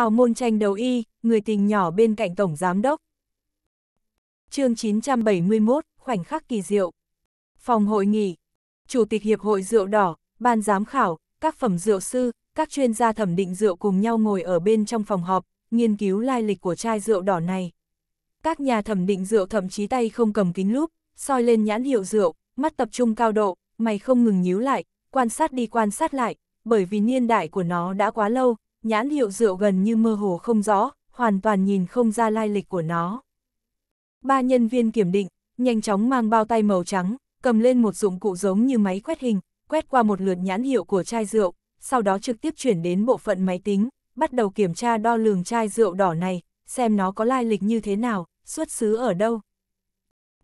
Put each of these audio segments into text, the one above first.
Hào môn tranh đầu y, người tình nhỏ bên cạnh Tổng Giám Đốc. chương 971, khoảnh khắc kỳ diệu. Phòng hội nghị, Chủ tịch Hiệp hội Rượu Đỏ, Ban Giám Khảo, các phẩm rượu sư, các chuyên gia thẩm định rượu cùng nhau ngồi ở bên trong phòng họp, nghiên cứu lai lịch của chai rượu đỏ này. Các nhà thẩm định rượu thậm chí tay không cầm kính lúp, soi lên nhãn hiệu rượu, mắt tập trung cao độ, mày không ngừng nhíu lại, quan sát đi quan sát lại, bởi vì niên đại của nó đã quá lâu, nhãn hiệu rượu gần như mơ hồ không rõ, hoàn toàn nhìn không ra lai lịch của nó. Ba nhân viên kiểm định, nhanh chóng mang bao tay màu trắng, cầm lên một dụng cụ giống như máy quét hình, quét qua một lượt nhãn hiệu của chai rượu, sau đó trực tiếp chuyển đến bộ phận máy tính, bắt đầu kiểm tra đo lường chai rượu đỏ này, xem nó có lai lịch như thế nào, xuất xứ ở đâu.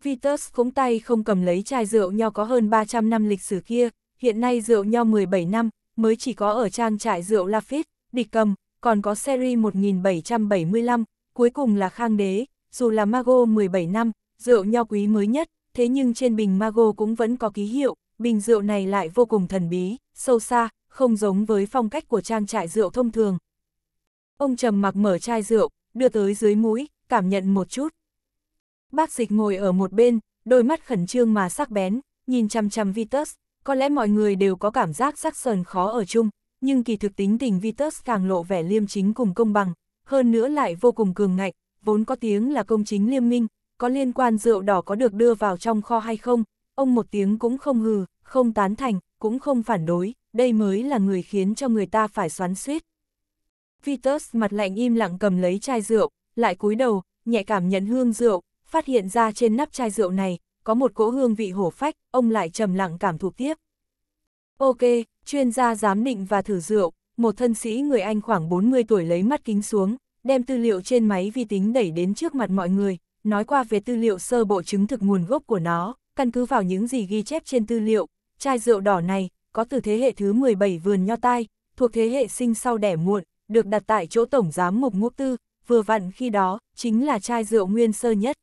Vitus cũng tay không cầm lấy chai rượu nho có hơn 300 năm lịch sử kia, hiện nay rượu nho 17 năm, mới chỉ có ở trang trại rượu Lafitte, địch cầm, còn có series 1775, cuối cùng là khang đế, dù là Mago 17 năm, rượu nho quý mới nhất, thế nhưng trên bình Mago cũng vẫn có ký hiệu, bình rượu này lại vô cùng thần bí, sâu xa, không giống với phong cách của trang trại rượu thông thường. Ông trầm mặc mở chai rượu, đưa tới dưới mũi, cảm nhận một chút. Bác dịch ngồi ở một bên, đôi mắt khẩn trương mà sắc bén, nhìn chăm chăm Vitus, có lẽ mọi người đều có cảm giác sắc sờn khó ở chung, nhưng kỳ thực tính tình Vitus càng lộ vẻ liêm chính cùng công bằng, hơn nữa lại vô cùng cường ngạnh, vốn có tiếng là công chính liêm minh, có liên quan rượu đỏ có được đưa vào trong kho hay không, ông một tiếng cũng không hừ, không tán thành, cũng không phản đối, đây mới là người khiến cho người ta phải xoắn suýt. Vitus mặt lạnh im lặng cầm lấy chai rượu, lại cúi đầu, nhẹ cảm nhận hương rượu, phát hiện ra trên nắp chai rượu này, có một cỗ hương vị hổ phách, ông lại trầm lặng cảm thụ tiếp. Ok, Chuyên gia giám định và thử rượu, một thân sĩ người Anh khoảng 40 tuổi lấy mắt kính xuống, đem tư liệu trên máy vi tính đẩy đến trước mặt mọi người, nói qua về tư liệu sơ bộ chứng thực nguồn gốc của nó, căn cứ vào những gì ghi chép trên tư liệu, chai rượu đỏ này có từ thế hệ thứ 17 vườn nho tai, thuộc thế hệ sinh sau đẻ muộn, được đặt tại chỗ tổng giám mục ngũ tư, vừa vặn khi đó chính là chai rượu nguyên sơ nhất.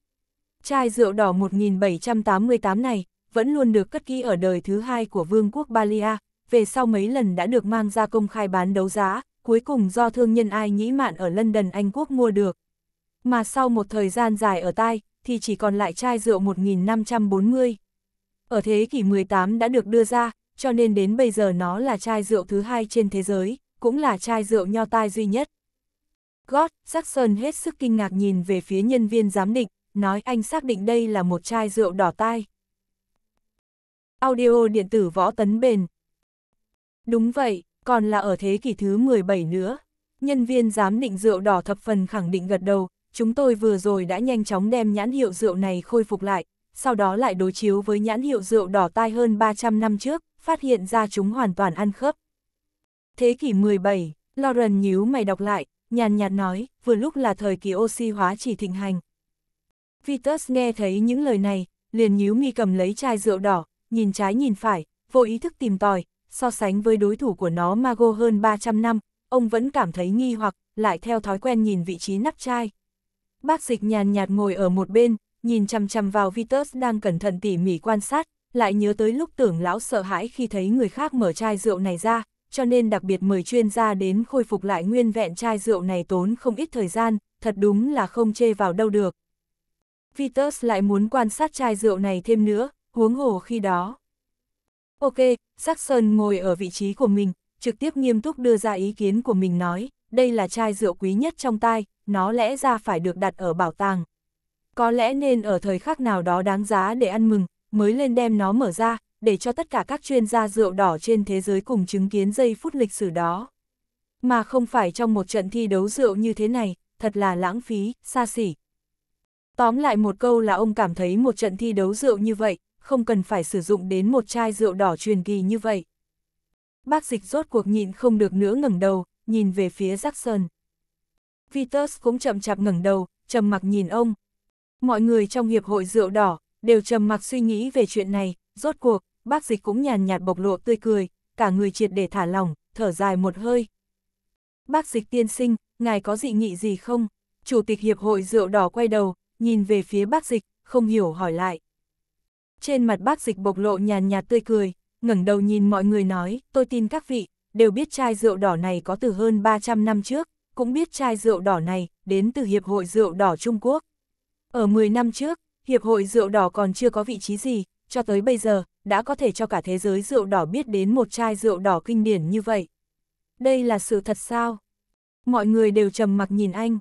Chai rượu đỏ 1788 này vẫn luôn được cất kỹ ở đời thứ hai của vương quốc Balia, về sau mấy lần đã được mang ra công khai bán đấu giá, cuối cùng do thương nhân ai nhĩ mạn ở London Anh Quốc mua được. Mà sau một thời gian dài ở tai, thì chỉ còn lại chai rượu 1540. Ở thế kỷ 18 đã được đưa ra, cho nên đến bây giờ nó là chai rượu thứ hai trên thế giới, cũng là chai rượu nho tai duy nhất. God, Jackson hết sức kinh ngạc nhìn về phía nhân viên giám định, nói anh xác định đây là một chai rượu đỏ tai. Audio điện tử võ tấn bền, Đúng vậy, còn là ở thế kỷ thứ 17 nữa. Nhân viên giám định rượu đỏ thập phần khẳng định gật đầu, chúng tôi vừa rồi đã nhanh chóng đem nhãn hiệu rượu này khôi phục lại, sau đó lại đối chiếu với nhãn hiệu rượu đỏ tai hơn 300 năm trước, phát hiện ra chúng hoàn toàn ăn khớp. Thế kỷ 17, Lauren nhíu mày đọc lại, nhàn nhạt nói, vừa lúc là thời kỳ oxy hóa chỉ thịnh hành. Vitus nghe thấy những lời này, liền nhíu mi cầm lấy chai rượu đỏ, nhìn trái nhìn phải, vô ý thức tìm tòi, so sánh với đối thủ của nó Mago hơn 300 năm, ông vẫn cảm thấy nghi hoặc, lại theo thói quen nhìn vị trí nắp chai. Bác dịch nhàn nhạt ngồi ở một bên, nhìn chằm chằm vào Vitus đang cẩn thận tỉ mỉ quan sát, lại nhớ tới lúc tưởng lão sợ hãi khi thấy người khác mở chai rượu này ra, cho nên đặc biệt mời chuyên gia đến khôi phục lại nguyên vẹn chai rượu này tốn không ít thời gian, thật đúng là không chê vào đâu được. Vitus lại muốn quan sát chai rượu này thêm nữa, huống hồ khi đó. Ok, Saxon ngồi ở vị trí của mình, trực tiếp nghiêm túc đưa ra ý kiến của mình nói, đây là chai rượu quý nhất trong tai, nó lẽ ra phải được đặt ở bảo tàng. Có lẽ nên ở thời khắc nào đó đáng giá để ăn mừng, mới lên đem nó mở ra, để cho tất cả các chuyên gia rượu đỏ trên thế giới cùng chứng kiến giây phút lịch sử đó. Mà không phải trong một trận thi đấu rượu như thế này, thật là lãng phí, xa xỉ. Tóm lại một câu là ông cảm thấy một trận thi đấu rượu như vậy, không cần phải sử dụng đến một chai rượu đỏ truyền kỳ như vậy. Bác dịch rốt cuộc nhịn không được nữa ngẩng đầu, nhìn về phía Jackson. Vitus cũng chậm chạp ngẩng đầu, trầm mặc nhìn ông. Mọi người trong hiệp hội rượu đỏ đều trầm mặc suy nghĩ về chuyện này, rốt cuộc, bác dịch cũng nhàn nhạt bộc lộ tươi cười, cả người triệt để thả lỏng, thở dài một hơi. Bác dịch tiên sinh, ngài có dị nghị gì không? Chủ tịch hiệp hội rượu đỏ quay đầu, nhìn về phía bác dịch, không hiểu hỏi lại. Trên mặt bác dịch bộc lộ nhàn nhạt tươi cười, ngẩng đầu nhìn mọi người nói, tôi tin các vị, đều biết chai rượu đỏ này có từ hơn 300 năm trước, cũng biết chai rượu đỏ này đến từ Hiệp hội Rượu đỏ Trung Quốc. Ở 10 năm trước, Hiệp hội Rượu đỏ còn chưa có vị trí gì, cho tới bây giờ, đã có thể cho cả thế giới rượu đỏ biết đến một chai rượu đỏ kinh điển như vậy. Đây là sự thật sao? Mọi người đều trầm mặc nhìn anh.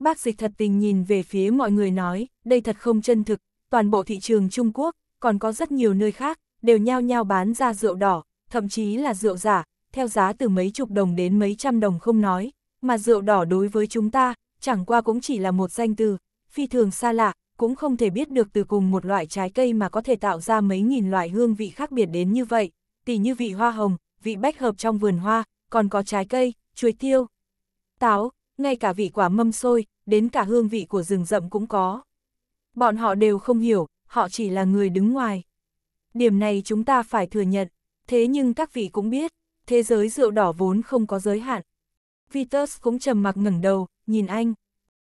Bác dịch thật tình nhìn về phía mọi người nói, đây thật không chân thực, toàn bộ thị trường Trung Quốc, còn có rất nhiều nơi khác, đều nhao nhao bán ra rượu đỏ, thậm chí là rượu giả, theo giá từ mấy chục đồng đến mấy trăm đồng không nói, mà rượu đỏ đối với chúng ta, chẳng qua cũng chỉ là một danh từ, phi thường xa lạ, cũng không thể biết được từ cùng một loại trái cây mà có thể tạo ra mấy nghìn loại hương vị khác biệt đến như vậy, tỉ như vị hoa hồng, vị bách hợp trong vườn hoa, còn có trái cây, chuối tiêu, táo, ngay cả vị quả mâm xôi, đến cả hương vị của rừng rậm cũng có. Bọn họ đều không hiểu, họ chỉ là người đứng ngoài. Điểm này chúng ta phải thừa nhận, thế nhưng các vị cũng biết, thế giới rượu đỏ vốn không có giới hạn. Vitus cũng trầm mặc ngẩng đầu, nhìn anh.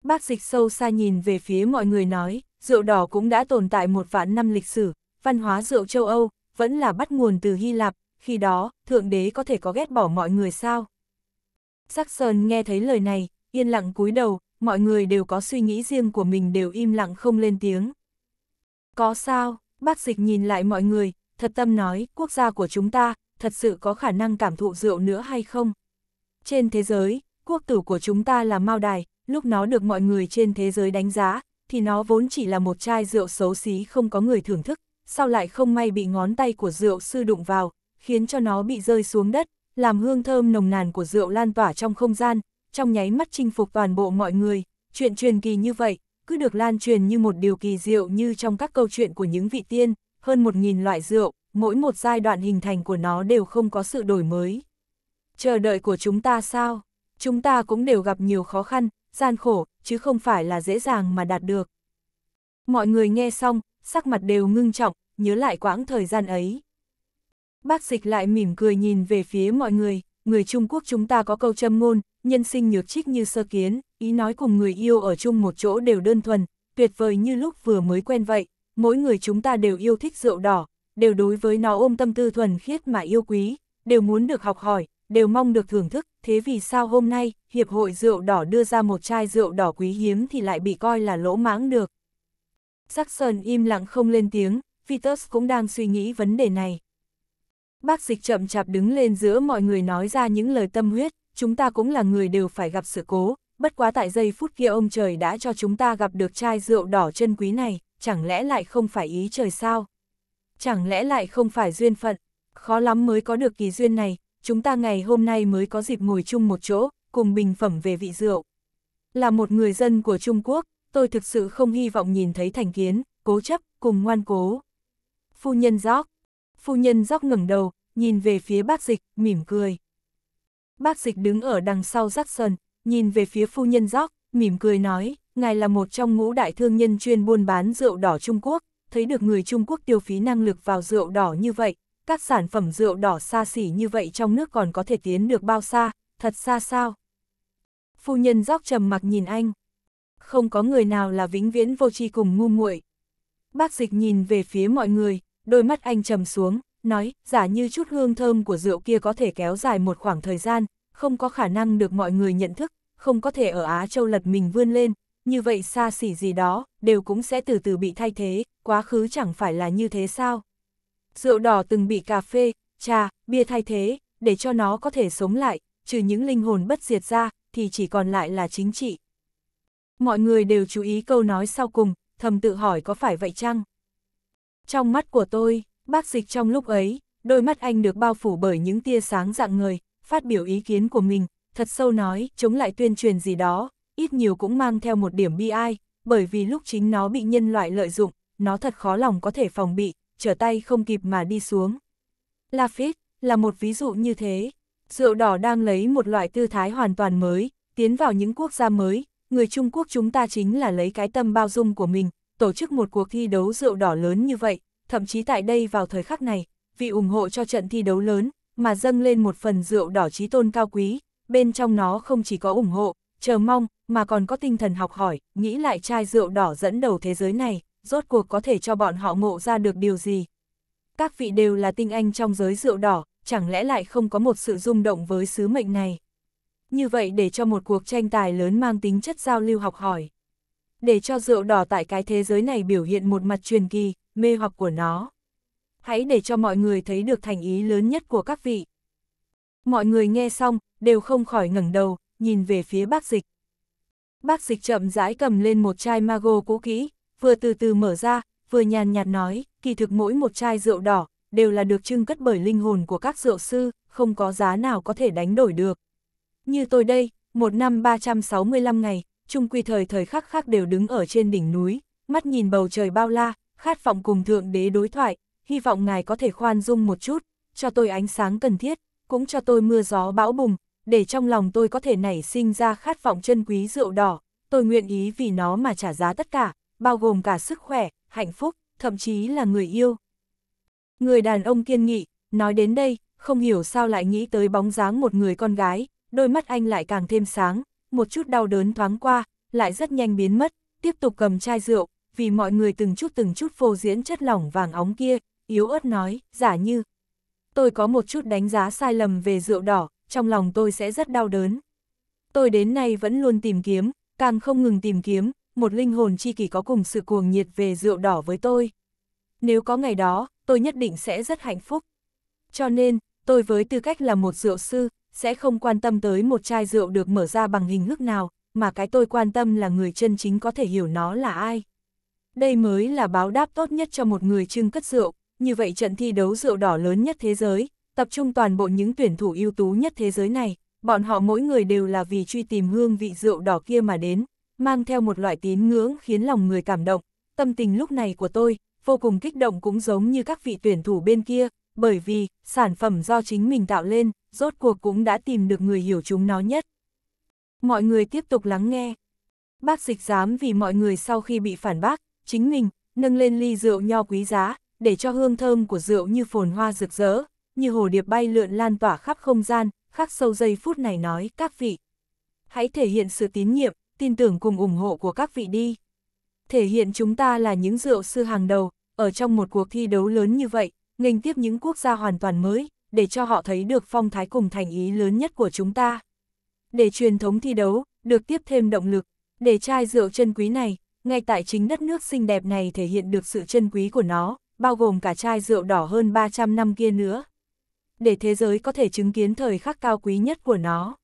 Bác dịch sâu xa nhìn về phía mọi người nói, rượu đỏ cũng đã tồn tại một vạn năm lịch sử, văn hóa rượu châu Âu, vẫn là bắt nguồn từ Hy Lạp, khi đó, Thượng Đế có thể có ghét bỏ mọi người sao? Jackson nghe thấy lời này, yên lặng cúi đầu, mọi người đều có suy nghĩ riêng của mình đều im lặng không lên tiếng. Có sao, bác dịch nhìn lại mọi người, thật tâm nói, quốc gia của chúng ta, thật sự có khả năng cảm thụ rượu nữa hay không? Trên thế giới, quốc tử của chúng ta là Mao Đài, lúc nó được mọi người trên thế giới đánh giá, thì nó vốn chỉ là một chai rượu xấu xí không có người thưởng thức, sau lại không may bị ngón tay của rượu sư đụng vào, khiến cho nó bị rơi xuống đất, làm hương thơm nồng nàn của rượu lan tỏa trong không gian, trong nháy mắt chinh phục toàn bộ mọi người, chuyện truyền kỳ như vậy, cứ được lan truyền như một điều kỳ diệu như trong các câu chuyện của những vị tiên, hơn một nghìn loại rượu, mỗi một giai đoạn hình thành của nó đều không có sự đổi mới. Chờ đợi của chúng ta sao? Chúng ta cũng đều gặp nhiều khó khăn, gian khổ, chứ không phải là dễ dàng mà đạt được. Mọi người nghe xong, sắc mặt đều ngưng trọng, nhớ lại quãng thời gian ấy. Bác dịch lại mỉm cười nhìn về phía mọi người người Trung Quốc chúng ta có câu châm ngôn, nhân sinh nhược trích như sơ kiến, ý nói cùng người yêu ở chung một chỗ đều đơn thuần, tuyệt vời như lúc vừa mới quen vậy, mỗi người chúng ta đều yêu thích rượu đỏ, đều đối với nó ôm tâm tư thuần khiết mà yêu quý, đều muốn được học hỏi, đều mong được thưởng thức, thế vì sao hôm nay, Hiệp hội rượu đỏ đưa ra một chai rượu đỏ quý hiếm thì lại bị coi là lỗ mãng được. Jackson im lặng không lên tiếng, Vitus cũng đang suy nghĩ vấn đề này. Bác dịch chậm chạp đứng lên giữa mọi người nói ra những lời tâm huyết, chúng ta cũng là người đều phải gặp sự cố, bất quá tại giây phút kia ông trời đã cho chúng ta gặp được chai rượu đỏ chân quý này, chẳng lẽ lại không phải ý trời sao? Chẳng lẽ lại không phải duyên phận? Khó lắm mới có được kỳ duyên này, chúng ta ngày hôm nay mới có dịp ngồi chung một chỗ, cùng bình phẩm về vị rượu. Là một người dân của Trung Quốc, tôi thực sự không hy vọng nhìn thấy thành kiến, cố chấp, cùng ngoan cố. Phu nhân gióc, phu nhân dóc ngẩng đầu, nhìn về phía bác dịch, mỉm cười. Bác dịch đứng ở đằng sau Jackson, nhìn về phía phu nhân dóc, mỉm cười nói, ngài là một trong ngũ đại thương nhân chuyên buôn bán rượu đỏ Trung Quốc, thấy được người Trung Quốc tiêu phí năng lực vào rượu đỏ như vậy, các sản phẩm rượu đỏ xa xỉ như vậy trong nước còn có thể tiến được bao xa, thật xa sao? Phu nhân dóc trầm mặc nhìn anh. Không có người nào là vĩnh viễn vô tri cùng ngu muội. Bác dịch nhìn về phía mọi người, đôi mắt anh trầm xuống, nói, giả như chút hương thơm của rượu kia có thể kéo dài một khoảng thời gian, không có khả năng được mọi người nhận thức, không có thể ở Á Châu lật mình vươn lên, như vậy xa xỉ gì đó, đều cũng sẽ từ từ bị thay thế, quá khứ chẳng phải là như thế sao. Rượu đỏ từng bị cà phê, trà, bia thay thế, để cho nó có thể sống lại, trừ những linh hồn bất diệt ra, thì chỉ còn lại là chính trị. Mọi người đều chú ý câu nói sau cùng, thầm tự hỏi có phải vậy chăng? Trong mắt của tôi, bác dịch trong lúc ấy, đôi mắt anh được bao phủ bởi những tia sáng dạng người, phát biểu ý kiến của mình, thật sâu nói, chống lại tuyên truyền gì đó, ít nhiều cũng mang theo một điểm bi ai, bởi vì lúc chính nó bị nhân loại lợi dụng, nó thật khó lòng có thể phòng bị, trở tay không kịp mà đi xuống. Lafit là một ví dụ như thế. Rượu đỏ đang lấy một loại tư thái hoàn toàn mới, tiến vào những quốc gia mới, người Trung Quốc chúng ta chính là lấy cái tâm bao dung của mình, tổ chức một cuộc thi đấu rượu đỏ lớn như vậy, thậm chí tại đây vào thời khắc này, vì ủng hộ cho trận thi đấu lớn, mà dâng lên một phần rượu đỏ trí tôn cao quý, bên trong nó không chỉ có ủng hộ, chờ mong, mà còn có tinh thần học hỏi, nghĩ lại chai rượu đỏ dẫn đầu thế giới này, rốt cuộc có thể cho bọn họ ngộ ra được điều gì. Các vị đều là tinh anh trong giới rượu đỏ, chẳng lẽ lại không có một sự rung động với sứ mệnh này. Như vậy để cho một cuộc tranh tài lớn mang tính chất giao lưu học hỏi để cho rượu đỏ tại cái thế giới này biểu hiện một mặt truyền kỳ, mê hoặc của nó. Hãy để cho mọi người thấy được thành ý lớn nhất của các vị. Mọi người nghe xong, đều không khỏi ngẩng đầu, nhìn về phía bác dịch. Bác dịch chậm rãi cầm lên một chai mago cũ kỹ, vừa từ từ mở ra, vừa nhàn nhạt nói, kỳ thực mỗi một chai rượu đỏ, đều là được trưng cất bởi linh hồn của các rượu sư, không có giá nào có thể đánh đổi được. Như tôi đây, một năm 365 ngày, chung quy thời thời khắc khắc đều đứng ở trên đỉnh núi, mắt nhìn bầu trời bao la, khát vọng cùng Thượng Đế đối thoại, hy vọng ngài có thể khoan dung một chút, cho tôi ánh sáng cần thiết, cũng cho tôi mưa gió bão bùng, để trong lòng tôi có thể nảy sinh ra khát vọng chân quý rượu đỏ, tôi nguyện ý vì nó mà trả giá tất cả, bao gồm cả sức khỏe, hạnh phúc, thậm chí là người yêu. Người đàn ông kiên nghị, nói đến đây, không hiểu sao lại nghĩ tới bóng dáng một người con gái, đôi mắt anh lại càng thêm sáng, một chút đau đớn thoáng qua, lại rất nhanh biến mất, tiếp tục cầm chai rượu, vì mọi người từng chút từng chút phô diễn chất lỏng vàng óng kia, yếu ớt nói, giả như. Tôi có một chút đánh giá sai lầm về rượu đỏ, trong lòng tôi sẽ rất đau đớn. Tôi đến nay vẫn luôn tìm kiếm, càng không ngừng tìm kiếm, một linh hồn chi kỷ có cùng sự cuồng nhiệt về rượu đỏ với tôi. Nếu có ngày đó, tôi nhất định sẽ rất hạnh phúc. Cho nên, tôi với tư cách là một rượu sư, sẽ không quan tâm tới một chai rượu được mở ra bằng hình thức nào, mà cái tôi quan tâm là người chân chính có thể hiểu nó là ai. Đây mới là báo đáp tốt nhất cho một người trưng cất rượu, như vậy trận thi đấu rượu đỏ lớn nhất thế giới, tập trung toàn bộ những tuyển thủ ưu tú nhất thế giới này, bọn họ mỗi người đều là vì truy tìm hương vị rượu đỏ kia mà đến, mang theo một loại tín ngưỡng khiến lòng người cảm động. Tâm tình lúc này của tôi, vô cùng kích động cũng giống như các vị tuyển thủ bên kia, bởi vì, sản phẩm do chính mình tạo lên, rốt cuộc cũng đã tìm được người hiểu chúng nó nhất. Mọi người tiếp tục lắng nghe. Bác dịch dám vì mọi người sau khi bị phản bác, chính mình, nâng lên ly rượu nho quý giá, để cho hương thơm của rượu như phồn hoa rực rỡ, như hồ điệp bay lượn lan tỏa khắp không gian, khắc sâu giây phút này nói các vị. Hãy thể hiện sự tín nhiệm, tin tưởng cùng ủng hộ của các vị đi. Thể hiện chúng ta là những rượu sư hàng đầu, ở trong một cuộc thi đấu lớn như vậy, nghênh tiếp những quốc gia hoàn toàn mới, để cho họ thấy được phong thái cùng thành ý lớn nhất của chúng ta. Để truyền thống thi đấu, được tiếp thêm động lực, để chai rượu chân quý này, ngay tại chính đất nước xinh đẹp này thể hiện được sự chân quý của nó, bao gồm cả chai rượu đỏ hơn 300 năm kia nữa. Để thế giới có thể chứng kiến thời khắc cao quý nhất của nó.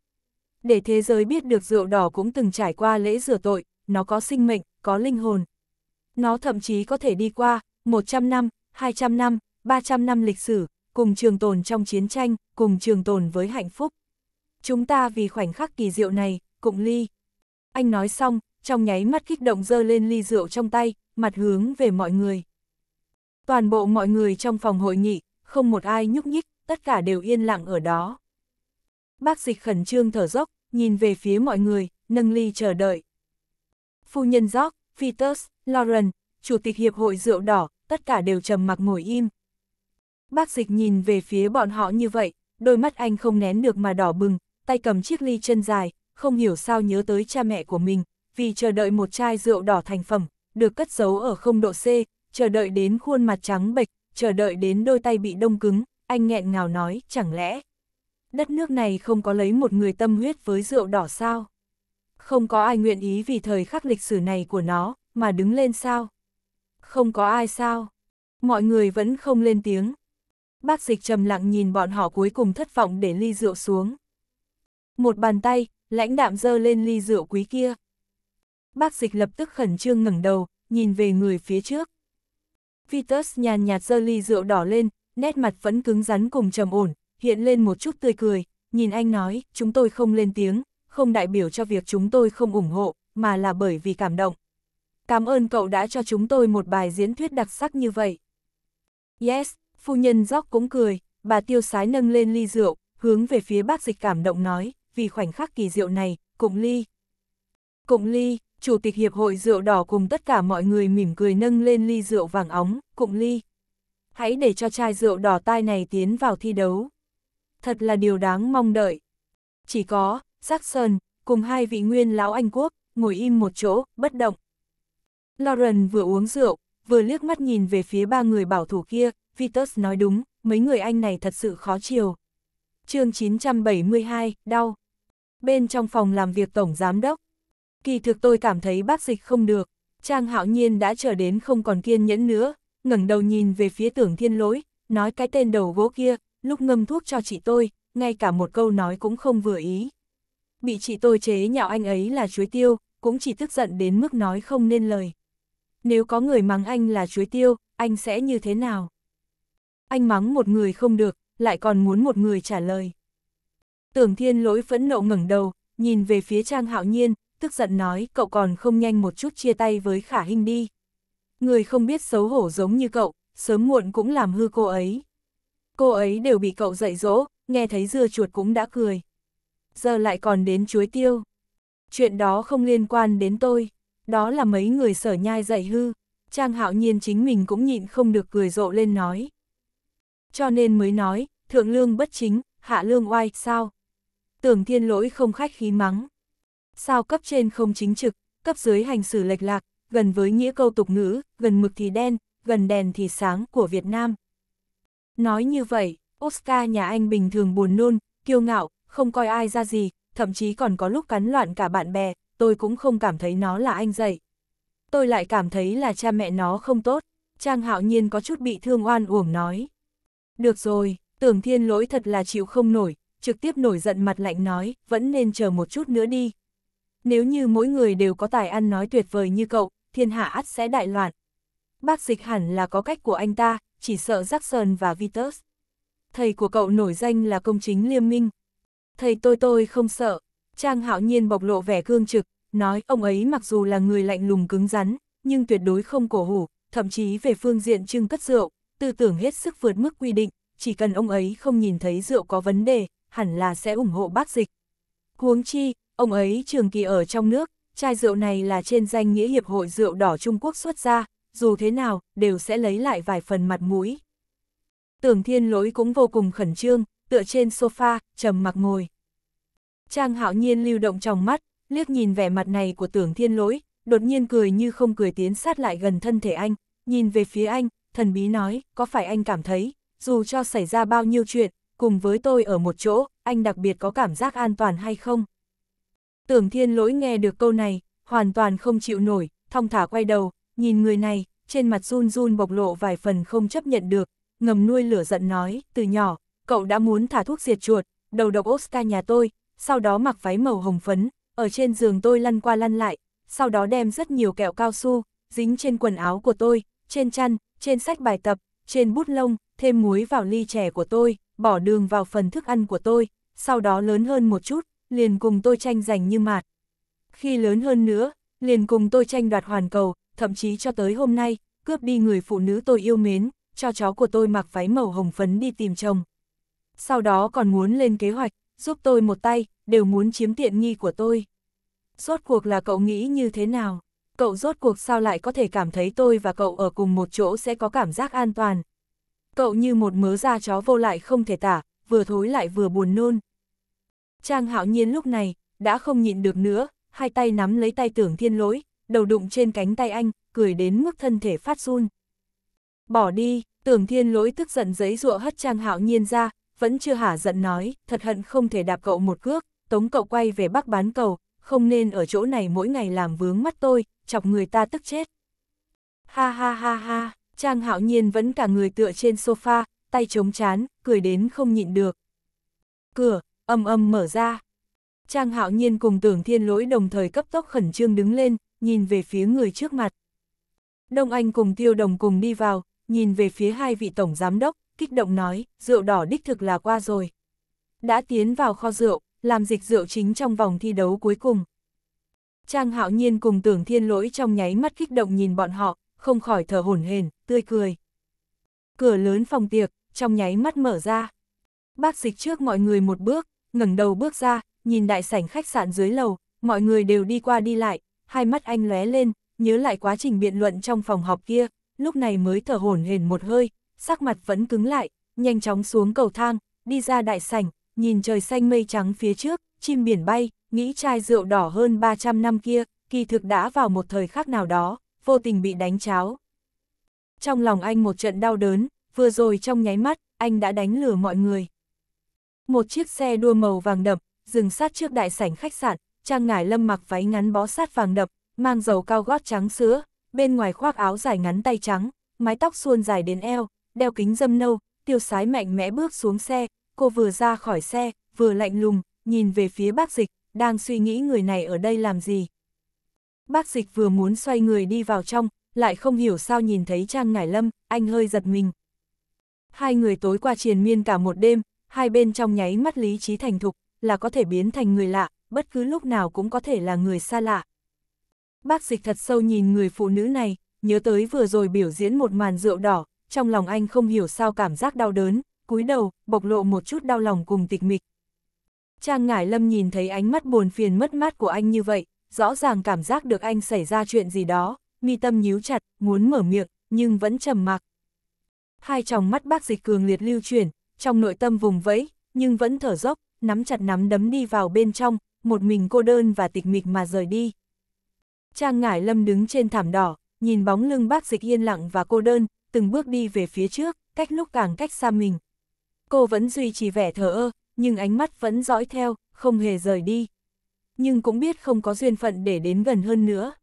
Để thế giới biết được rượu đỏ cũng từng trải qua lễ rửa tội, nó có sinh mệnh, có linh hồn. Nó thậm chí có thể đi qua 100 năm, 200 năm, 300 năm lịch sử, cùng trường tồn trong chiến tranh, cùng trường tồn với hạnh phúc. Chúng ta vì khoảnh khắc kỳ diệu này, cụng ly. Anh nói xong, trong nháy mắt kích động dơ lên ly rượu trong tay, mặt hướng về mọi người. Toàn bộ mọi người trong phòng hội nghị, không một ai nhúc nhích, tất cả đều yên lặng ở đó. Bác dịch khẩn trương thở dốc, nhìn về phía mọi người, nâng ly chờ đợi. Phu nhân Jock, Peters, Lauren, Chủ tịch Hiệp hội Rượu Đỏ, tất cả đều trầm mặc ngồi im. Bác dịch nhìn về phía bọn họ như vậy, đôi mắt anh không nén được mà đỏ bừng, tay cầm chiếc ly chân dài, không hiểu sao nhớ tới cha mẹ của mình, vì chờ đợi một chai rượu đỏ thành phẩm, được cất giấu ở không độ C, chờ đợi đến khuôn mặt trắng bệch, chờ đợi đến đôi tay bị đông cứng, anh nghẹn ngào nói, chẳng lẽ đất nước này không có lấy một người tâm huyết với rượu đỏ sao? Không có ai nguyện ý vì thời khắc lịch sử này của nó, mà đứng lên sao? Không có ai sao? Mọi người vẫn không lên tiếng, bác dịch trầm lặng nhìn bọn họ cuối cùng thất vọng để ly rượu xuống. Một bàn tay, lãnh đạm dơ lên ly rượu quý kia. Bác dịch lập tức khẩn trương ngẩng đầu, nhìn về người phía trước. Vitus nhàn nhạt dơ ly rượu đỏ lên, nét mặt vẫn cứng rắn cùng trầm ổn, hiện lên một chút tươi cười, nhìn anh nói, chúng tôi không lên tiếng, không đại biểu cho việc chúng tôi không ủng hộ, mà là bởi vì cảm động. Cảm ơn cậu đã cho chúng tôi một bài diễn thuyết đặc sắc như vậy. Yes, Phu nhân gióc cũng cười, bà tiêu sái nâng lên ly rượu, hướng về phía bác dịch cảm động nói, vì khoảnh khắc kỳ diệu này, cụng ly. Cụng ly, Chủ tịch Hiệp hội Rượu Đỏ cùng tất cả mọi người mỉm cười nâng lên ly rượu vàng óng, cụng ly. Hãy để cho chai rượu đỏ tai này tiến vào thi đấu. Thật là điều đáng mong đợi. Chỉ có, Jackson, cùng hai vị nguyên lão Anh Quốc, ngồi im một chỗ, bất động. Lauren vừa uống rượu, vừa liếc mắt nhìn về phía ba người bảo thủ kia, Vitus nói đúng, mấy người anh này thật sự khó chiều. chương 972, đau. Bên trong phòng làm việc tổng giám đốc. Kỳ thực tôi cảm thấy bác dịch không được. Trang hạo nhiên đã trở đến không còn kiên nhẫn nữa, ngẩng đầu nhìn về phía tưởng thiên lỗi, nói cái tên đầu gỗ kia, lúc ngâm thuốc cho chị tôi, ngay cả một câu nói cũng không vừa ý. Bị chị tôi chế nhạo anh ấy là chuối tiêu, cũng chỉ tức giận đến mức nói không nên lời. Nếu có người mắng anh là chuối tiêu, anh sẽ như thế nào? anh mắng một người không được, lại còn muốn một người trả lời. Tưởng thiên lỗi phẫn nộ ngẩng đầu, nhìn về phía Trang Hạo Nhiên, tức giận nói cậu còn không nhanh một chút chia tay với khả Hinh đi. Người không biết xấu hổ giống như cậu, sớm muộn cũng làm hư cô ấy. Cô ấy đều bị cậu dạy dỗ, nghe thấy dưa chuột cũng đã cười. Giờ lại còn đến chuối tiêu. Chuyện đó không liên quan đến tôi, đó là mấy người sở nhai dạy hư. Trang hạo nhiên chính mình cũng nhịn không được cười rộ lên nói cho nên mới nói, thượng lương bất chính, hạ lương oai, sao? Tưởng thiên lỗi không khách khí mắng. Sao cấp trên không chính trực, cấp dưới hành xử lệch lạc, gần với nghĩa câu tục ngữ, gần mực thì đen, gần đèn thì sáng của Việt Nam. Nói như vậy, Oscar nhà anh bình thường buồn nôn, kiêu ngạo, không coi ai ra gì, thậm chí còn có lúc cắn loạn cả bạn bè, tôi cũng không cảm thấy nó là anh dạy. Tôi lại cảm thấy là cha mẹ nó không tốt, Trang Hạo Nhiên có chút bị thương oan uổng nói. Được rồi, tưởng thiên lỗi thật là chịu không nổi, trực tiếp nổi giận mặt lạnh nói, vẫn nên chờ một chút nữa đi. Nếu như mỗi người đều có tài ăn nói tuyệt vời như cậu, thiên hạ ắt sẽ đại loạn. Bác dịch hẳn là có cách của anh ta, chỉ sợ Jackson và Vitus. Thầy của cậu nổi danh là công chính liêm minh. Thầy tôi tôi không sợ. Trang hạo nhiên bộc lộ vẻ cương trực, nói ông ấy mặc dù là người lạnh lùng cứng rắn, nhưng tuyệt đối không cổ hủ, thậm chí về phương diện trưng cất rượu, tư tưởng hết sức vượt mức quy định, chỉ cần ông ấy không nhìn thấy rượu có vấn đề, hẳn là sẽ ủng hộ bác dịch. Huống chi, ông ấy trường kỳ ở trong nước, chai rượu này là trên danh nghĩa Hiệp hội Rượu Đỏ Trung Quốc xuất ra, dù thế nào, đều sẽ lấy lại vài phần mặt mũi. Tưởng thiên lỗi cũng vô cùng khẩn trương, tựa trên sofa, trầm mặc ngồi. Trang hạo nhiên lưu động trong mắt, liếc nhìn vẻ mặt này của tưởng thiên lỗi, đột nhiên cười như không cười tiến sát lại gần thân thể anh, nhìn về phía anh, thần bí nói, có phải anh cảm thấy, dù cho xảy ra bao nhiêu chuyện, cùng với tôi ở một chỗ, anh đặc biệt có cảm giác an toàn hay không? Tưởng thiên lỗi nghe được câu này, hoàn toàn không chịu nổi, thong thả quay đầu, nhìn người này, trên mặt run run bộc lộ vài phần không chấp nhận được, ngầm nuôi lửa giận nói, từ nhỏ, cậu đã muốn thả thuốc diệt chuột, đầu độc Oscar nhà tôi, sau đó mặc váy màu hồng phấn, ở trên giường tôi lăn qua lăn lại, sau đó đem rất nhiều kẹo cao su, dính trên quần áo của tôi, trên chăn, trên sách bài tập, trên bút lông, thêm muối vào ly chè của tôi, bỏ đường vào phần thức ăn của tôi, sau đó lớn hơn một chút, liền cùng tôi tranh giành như mạt. Khi lớn hơn nữa, liền cùng tôi tranh đoạt hoàn cầu, thậm chí cho tới hôm nay, cướp đi người phụ nữ tôi yêu mến, cho chó của tôi mặc váy màu hồng phấn đi tìm chồng. Sau đó còn muốn lên kế hoạch, giúp tôi một tay, đều muốn chiếm tiện nghi của tôi. Rốt cuộc là cậu nghĩ như thế nào? cậu rốt cuộc sao lại có thể cảm thấy tôi và cậu ở cùng một chỗ sẽ có cảm giác an toàn. Cậu như một mớ da chó vô lại không thể tả, vừa thối lại vừa buồn nôn. Trang hạo nhiên lúc này, đã không nhịn được nữa, hai tay nắm lấy tay tưởng thiên lỗi, đầu đụng trên cánh tay anh, cười đến mức thân thể phát run. Bỏ đi, tưởng thiên lỗi tức giận giấy rụa hất trang hạo nhiên ra, vẫn chưa hả giận nói, thật hận không thể đạp cậu một cước, tống cậu quay về bắc bán cầu, không nên ở chỗ này mỗi ngày làm vướng mắt tôi, chọc người ta tức chết. Ha ha ha ha, Trang Hạo Nhiên vẫn cả người tựa trên sofa, tay chống chán, cười đến không nhịn được. Cửa, âm âm mở ra. Trang Hạo Nhiên cùng tưởng thiên lỗi đồng thời cấp tốc khẩn trương đứng lên, nhìn về phía người trước mặt. Đông Anh cùng Tiêu Đồng cùng đi vào, nhìn về phía hai vị tổng giám đốc, kích động nói, rượu đỏ đích thực là qua rồi. Đã tiến vào kho rượu, làm dịch rượu chính trong vòng thi đấu cuối cùng. Trang hạo nhiên cùng tưởng thiên lỗi trong nháy mắt kích động nhìn bọn họ, không khỏi thở hổn hển, tươi cười. Cửa lớn phòng tiệc, trong nháy mắt mở ra. Bác dịch trước mọi người một bước, ngẩng đầu bước ra, nhìn đại sảnh khách sạn dưới lầu, mọi người đều đi qua đi lại, hai mắt anh lóe lên, nhớ lại quá trình biện luận trong phòng họp kia, lúc này mới thở hổn hển một hơi, sắc mặt vẫn cứng lại, nhanh chóng xuống cầu thang, đi ra đại sảnh, nhìn trời xanh mây trắng phía trước, chim biển bay, nghĩ chai rượu đỏ hơn 300 năm kia, kỳ thực đã vào một thời khắc nào đó, vô tình bị đánh cháo. Trong lòng anh một trận đau đớn, vừa rồi trong nháy mắt, anh đã đánh lừa mọi người. Một chiếc xe đua màu vàng đậm, dừng sát trước đại sảnh khách sạn, Trang Ngải Lâm mặc váy ngắn bó sát vàng đậm, mang dầu cao gót trắng sữa, bên ngoài khoác áo dài ngắn tay trắng, mái tóc suôn dài đến eo, đeo kính dâm nâu, tiêu sái mạnh mẽ bước xuống xe, cô vừa ra khỏi xe, vừa lạnh lùng, nhìn về phía bác dịch, đang suy nghĩ người này ở đây làm gì. Bác dịch vừa muốn xoay người đi vào trong, lại không hiểu sao nhìn thấy Trang Ngải Lâm, anh hơi giật mình. Hai người tối qua triền miên cả một đêm, hai bên trong nháy mắt lý trí thành thục, là có thể biến thành người lạ, bất cứ lúc nào cũng có thể là người xa lạ. Bác dịch thật sâu nhìn người phụ nữ này, nhớ tới vừa rồi biểu diễn một màn rượu đỏ, trong lòng anh không hiểu sao cảm giác đau đớn, cúi đầu, bộc lộ một chút đau lòng cùng tịch mịch. Trang Ngải Lâm nhìn thấy ánh mắt buồn phiền mất mát của anh như vậy, rõ ràng cảm giác được anh xảy ra chuyện gì đó, mi tâm nhíu chặt, muốn mở miệng, nhưng vẫn trầm mặc. Hai tròng mắt bác dịch cường liệt lưu chuyển, trong nội tâm vùng vẫy, nhưng vẫn thở dốc, nắm chặt nắm đấm đi vào bên trong, một mình cô đơn và tịch mịch mà rời đi. Trang Ngải Lâm đứng trên thảm đỏ, nhìn bóng lưng bác dịch yên lặng và cô đơn, từng bước đi về phía trước, cách lúc càng cách xa mình. Cô vẫn duy trì vẻ thờ ơ, nhưng ánh mắt vẫn dõi theo, không hề rời đi. Nhưng cũng biết không có duyên phận để đến gần hơn nữa.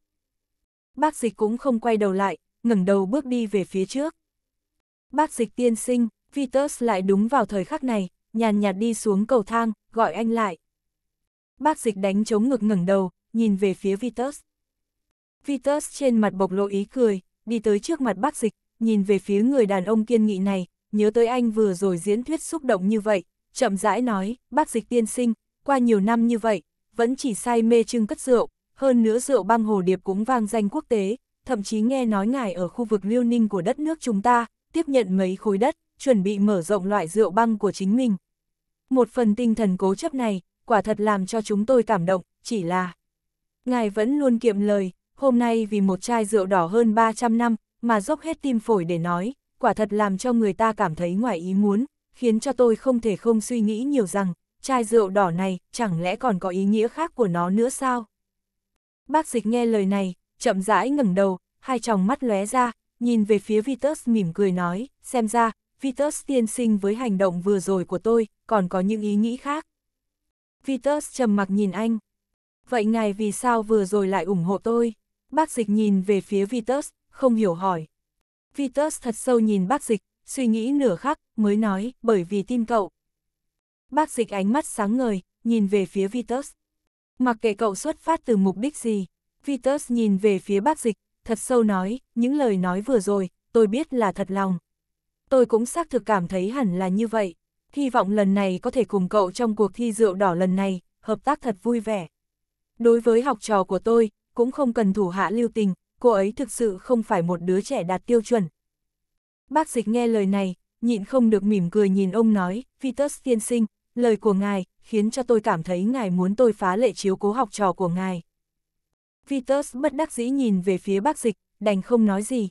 Bác dịch cũng không quay đầu lại, ngẩng đầu bước đi về phía trước. Bác dịch tiên sinh, Vitus lại đúng vào thời khắc này, nhàn nhạt đi xuống cầu thang, gọi anh lại. Bác dịch đánh chống ngực ngẩng đầu, nhìn về phía Vitus. Vitus trên mặt bộc lộ ý cười, đi tới trước mặt bác dịch, nhìn về phía người đàn ông kiên nghị này, nhớ tới anh vừa rồi diễn thuyết xúc động như vậy, chậm rãi nói, bác dịch tiên sinh, qua nhiều năm như vậy, vẫn chỉ say mê trưng cất rượu, hơn nữa rượu băng hồ điệp cũng vang danh quốc tế, thậm chí nghe nói ngài ở khu vực Liêu Ninh của đất nước chúng ta, tiếp nhận mấy khối đất, chuẩn bị mở rộng loại rượu băng của chính mình. Một phần tinh thần cố chấp này, quả thật làm cho chúng tôi cảm động, chỉ là... Ngài vẫn luôn kiệm lời, hôm nay vì một chai rượu đỏ hơn 300 năm, mà dốc hết tim phổi để nói, quả thật làm cho người ta cảm thấy ngoài ý muốn, khiến cho tôi không thể không suy nghĩ nhiều rằng, chai rượu đỏ này chẳng lẽ còn có ý nghĩa khác của nó nữa sao? Bác dịch nghe lời này, chậm rãi ngẩng đầu, hai tròng mắt lóe ra, nhìn về phía Vitus mỉm cười nói, xem ra, Vitus tiên sinh với hành động vừa rồi của tôi, còn có những ý nghĩ khác. Vitus trầm mặc nhìn anh. Vậy ngài vì sao vừa rồi lại ủng hộ tôi? Bác dịch nhìn về phía Vitus, không hiểu hỏi. Vitus thật sâu nhìn bác dịch, suy nghĩ nửa khắc, mới nói, bởi vì tin cậu. Bác dịch ánh mắt sáng ngời, nhìn về phía Vitus. Mặc kệ cậu xuất phát từ mục đích gì, Vitus nhìn về phía bác dịch, thật sâu nói, những lời nói vừa rồi, tôi biết là thật lòng. Tôi cũng xác thực cảm thấy hẳn là như vậy, hy vọng lần này có thể cùng cậu trong cuộc thi rượu đỏ lần này, hợp tác thật vui vẻ. Đối với học trò của tôi, cũng không cần thủ hạ lưu tình, cô ấy thực sự không phải một đứa trẻ đạt tiêu chuẩn, Bác dịch nghe lời này, nhịn không được mỉm cười nhìn ông nói, Vitus tiên sinh, lời của ngài, khiến cho tôi cảm thấy ngài muốn tôi phá lệ chiếu cố học trò của ngài. Vitus bất đắc dĩ nhìn về phía bác dịch, đành không nói gì.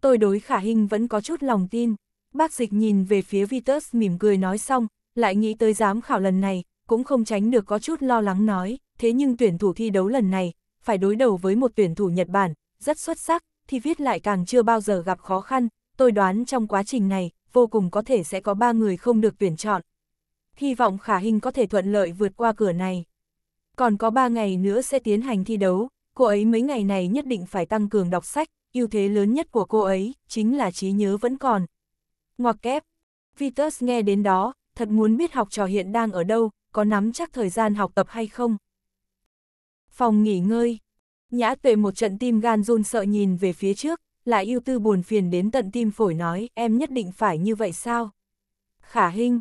Tôi đối khả hình vẫn có chút lòng tin. Bác dịch nhìn về phía Vitus mỉm cười nói xong, lại nghĩ tới giám khảo lần này, cũng không tránh được có chút lo lắng nói, thế nhưng tuyển thủ thi đấu lần này, phải đối đầu với một tuyển thủ Nhật Bản, rất xuất sắc, thì viết lại càng chưa bao giờ gặp khó khăn, tôi đoán trong quá trình này, vô cùng có thể sẽ có ba người không được tuyển chọn. Hy vọng khả hình có thể thuận lợi vượt qua cửa này. Còn có ba ngày nữa sẽ tiến hành thi đấu, cô ấy mấy ngày này nhất định phải tăng cường đọc sách, ưu thế lớn nhất của cô ấy chính là trí nhớ vẫn còn. Ngoặc kép, Vitus nghe đến đó, thật muốn biết học trò hiện đang ở đâu, có nắm chắc thời gian học tập hay không. Phòng nghỉ ngơi, nhã tuệ một trận tim gan run sợ nhìn về phía trước, lại yêu tư buồn phiền đến tận tim phổi nói, em nhất định phải như vậy sao? Khả hình,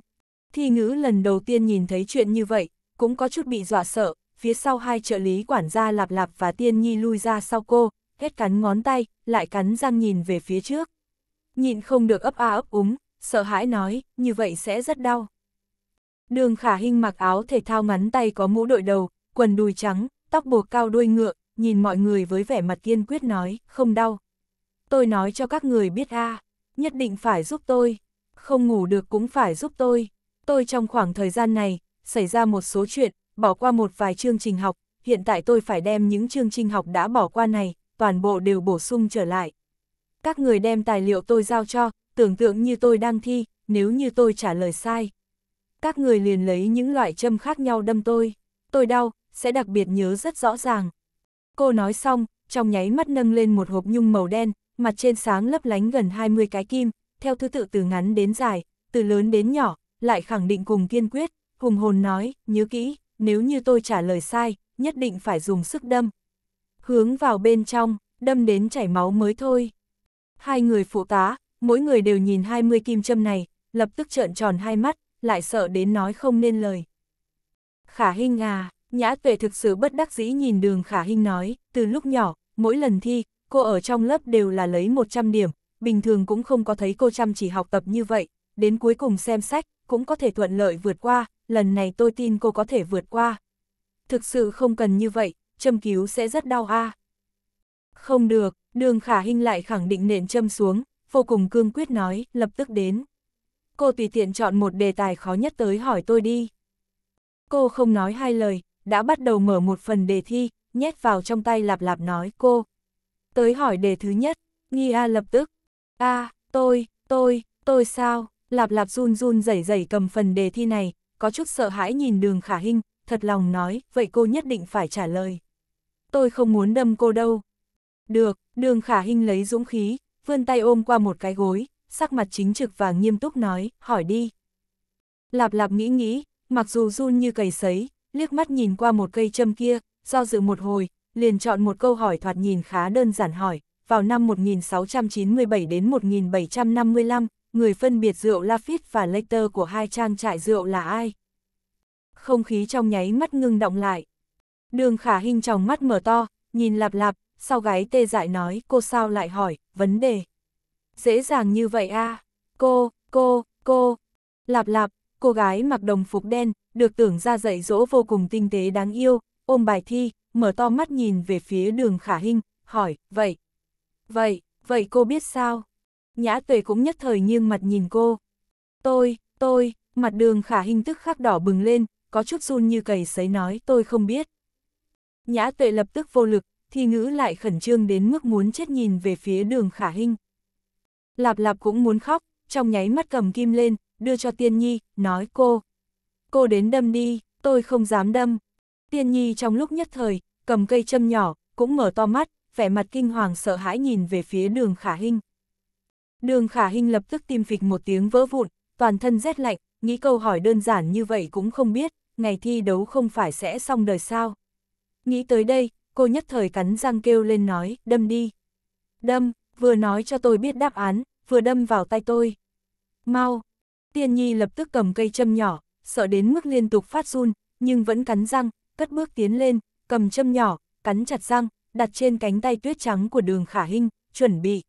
thi ngữ lần đầu tiên nhìn thấy chuyện như vậy, cũng có chút bị dọa sợ, phía sau hai trợ lý quản gia lạp lạp và tiên nhi lui ra sau cô, hết cắn ngón tay, lại cắn răng nhìn về phía trước. Nhìn không được ấp a ấp úng, sợ hãi nói, như vậy sẽ rất đau. Đường khả hình mặc áo thể thao ngắn tay có mũ đội đầu, quần đùi trắng, tóc buộc cao đuôi ngựa, nhìn mọi người với vẻ mặt kiên quyết nói, không đau tôi nói cho các người biết a, nhất định phải giúp tôi, không ngủ được cũng phải giúp tôi. Tôi trong khoảng thời gian này, xảy ra một số chuyện, bỏ qua một vài chương trình học, hiện tại tôi phải đem những chương trình học đã bỏ qua này, toàn bộ đều bổ sung trở lại. Các người đem tài liệu tôi giao cho, tưởng tượng như tôi đang thi, nếu như tôi trả lời sai. Các người liền lấy những loại châm khác nhau đâm tôi, tôi đau, sẽ đặc biệt nhớ rất rõ ràng. Cô nói xong, trong nháy mắt nâng lên một hộp nhung màu đen, mặt trên sáng lấp lánh gần 20 cái kim, theo thứ tự từ ngắn đến dài, từ lớn đến nhỏ, lại khẳng định cùng kiên quyết, hùng hồn nói, nhớ kỹ, nếu như tôi trả lời sai, nhất định phải dùng sức đâm. Hướng vào bên trong, đâm đến chảy máu mới thôi. Hai người phụ tá, mỗi người đều nhìn 20 kim châm này, lập tức trợn tròn hai mắt, lại sợ đến nói không nên lời. Khả Hinh à, Nhã Tuệ thực sự bất đắc dĩ nhìn đường Khả Hinh nói, từ lúc nhỏ, mỗi lần thi, cô ở trong lớp đều là lấy 100 điểm, bình thường cũng không có thấy cô chăm chỉ học tập như vậy, đến cuối cùng xem sách, cũng có thể thuận lợi vượt qua, lần này tôi tin cô có thể vượt qua. Thực sự không cần như vậy, châm cứu sẽ rất đau a. Không được, đường khả hình lại khẳng định nện châm xuống, vô cùng cương quyết nói, lập tức đến. Cô tùy tiện chọn một đề tài khó nhất tới hỏi tôi đi. Cô không nói hai lời, đã bắt đầu mở một phần đề thi, nhét vào trong tay lạp lạp nói cô. Tới hỏi đề thứ nhất, Nghi A lập tức. a tôi, tôi, tôi sao? Lạp lạp run run rẩy rẩy cầm phần đề thi này, có chút sợ hãi nhìn đường khả hình, thật lòng nói, vậy cô nhất định phải trả lời. Tôi không muốn đâm cô đâu. Được, đường khả hình lấy dũng khí, vươn tay ôm qua một cái gối, sắc mặt chính trực và nghiêm túc nói, hỏi đi. Lạp lạp nghĩ nghĩ, mặc dù run như cầy sấy, liếc mắt nhìn qua một cây châm kia, do dự một hồi, liền chọn một câu hỏi thoạt nhìn khá đơn giản hỏi, vào năm 1697 đến 1755, người phân biệt rượu Lafitte và Lecter của hai trang trại rượu là ai? Không khí trong nháy mắt ngưng động lại. Đường khả hình tròng mắt mở to, nhìn lạp lạp, sau gái tê dại nói cô sao lại hỏi, vấn đề. Dễ dàng như vậy a à? cô, cô, cô. Lạp lạp, cô gái mặc đồng phục đen, được tưởng ra dạy dỗ vô cùng tinh tế đáng yêu, ôm bài thi, mở to mắt nhìn về phía đường khả hình hỏi, vậy, vậy, vậy cô biết sao? Nhã tuệ cũng nhất thời nghiêng mặt nhìn cô. Tôi, tôi, mặt đường khả hình tức khắc đỏ bừng lên, có chút run như cầy sấy nói tôi không biết. Nhã tuệ lập tức vô lực, thì ngữ lại khẩn trương đến mức muốn chết nhìn về phía đường khả hình Lạp lạp cũng muốn khóc, trong nháy mắt cầm kim lên, đưa cho tiên nhi, nói cô. Cô đến đâm đi, tôi không dám đâm, Tiên nhi trong lúc nhất thời, cầm cây châm nhỏ, cũng mở to mắt, vẻ mặt kinh hoàng sợ hãi nhìn về phía đường khả hinh. Đường khả hinh lập tức tim phịch một tiếng vỡ vụn, toàn thân rét lạnh, nghĩ câu hỏi đơn giản như vậy cũng không biết, ngày thi đấu không phải sẽ xong đời sao. Nghĩ tới đây, cô nhất thời cắn răng kêu lên nói, đâm đi. Đâm, vừa nói cho tôi biết đáp án, vừa đâm vào tay tôi. Mau! Tiên Nhi lập tức cầm cây châm nhỏ, sợ đến mức liên tục phát run, nhưng vẫn cắn răng, cất bước tiến lên, cầm châm nhỏ, cắn chặt răng, đặt trên cánh tay tuyết trắng của đường khả hinh, chuẩn bị.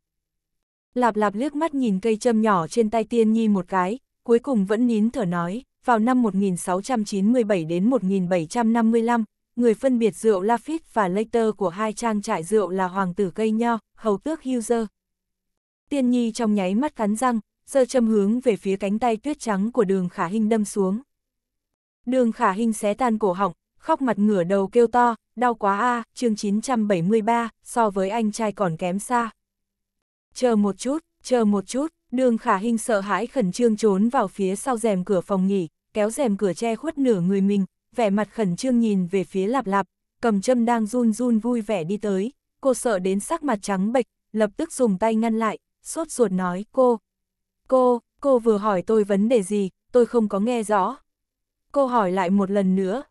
Lạp lạp liếc mắt nhìn cây châm nhỏ trên tay tiên nhi một cái, cuối cùng vẫn nín thở nói, vào năm 1697 đến 1755, người phân biệt rượu Lafitte và Later của hai trang trại rượu là hoàng tử cây nho, hầu tước Huser. Tiên nhi trong nháy mắt cắn răng, giơ châm hướng về phía cánh tay tuyết trắng của đường khả hình đâm xuống. Đường khả hình xé tan cổ họng, khóc mặt ngửa đầu kêu to, đau quá a à, chương 973, so với anh trai còn kém xa. Chờ một chút, chờ một chút, đường khả hình sợ hãi khẩn trương trốn vào phía sau rèm cửa phòng nghỉ, kéo rèm cửa che khuất nửa người mình, vẻ mặt khẩn trương nhìn về phía lạp lạp, cầm châm đang run run vui vẻ đi tới, cô sợ đến sắc mặt trắng bệch, lập tức dùng tay ngăn lại, sốt ruột nói cô. Cô, cô vừa hỏi tôi vấn đề gì, tôi không có nghe rõ. Cô hỏi lại một lần nữa,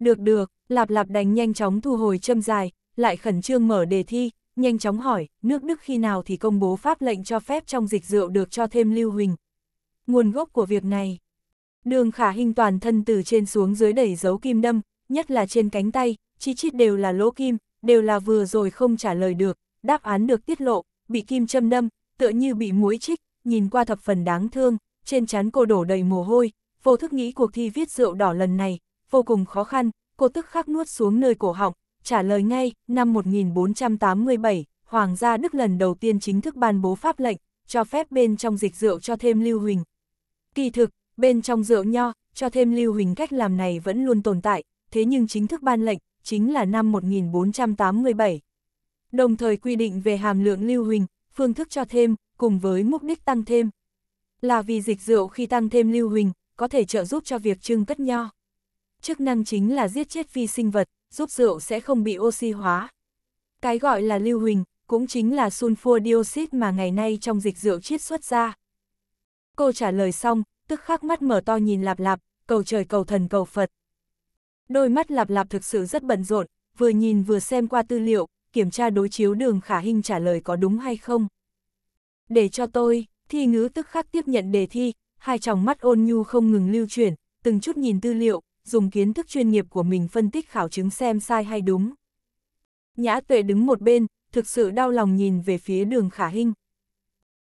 được được, lạp lạp đánh nhanh chóng thu hồi châm dài, lại khẩn trương mở đề thi, nhanh chóng hỏi, nước Đức khi nào thì công bố pháp lệnh cho phép trong dịch rượu được cho thêm lưu huỳnh. Nguồn gốc của việc này. Đường khả hình toàn thân từ trên xuống dưới đẩy dấu kim đâm, nhất là trên cánh tay, chi chít đều là lỗ kim, đều là vừa rồi không trả lời được, đáp án được tiết lộ, bị kim châm đâm, tựa như bị muối chích, nhìn qua thập phần đáng thương, trên trán cô đổ đầy mồ hôi, vô thức nghĩ cuộc thi viết rượu đỏ lần này, vô cùng khó khăn, cô tức khắc nuốt xuống nơi cổ họng, trả lời ngay, năm 1487, Hoàng gia Đức lần đầu tiên chính thức ban bố pháp lệnh, cho phép bên trong dịch rượu cho thêm lưu huỳnh. Kỳ thực, bên trong rượu nho, cho thêm lưu huỳnh cách làm này vẫn luôn tồn tại, thế nhưng chính thức ban lệnh, chính là năm 1487. Đồng thời quy định về hàm lượng lưu huỳnh, phương thức cho thêm, cùng với mục đích tăng thêm. Là vì dịch rượu khi tăng thêm lưu huỳnh, có thể trợ giúp cho việc trưng cất nho chức năng chính là giết chết vi sinh vật, giúp rượu sẽ không bị oxy hóa. Cái gọi là lưu huỳnh, cũng chính là sunfua dioxide mà ngày nay trong dịch rượu chiết xuất ra. Cô trả lời xong, tức khắc mắt mở to nhìn lạp lạp, cầu trời cầu thần cầu Phật. Đôi mắt lạp lạp thực sự rất bận rộn, vừa nhìn vừa xem qua tư liệu, kiểm tra đối chiếu đường khả hình trả lời có đúng hay không. Để cho tôi, thi ngữ tức khắc tiếp nhận đề thi, hai tròng mắt ôn nhu không ngừng lưu chuyển, từng chút nhìn tư liệu, dùng kiến thức chuyên nghiệp của mình phân tích khảo chứng xem sai hay đúng. Nhã tuệ đứng một bên, thực sự đau lòng nhìn về phía đường khả hình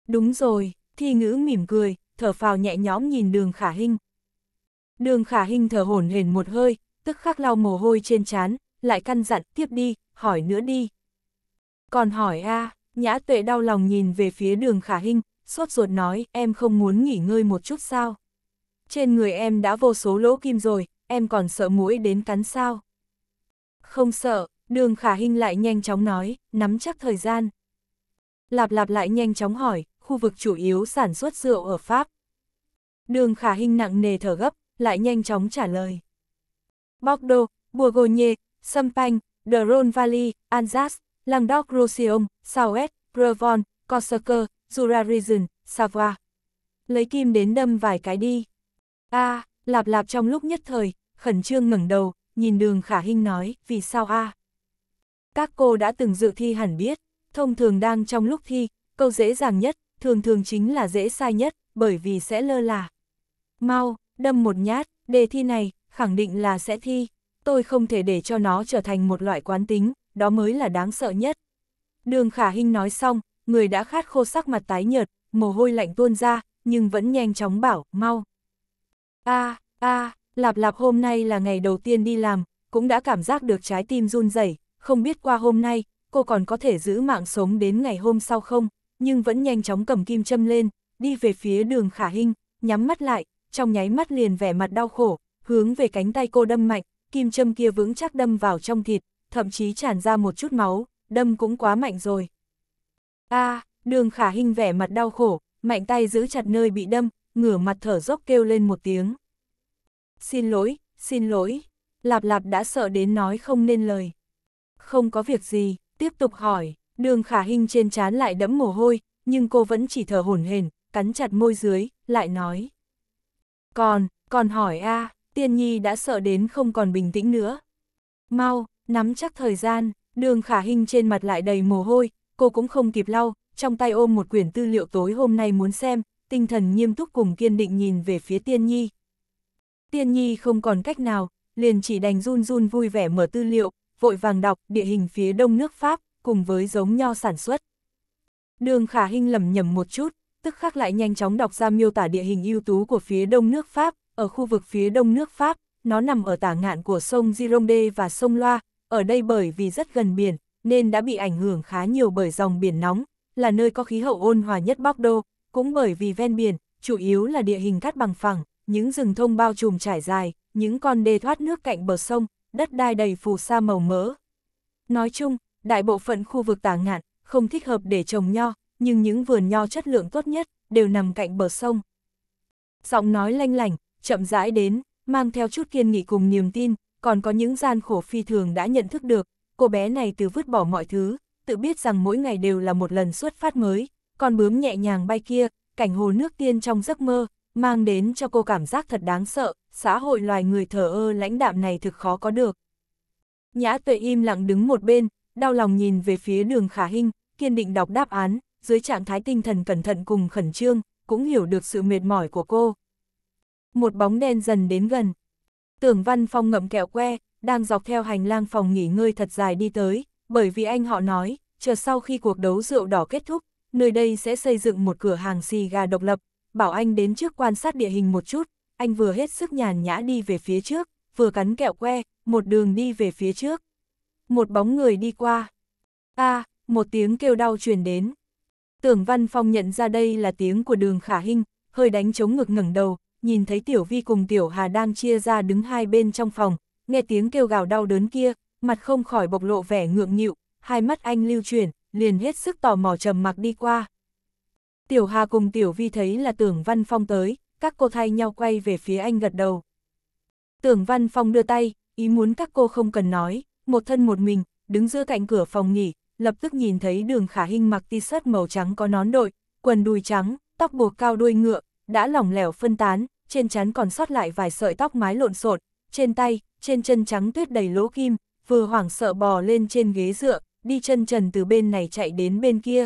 Đúng rồi, thi ngữ mỉm cười, thở phào nhẹ nhõm nhìn đường khả hình Đường khả hình thở hổn hển một hơi, tức khắc lau mồ hôi trên trán, lại căn dặn tiếp đi, hỏi nữa đi. Còn hỏi a à, nhã tuệ đau lòng nhìn về phía đường khả hình sốt ruột nói em không muốn nghỉ ngơi một chút sao. Trên người em đã vô số lỗ kim rồi, em còn sợ mũi đến cắn sao? Không sợ, đường khả hình lại nhanh chóng nói, nắm chắc thời gian. Lạp lạp lại nhanh chóng hỏi, khu vực chủ yếu sản xuất rượu ở Pháp. Đường khả hình nặng nề thở gấp, lại nhanh chóng trả lời. Bordeaux, Bourgogne, Champagne, Drone Valley, Alsace, Languedoc-Roussillon, Sauet, Provence, Corsica, Jura Region, Savoie. Lấy kim đến đâm vài cái đi. A, à, lạp lạp trong lúc nhất thời, khẩn trương ngẩng đầu, nhìn đường khả hinh nói, vì sao a à? Các cô đã từng dự thi hẳn biết, thông thường đang trong lúc thi, câu dễ dàng nhất, thường thường chính là dễ sai nhất, bởi vì sẽ lơ là. Mau, đâm một nhát, đề thi này, khẳng định là sẽ thi, tôi không thể để cho nó trở thành một loại quán tính, đó mới là đáng sợ nhất. Đường khả hinh nói xong, người đã khát khô sắc mặt tái nhợt, mồ hôi lạnh tuôn ra, nhưng vẫn nhanh chóng bảo, mau. a à, a à, Lạp lạp hôm nay là ngày đầu tiên đi làm, cũng đã cảm giác được trái tim run rẩy, không biết qua hôm nay, cô còn có thể giữ mạng sống đến ngày hôm sau không, nhưng vẫn nhanh chóng cầm kim châm lên, đi về phía đường khả hình, nhắm mắt lại, trong nháy mắt liền vẻ mặt đau khổ, hướng về cánh tay cô đâm mạnh, kim châm kia vững chắc đâm vào trong thịt, thậm chí tràn ra một chút máu, đâm cũng quá mạnh rồi. a đường khả hình vẻ mặt đau khổ, mạnh tay giữ chặt nơi bị đâm, ngửa mặt thở dốc kêu lên một tiếng. Xin lỗi, xin lỗi. Lạp lạp đã sợ đến nói không nên lời. Không có việc gì, tiếp tục hỏi, đường khả hình trên trán lại đẫm mồ hôi, nhưng cô vẫn chỉ thở hổn hển, cắn chặt môi dưới, lại nói. Còn, còn hỏi a à, tiên nhi đã sợ đến không còn bình tĩnh nữa. Mau, nắm chắc thời gian, đường khả hình trên mặt lại đầy mồ hôi, cô cũng không kịp lau, trong tay ôm một quyển tư liệu tối hôm nay muốn xem, tinh thần nghiêm túc cùng kiên định nhìn về phía tiên nhi, Tiên Nhi không còn cách nào, liền chỉ đành run run vui vẻ mở tư liệu, vội vàng đọc địa hình phía đông nước Pháp, cùng với giống nho sản xuất. Đường Khả Hinh lầm nhầm một chút, tức khắc lại nhanh chóng đọc ra miêu tả địa hình ưu tú của phía đông nước Pháp, ở khu vực phía đông nước Pháp, nó nằm ở tả ngạn của sông Gironde và sông Loa, ở đây bởi vì rất gần biển, nên đã bị ảnh hưởng khá nhiều bởi dòng biển nóng, là nơi có khí hậu ôn hòa nhất Bắc Đô, cũng bởi vì ven biển, chủ yếu là địa hình cát bằng phẳng, những rừng thông bao trùm trải dài, những con đê thoát nước cạnh bờ sông, đất đai đầy phù sa màu mỡ. Nói chung, đại bộ phận khu vực tà ngạn không thích hợp để trồng nho, nhưng những vườn nho chất lượng tốt nhất đều nằm cạnh bờ sông. Giọng nói lanh lành, chậm rãi đến, mang theo chút kiên nghị cùng niềm tin, còn có những gian khổ phi thường đã nhận thức được, cô bé này từ vứt bỏ mọi thứ, tự biết rằng mỗi ngày đều là một lần xuất phát mới, còn bướm nhẹ nhàng bay kia, cảnh hồ nước tiên trong giấc mơ, mang đến cho cô cảm giác thật đáng sợ, xã hội loài người thờ ơ lãnh đạm này thực khó có được. Nhã tuệ im lặng đứng một bên, đau lòng nhìn về phía đường khả hình, kiên định đọc đáp án, dưới trạng thái tinh thần cẩn thận cùng khẩn trương, cũng hiểu được sự mệt mỏi của cô. Một bóng đen dần đến gần. Tưởng Văn Phong ngậm kẹo que, đang dọc theo hành lang phòng nghỉ ngơi thật dài đi tới, bởi vì anh họ nói, chờ sau khi cuộc đấu rượu đỏ kết thúc, nơi đây sẽ xây dựng một cửa hàng xì gà độc lập, bảo anh đến trước quan sát địa hình một chút, anh vừa hết sức nhàn nhã đi về phía trước, vừa cắn kẹo que, một đường đi về phía trước. Một bóng người đi qua. a à, một tiếng kêu đau truyền đến. Tưởng Văn Phong nhận ra đây là tiếng của đường khả hình, hơi đánh chống ngực ngẩng đầu, nhìn thấy Tiểu Vi cùng Tiểu Hà đang chia ra đứng hai bên trong phòng, nghe tiếng kêu gào đau đớn kia, mặt không khỏi bộc lộ vẻ ngượng nghịu, hai mắt anh lưu chuyển, liền hết sức tò mò trầm mặc đi qua. Tiểu Hà cùng Tiểu Vi thấy là tưởng Văn Phong tới, các cô thay nhau quay về phía anh gật đầu. Tưởng Văn Phong đưa tay, ý muốn các cô không cần nói, một thân một mình, đứng giữa cạnh cửa phòng nghỉ, lập tức nhìn thấy đường khả hình mặc t-shirt màu trắng có nón đội, quần đùi trắng, tóc buộc cao đuôi ngựa, đã lỏng lẻo phân tán, trên chắn còn sót lại vài sợi tóc mái lộn xộn, trên tay, trên chân trắng tuyết đầy lỗ kim, vừa hoảng sợ bò lên trên ghế dựa, đi chân trần từ bên này chạy đến bên kia,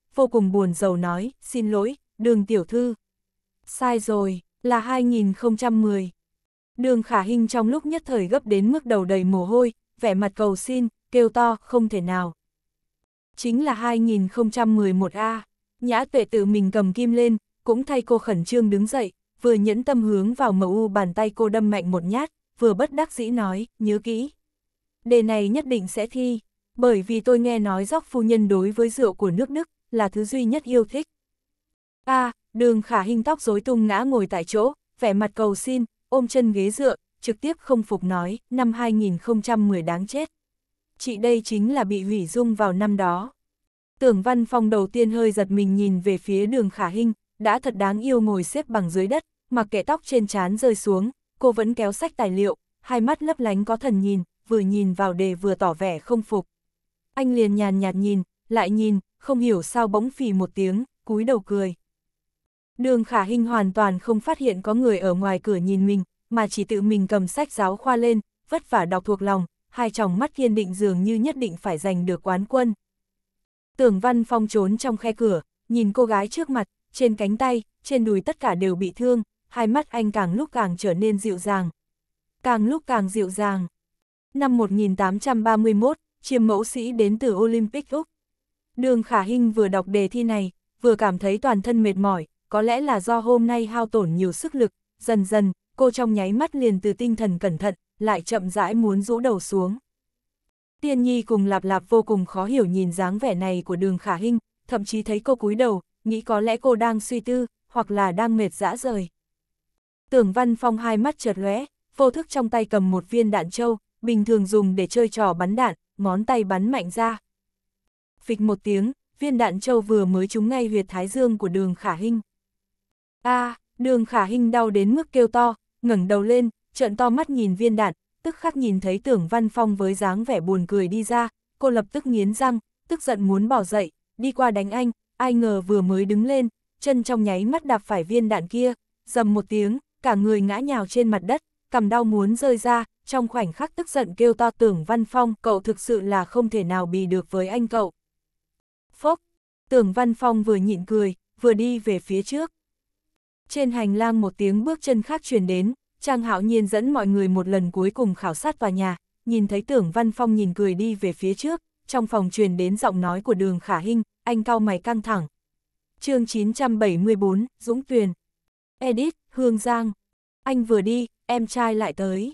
vô cùng buồn rầu nói, xin lỗi, đường tiểu thư. Sai rồi, là 2010. Đường khả hình trong lúc nhất thời gấp đến mức đầu đầy mồ hôi, vẻ mặt cầu xin, kêu to, không thể nào. Chính là 2011A, nhã tuệ tự mình cầm kim lên, cũng thay cô khẩn trương đứng dậy, vừa nhẫn tâm hướng vào màu u bàn tay cô đâm mạnh một nhát, vừa bất đắc dĩ nói, nhớ kỹ. Đề này nhất định sẽ thi, bởi vì tôi nghe nói dốc phu nhân đối với rượu của nước Đức, là thứ duy nhất yêu thích. A, à, đường khả hình tóc rối tung ngã ngồi tại chỗ, vẻ mặt cầu xin, ôm chân ghế dựa, trực tiếp không phục nói, năm 2010 đáng chết. Chị đây chính là bị hủy dung vào năm đó. Tưởng văn Phong đầu tiên hơi giật mình nhìn về phía đường khả hình, đã thật đáng yêu ngồi xếp bằng dưới đất, mặc kệ tóc trên trán rơi xuống, cô vẫn kéo sách tài liệu, hai mắt lấp lánh có thần nhìn, vừa nhìn vào đề vừa tỏ vẻ không phục. Anh liền nhàn nhạt nhìn, lại nhìn, không hiểu sao bỗng phì một tiếng, cúi đầu cười. Đường khả hình hoàn toàn không phát hiện có người ở ngoài cửa nhìn mình, mà chỉ tự mình cầm sách giáo khoa lên, vất vả đọc thuộc lòng, hai tròng mắt kiên định dường như nhất định phải giành được quán quân. Tưởng văn phong trốn trong khe cửa, nhìn cô gái trước mặt, trên cánh tay, trên đùi tất cả đều bị thương, hai mắt anh càng lúc càng trở nên dịu dàng. Càng lúc càng dịu dàng. Năm 1831, chiêm mẫu sĩ đến từ Olympic Úc, Đường khả Hinh vừa đọc đề thi này, vừa cảm thấy toàn thân mệt mỏi, có lẽ là do hôm nay hao tổn nhiều sức lực, dần dần, cô trong nháy mắt liền từ tinh thần cẩn thận, lại chậm rãi muốn rũ đầu xuống. Tiên Nhi cùng Lạp Lạp vô cùng khó hiểu nhìn dáng vẻ này của đường khả Hinh, thậm chí thấy cô cúi đầu, nghĩ có lẽ cô đang suy tư, hoặc là đang mệt dã rời. Tưởng Văn Phong hai mắt chợt lóe, vô thức trong tay cầm một viên đạn trâu, bình thường dùng để chơi trò bắn đạn, ngón tay bắn mạnh ra, phịch một tiếng, viên đạn châu vừa mới trúng ngay huyệt thái dương của đường khả hình a à, đường khả hình đau đến mức kêu to, ngẩng đầu lên, trợn to mắt nhìn viên đạn, tức khắc nhìn thấy tưởng văn phong với dáng vẻ buồn cười đi ra, cô lập tức nghiến răng, tức giận muốn bỏ dậy, đi qua đánh anh, ai ngờ vừa mới đứng lên, chân trong nháy mắt đạp phải viên đạn kia, dầm một tiếng, cả người ngã nhào trên mặt đất, cầm đau muốn rơi ra, trong khoảnh khắc tức giận kêu to tưởng Văn Phong, cậu thực sự là không thể nào bì được với anh cậu. Phốc, tưởng Văn Phong vừa nhịn cười, vừa đi về phía trước. Trên hành lang một tiếng bước chân khác truyền đến, Trang Hạo Nhiên dẫn mọi người một lần cuối cùng khảo sát tòa nhà, nhìn thấy tưởng Văn Phong nhìn cười đi về phía trước, trong phòng truyền đến giọng nói của đường Khả Hinh, anh cao mày căng thẳng. chương 974, Dũng Tuyền. Edit, Hương Giang. Anh vừa đi, em trai lại tới.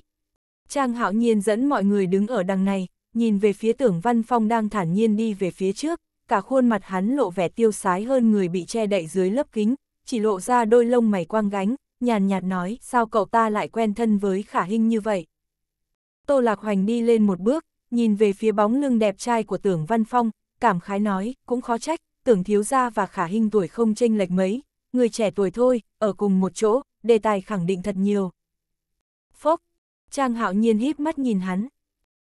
Trang Hạo Nhiên dẫn mọi người đứng ở đằng này, nhìn về phía tưởng Văn Phong đang thản nhiên đi về phía trước, cả khuôn mặt hắn lộ vẻ tiêu sái hơn người bị che đậy dưới lớp kính, chỉ lộ ra đôi lông mày quang gánh, nhàn nhạt nói sao cậu ta lại quen thân với khả hình như vậy. Tô Lạc Hoành đi lên một bước, nhìn về phía bóng lưng đẹp trai của tưởng Văn Phong, cảm khái nói, cũng khó trách, tưởng thiếu gia và khả hình tuổi không chênh lệch mấy, người trẻ tuổi thôi, ở cùng một chỗ, đề tài khẳng định thật nhiều. Phốc, Trang hạo nhiên híp mắt nhìn hắn.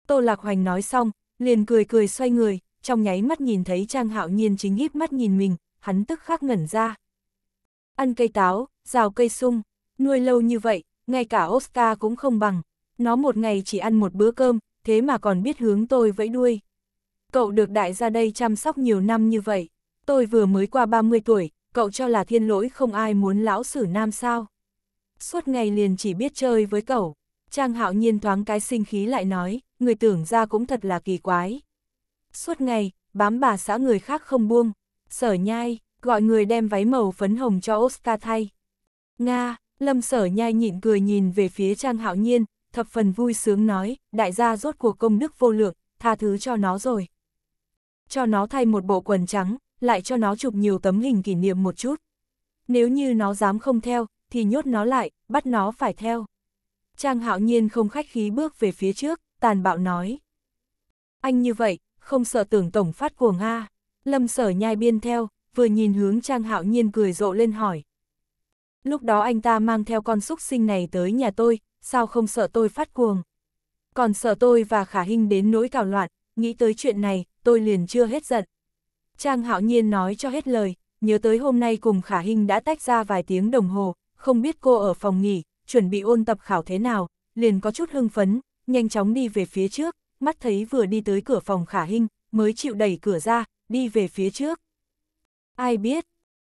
Tô Lạc Hoành nói xong, liền cười cười xoay người, trong nháy mắt nhìn thấy Trang Hạo Nhiên chính híp mắt nhìn mình, hắn tức khắc ngẩn ra. Ăn cây táo, rào cây sung, nuôi lâu như vậy, ngay cả Oscar cũng không bằng, nó một ngày chỉ ăn một bữa cơm, thế mà còn biết hướng tôi vẫy đuôi. Cậu được đại gia đây chăm sóc nhiều năm như vậy, tôi vừa mới qua 30 tuổi, cậu cho là thiên lỗi không ai muốn lão xử nam sao. Suốt ngày liền chỉ biết chơi với cậu, Trang Hạo Nhiên thoáng cái sinh khí lại nói, người tưởng ra cũng thật là kỳ quái. Suốt ngày, bám bà xã người khác không buông, sở nhai, gọi người đem váy màu phấn hồng cho Oscar thay. Nga, lâm sở nhai nhịn cười nhìn về phía Trang Hạo Nhiên, thập phần vui sướng nói, đại gia rốt cuộc công đức vô lượng, tha thứ cho nó rồi. Cho nó thay một bộ quần trắng, lại cho nó chụp nhiều tấm hình kỷ niệm một chút. Nếu như nó dám không theo, thì nhốt nó lại, bắt nó phải theo. Trang hạo nhiên không khách khí bước về phía trước, tàn bạo nói. Anh như vậy, không sợ tưởng tổng phát cuồng a Lâm sở nhai biên theo, vừa nhìn hướng Trang Hạo Nhiên cười rộ lên hỏi. Lúc đó anh ta mang theo con xúc sinh này tới nhà tôi, sao không sợ tôi phát cuồng? Còn sợ tôi và khả hình đến nỗi cào loạn, nghĩ tới chuyện này, tôi liền chưa hết giận. Trang Hạo Nhiên nói cho hết lời, nhớ tới hôm nay cùng khả hình đã tách ra vài tiếng đồng hồ, không biết cô ở phòng nghỉ, chuẩn bị ôn tập khảo thế nào, liền có chút hưng phấn, nhanh chóng đi về phía trước, mắt thấy vừa đi tới cửa phòng khả hình, mới chịu đẩy cửa ra, đi về phía trước. Ai biết,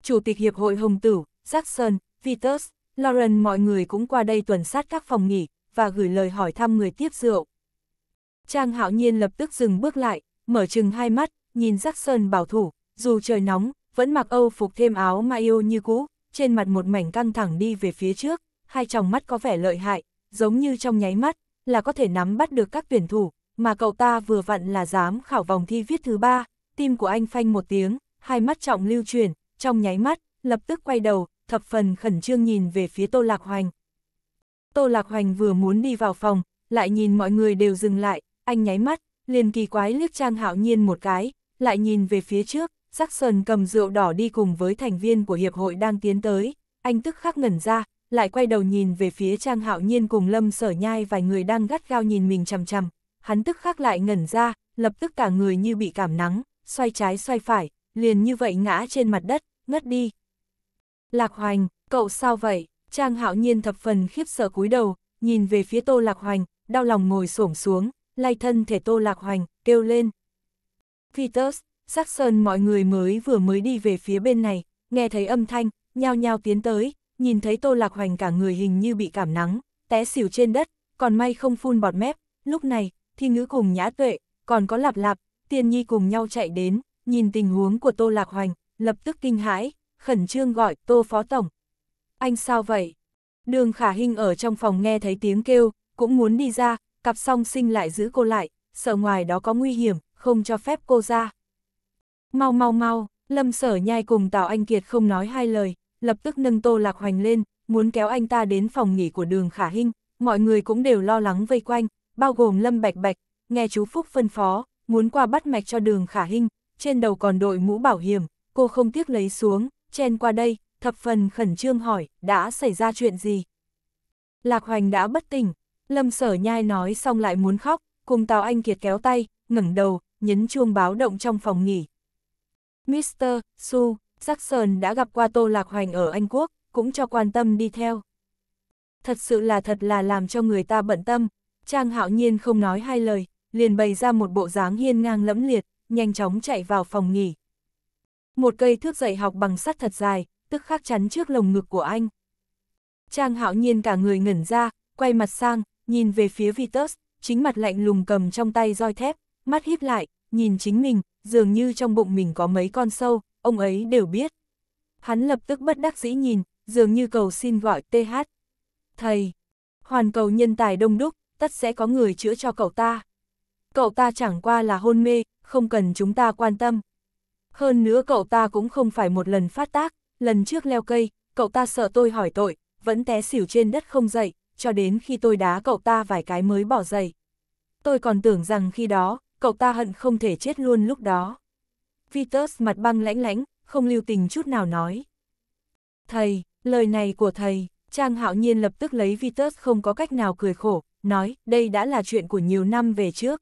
Chủ tịch Hiệp hội Hồng Tử, Jackson, Vitus, Lauren mọi người cũng qua đây tuần sát các phòng nghỉ, và gửi lời hỏi thăm người tiếp rượu. Trang hạo nhiên lập tức dừng bước lại, mở chừng hai mắt, nhìn Jackson bảo thủ, dù trời nóng, vẫn mặc âu phục thêm áo mayo như cũ, trên mặt một mảnh căng thẳng đi về phía trước, hai tròng mắt có vẻ lợi hại, giống như trong nháy mắt, là có thể nắm bắt được các tuyển thủ, mà cậu ta vừa vặn là dám khảo vòng thi viết thứ ba, tim của anh phanh một tiếng, hai mắt trọng lưu chuyển, trong nháy mắt, lập tức quay đầu, thập phần khẩn trương nhìn về phía Tô Lạc Hoành. Tô Lạc Hoành vừa muốn đi vào phòng, lại nhìn mọi người đều dừng lại, anh nháy mắt, liền kỳ quái liếc Trang Hạo Nhiên một cái, lại nhìn về phía trước, Jackson cầm rượu đỏ đi cùng với thành viên của hiệp hội đang tiến tới, anh tức khắc ngẩn ra, lại quay đầu nhìn về phía Trang Hạo Nhiên cùng Lâm Sở Nhai vài người đang gắt gao nhìn mình chằm chằm, hắn tức khắc lại ngẩn ra, lập tức cả người như bị cảm nắng, xoay trái xoay phải, liền như vậy ngã trên mặt đất, ngất đi. Lạc Hoành, cậu sao vậy? Trang hạo nhiên thập phần khiếp sợ cúi đầu, nhìn về phía Tô Lạc Hoành, đau lòng ngồi xổm xuống, lay thân thể Tô Lạc Hoành, kêu lên. Peters, Saxon mọi người mới vừa mới đi về phía bên này, nghe thấy âm thanh, nhao nhao tiến tới, nhìn thấy Tô Lạc Hoành cả người hình như bị cảm nắng, té xỉu trên đất, còn may không phun bọt mép, lúc này, thi ngữ cùng nhã tuệ, còn có lạp lạp, tiên nhi cùng nhau chạy đến, nhìn tình huống của Tô Lạc Hoành, lập tức kinh hãi, khẩn trương gọi Tô Phó Tổng. Anh sao vậy? Đường khả hình ở trong phòng nghe thấy tiếng kêu, cũng muốn đi ra, cặp song sinh lại giữ cô lại, sợ ngoài đó có nguy hiểm, không cho phép cô ra. Mau mau mau, lâm sở nhai cùng Tào Anh Kiệt không nói hai lời, lập tức nâng Tô Lạc Hoành lên, muốn kéo anh ta đến phòng nghỉ của đường khả hình, mọi người cũng đều lo lắng vây quanh, bao gồm Lâm Bạch Bạch, nghe chú Phúc phân phó, muốn qua bắt mạch cho đường khả hình, trên đầu còn đội mũ bảo hiểm, cô không tiếc lấy xuống, chen qua đây, thập phần khẩn trương hỏi, đã xảy ra chuyện gì? Lạc Hoành đã bất tỉnh, Lâm Sở Nhai nói xong lại muốn khóc, cùng Tào Anh Kiệt kéo tay, ngẩng đầu, nhấn chuông báo động trong phòng nghỉ. Mr. Su, Jackson đã gặp qua Tô Lạc Hoành ở Anh Quốc, cũng cho quan tâm đi theo. Thật sự là thật là làm cho người ta bận tâm, Trang hạo nhiên không nói hai lời, liền bày ra một bộ dáng hiên ngang lẫm liệt, nhanh chóng chạy vào phòng nghỉ. Một cây thước dạy học bằng sắt thật dài, tức khắc chắn trước lồng ngực của anh. Trang hạo nhiên cả người ngẩn ra, quay mặt sang, nhìn về phía Vitus, chính mặt lạnh lùng cầm trong tay roi thép, mắt híp lại, nhìn chính mình, dường như trong bụng mình có mấy con sâu, ông ấy đều biết. Hắn lập tức bất đắc dĩ nhìn, dường như cầu xin gọi TH. Thầy, hoàn cầu nhân tài đông đúc, tất sẽ có người chữa cho cậu ta. Cậu ta chẳng qua là hôn mê, không cần chúng ta quan tâm. Hơn nữa cậu ta cũng không phải một lần phát tác, lần trước leo cây, cậu ta sợ tôi hỏi tội, vẫn té xỉu trên đất không dậy, cho đến khi tôi đá cậu ta vài cái mới bỏ dậy. Tôi còn tưởng rằng khi đó, cậu ta hận không thể chết luôn lúc đó. Vitus mặt băng lãnh lãnh, không lưu tình chút nào nói. Thầy, lời này của thầy, Trang hạo nhiên lập tức lấy Vitus không có cách nào cười khổ, nói đây đã là chuyện của nhiều năm về trước.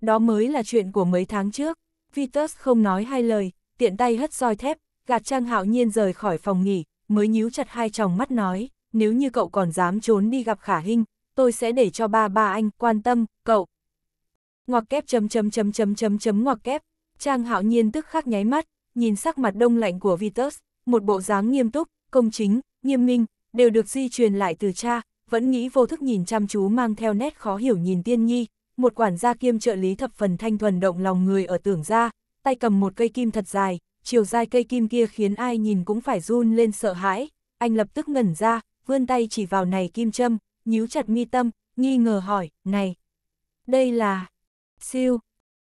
Đó mới là chuyện của mấy tháng trước, Vitus không nói hai lời, tiện tay hất roi thép, gạt Trang Hạo Nhiên rời khỏi phòng nghỉ, mới nhíu chặt hai tròng mắt nói, nếu như cậu còn dám trốn đi gặp Khả Hinh, tôi sẽ để cho ba ba anh quan tâm, cậu. Ngoặc kép chấm chấm chấm chấm chấm chấm ngoặc kép, Trang Hạo Nhiên tức khắc nháy mắt, nhìn sắc mặt đông lạnh của Vitus, một bộ dáng nghiêm túc, công chính, nghiêm minh, đều được di truyền lại từ cha, vẫn nghĩ vô thức nhìn chăm chú mang theo nét khó hiểu nhìn tiên nhi, một quản gia kiêm trợ lý thập phần thanh thuần động lòng người ở tưởng ra, tay cầm một cây kim thật dài, chiều dài cây kim kia khiến ai nhìn cũng phải run lên sợ hãi, anh lập tức ngẩn ra, vươn tay chỉ vào này kim châm, nhíu chặt mi tâm, nghi ngờ hỏi, này, đây là... siêu,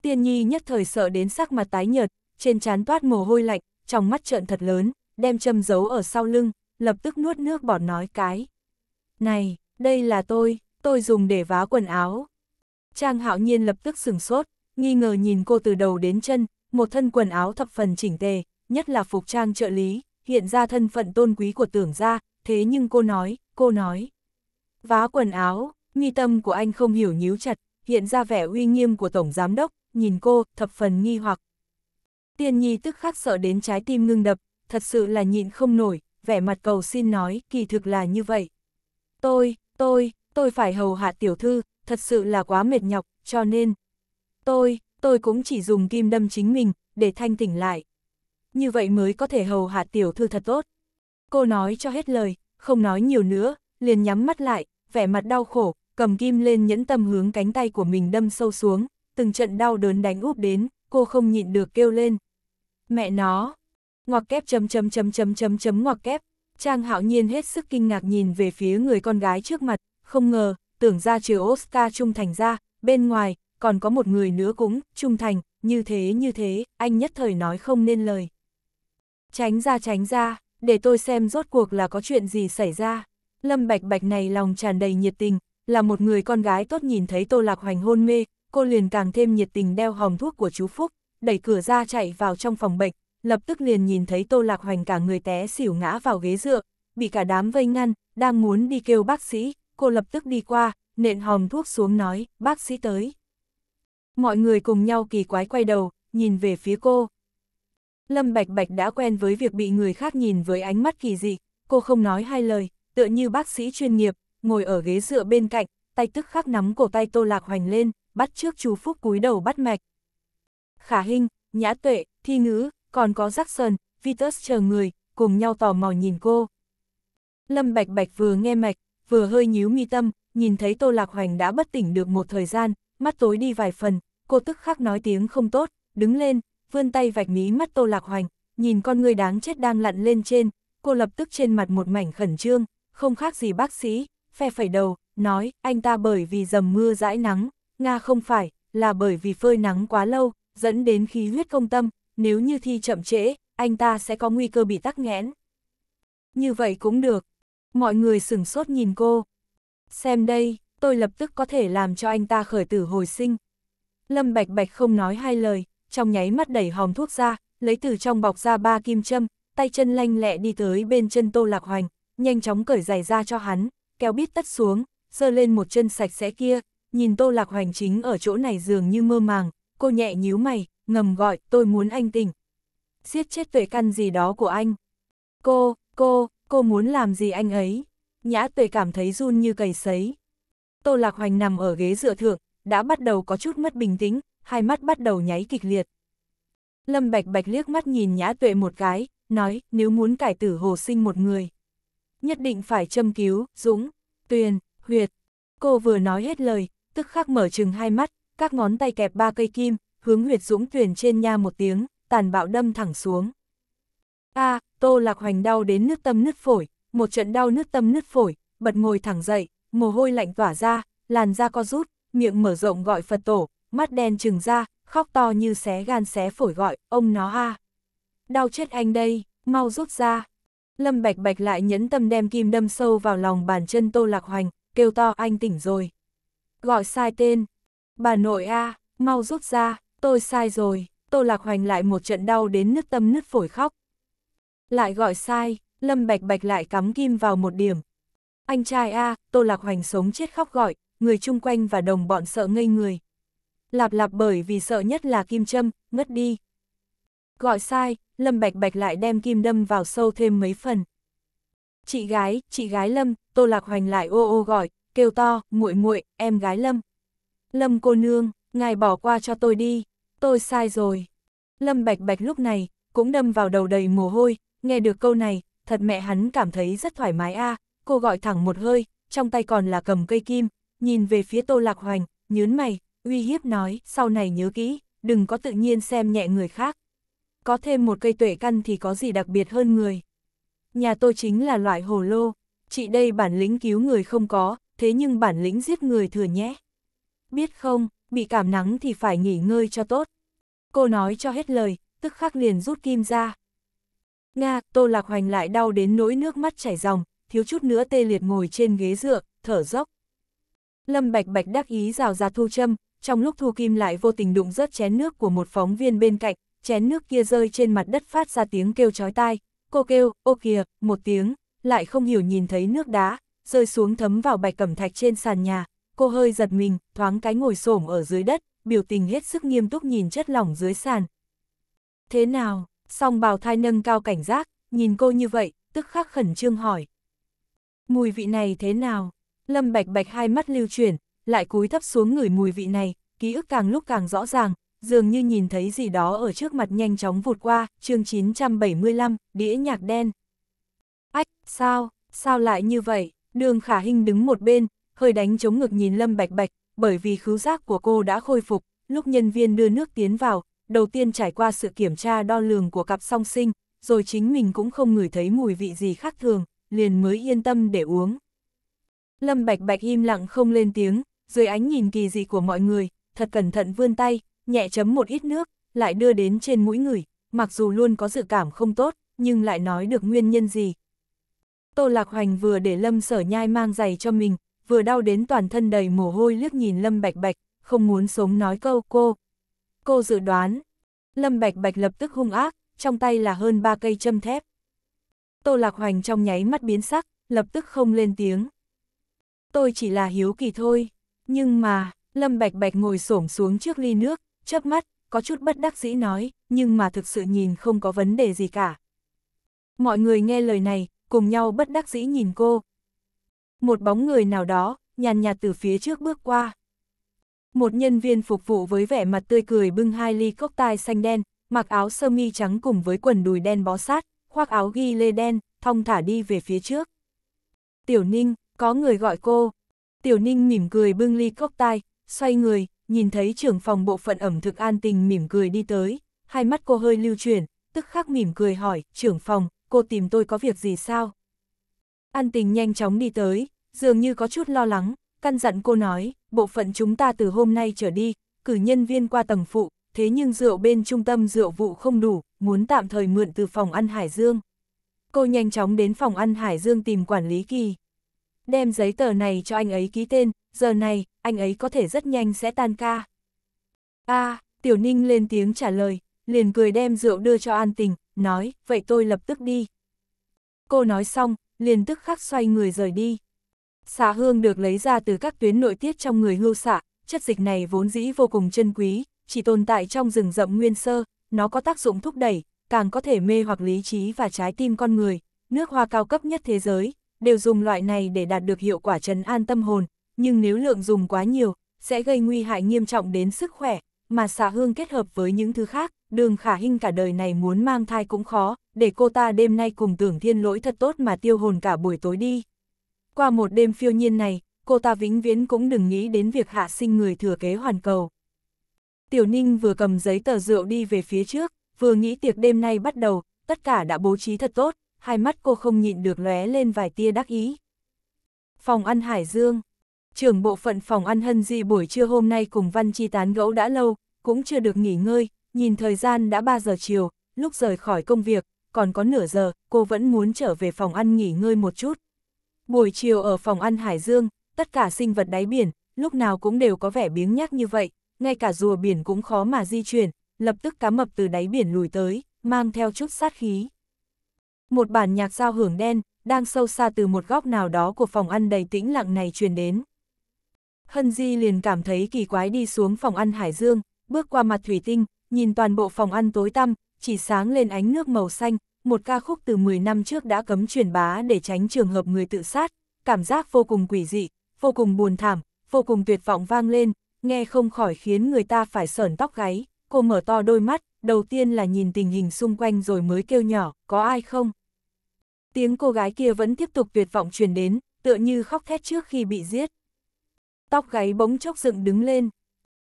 tiên nhi nhất thời sợ đến sắc mặt tái nhợt, trên trán toát mồ hôi lạnh, trong mắt trợn thật lớn, đem châm giấu ở sau lưng, lập tức nuốt nước bọt nói cái. Này, đây là tôi, tôi dùng để vá quần áo. Trang hạo nhiên lập tức sửng sốt, nghi ngờ nhìn cô từ đầu đến chân, một thân quần áo thập phần chỉnh tề, nhất là phục trang trợ lý, hiện ra thân phận tôn quý của tưởng gia, thế nhưng cô nói, cô nói. Vá quần áo, nghi tâm của anh không hiểu nhíu chặt, hiện ra vẻ uy nghiêm của Tổng Giám Đốc, nhìn cô, thập phần nghi hoặc. Tiên Nhi tức khắc sợ đến trái tim ngưng đập, thật sự là nhịn không nổi, vẻ mặt cầu xin nói, kỳ thực là như vậy tôi, tôi, tôi phải hầu hạ tiểu thư, thật sự là quá mệt nhọc, cho nên, tôi, tôi cũng chỉ dùng kim đâm chính mình, để thanh tỉnh lại. Như vậy mới có thể hầu hạ tiểu thư thật tốt. Cô nói cho hết lời, không nói nhiều nữa, liền nhắm mắt lại, vẻ mặt đau khổ, cầm kim lên nhẫn tâm hướng cánh tay của mình đâm sâu xuống, từng trận đau đớn đánh úp đến, cô không nhịn được kêu lên. Mẹ nó, ngoặc kép chấm chấm chấm chấm chấm chấm ngoặc kép, Trang hạo nhiên hết sức kinh ngạc nhìn về phía người con gái trước mặt, không ngờ, tưởng ra trừ Oscar trung thành ra, bên ngoài, còn có một người nữa cũng, trung thành, như thế như thế, anh nhất thời nói không nên lời. Tránh ra tránh ra, để tôi xem rốt cuộc là có chuyện gì xảy ra. Lâm Bạch Bạch này lòng tràn đầy nhiệt tình, là một người con gái tốt nhìn thấy Tô Lạc Hoành hôn mê, cô liền càng thêm nhiệt tình đeo hòm thuốc của chú Phúc, đẩy cửa ra chạy vào trong phòng bệnh, lập tức liền nhìn thấy Tô Lạc Hoành cả người té xỉu ngã vào ghế dựa, bị cả đám vây ngăn, đang muốn đi kêu bác sĩ, cô lập tức đi qua, nện hòm thuốc xuống nói, bác sĩ tới. Mọi người cùng nhau kỳ quái quay đầu, nhìn về phía cô. Lâm Bạch Bạch đã quen với việc bị người khác nhìn với ánh mắt kỳ dị, cô không nói hai lời, tựa như bác sĩ chuyên nghiệp, ngồi ở ghế dựa bên cạnh, tay tức khắc nắm cổ tay Tô Lạc Hoành lên, bắt trước chú Phúc cúi đầu bắt mạch. Khả Hinh, Nhã Tuệ, Thi Ngữ, còn có Jackson, Vitus chờ người, cùng nhau tò mò nhìn cô. Lâm Bạch Bạch vừa nghe mạch, vừa hơi nhíu mi tâm, nhìn thấy Tô Lạc Hoành đã bất tỉnh được một thời gian, mắt tối đi vài phần, cô tức khắc nói tiếng không tốt, đứng lên, vươn tay vạch mí mắt Tô Lạc Hoành, nhìn con người đáng chết đang lặn lên trên, cô lập tức trên mặt một mảnh khẩn trương, không khác gì bác sĩ, phe phẩy đầu, nói, anh ta bởi vì dầm mưa dãi nắng, Nga không phải, là bởi vì phơi nắng quá lâu, dẫn đến khí huyết công tâm, nếu như thi chậm trễ, anh ta sẽ có nguy cơ bị tắc nghẽn. Như vậy cũng được. Mọi người sửng sốt nhìn cô. Xem đây, tôi lập tức có thể làm cho anh ta khởi tử hồi sinh. Lâm Bạch Bạch không nói hai lời, trong nháy mắt đẩy hòm thuốc ra, lấy từ trong bọc ra ba kim châm, tay chân lanh lẹ đi tới bên chân Tô Lạc Hoành, nhanh chóng cởi giày ra cho hắn, kéo bít tất xuống, giơ lên một chân sạch sẽ kia, nhìn Tô Lạc Hoành chính ở chỗ này dường như mơ màng, cô nhẹ nhíu mày, ngầm gọi, tôi muốn anh tỉnh. Giết chết tuệ căn gì đó của anh. Cô, cô, cô muốn làm gì anh ấy? Nhã tuệ cảm thấy run như cầy sấy. Tô Lạc Hoành nằm ở ghế dựa thượng, đã bắt đầu có chút mất bình tĩnh, hai mắt bắt đầu nháy kịch liệt. Lâm Bạch Bạch liếc mắt nhìn Nhã Tuệ một cái, nói, nếu muốn cải tử hồ sinh một người, nhất định phải châm cứu, dũng, tuyền, huyệt. Cô vừa nói hết lời, tức khắc mở chừng hai mắt, các ngón tay kẹp ba cây kim, hướng huyệt dũng tuyển trên nha một tiếng, tàn bạo đâm thẳng xuống. A, à, Tô Lạc Hoành đau đến nước tâm nứt phổi, một trận đau nước tâm nứt phổi, bật ngồi thẳng dậy, mồ hôi lạnh tỏa ra, làn da co rút, miệng mở rộng gọi Phật tổ, mắt đen trừng ra, khóc to như xé gan xé phổi gọi, ông nó a. À. Đau chết anh đây, mau rút ra. Lâm Bạch Bạch lại nhẫn tâm đem kim đâm sâu vào lòng bàn chân Tô Lạc Hoành, kêu to anh tỉnh rồi. Gọi sai tên. Bà nội a, à, mau rút ra. Tôi sai rồi, Tô Lạc Hoành lại một trận đau đến nứt tâm nứt phổi khóc. Lại gọi sai, Lâm Bạch Bạch lại cắm kim vào một điểm. Anh trai a, Tô Lạc Hoành sống chết khóc gọi, người chung quanh và đồng bọn sợ ngây người. Lạp lạp bởi vì sợ nhất là kim châm, ngất đi. Gọi sai, Lâm Bạch Bạch lại đem kim đâm vào sâu thêm mấy phần. Chị gái, chị gái Lâm, Tô Lạc Hoành lại ô ô gọi, kêu to, muội muội, em gái Lâm. Lâm cô nương, ngài bỏ qua cho tôi đi, tôi sai rồi. Lâm Bạch Bạch lúc này, cũng đâm vào đầu đầy mồ hôi, nghe được câu này, thật mẹ hắn cảm thấy rất thoải mái a cô gọi thẳng một hơi, trong tay còn là cầm cây kim, nhìn về phía Tô Lạc Hoành, nhớn mày, uy hiếp nói, sau này nhớ kỹ, đừng có tự nhiên xem nhẹ người khác. Có thêm một cây tuệ căn thì có gì đặc biệt hơn người. Nhà tôi chính là loại hồ lô, chị đây bản lĩnh cứu người không có, thế nhưng bản lĩnh giết người thừa nhé. Biết không, bị cảm nắng thì phải nghỉ ngơi cho tốt. Cô nói cho hết lời, tức khắc liền rút kim ra. Nga, Tô Lạc Hoành lại đau đến nỗi nước mắt chảy ròng, thiếu chút nữa tê liệt ngồi trên ghế dựa, thở dốc. Lâm Bạch Bạch đắc ý rào ra thu châm, trong lúc thu kim lại vô tình đụng rớt chén nước của một phóng viên bên cạnh, chén nước kia rơi trên mặt đất phát ra tiếng kêu chói tai. Cô kêu, ô kìa, một tiếng, lại không hiểu nhìn thấy nước đá, rơi xuống thấm vào bạch cẩm thạch trên sàn nhà, cô hơi giật mình, thoáng cái ngồi xổm ở dưới đất, biểu tình hết sức nghiêm túc nhìn chất lỏng dưới sàn. Thế nào? Song bào thai nâng cao cảnh giác, nhìn cô như vậy, tức khắc khẩn trương hỏi. Mùi vị này thế nào? Lâm bạch bạch hai mắt lưu chuyển, lại cúi thấp xuống ngửi mùi vị này, ký ức càng lúc càng rõ ràng, dường như nhìn thấy gì đó ở trước mặt nhanh chóng vụt qua, chương 975, đĩa nhạc đen. Ách, sao, sao lại như vậy? Đường khả hình đứng một bên, hơi đánh chống ngực nhìn Lâm Bạch Bạch, bởi vì khứu giác của cô đã khôi phục, lúc nhân viên đưa nước tiến vào, đầu tiên trải qua sự kiểm tra đo lường của cặp song sinh, rồi chính mình cũng không ngửi thấy mùi vị gì khác thường, liền mới yên tâm để uống. Lâm Bạch Bạch im lặng không lên tiếng, dưới ánh nhìn kỳ dị của mọi người, thật cẩn thận vươn tay, nhẹ chấm một ít nước, lại đưa đến trên mũi người, mặc dù luôn có dự cảm không tốt, nhưng lại nói được nguyên nhân gì. Tô Lạc Hoành vừa để Lâm Sở Nhai mang giày cho mình, vừa đau đến toàn thân đầy mồ hôi liếc nhìn Lâm Bạch Bạch, không muốn sống nói câu cô. Cô dự đoán, Lâm Bạch Bạch lập tức hung ác, trong tay là hơn ba cây châm thép. Tô Lạc Hoành trong nháy mắt biến sắc, lập tức không lên tiếng. Tôi chỉ là hiếu kỳ thôi, nhưng mà, Lâm Bạch Bạch ngồi xổm xuống trước ly nước, chớp mắt, có chút bất đắc dĩ nói, nhưng mà thực sự nhìn không có vấn đề gì cả. Mọi người nghe lời này, cùng nhau bất đắc dĩ nhìn cô, một bóng người nào đó, nhàn nhạt từ phía trước bước qua. Một nhân viên phục vụ với vẻ mặt tươi cười bưng hai ly cốc tai xanh đen, mặc áo sơ mi trắng cùng với quần đùi đen bó sát, khoác áo ghi lê đen, thong thả đi về phía trước. Tiểu Ninh, có người gọi cô. Tiểu Ninh mỉm cười bưng ly cốc tai xoay người, nhìn thấy trưởng phòng bộ phận ẩm thực an tình mỉm cười đi tới, hai mắt cô hơi lưu chuyển, tức khắc mỉm cười hỏi, trưởng phòng, cô tìm tôi có việc gì sao? An tình nhanh chóng đi tới, dường như có chút lo lắng, căn dặn cô nói, bộ phận chúng ta từ hôm nay trở đi, cử nhân viên qua tầng phụ, thế nhưng rượu bên trung tâm rượu vụ không đủ, muốn tạm thời mượn từ phòng ăn Hải Dương. Cô nhanh chóng đến phòng ăn Hải Dương tìm quản lý kỳ. Đem giấy tờ này cho anh ấy ký tên, giờ này, anh ấy có thể rất nhanh sẽ tan ca. a à, Tiểu Ninh lên tiếng trả lời, liền cười đem rượu đưa cho An Tình, nói, vậy tôi lập tức đi. Cô nói xong, liền tức khắc xoay người rời đi. Xà hương được lấy ra từ các tuyến nội tiết trong người hưu xạ, chất dịch này vốn dĩ vô cùng chân quý, chỉ tồn tại trong rừng rậm nguyên sơ, nó có tác dụng thúc đẩy, càng có thể mê hoặc lý trí và trái tim con người. Nước hoa cao cấp nhất thế giới, đều dùng loại này để đạt được hiệu quả trấn an tâm hồn, nhưng nếu lượng dùng quá nhiều, sẽ gây nguy hại nghiêm trọng đến sức khỏe, mà xà hương kết hợp với những thứ khác, đường khả hinh cả đời này muốn mang thai cũng khó, để cô ta đêm nay cùng tưởng thiên lỗi thật tốt mà tiêu hồn cả buổi tối đi. Qua một đêm phiêu nhiên này, cô ta vĩnh viễn cũng đừng nghĩ đến việc hạ sinh người thừa kế hoàn cầu. Tiểu Ninh vừa cầm giấy tờ rượu đi về phía trước, vừa nghĩ tiệc đêm nay bắt đầu, tất cả đã bố trí thật tốt, hai mắt cô không nhịn được lóe lên vài tia đắc ý. Phòng ăn Hải Dương Trưởng bộ phận phòng ăn Hân Di buổi trưa hôm nay cùng Văn Chi tán gẫu đã lâu, cũng chưa được nghỉ ngơi, nhìn thời gian đã 3 giờ chiều, lúc rời khỏi công việc, còn có nửa giờ, cô vẫn muốn trở về phòng ăn nghỉ ngơi một chút. Buổi chiều ở phòng ăn Hải Dương, tất cả sinh vật đáy biển, lúc nào cũng đều có vẻ biếng nhác như vậy, ngay cả rùa biển cũng khó mà di chuyển, lập tức cá mập từ đáy biển lùi tới, mang theo chút sát khí. Một bản nhạc giao hưởng đen, đang sâu xa từ một góc nào đó của phòng ăn đầy tĩnh lặng này truyền đến. Hân Di liền cảm thấy kỳ quái đi xuống phòng ăn Hải Dương, bước qua mặt thủy tinh, nhìn toàn bộ phòng ăn tối tăm, chỉ sáng lên ánh nước màu xanh, một ca khúc từ 10 năm trước đã cấm truyền bá để tránh trường hợp người tự sát, cảm giác vô cùng quỷ dị, vô cùng buồn thảm, vô cùng tuyệt vọng vang lên, nghe không khỏi khiến người ta phải sởn tóc gáy, cô mở to đôi mắt, đầu tiên là nhìn tình hình xung quanh rồi mới kêu nhỏ, có ai không? Tiếng cô gái kia vẫn tiếp tục tuyệt vọng truyền đến, tựa như khóc thét trước khi bị giết. Tóc gáy bỗng chốc dựng đứng lên.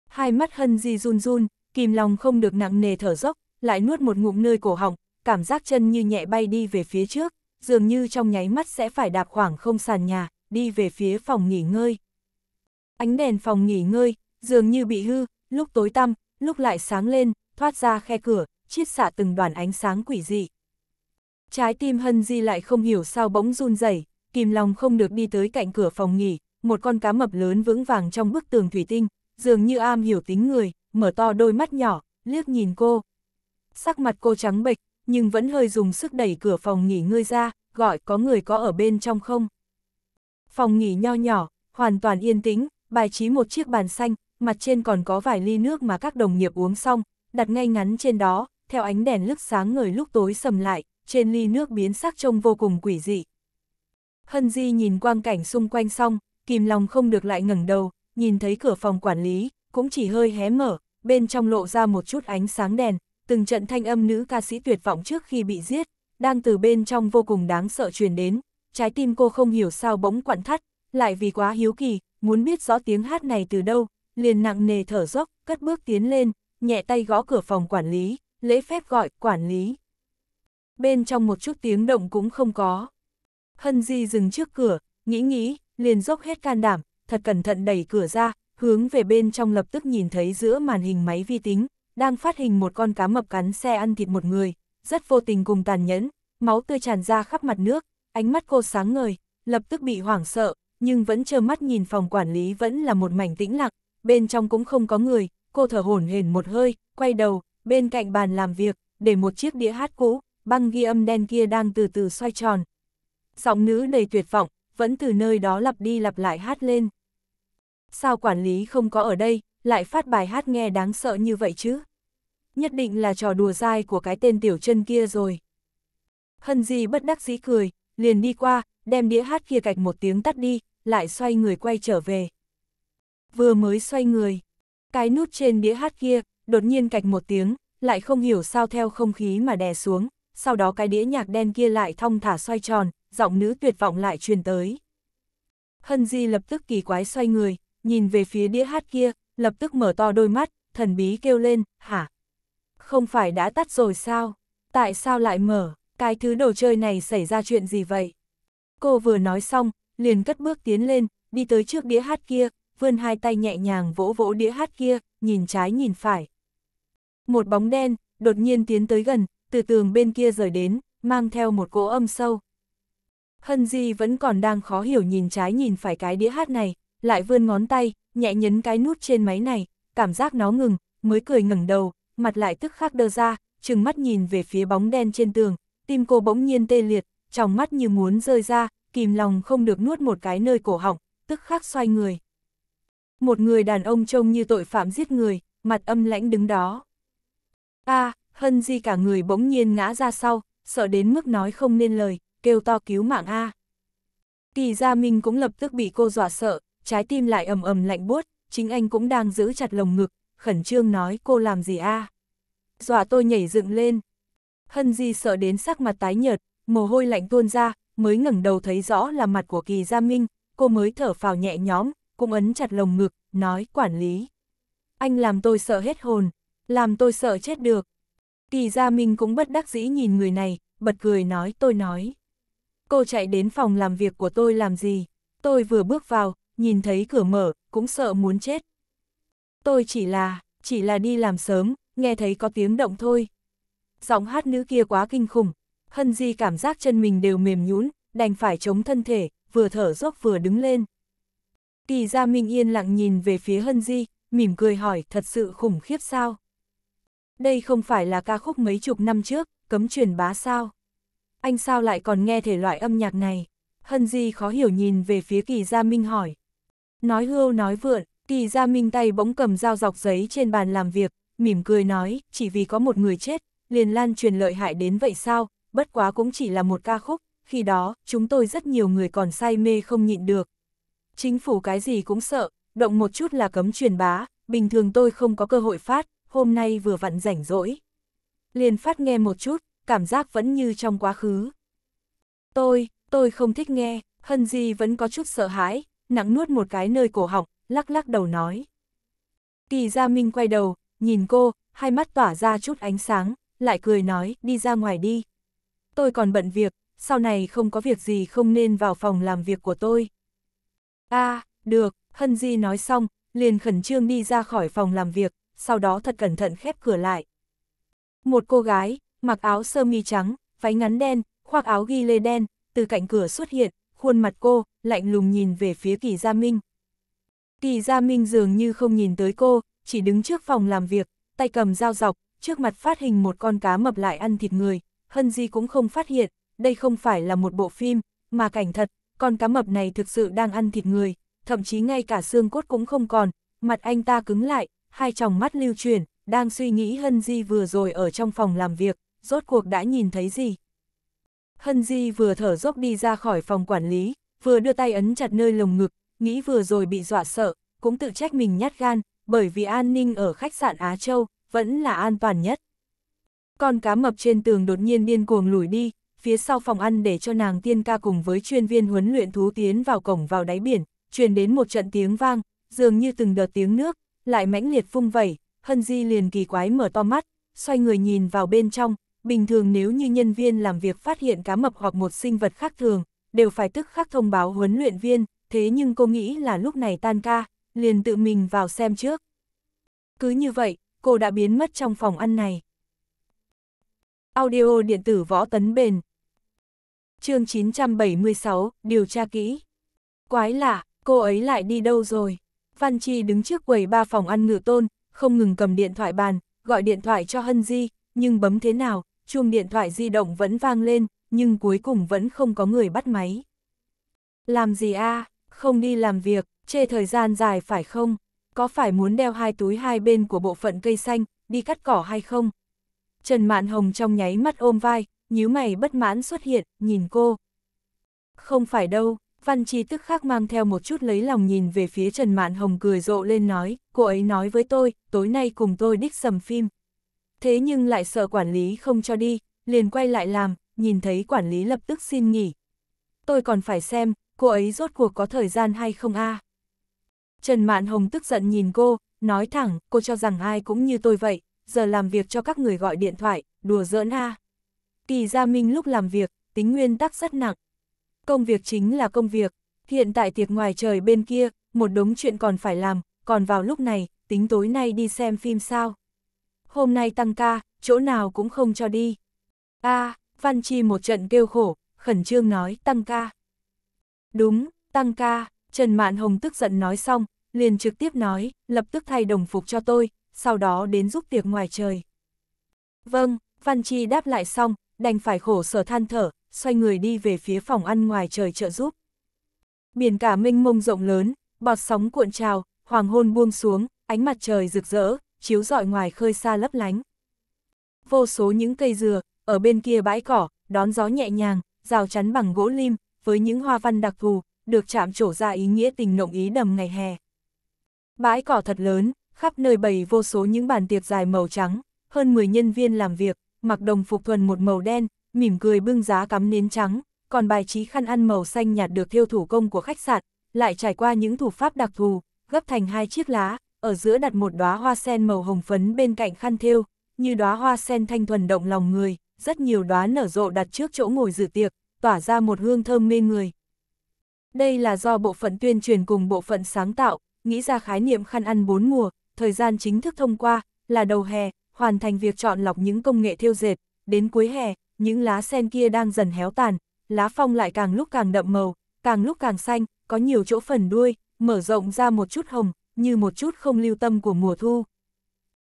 Hai mắt Hân Di run run, kìm lòng không được nặng nề thở dốc, lại nuốt một ngụm nơi cổ họng, cảm giác chân như nhẹ bay đi về phía trước, dường như trong nháy mắt sẽ phải đạp khoảng không sàn nhà, đi về phía phòng nghỉ ngơi. Ánh đèn phòng nghỉ ngơi, dường như bị hư, lúc tối tăm, lúc lại sáng lên, thoát ra khe cửa, chiết xạ từng đoàn ánh sáng quỷ dị. Trái tim Hân Di lại không hiểu sao bỗng run rẩy, kìm lòng không được đi tới cạnh cửa phòng nghỉ, một con cá mập lớn vững vàng trong bức tường thủy tinh, dường như am hiểu tính người, mở to đôi mắt nhỏ, liếc nhìn cô. Sắc mặt cô trắng bệch, nhưng vẫn hơi dùng sức đẩy cửa phòng nghỉ ngơi ra, gọi có người có ở bên trong không. Phòng nghỉ nho nhỏ, hoàn toàn yên tĩnh, bài trí một chiếc bàn xanh, mặt trên còn có vài ly nước mà các đồng nghiệp uống xong, đặt ngay ngắn trên đó, theo ánh đèn lức sáng người lúc tối sầm lại, trên ly nước biến sắc trông vô cùng quỷ dị. Hân Di nhìn quang cảnh xung quanh xong, kìm lòng không được lại ngẩng đầu, nhìn thấy cửa phòng quản lý, cũng chỉ hơi hé mở, bên trong lộ ra một chút ánh sáng đèn, từng trận thanh âm nữ ca sĩ tuyệt vọng trước khi bị giết, đang từ bên trong vô cùng đáng sợ truyền đến, trái tim cô không hiểu sao bỗng quặn thắt, lại vì quá hiếu kỳ, muốn biết rõ tiếng hát này từ đâu, liền nặng nề thở dốc, cất bước tiến lên, nhẹ tay gõ cửa phòng quản lý, lễ phép gọi quản lý. Bên trong một chút tiếng động cũng không có. Hân Di dừng trước cửa, nghĩ nghĩ, liền dốc hết can đảm, thật cẩn thận đẩy cửa ra, hướng về bên trong lập tức nhìn thấy giữa màn hình máy vi tính, đang phát hình một con cá mập cắn xe ăn thịt một người, rất vô tình cùng tàn nhẫn, máu tươi tràn ra khắp mặt nước, ánh mắt cô sáng ngời, lập tức bị hoảng sợ, nhưng vẫn trơ mắt nhìn phòng quản lý vẫn là một mảnh tĩnh lặng, bên trong cũng không có người, cô thở hổn hển một hơi, quay đầu, bên cạnh bàn làm việc, để một chiếc đĩa hát cũ, băng ghi âm đen kia đang từ từ xoay tròn. Giọng nữ đầy tuyệt vọng, vẫn từ nơi đó lặp đi lặp lại hát lên. Sao quản lý không có ở đây, lại phát bài hát nghe đáng sợ như vậy chứ? nhất định là trò đùa dai của cái tên tiểu chân kia rồi. Hân di bất đắc dĩ cười, liền đi qua, đem đĩa hát kia cạch một tiếng tắt đi, lại xoay người quay trở về. Vừa mới xoay người, cái nút trên đĩa hát kia, đột nhiên cạch một tiếng, lại không hiểu sao theo không khí mà đè xuống, sau đó cái đĩa nhạc đen kia lại thong thả xoay tròn, giọng nữ tuyệt vọng lại truyền tới. Hân Di lập tức kỳ quái xoay người, nhìn về phía đĩa hát kia, lập tức mở to đôi mắt, thần bí kêu lên, hả? không phải đã tắt rồi sao? Tại sao lại mở? Cái thứ đồ chơi này xảy ra chuyện gì vậy? Cô vừa nói xong, liền cất bước tiến lên, đi tới trước đĩa hát kia, vươn hai tay nhẹ nhàng vỗ vỗ đĩa hát kia, nhìn trái nhìn phải. Một bóng đen, đột nhiên tiến tới gần, từ tường bên kia rời đến, mang theo một cỗ âm sâu. Hân Di vẫn còn đang khó hiểu nhìn trái nhìn phải cái đĩa hát này, lại vươn ngón tay, nhẹ nhấn cái nút trên máy này, cảm giác nó ngừng, mới cười ngẩng đầu, mặt lại tức khắc đơ ra, chừng mắt nhìn về phía bóng đen trên tường, tim cô bỗng nhiên tê liệt, trong mắt như muốn rơi ra, kìm lòng không được nuốt một cái nơi cổ họng, tức khắc xoay người. Một người đàn ông trông như tội phạm giết người, mặt âm lãnh đứng đó. a Hân Di cả người bỗng nhiên ngã ra sau, sợ đến mức nói không nên lời, kêu to cứu mạng A. Kỳ Gia Minh cũng lập tức bị cô dọa sợ, trái tim lại ầm ầm lạnh buốt, chính anh cũng đang giữ chặt lồng ngực, khẩn trương nói cô làm gì a? À? Dọa tôi nhảy dựng lên. Hân Di sợ đến sắc mặt tái nhợt, mồ hôi lạnh tuôn ra, mới ngẩng đầu thấy rõ là mặt của Kỳ Gia Minh, cô mới thở phào nhẹ nhõm, cũng ấn chặt lồng ngực, nói quản lý. Anh làm tôi sợ hết hồn, làm tôi sợ chết được. Kỳ Gia Minh cũng bất đắc dĩ nhìn người này, bật cười nói tôi nói. Cô chạy đến phòng làm việc của tôi làm gì? Tôi vừa bước vào, nhìn thấy cửa mở, cũng sợ muốn chết. Tôi chỉ là, chỉ là đi làm sớm, nghe thấy có tiếng động thôi. Giọng hát nữ kia quá kinh khủng, Hân Di cảm giác chân mình đều mềm nhũn, đành phải chống thân thể, vừa thở dốc vừa đứng lên. Kỳ Gia Minh yên lặng nhìn về phía Hân Di, mỉm cười hỏi thật sự khủng khiếp sao? Đây không phải là ca khúc mấy chục năm trước, cấm truyền bá sao? Anh sao lại còn nghe thể loại âm nhạc này? Hân Di khó hiểu nhìn về phía Kỳ Gia Minh hỏi. Nói hưu nói vượn, thì ra Minh tay bỗng cầm dao dọc giấy trên bàn làm việc, mỉm cười nói, chỉ vì có một người chết, liền lan truyền lợi hại đến vậy sao, bất quá cũng chỉ là một ca khúc, khi đó, chúng tôi rất nhiều người còn say mê không nhịn được. Chính phủ cái gì cũng sợ, động một chút là cấm truyền bá, bình thường tôi không có cơ hội phát, hôm nay vừa vặn rảnh rỗi. Liền phát nghe một chút, cảm giác vẫn như trong quá khứ. Tôi, tôi không thích nghe, Hân gì vẫn có chút sợ hãi, nặng nuốt một cái nơi cổ họng, lắc lắc đầu nói. Kỳ Gia Minh quay đầu, nhìn cô, hai mắt tỏa ra chút ánh sáng, lại cười nói, đi ra ngoài đi. Tôi còn bận việc, sau này không có việc gì không nên vào phòng làm việc của tôi. a được, Hân Di nói xong, liền khẩn trương đi ra khỏi phòng làm việc, sau đó thật cẩn thận khép cửa lại. Một cô gái, mặc áo sơ mi trắng, váy ngắn đen, khoác áo ghi lê đen, từ cạnh cửa xuất hiện, khuôn mặt cô, lạnh lùng nhìn về phía kỳ Gia Minh. Kỳ Gia Minh dường như không nhìn tới cô, chỉ đứng trước phòng làm việc, tay cầm dao dọc, trước mặt phát hình một con cá mập lại ăn thịt người, Hân Di cũng không phát hiện, đây không phải là một bộ phim, mà cảnh thật, con cá mập này thực sự đang ăn thịt người, thậm chí ngay cả xương cốt cũng không còn, mặt anh ta cứng lại, hai tròng mắt lưu chuyển, đang suy nghĩ Hân Di vừa rồi ở trong phòng làm việc, rốt cuộc đã nhìn thấy gì. Hân Di vừa thở dốc đi ra khỏi phòng quản lý, vừa đưa tay ấn chặt nơi lồng ngực, nghĩ vừa rồi bị dọa sợ, cũng tự trách mình nhát gan, bởi vì an ninh ở khách sạn Á Châu, vẫn là an toàn nhất. Con cá mập trên tường đột nhiên điên cuồng lùi đi, phía sau phòng ăn để cho nàng tiên ca cùng với chuyên viên huấn luyện thú tiến vào cổng vào đáy biển, truyền đến một trận tiếng vang, dường như từng đợt tiếng nước, lại mãnh liệt phung vẩy, Hân Di liền kỳ quái mở to mắt, xoay người nhìn vào bên trong, bình thường nếu như nhân viên làm việc phát hiện cá mập hoặc một sinh vật khác thường, đều phải tức khắc thông báo huấn luyện viên, thế nhưng cô nghĩ là lúc này tan ca, liền tự mình vào xem trước. Cứ như vậy, cô đã biến mất trong phòng ăn này. Audio điện tử võ tấn bền chương 976, điều tra kỹ. Quái lạ, cô ấy lại đi đâu rồi? Văn Chi đứng trước quầy ba phòng ăn ngự tôn, không ngừng cầm điện thoại bàn, gọi điện thoại cho Hân Di, nhưng bấm thế nào, chuông điện thoại di động vẫn vang lên, nhưng cuối cùng vẫn không có người bắt máy. Làm gì a à? không đi làm việc, chê thời gian dài phải không? Có phải muốn đeo hai túi hai bên của bộ phận cây xanh, đi cắt cỏ hay không? Trần Mạn Hồng trong nháy mắt ôm vai, nhíu mày bất mãn xuất hiện, nhìn cô. Không phải đâu, Văn Chi tức khắc mang theo một chút lấy lòng nhìn về phía Trần Mạn Hồng cười rộ lên nói, cô ấy nói với tôi, tối nay cùng tôi đích sầm phim. Thế nhưng lại sợ quản lý không cho đi, liền quay lại làm, nhìn thấy quản lý lập tức xin nghỉ. Tôi còn phải xem, cô ấy rốt cuộc có thời gian hay không a? À? Trần Mạn Hồng tức giận nhìn cô, nói thẳng, cô cho rằng ai cũng như tôi vậy, giờ làm việc cho các người gọi điện thoại, đùa giỡn a. Kỳ Gia Minh lúc làm việc, tính nguyên tắc rất nặng. Công việc chính là công việc, hiện tại tiệc ngoài trời bên kia, một đống chuyện còn phải làm, còn vào lúc này, tính tối nay đi xem phim sao. Hôm nay tăng ca, chỗ nào cũng không cho đi. a à, Văn Chi một trận kêu khổ, khẩn trương nói tăng ca. Đúng, tăng ca, Trần Mạn Hồng tức giận nói xong, liền trực tiếp nói, lập tức thay đồng phục cho tôi, sau đó đến giúp việc ngoài trời. Vâng, Văn Chi đáp lại xong, đành phải khổ sở than thở, xoay người đi về phía phòng ăn ngoài trời trợ giúp. Biển cả mênh mông rộng lớn, bọt sóng cuộn trào, hoàng hôn buông xuống, ánh mặt trời rực rỡ, chiếu rọi ngoài khơi xa lấp lánh. Vô số những cây dừa, ở bên kia bãi cỏ, đón gió nhẹ nhàng, rào chắn bằng gỗ lim, với những hoa văn đặc thù, được chạm trổ ra ý nghĩa tình nộng ý đầm ngày hè. Bãi cỏ thật lớn, khắp nơi bày vô số những bàn tiệc dài màu trắng, hơn 10 nhân viên làm việc, mặc đồng phục thuần một màu đen, mỉm cười bưng giá cắm nến trắng, còn bài trí khăn ăn màu xanh nhạt được thiêu thủ công của khách sạn, lại trải qua những thủ pháp đặc thù, gấp thành hai chiếc lá, ở giữa đặt một đóa hoa sen màu hồng phấn bên cạnh khăn thiêu như đóa hoa sen thanh thuần động lòng người, rất nhiều đóa nở rộ đặt trước chỗ ngồi dự tiệc, tỏa ra một hương thơm mê người. Đây là do bộ phận tuyên truyền cùng bộ phận sáng tạo, nghĩ ra khái niệm khăn ăn bốn mùa, thời gian chính thức thông qua, là đầu hè, hoàn thành việc chọn lọc những công nghệ thiêu dệt, đến cuối hè, những lá sen kia đang dần héo tàn, lá phong lại càng lúc càng đậm màu, càng lúc càng xanh, có nhiều chỗ phần đuôi, mở rộng ra một chút hồng, như một chút không lưu tâm của mùa thu.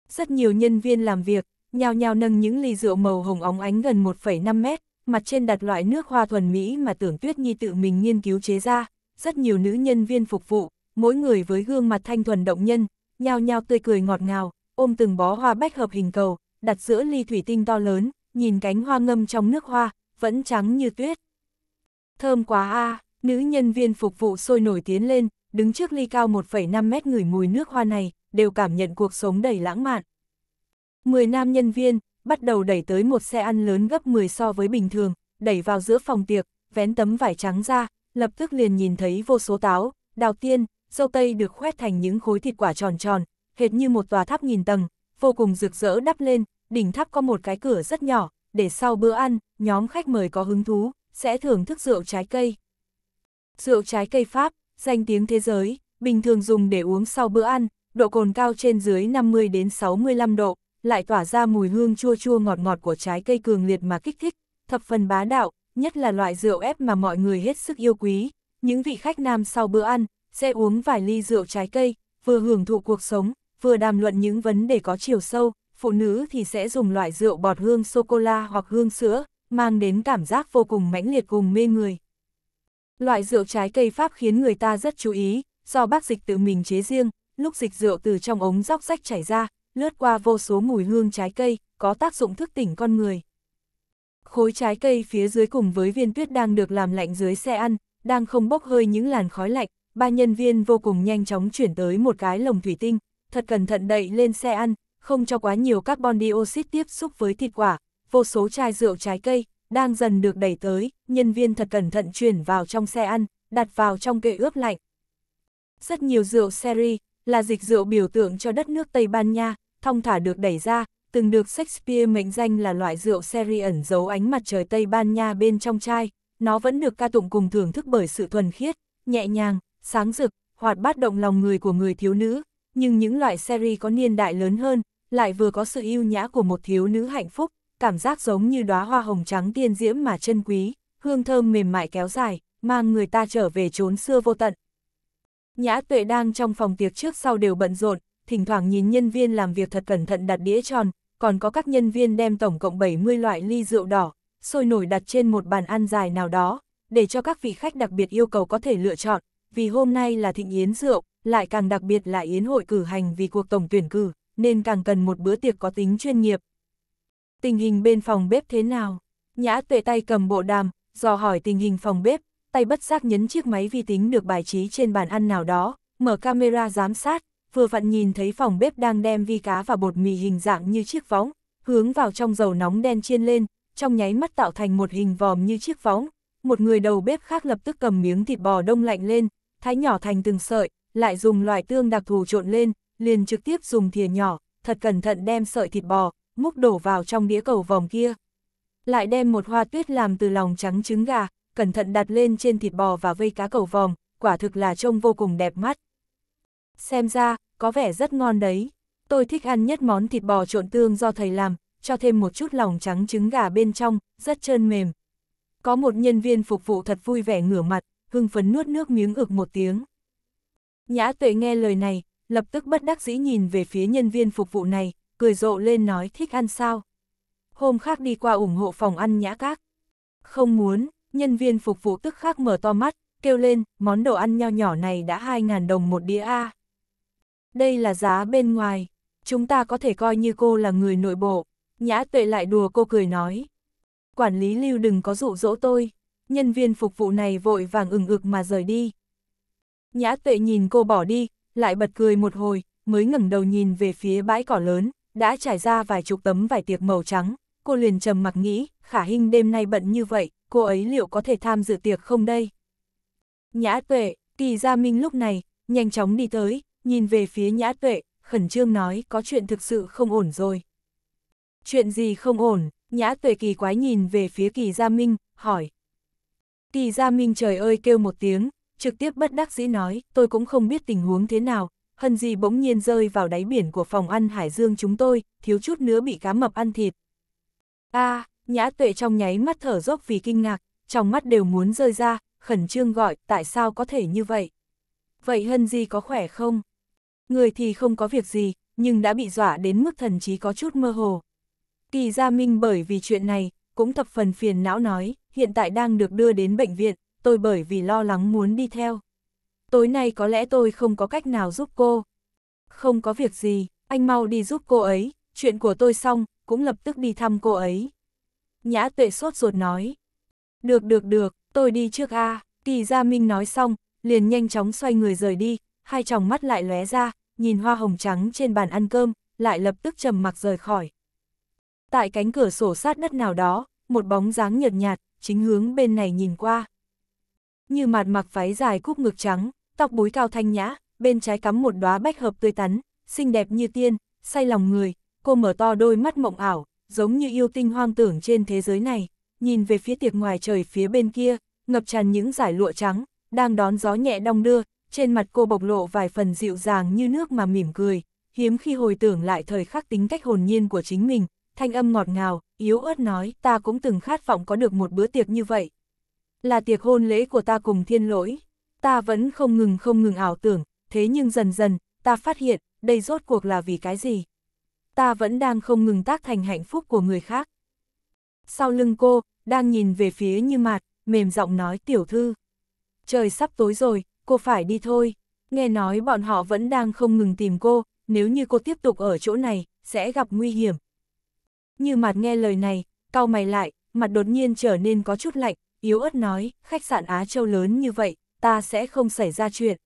Rất nhiều nhân viên làm việc, nhào nhào nâng những ly rượu màu hồng óng ánh gần 1,5 mét, mặt trên đặt loại nước hoa thuần Mỹ mà tưởng Tuyết Nhi tự mình nghiên cứu chế ra, rất nhiều nữ nhân viên phục vụ, mỗi người với gương mặt thanh thuần động nhân, nhao nhao tươi cười ngọt ngào, ôm từng bó hoa bách hợp hình cầu, đặt giữa ly thủy tinh to lớn, nhìn cánh hoa ngâm trong nước hoa, vẫn trắng như tuyết. Thơm quá a, à, nữ nhân viên phục vụ sôi nổi tiến lên, đứng trước ly cao 1,5 mét người mùi nước hoa này, đều cảm nhận cuộc sống đầy lãng mạn. 10 nam nhân viên, bắt đầu đẩy tới một xe ăn lớn gấp 10 so với bình thường, đẩy vào giữa phòng tiệc, vén tấm vải trắng ra, lập tức liền nhìn thấy vô số táo, đào tiên, dâu tây được khoét thành những khối thịt quả tròn tròn, hệt như một tòa tháp nghìn tầng, vô cùng rực rỡ đắp lên, đỉnh tháp có một cái cửa rất nhỏ, để sau bữa ăn, nhóm khách mời có hứng thú, sẽ thưởng thức rượu trái cây. Rượu trái cây Pháp, danh tiếng thế giới, bình thường dùng để uống sau bữa ăn, độ cồn cao trên dưới 50 đến 65 độ, lại tỏa ra mùi hương chua chua ngọt ngọt của trái cây cường liệt mà kích thích, thập phần bá đạo, nhất là loại rượu ép mà mọi người hết sức yêu quý. Những vị khách nam sau bữa ăn, sẽ uống vài ly rượu trái cây, vừa hưởng thụ cuộc sống, vừa đàm luận những vấn đề có chiều sâu, phụ nữ thì sẽ dùng loại rượu bọt hương sô-cô-la hoặc hương sữa, mang đến cảm giác vô cùng mãnh liệt cùng mê người. Loại rượu trái cây Pháp khiến người ta rất chú ý, do bác dịch tự mình chế riêng, lúc dịch rượu từ trong ống róc rách chảy ra, lướt qua vô số mùi hương trái cây, có tác dụng thức tỉnh con người. Khối trái cây phía dưới cùng với viên tuyết đang được làm lạnh dưới xe ăn, đang không bốc hơi những làn khói lạnh, ba nhân viên vô cùng nhanh chóng chuyển tới một cái lồng thủy tinh, thật cẩn thận đậy lên xe ăn, không cho quá nhiều carbon dioxide tiếp xúc với thịt quả, vô số chai rượu trái cây, đang dần được đẩy tới, nhân viên thật cẩn thận chuyển vào trong xe ăn, đặt vào trong kệ ướp lạnh. Rất nhiều rượu sherry là dịch rượu biểu tượng cho đất nước Tây Ban Nha, thong thả được đẩy ra, từng được Shakespeare mệnh danh là loại rượu sherry ẩn giấu ánh mặt trời Tây Ban Nha bên trong chai, nó vẫn được ca tụng cùng thưởng thức bởi sự thuần khiết, nhẹ nhàng, sáng rực, hoạt bát động lòng người của người thiếu nữ, nhưng những loại sherry có niên đại lớn hơn, lại vừa có sự yêu nhã của một thiếu nữ hạnh phúc, cảm giác giống như đóa hoa hồng trắng tiên diễm mà chân quý, hương thơm mềm mại kéo dài, mang người ta trở về chốn xưa vô tận. Nhã Tuệ đang trong phòng tiệc trước sau đều bận rộn, thỉnh thoảng nhìn nhân viên làm việc thật cẩn thận đặt đĩa tròn, còn có các nhân viên đem tổng cộng 70 loại ly rượu đỏ, sôi nổi đặt trên một bàn ăn dài nào đó, để cho các vị khách đặc biệt yêu cầu có thể lựa chọn, vì hôm nay là thịnh yến rượu, lại càng đặc biệt là yến hội cử hành vì cuộc tổng tuyển cử, nên càng cần một bữa tiệc có tính chuyên nghiệp. Tình hình bên phòng bếp thế nào? Nhã tuệ tay cầm bộ đàm, dò hỏi tình hình phòng bếp, tay bất giác nhấn chiếc máy vi tính được bài trí trên bàn ăn nào đó, mở camera giám sát, vừa vặn nhìn thấy phòng bếp đang đem vi cá và bột mì hình dạng như chiếc võng, hướng vào trong dầu nóng đen chiên lên, trong nháy mắt tạo thành một hình vòm như chiếc võng. Một người đầu bếp khác lập tức cầm miếng thịt bò đông lạnh lên, thái nhỏ thành từng sợi, lại dùng loại tương đặc thù trộn lên, liền trực tiếp dùng thìa nhỏ, thật cẩn thận đem sợi thịt bò, múc đổ vào trong đĩa cầu vòng kia. Lại đem một hoa tuyết làm từ lòng trắng trứng gà, cẩn thận đặt lên trên thịt bò và vây cá cầu vòng, quả thực là trông vô cùng đẹp mắt xem ra, có vẻ rất ngon đấy. Tôi thích ăn nhất món thịt bò trộn tương do thầy làm, cho thêm một chút lòng trắng trứng gà bên trong, rất trơn mềm. Có một nhân viên phục vụ thật vui vẻ ngửa mặt, hưng phấn nuốt nước miếng ực một tiếng. Nhã tuệ nghe lời này, lập tức bất đắc dĩ nhìn về phía nhân viên phục vụ này, cười rộ lên nói thích ăn sao. Hôm khác đi qua ủng hộ phòng ăn nhã các. Không muốn, nhân viên phục vụ tức khắc mở to mắt, kêu lên, món đồ ăn nho nhỏ này đã 2.000 đồng một đĩa A. Đây là giá bên ngoài, chúng ta có thể coi như cô là người nội bộ. Nhã tuệ lại đùa cô cười nói. Quản lý lưu đừng có dụ dỗ tôi, nhân viên phục vụ này vội vàng ửng ực mà rời đi. Nhã tuệ nhìn cô bỏ đi, lại bật cười một hồi, mới ngẩng đầu nhìn về phía bãi cỏ lớn, đã trải ra vài chục tấm vải tiệc màu trắng. Cô liền trầm mặc nghĩ, khả hình đêm nay bận như vậy, cô ấy liệu có thể tham dự tiệc không đây? Nhã tuệ, kỳ gia minh lúc này, nhanh chóng đi tới, nhìn về phía nhã tuệ, khẩn trương nói có chuyện thực sự không ổn rồi. Chuyện gì không ổn, nhã tuệ kỳ quái nhìn về phía kỳ gia minh, hỏi. Kỳ gia minh trời ơi kêu một tiếng, trực tiếp bất đắc dĩ nói, tôi cũng không biết tình huống thế nào, hân gì bỗng nhiên rơi vào đáy biển của phòng ăn Hải Dương chúng tôi, thiếu chút nữa bị cá mập ăn thịt. a à, nhã tuệ trong nháy mắt thở dốc vì kinh ngạc, trong mắt đều muốn rơi ra, khẩn trương gọi, tại sao có thể như vậy? Vậy hân gì có khỏe không? người thì không có việc gì, nhưng đã bị dọa đến mức thần trí có chút mơ hồ. Kỳ Gia Minh bởi vì chuyện này, cũng thập phần phiền não nói, hiện tại đang được đưa đến bệnh viện, tôi bởi vì lo lắng muốn đi theo. Tối nay có lẽ tôi không có cách nào giúp cô. Không có việc gì, anh mau đi giúp cô ấy, chuyện của tôi xong, cũng lập tức đi thăm cô ấy. Nhã tuệ sốt ruột nói. Được được được, tôi đi trước a à. Kỳ Gia Minh nói xong, liền nhanh chóng xoay người rời đi, hai tròng mắt lại lóe ra, nhìn hoa hồng trắng trên bàn ăn cơm, lại lập tức trầm mặc rời khỏi. Tại cánh cửa sổ sát đất nào đó, một bóng dáng nhợt nhạt, chính hướng bên này nhìn qua. Như mạt mặc váy dài cúp ngực trắng, tóc búi cao thanh nhã, bên trái cắm một đóa bách hợp tươi tắn, xinh đẹp như tiên, say lòng người, cô mở to đôi mắt mộng ảo, giống như yêu tinh hoang tưởng trên thế giới này, nhìn về phía tiệc ngoài trời phía bên kia, ngập tràn những giải lụa trắng, đang đón gió nhẹ đong đưa, trên mặt cô bộc lộ vài phần dịu dàng như nước mà mỉm cười, hiếm khi hồi tưởng lại thời khắc tính cách hồn nhiên của chính mình, thanh âm ngọt ngào, yếu ớt nói, ta cũng từng khát vọng có được một bữa tiệc như vậy. Là tiệc hôn lễ của ta cùng thiên lỗi, ta vẫn không ngừng không ngừng ảo tưởng, thế nhưng dần dần, ta phát hiện, đây rốt cuộc là vì cái gì. Ta vẫn đang không ngừng tác thành hạnh phúc của người khác. Sau lưng cô, đang nhìn về phía như mạt, mềm giọng nói tiểu thư. Trời sắp tối rồi, cô phải đi thôi. Nghe nói bọn họ vẫn đang không ngừng tìm cô, nếu như cô tiếp tục ở chỗ này, sẽ gặp nguy hiểm. Như mặt nghe lời này, cau mày lại, mặt đột nhiên trở nên có chút lạnh, yếu ớt nói, khách sạn Á Châu lớn như vậy, ta sẽ không xảy ra chuyện.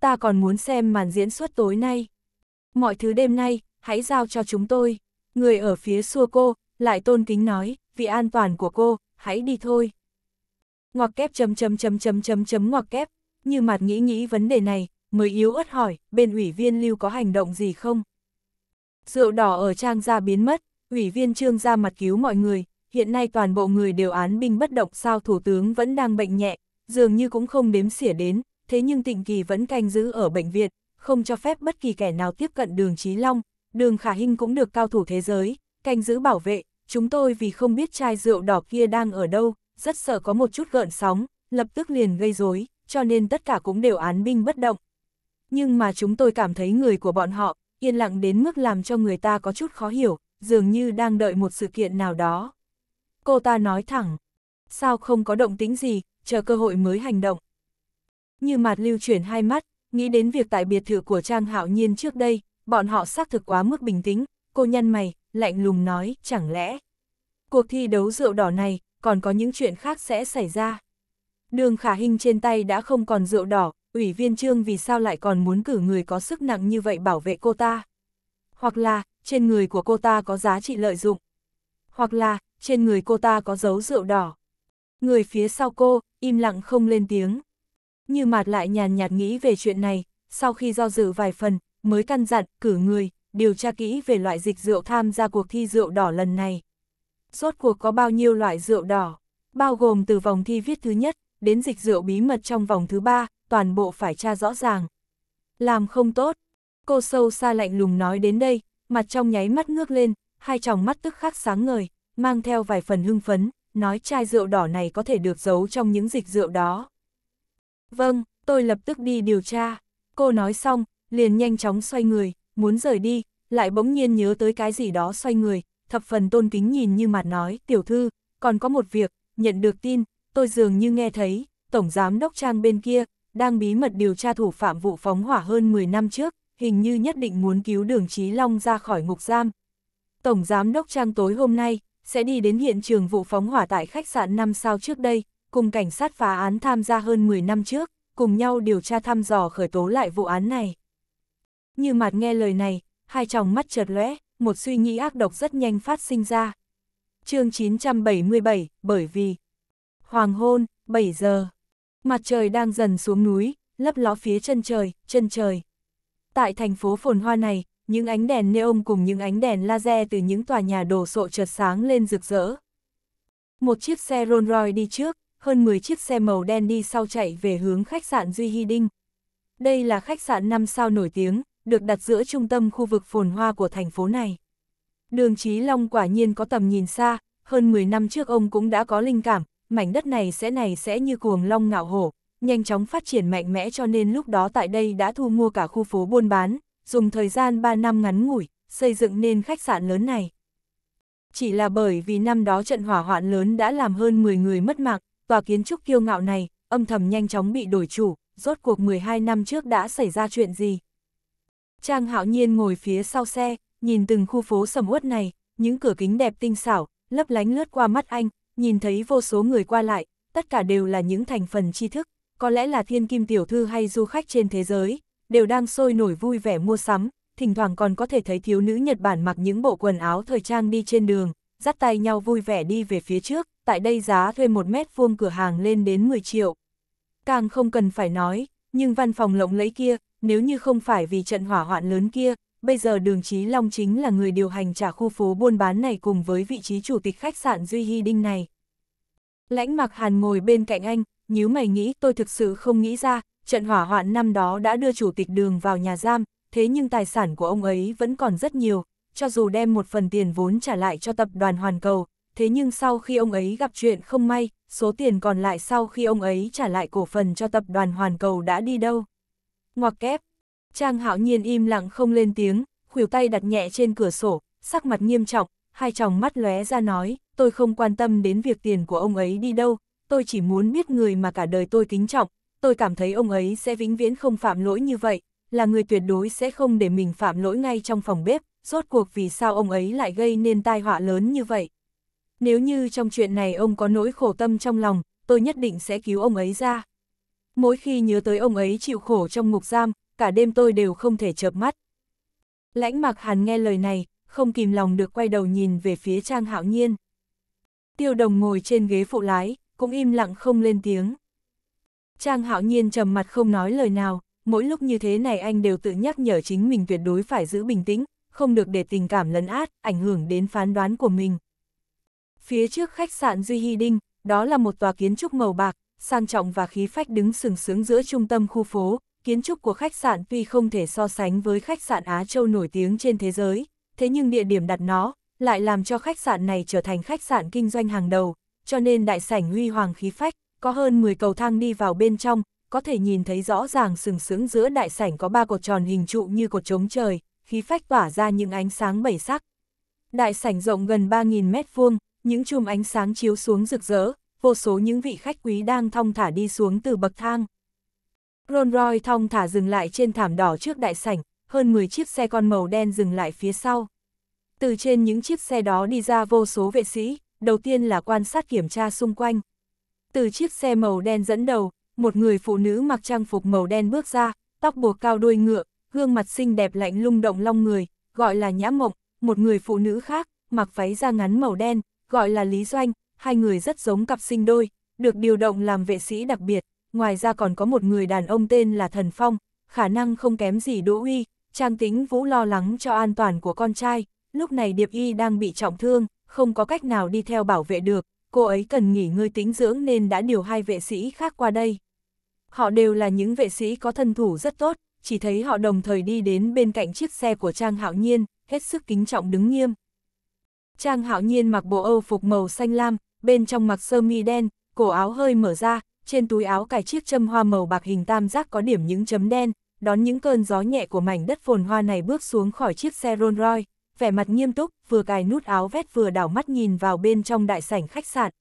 Ta còn muốn xem màn diễn suốt tối nay. Mọi thứ đêm nay, hãy giao cho chúng tôi. Người ở phía xua cô, lại tôn kính nói, vì an toàn của cô, hãy đi thôi. Ngoặc kép chấm chấm chấm chấm chấm chấm ngoặc kép, như mặt nghĩ nghĩ vấn đề này, mới yếu ớt hỏi, bên ủy viên lưu có hành động gì không? Rượu đỏ ở trang gia biến mất, ủy viên trương ra mặt cứu mọi người, hiện nay toàn bộ người đều án binh bất động sao thủ tướng vẫn đang bệnh nhẹ, dường như cũng không đếm xỉa đến, thế nhưng tịnh kỳ vẫn canh giữ ở bệnh viện, không cho phép bất kỳ kẻ nào tiếp cận đường Trí Long, đường Khả Hinh cũng được cao thủ thế giới, canh giữ bảo vệ, chúng tôi vì không biết chai rượu đỏ kia đang ở đâu, rất sợ có một chút gợn sóng, lập tức liền gây rối cho nên tất cả cũng đều án binh bất động. Nhưng mà chúng tôi cảm thấy người của bọn họ, yên lặng đến mức làm cho người ta có chút khó hiểu, dường như đang đợi một sự kiện nào đó. Cô ta nói thẳng, sao không có động tính gì, chờ cơ hội mới hành động. Như mặt lưu chuyển hai mắt, nghĩ đến việc tại biệt thự của Trang Hạo Nhiên trước đây, bọn họ xác thực quá mức bình tĩnh, cô nhăn mày, lạnh lùng nói, chẳng lẽ. Cuộc thi đấu rượu đỏ này, còn có những chuyện khác sẽ xảy ra. Đường khả hình trên tay đã không còn rượu đỏ, ủy viên trương vì sao lại còn muốn cử người có sức nặng như vậy bảo vệ cô ta. Hoặc là, trên người của cô ta có giá trị lợi dụng. Hoặc là, trên người cô ta có dấu rượu đỏ. Người phía sau cô, im lặng không lên tiếng. Như mặt lại nhàn nhạt nghĩ về chuyện này, sau khi do dự vài phần, mới căn dặn, cử người, điều tra kỹ về loại dịch rượu tham gia cuộc thi rượu đỏ lần này. Rốt cuộc có bao nhiêu loại rượu đỏ, bao gồm từ vòng thi viết thứ nhất, đến dịch rượu bí mật trong vòng thứ ba, toàn bộ phải tra rõ ràng. Làm không tốt, cô sâu xa lạnh lùng nói đến đây, mặt trong nháy mắt ngước lên, hai tròng mắt tức khắc sáng ngời, mang theo vài phần hưng phấn, nói chai rượu đỏ này có thể được giấu trong những dịch rượu đó. Vâng, tôi lập tức đi điều tra. Cô nói xong, liền nhanh chóng xoay người, muốn rời đi, lại bỗng nhiên nhớ tới cái gì đó xoay người, thập phần tôn kính nhìn như mặt nói, tiểu thư, còn có một việc, nhận được tin, tôi dường như nghe thấy, Tổng Giám Đốc Trang bên kia, đang bí mật điều tra thủ phạm vụ phóng hỏa hơn 10 năm trước, hình như nhất định muốn cứu đường Chí Long ra khỏi ngục giam. Tổng Giám Đốc Trang tối hôm nay, sẽ đi đến hiện trường vụ phóng hỏa tại khách sạn năm sao trước đây, cùng cảnh sát phá án tham gia hơn 10 năm trước, cùng nhau điều tra thăm dò khởi tố lại vụ án này. Như mặt nghe lời này, hai tròng mắt chợt lóe, một suy nghĩ ác độc rất nhanh phát sinh ra. chương 977, bởi vì, hoàng hôn, 7 giờ. Mặt trời đang dần xuống núi, lấp ló phía chân trời, chân trời. Tại thành phố phồn hoa này, những ánh đèn neon cùng những ánh đèn laser từ những tòa nhà đổ sộ chợt sáng lên rực rỡ. Một chiếc xe Rolls Royce đi trước, hơn 10 chiếc xe màu đen đi sau chạy về hướng khách sạn Duy Hy Đinh. Đây là khách sạn 5 sao nổi tiếng, được đặt giữa trung tâm khu vực phồn hoa của thành phố này. Đường Chí Long quả nhiên có tầm nhìn xa, hơn 10 năm trước ông cũng đã có linh cảm, mảnh đất này sẽ này sẽ như cuồng long ngạo hổ, nhanh chóng phát triển mạnh mẽ cho nên lúc đó tại đây đã thu mua cả khu phố buôn bán, dùng thời gian 3 năm ngắn ngủi, xây dựng nên khách sạn lớn này. Chỉ là bởi vì năm đó trận hỏa hoạn lớn đã làm hơn 10 người mất mạng, tòa kiến trúc kiêu ngạo này, âm thầm nhanh chóng bị đổi chủ, rốt cuộc 12 năm trước đã xảy ra chuyện gì. Trang hạo nhiên ngồi phía sau xe, nhìn từng khu phố sầm uất này, những cửa kính đẹp tinh xảo, lấp lánh lướt qua mắt anh, nhìn thấy vô số người qua lại, tất cả đều là những thành phần tri thức, có lẽ là thiên kim tiểu thư hay du khách trên thế giới, đều đang sôi nổi vui vẻ mua sắm, thỉnh thoảng còn có thể thấy thiếu nữ Nhật Bản mặc những bộ quần áo thời trang đi trên đường, dắt tay nhau vui vẻ đi về phía trước, tại đây giá thuê một mét vuông cửa hàng lên đến 10 triệu. Càng không cần phải nói, nhưng văn phòng lộng lẫy kia, nếu như không phải vì trận hỏa hoạn lớn kia, bây giờ đường Chí Long chính là người điều hành trả khu phố buôn bán này cùng với vị trí chủ tịch khách sạn Duy Hy Đinh này. Lãnh Mạc Hàn ngồi bên cạnh anh, nhíu mày nghĩ tôi thực sự không nghĩ ra, trận hỏa hoạn năm đó đã đưa chủ tịch đường vào nhà giam, thế nhưng tài sản của ông ấy vẫn còn rất nhiều, cho dù đem một phần tiền vốn trả lại cho tập đoàn Hoàn Cầu, thế nhưng sau khi ông ấy gặp chuyện không may, số tiền còn lại sau khi ông ấy trả lại cổ phần cho tập đoàn Hoàn Cầu đã đi đâu. Ngoặc kép, Trang hạo nhiên im lặng không lên tiếng, khuỷu tay đặt nhẹ trên cửa sổ, sắc mặt nghiêm trọng, hai tròng mắt lóe ra nói, tôi không quan tâm đến việc tiền của ông ấy đi đâu, tôi chỉ muốn biết người mà cả đời tôi kính trọng, tôi cảm thấy ông ấy sẽ vĩnh viễn không phạm lỗi như vậy, là người tuyệt đối sẽ không để mình phạm lỗi ngay trong phòng bếp, rốt cuộc vì sao ông ấy lại gây nên tai họa lớn như vậy. Nếu như trong chuyện này ông có nỗi khổ tâm trong lòng, tôi nhất định sẽ cứu ông ấy ra. Mỗi khi nhớ tới ông ấy chịu khổ trong ngục giam, cả đêm tôi đều không thể chợp mắt. Lãnh mặc hàn nghe lời này, không kìm lòng được quay đầu nhìn về phía Trang Hạo Nhiên. Tiêu đồng ngồi trên ghế phụ lái, cũng im lặng không lên tiếng. Trang Hạo Nhiên trầm mặt không nói lời nào, mỗi lúc như thế này anh đều tự nhắc nhở chính mình tuyệt đối phải giữ bình tĩnh, không được để tình cảm lấn át, ảnh hưởng đến phán đoán của mình. Phía trước khách sạn Duy Hy Đinh, đó là một tòa kiến trúc màu bạc, sang trọng và khí phách đứng sừng sướng giữa trung tâm khu phố, kiến trúc của khách sạn tuy không thể so sánh với khách sạn Á Châu nổi tiếng trên thế giới, thế nhưng địa điểm đặt nó lại làm cho khách sạn này trở thành khách sạn kinh doanh hàng đầu, cho nên đại sảnh huy hoàng khí phách, có hơn 10 cầu thang đi vào bên trong, có thể nhìn thấy rõ ràng sừng sững giữa đại sảnh có ba cột tròn hình trụ như cột trống trời, khí phách tỏa ra những ánh sáng bảy sắc. Đại sảnh rộng gần 3.000 mét vuông, những chùm ánh sáng chiếu xuống rực rỡ, vô số những vị khách quý đang thong thả đi xuống từ bậc thang. Rolls Royce thong thả dừng lại trên thảm đỏ trước đại sảnh, hơn 10 chiếc xe con màu đen dừng lại phía sau. Từ trên những chiếc xe đó đi ra vô số vệ sĩ, đầu tiên là quan sát kiểm tra xung quanh. Từ chiếc xe màu đen dẫn đầu, một người phụ nữ mặc trang phục màu đen bước ra, tóc buộc cao đuôi ngựa, gương mặt xinh đẹp lạnh lung động long người, gọi là Nhã Mộng, một người phụ nữ khác, mặc váy da ngắn màu đen, gọi là Lý Doanh, hai người rất giống cặp sinh đôi, được điều động làm vệ sĩ đặc biệt, ngoài ra còn có một người đàn ông tên là Thần Phong, khả năng không kém gì Đỗ Uy, Trang Tính Vũ lo lắng cho an toàn của con trai, lúc này Điệp Y đang bị trọng thương, không có cách nào đi theo bảo vệ được, cô ấy cần nghỉ ngơi tính dưỡng nên đã điều hai vệ sĩ khác qua đây. Họ đều là những vệ sĩ có thân thủ rất tốt, chỉ thấy họ đồng thời đi đến bên cạnh chiếc xe của Trang Hạo Nhiên, hết sức kính trọng đứng nghiêm. Trang Hạo Nhiên mặc bộ Âu phục màu xanh lam, bên trong mặc sơ mi đen, cổ áo hơi mở ra, trên túi áo cài chiếc châm hoa màu bạc hình tam giác có điểm những chấm đen, đón những cơn gió nhẹ của mảnh đất phồn hoa này bước xuống khỏi chiếc xe Rolls Royce, vẻ mặt nghiêm túc, vừa cài nút áo vét vừa đảo mắt nhìn vào bên trong đại sảnh khách sạn.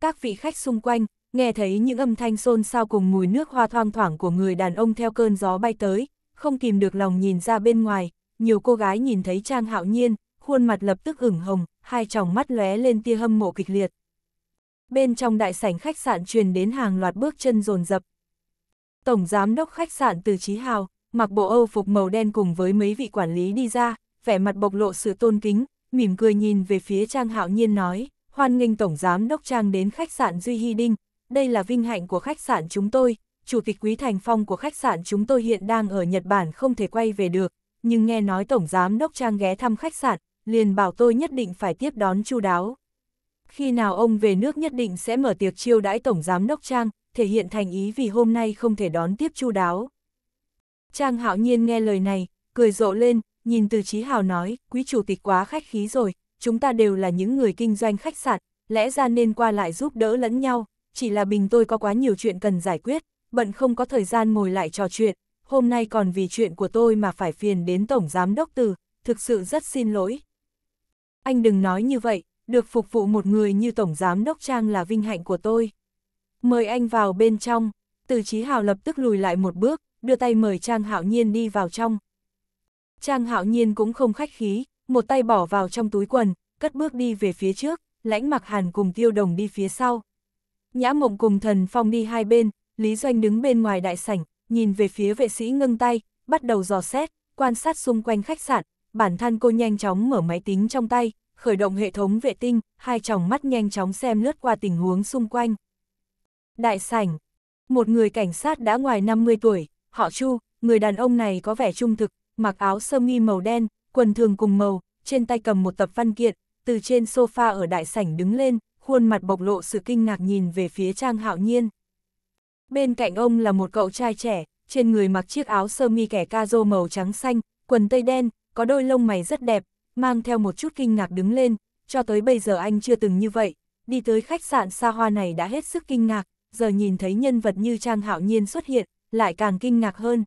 Các vị khách xung quanh, nghe thấy những âm thanh xôn xao cùng mùi nước hoa thoang thoảng của người đàn ông theo cơn gió bay tới, không kìm được lòng nhìn ra bên ngoài, nhiều cô gái nhìn thấy Trang Hạo Nhiên, khuôn mặt lập tức ửng hồng, hai tròng mắt lóe lên tia hâm mộ kịch liệt bên trong đại sảnh khách sạn truyền đến hàng loạt bước chân rồn rập. Tổng giám đốc khách sạn Từ Chí Hào, mặc bộ Âu phục màu đen cùng với mấy vị quản lý đi ra, vẻ mặt bộc lộ sự tôn kính, mỉm cười nhìn về phía Trang Hạo Nhiên nói, hoan nghênh Tổng Giám Đốc Trang đến khách sạn Duy Hy Đinh, đây là vinh hạnh của khách sạn chúng tôi, Chủ tịch Quý Thành Phong của khách sạn chúng tôi hiện đang ở Nhật Bản không thể quay về được, nhưng nghe nói Tổng Giám Đốc Trang ghé thăm khách sạn, liền bảo tôi nhất định phải tiếp đón chu đáo khi nào ông về nước nhất định sẽ mở tiệc chiêu đãi Tổng Giám Đốc Trang, thể hiện thành ý vì hôm nay không thể đón tiếp chu đáo. Trang hạo nhiên nghe lời này, cười rộ lên, nhìn từ trí hào nói, quý chủ tịch quá khách khí rồi, chúng ta đều là những người kinh doanh khách sạn, lẽ ra nên qua lại giúp đỡ lẫn nhau, chỉ là bình tôi có quá nhiều chuyện cần giải quyết, bận không có thời gian ngồi lại trò chuyện, hôm nay còn vì chuyện của tôi mà phải phiền đến Tổng Giám Đốc Từ, thực sự rất xin lỗi. Anh đừng nói như vậy, được phục vụ một người như Tổng Giám Đốc Trang là vinh hạnh của tôi. Mời anh vào bên trong, từ Chí Hào lập tức lùi lại một bước, đưa tay mời Trang Hạo Nhiên đi vào trong. Trang Hạo Nhiên cũng không khách khí, một tay bỏ vào trong túi quần, cất bước đi về phía trước, lãnh mặc hàn cùng tiêu đồng đi phía sau. Nhã mộng cùng thần phong đi hai bên, Lý Doanh đứng bên ngoài đại sảnh, nhìn về phía vệ sĩ ngưng tay, bắt đầu dò xét, quan sát xung quanh khách sạn, bản thân cô nhanh chóng mở máy tính trong tay, khởi động hệ thống vệ tinh, hai tròng mắt nhanh chóng xem lướt qua tình huống xung quanh. Đại sảnh, một người cảnh sát đã ngoài 50 tuổi, họ Chu, người đàn ông này có vẻ trung thực, mặc áo sơ mi màu đen, quần thường cùng màu, trên tay cầm một tập văn kiện, từ trên sofa ở đại sảnh đứng lên, khuôn mặt bộc lộ sự kinh ngạc nhìn về phía Trang Hạo Nhiên. Bên cạnh ông là một cậu trai trẻ, trên người mặc chiếc áo sơ mi kẻ ca rô màu trắng xanh, quần tây đen, có đôi lông mày rất đẹp, mang theo một chút kinh ngạc đứng lên, cho tới bây giờ anh chưa từng như vậy, đi tới khách sạn xa hoa này đã hết sức kinh ngạc, giờ nhìn thấy nhân vật như Trang Hạo Nhiên xuất hiện, lại càng kinh ngạc hơn.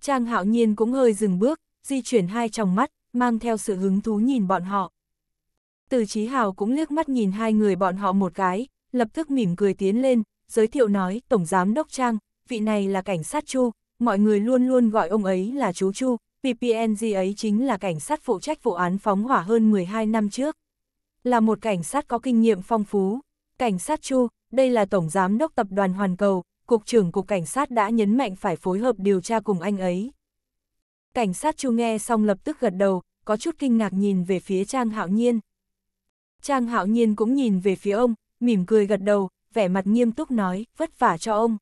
Trang Hạo Nhiên cũng hơi dừng bước, di chuyển hai tròng mắt, mang theo sự hứng thú nhìn bọn họ. Từ Chí Hào cũng liếc mắt nhìn hai người bọn họ một cái, lập tức mỉm cười tiến lên, giới thiệu nói, Tổng Giám Đốc Trang, vị này là cảnh sát Chu, mọi người luôn luôn gọi ông ấy là chú Chu, PPNG ấy chính là cảnh sát phụ trách vụ án phóng hỏa hơn 12 năm trước. Là một cảnh sát có kinh nghiệm phong phú. Cảnh sát Chu, đây là Tổng Giám đốc Tập đoàn Hoàn Cầu, Cục trưởng Cục Cảnh sát đã nhấn mạnh phải phối hợp điều tra cùng anh ấy. Cảnh sát Chu nghe xong lập tức gật đầu, có chút kinh ngạc nhìn về phía Trang Hạo Nhiên. Trang Hạo Nhiên cũng nhìn về phía ông, mỉm cười gật đầu, vẻ mặt nghiêm túc nói, vất vả cho ông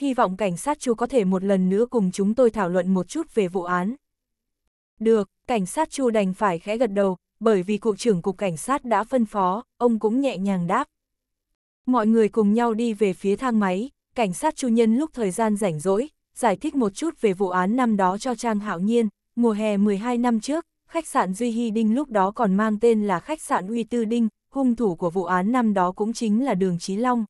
hy vọng cảnh sát chu có thể một lần nữa cùng chúng tôi thảo luận một chút về vụ án. Được, cảnh sát chu đành phải khẽ gật đầu, bởi vì cục trưởng cục cảnh sát đã phân phó, ông cũng nhẹ nhàng đáp. Mọi người cùng nhau đi về phía thang máy, cảnh sát chu nhân lúc thời gian rảnh rỗi, giải thích một chút về vụ án năm đó cho Trang Hạo Nhiên, mùa hè 12 năm trước, khách sạn Duy Hy Đinh lúc đó còn mang tên là khách sạn Uy Tư Đinh, hung thủ của vụ án năm đó cũng chính là Đường Chí Long,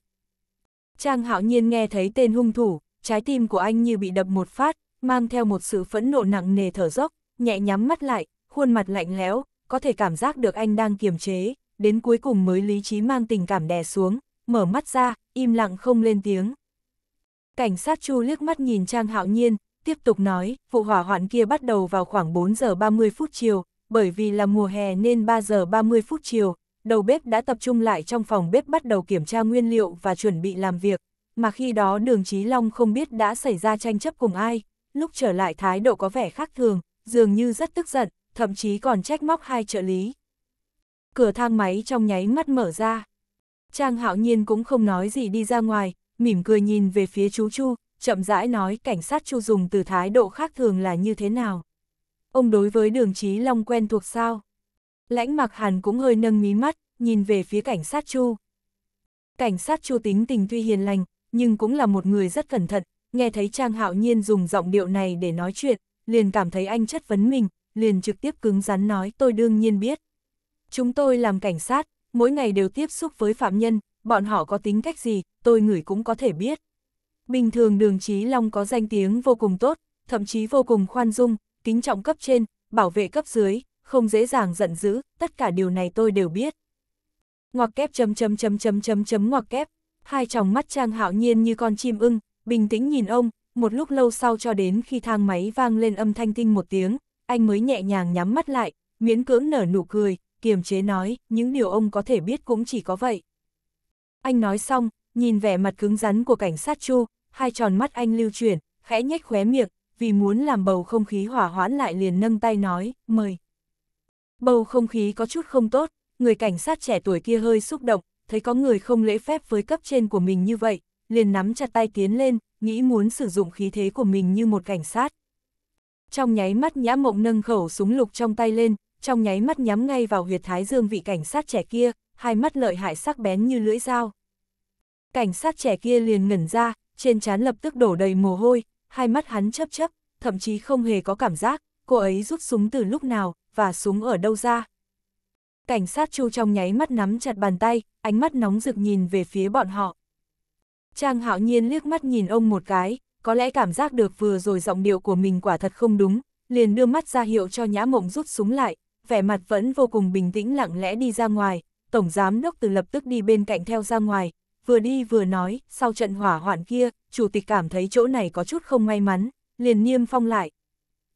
Trang hạo nhiên nghe thấy tên hung thủ, trái tim của anh như bị đập một phát, mang theo một sự phẫn nộ nặng nề thở dốc, nhẹ nhắm mắt lại, khuôn mặt lạnh lẽo, có thể cảm giác được anh đang kiềm chế, đến cuối cùng mới lý trí mang tình cảm đè xuống, mở mắt ra, im lặng không lên tiếng. Cảnh sát Chu liếc mắt nhìn Trang Hạo Nhiên, tiếp tục nói, vụ hỏa hoạn kia bắt đầu vào khoảng 4 giờ 30 phút chiều, bởi vì là mùa hè nên 3 giờ 30 phút chiều, đầu bếp đã tập trung lại trong phòng bếp bắt đầu kiểm tra nguyên liệu và chuẩn bị làm việc, mà khi đó đường Chí Long không biết đã xảy ra tranh chấp cùng ai, lúc trở lại thái độ có vẻ khác thường, dường như rất tức giận, thậm chí còn trách móc hai trợ lý. Cửa thang máy trong nháy mắt mở ra. Trang hạo nhiên cũng không nói gì đi ra ngoài, mỉm cười nhìn về phía chú Chu, chậm rãi nói cảnh sát Chu dùng từ thái độ khác thường là như thế nào. Ông đối với đường Chí Long quen thuộc sao? Lãnh mặc hàn cũng hơi nâng mí mắt, nhìn về phía cảnh sát Chu. Cảnh sát Chu tính tình tuy hiền lành, nhưng cũng là một người rất cẩn thận, nghe thấy Trang Hạo Nhiên dùng giọng điệu này để nói chuyện, liền cảm thấy anh chất vấn mình, liền trực tiếp cứng rắn nói tôi đương nhiên biết. Chúng tôi làm cảnh sát, mỗi ngày đều tiếp xúc với phạm nhân, bọn họ có tính cách gì, tôi ngửi cũng có thể biết. Bình thường đường chí Long có danh tiếng vô cùng tốt, thậm chí vô cùng khoan dung, kính trọng cấp trên, bảo vệ cấp dưới, không dễ dàng giận dữ, tất cả điều này tôi đều biết. Ngoặc kép chấm chấm chấm chấm chấm chấm ngoặc kép, hai tròng mắt Trang Hạo Nhiên như con chim ưng, bình tĩnh nhìn ông, một lúc lâu sau cho đến khi thang máy vang lên âm thanh tinh một tiếng, anh mới nhẹ nhàng nhắm mắt lại, miễn cưỡng nở nụ cười, kiềm chế nói, những điều ông có thể biết cũng chỉ có vậy. Anh nói xong, nhìn vẻ mặt cứng rắn của cảnh sát Chu, hai tròn mắt anh lưu chuyển, khẽ nhếch khóe miệng, vì muốn làm bầu không khí hỏa hoãn lại liền nâng tay nói, mời. Bầu không khí có chút không tốt, người cảnh sát trẻ tuổi kia hơi xúc động, thấy có người không lễ phép với cấp trên của mình như vậy, liền nắm chặt tay tiến lên, nghĩ muốn sử dụng khí thế của mình như một cảnh sát. Trong nháy mắt nhã mộng nâng khẩu súng lục trong tay lên, trong nháy mắt nhắm ngay vào huyệt thái dương vị cảnh sát trẻ kia, hai mắt lợi hại sắc bén như lưỡi dao. Cảnh sát trẻ kia liền ngẩn ra, trên trán lập tức đổ đầy mồ hôi, hai mắt hắn chấp chấp, thậm chí không hề có cảm giác, cô ấy rút súng từ lúc nào, và súng ở đâu ra. Cảnh sát Chu trong nháy mắt nắm chặt bàn tay, ánh mắt nóng rực nhìn về phía bọn họ. Trang hạo nhiên liếc mắt nhìn ông một cái, có lẽ cảm giác được vừa rồi giọng điệu của mình quả thật không đúng, liền đưa mắt ra hiệu cho nhã mộng rút súng lại, vẻ mặt vẫn vô cùng bình tĩnh lặng lẽ đi ra ngoài, Tổng Giám Đốc từ lập tức đi bên cạnh theo ra ngoài, vừa đi vừa nói, sau trận hỏa hoạn kia, Chủ tịch cảm thấy chỗ này có chút không may mắn, liền niêm phong lại.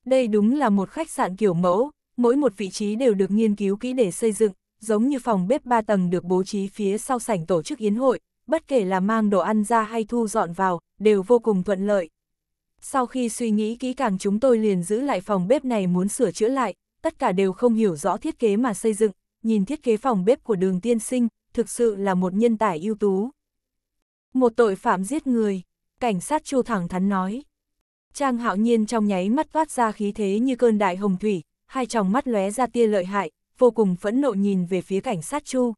Đây đúng là một khách sạn kiểu mẫu, mỗi một vị trí đều được nghiên cứu kỹ để xây dựng, giống như phòng bếp 3 tầng được bố trí phía sau sảnh tổ chức yến hội, bất kể là mang đồ ăn ra hay thu dọn vào, đều vô cùng thuận lợi. Sau khi suy nghĩ kỹ càng chúng tôi liền giữ lại phòng bếp này muốn sửa chữa lại, tất cả đều không hiểu rõ thiết kế mà xây dựng, nhìn thiết kế phòng bếp của đường tiên sinh, thực sự là một nhân tài ưu tú. Một tội phạm giết người, cảnh sát chu thẳng thắn nói. Trang hạo nhiên trong nháy mắt toát ra khí thế như cơn đại hồng thủy, hai tròng mắt lóe ra tia lợi hại, vô cùng phẫn nộ nhìn về phía cảnh sát Chu.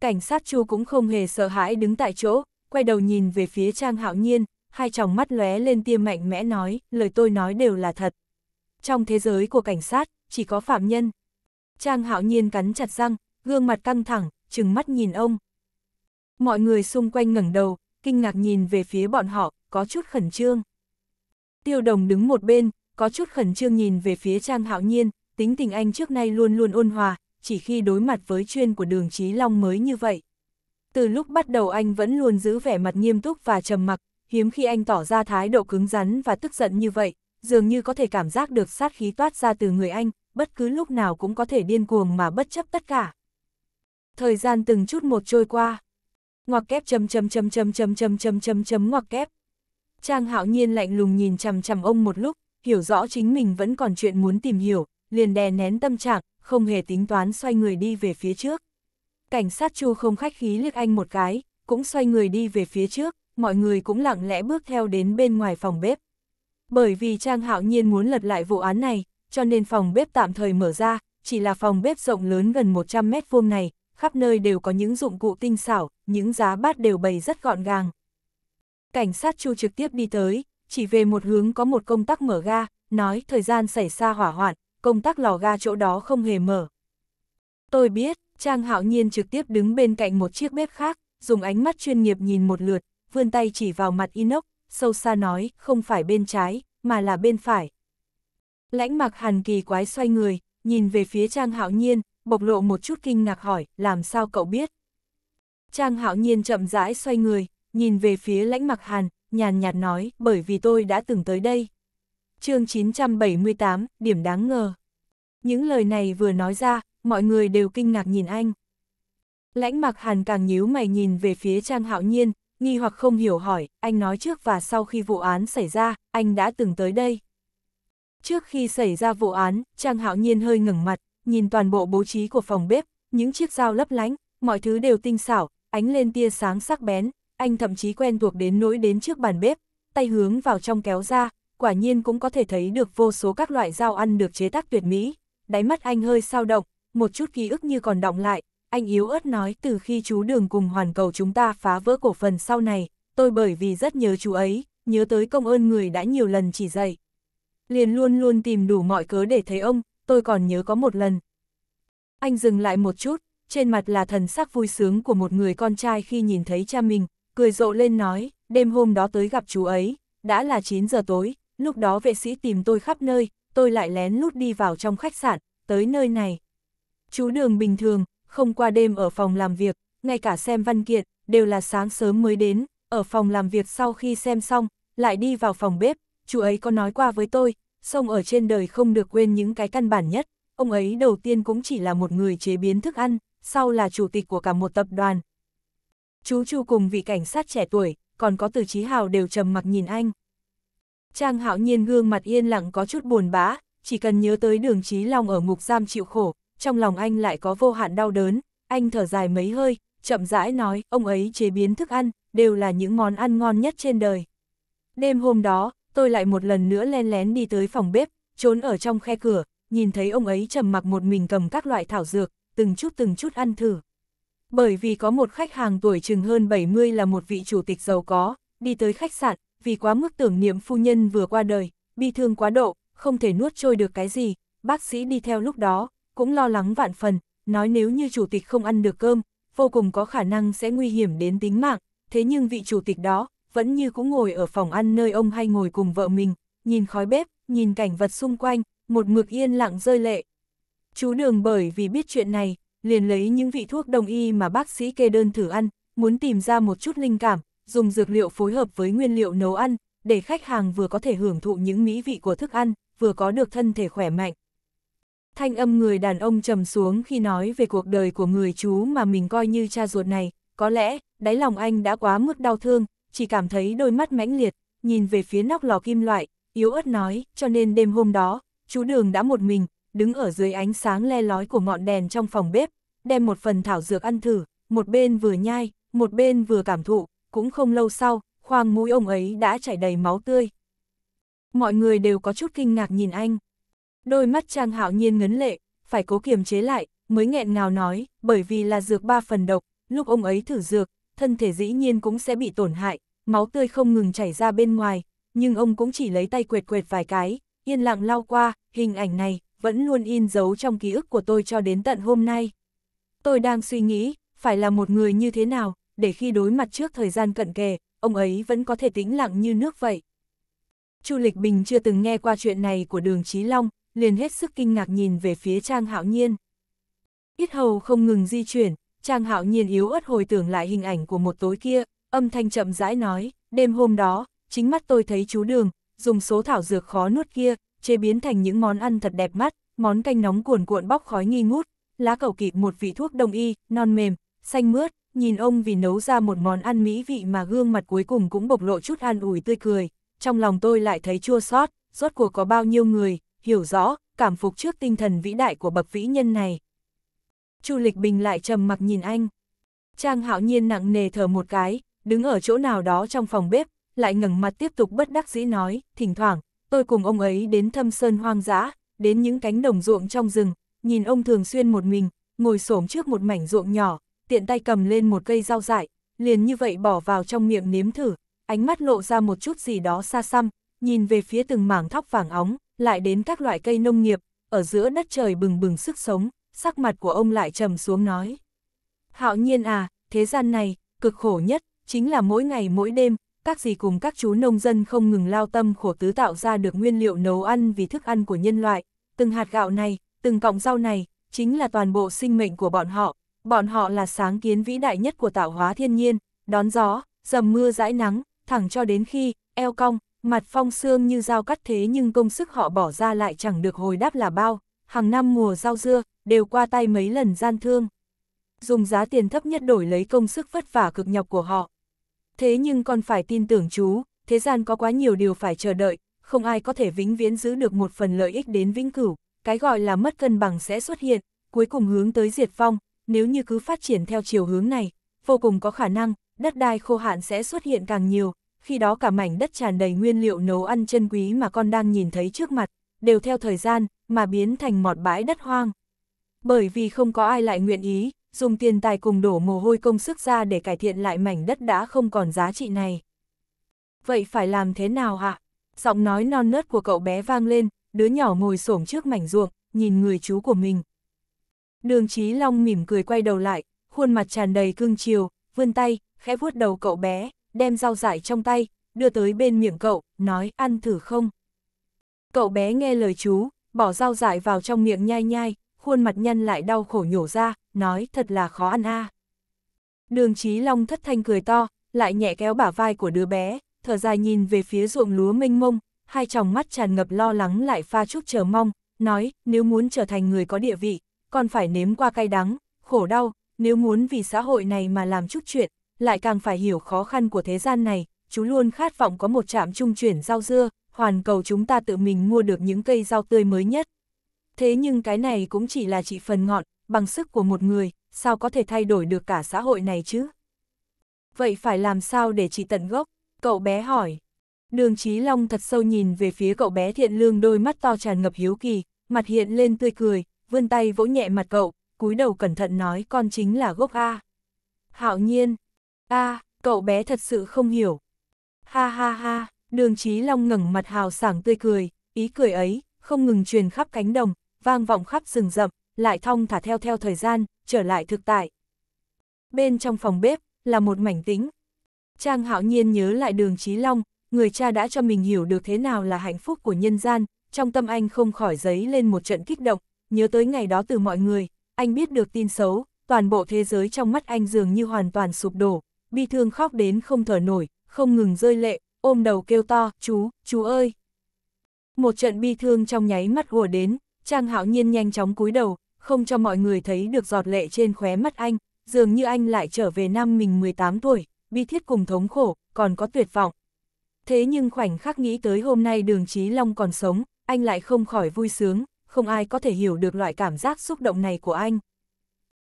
Cảnh sát Chu cũng không hề sợ hãi đứng tại chỗ, quay đầu nhìn về phía Trang Hạo Nhiên, hai tròng mắt lóe lên tia mạnh mẽ nói, lời tôi nói đều là thật. Trong thế giới của cảnh sát, chỉ có phạm nhân. Trang Hạo Nhiên cắn chặt răng, gương mặt căng thẳng, trừng mắt nhìn ông. Mọi người xung quanh ngẩng đầu, kinh ngạc nhìn về phía bọn họ, có chút khẩn trương. Tiêu Đồng đứng một bên, có chút khẩn trương nhìn về phía Trang Hạo Nhiên, tính tình anh trước nay luôn luôn ôn hòa, chỉ khi đối mặt với chuyên của đường Chí Long mới như vậy. Từ lúc bắt đầu anh vẫn luôn giữ vẻ mặt nghiêm túc và trầm mặc, hiếm khi anh tỏ ra thái độ cứng rắn và tức giận như vậy, dường như có thể cảm giác được sát khí toát ra từ người anh, bất cứ lúc nào cũng có thể điên cuồng mà bất chấp tất cả. Thời gian từng chút một trôi qua. Ngoặc kép chấm chấm chấm chấm chấm chấm chấm chấm chấm ngoặc kép. Trang Hạo Nhiên lạnh lùng nhìn chằm chằm ông một lúc, hiểu rõ chính mình vẫn còn chuyện muốn tìm hiểu, liền đè nén tâm trạng, không hề tính toán xoay người đi về phía trước. Cảnh sát Chu không khách khí liếc anh một cái, cũng xoay người đi về phía trước, mọi người cũng lặng lẽ bước theo đến bên ngoài phòng bếp. Bởi vì Trang Hạo Nhiên muốn lật lại vụ án này, cho nên phòng bếp tạm thời mở ra, chỉ là phòng bếp rộng lớn gần 100 mét vuông này, khắp nơi đều có những dụng cụ tinh xảo, những giá bát đều bày rất gọn gàng. Cảnh sát Chu trực tiếp đi tới, chỉ về một hướng có một công tắc mở ga, nói thời gian xảy ra hỏa hoạn, công tắc lò ga chỗ đó không hề mở. Tôi biết, Trang Hạo Nhiên trực tiếp đứng bên cạnh một chiếc bếp khác, dùng ánh mắt chuyên nghiệp nhìn một lượt, vươn tay chỉ vào mặt inox, sâu xa nói, không phải bên trái, mà là bên phải. Lãnh mặc hàn kỳ quái xoay người, nhìn về phía Trang Hạo Nhiên, bộc lộ một chút kinh ngạc hỏi, làm sao cậu biết? Trang Hạo Nhiên chậm rãi xoay người, nhìn về phía lãnh mặc hàn, nhàn nhạt nói, bởi vì tôi đã từng tới đây. chương 978, điểm đáng ngờ. Những lời này vừa nói ra, mọi người đều kinh ngạc nhìn anh. Lãnh mặc hàn càng nhíu mày nhìn về phía Trang Hạo Nhiên, nghi hoặc không hiểu hỏi, anh nói trước và sau khi vụ án xảy ra, anh đã từng tới đây. Trước khi xảy ra vụ án, Trang Hạo Nhiên hơi ngẩng mặt, nhìn toàn bộ bố trí của phòng bếp, những chiếc dao lấp lánh, mọi thứ đều tinh xảo, ánh lên tia sáng sắc bén, anh thậm chí quen thuộc đến nỗi đến trước bàn bếp, tay hướng vào trong kéo ra, quả nhiên cũng có thể thấy được vô số các loại dao ăn được chế tác tuyệt mỹ. Đáy mắt anh hơi sao động, một chút ký ức như còn động lại, anh yếu ớt nói từ khi chú đường cùng hoàn cầu chúng ta phá vỡ cổ phần sau này, tôi bởi vì rất nhớ chú ấy, nhớ tới công ơn người đã nhiều lần chỉ dạy. Liền luôn luôn tìm đủ mọi cớ để thấy ông, tôi còn nhớ có một lần. Anh dừng lại một chút, trên mặt là thần sắc vui sướng của một người con trai khi nhìn thấy cha mình, cười rộ lên nói, đêm hôm đó tới gặp chú ấy, đã là 9 giờ tối, lúc đó vệ sĩ tìm tôi khắp nơi, tôi lại lén lút đi vào trong khách sạn, tới nơi này. Chú đường bình thường, không qua đêm ở phòng làm việc, ngay cả xem văn kiện, đều là sáng sớm mới đến, ở phòng làm việc sau khi xem xong, lại đi vào phòng bếp, chú ấy có nói qua với tôi, sông ở trên đời không được quên những cái căn bản nhất, ông ấy đầu tiên cũng chỉ là một người chế biến thức ăn, sau là chủ tịch của cả một tập đoàn, Chú Chu cùng vị cảnh sát trẻ tuổi, còn có từ trí hào đều trầm mặc nhìn anh. Trang hạo nhiên gương mặt yên lặng có chút buồn bã, chỉ cần nhớ tới đường trí long ở ngục giam chịu khổ, trong lòng anh lại có vô hạn đau đớn, anh thở dài mấy hơi, chậm rãi nói, ông ấy chế biến thức ăn, đều là những món ăn ngon nhất trên đời. Đêm hôm đó, tôi lại một lần nữa len lén đi tới phòng bếp, trốn ở trong khe cửa, nhìn thấy ông ấy trầm mặc một mình cầm các loại thảo dược, từng chút từng chút ăn thử. Bởi vì có một khách hàng tuổi chừng hơn 70 là một vị chủ tịch giàu có, đi tới khách sạn, vì quá mức tưởng niệm phu nhân vừa qua đời, bi thương quá độ, không thể nuốt trôi được cái gì, bác sĩ đi theo lúc đó, cũng lo lắng vạn phần, nói nếu như chủ tịch không ăn được cơm, vô cùng có khả năng sẽ nguy hiểm đến tính mạng, thế nhưng vị chủ tịch đó, vẫn như cũng ngồi ở phòng ăn nơi ông hay ngồi cùng vợ mình, nhìn khói bếp, nhìn cảnh vật xung quanh, một mực yên lặng rơi lệ. Chú Đường bởi vì biết chuyện này, liền lấy những vị thuốc đồng y mà bác sĩ kê đơn thử ăn, muốn tìm ra một chút linh cảm, dùng dược liệu phối hợp với nguyên liệu nấu ăn, để khách hàng vừa có thể hưởng thụ những mỹ vị của thức ăn, vừa có được thân thể khỏe mạnh. Thanh âm người đàn ông trầm xuống khi nói về cuộc đời của người chú mà mình coi như cha ruột này, có lẽ, đáy lòng anh đã quá mức đau thương, chỉ cảm thấy đôi mắt mãnh liệt, nhìn về phía nóc lò kim loại, yếu ớt nói, cho nên đêm hôm đó, chú Đường đã một mình, đứng ở dưới ánh sáng le lói của ngọn đèn trong phòng bếp, đem một phần thảo dược ăn thử, một bên vừa nhai, một bên vừa cảm thụ, cũng không lâu sau, khoang mũi ông ấy đã chảy đầy máu tươi. Mọi người đều có chút kinh ngạc nhìn anh. Đôi mắt Trang Hạo Nhiên ngấn lệ, phải cố kiềm chế lại, mới nghẹn ngào nói, bởi vì là dược ba phần độc, lúc ông ấy thử dược, thân thể dĩ nhiên cũng sẽ bị tổn hại, máu tươi không ngừng chảy ra bên ngoài, nhưng ông cũng chỉ lấy tay quệt quệt vài cái, yên lặng lau qua, hình ảnh này, vẫn luôn in dấu trong ký ức của tôi cho đến tận hôm nay. Tôi đang suy nghĩ, phải là một người như thế nào, để khi đối mặt trước thời gian cận kề, ông ấy vẫn có thể tĩnh lặng như nước vậy. Chu Lịch Bình chưa từng nghe qua chuyện này của đường Chí Long, liền hết sức kinh ngạc nhìn về phía Trang Hạo Nhiên. Ít hầu không ngừng di chuyển, Trang Hạo Nhiên yếu ớt hồi tưởng lại hình ảnh của một tối kia, âm thanh chậm rãi nói, đêm hôm đó, chính mắt tôi thấy chú đường, dùng số thảo dược khó nuốt kia, chế biến thành những món ăn thật đẹp mắt, món canh nóng cuồn cuộn bóc khói nghi ngút, lá cầu kịp một vị thuốc đông y, non mềm, xanh mướt, nhìn ông vì nấu ra một món ăn mỹ vị mà gương mặt cuối cùng cũng bộc lộ chút an ủi tươi cười, trong lòng tôi lại thấy chua xót, rốt cuộc có bao nhiêu người, hiểu rõ, cảm phục trước tinh thần vĩ đại của bậc vĩ nhân này. Chu Lịch Bình lại trầm mặc nhìn anh. Trang hạo nhiên nặng nề thở một cái, đứng ở chỗ nào đó trong phòng bếp, lại ngẩng mặt tiếp tục bất đắc dĩ nói, thỉnh thoảng, tôi cùng ông ấy đến thâm sơn hoang dã, đến những cánh đồng ruộng trong rừng, nhìn ông thường xuyên một mình, ngồi xổm trước một mảnh ruộng nhỏ, tiện tay cầm lên một cây rau dại, liền như vậy bỏ vào trong miệng nếm thử, ánh mắt lộ ra một chút gì đó xa xăm, nhìn về phía từng mảng thóc vàng óng, lại đến các loại cây nông nghiệp, ở giữa đất trời bừng bừng sức sống, sắc mặt của ông lại trầm xuống nói. Hạo nhiên à, thế gian này, cực khổ nhất, chính là mỗi ngày mỗi đêm, các gì cùng các chú nông dân không ngừng lao tâm khổ tứ tạo ra được nguyên liệu nấu ăn vì thức ăn của nhân loại, từng hạt gạo này, từng cọng rau này, chính là toàn bộ sinh mệnh của bọn họ, bọn họ là sáng kiến vĩ đại nhất của tạo hóa thiên nhiên, đón gió, dầm mưa dãi nắng, thẳng cho đến khi, eo cong, mặt phong xương như dao cắt thế nhưng công sức họ bỏ ra lại chẳng được hồi đáp là bao, hàng năm mùa rau dưa, đều qua tay mấy lần gian thương. Dùng giá tiền thấp nhất đổi lấy công sức vất vả cực nhọc của họ, thế nhưng còn phải tin tưởng chú, thế gian có quá nhiều điều phải chờ đợi, không ai có thể vĩnh viễn giữ được một phần lợi ích đến vĩnh cửu, cái gọi là mất cân bằng sẽ xuất hiện, cuối cùng hướng tới diệt vong, nếu như cứ phát triển theo chiều hướng này, vô cùng có khả năng, đất đai khô hạn sẽ xuất hiện càng nhiều, khi đó cả mảnh đất tràn đầy nguyên liệu nấu ăn chân quý mà con đang nhìn thấy trước mặt, đều theo thời gian, mà biến thành mọt bãi đất hoang. Bởi vì không có ai lại nguyện ý, dùng tiền tài cùng đổ mồ hôi công sức ra để cải thiện lại mảnh đất đã không còn giá trị này. Vậy phải làm thế nào hả? Giọng nói non nớt của cậu bé vang lên, đứa nhỏ ngồi xổm trước mảnh ruộng, nhìn người chú của mình. Đường Chí Long mỉm cười quay đầu lại, khuôn mặt tràn đầy cương chiều, vươn tay, khẽ vuốt đầu cậu bé, đem rau dại trong tay, đưa tới bên miệng cậu, nói ăn thử không. Cậu bé nghe lời chú, bỏ rau dại vào trong miệng nhai nhai, khuôn mặt nhân lại đau khổ nhổ ra, nói thật là khó ăn a. À. Đường Chí Long thất thanh cười to, lại nhẹ kéo bả vai của đứa bé, thở dài nhìn về phía ruộng lúa mênh mông, hai tròng mắt tràn ngập lo lắng lại pha chút chờ mong, nói, nếu muốn trở thành người có địa vị, còn phải nếm qua cay đắng, khổ đau, nếu muốn vì xã hội này mà làm chút chuyện, lại càng phải hiểu khó khăn của thế gian này, chú luôn khát vọng có một trạm trung chuyển rau dưa, hoàn cầu chúng ta tự mình mua được những cây rau tươi mới nhất thế nhưng cái này cũng chỉ là chỉ phần ngọn, bằng sức của một người, sao có thể thay đổi được cả xã hội này chứ? Vậy phải làm sao để chỉ tận gốc? Cậu bé hỏi. Đường Chí Long thật sâu nhìn về phía cậu bé thiện lương đôi mắt to tràn ngập hiếu kỳ, mặt hiện lên tươi cười, vươn tay vỗ nhẹ mặt cậu, cúi đầu cẩn thận nói con chính là gốc A. Hạo nhiên. A, cậu bé thật sự không hiểu. Ha ha ha, đường Chí Long ngẩng mặt hào sảng tươi cười, ý cười ấy, không ngừng truyền khắp cánh đồng, vang vọng khắp rừng rậm, lại thong thả theo theo thời gian, trở lại thực tại. Bên trong phòng bếp, là một mảnh tính. Trang hạo nhiên nhớ lại đường Trí Long, người cha đã cho mình hiểu được thế nào là hạnh phúc của nhân gian, trong tâm anh không khỏi giấy lên một trận kích động, nhớ tới ngày đó từ mọi người, anh biết được tin xấu, toàn bộ thế giới trong mắt anh dường như hoàn toàn sụp đổ, bi thương khóc đến không thở nổi, không ngừng rơi lệ, ôm đầu kêu to, chú, chú ơi. Một trận bi thương trong nháy mắt hùa đến, Trang hạo nhiên nhanh chóng cúi đầu, không cho mọi người thấy được giọt lệ trên khóe mắt anh, dường như anh lại trở về năm mình 18 tuổi, bi thiết cùng thống khổ, còn có tuyệt vọng. Thế nhưng khoảnh khắc nghĩ tới hôm nay đường Chí Long còn sống, anh lại không khỏi vui sướng, không ai có thể hiểu được loại cảm giác xúc động này của anh.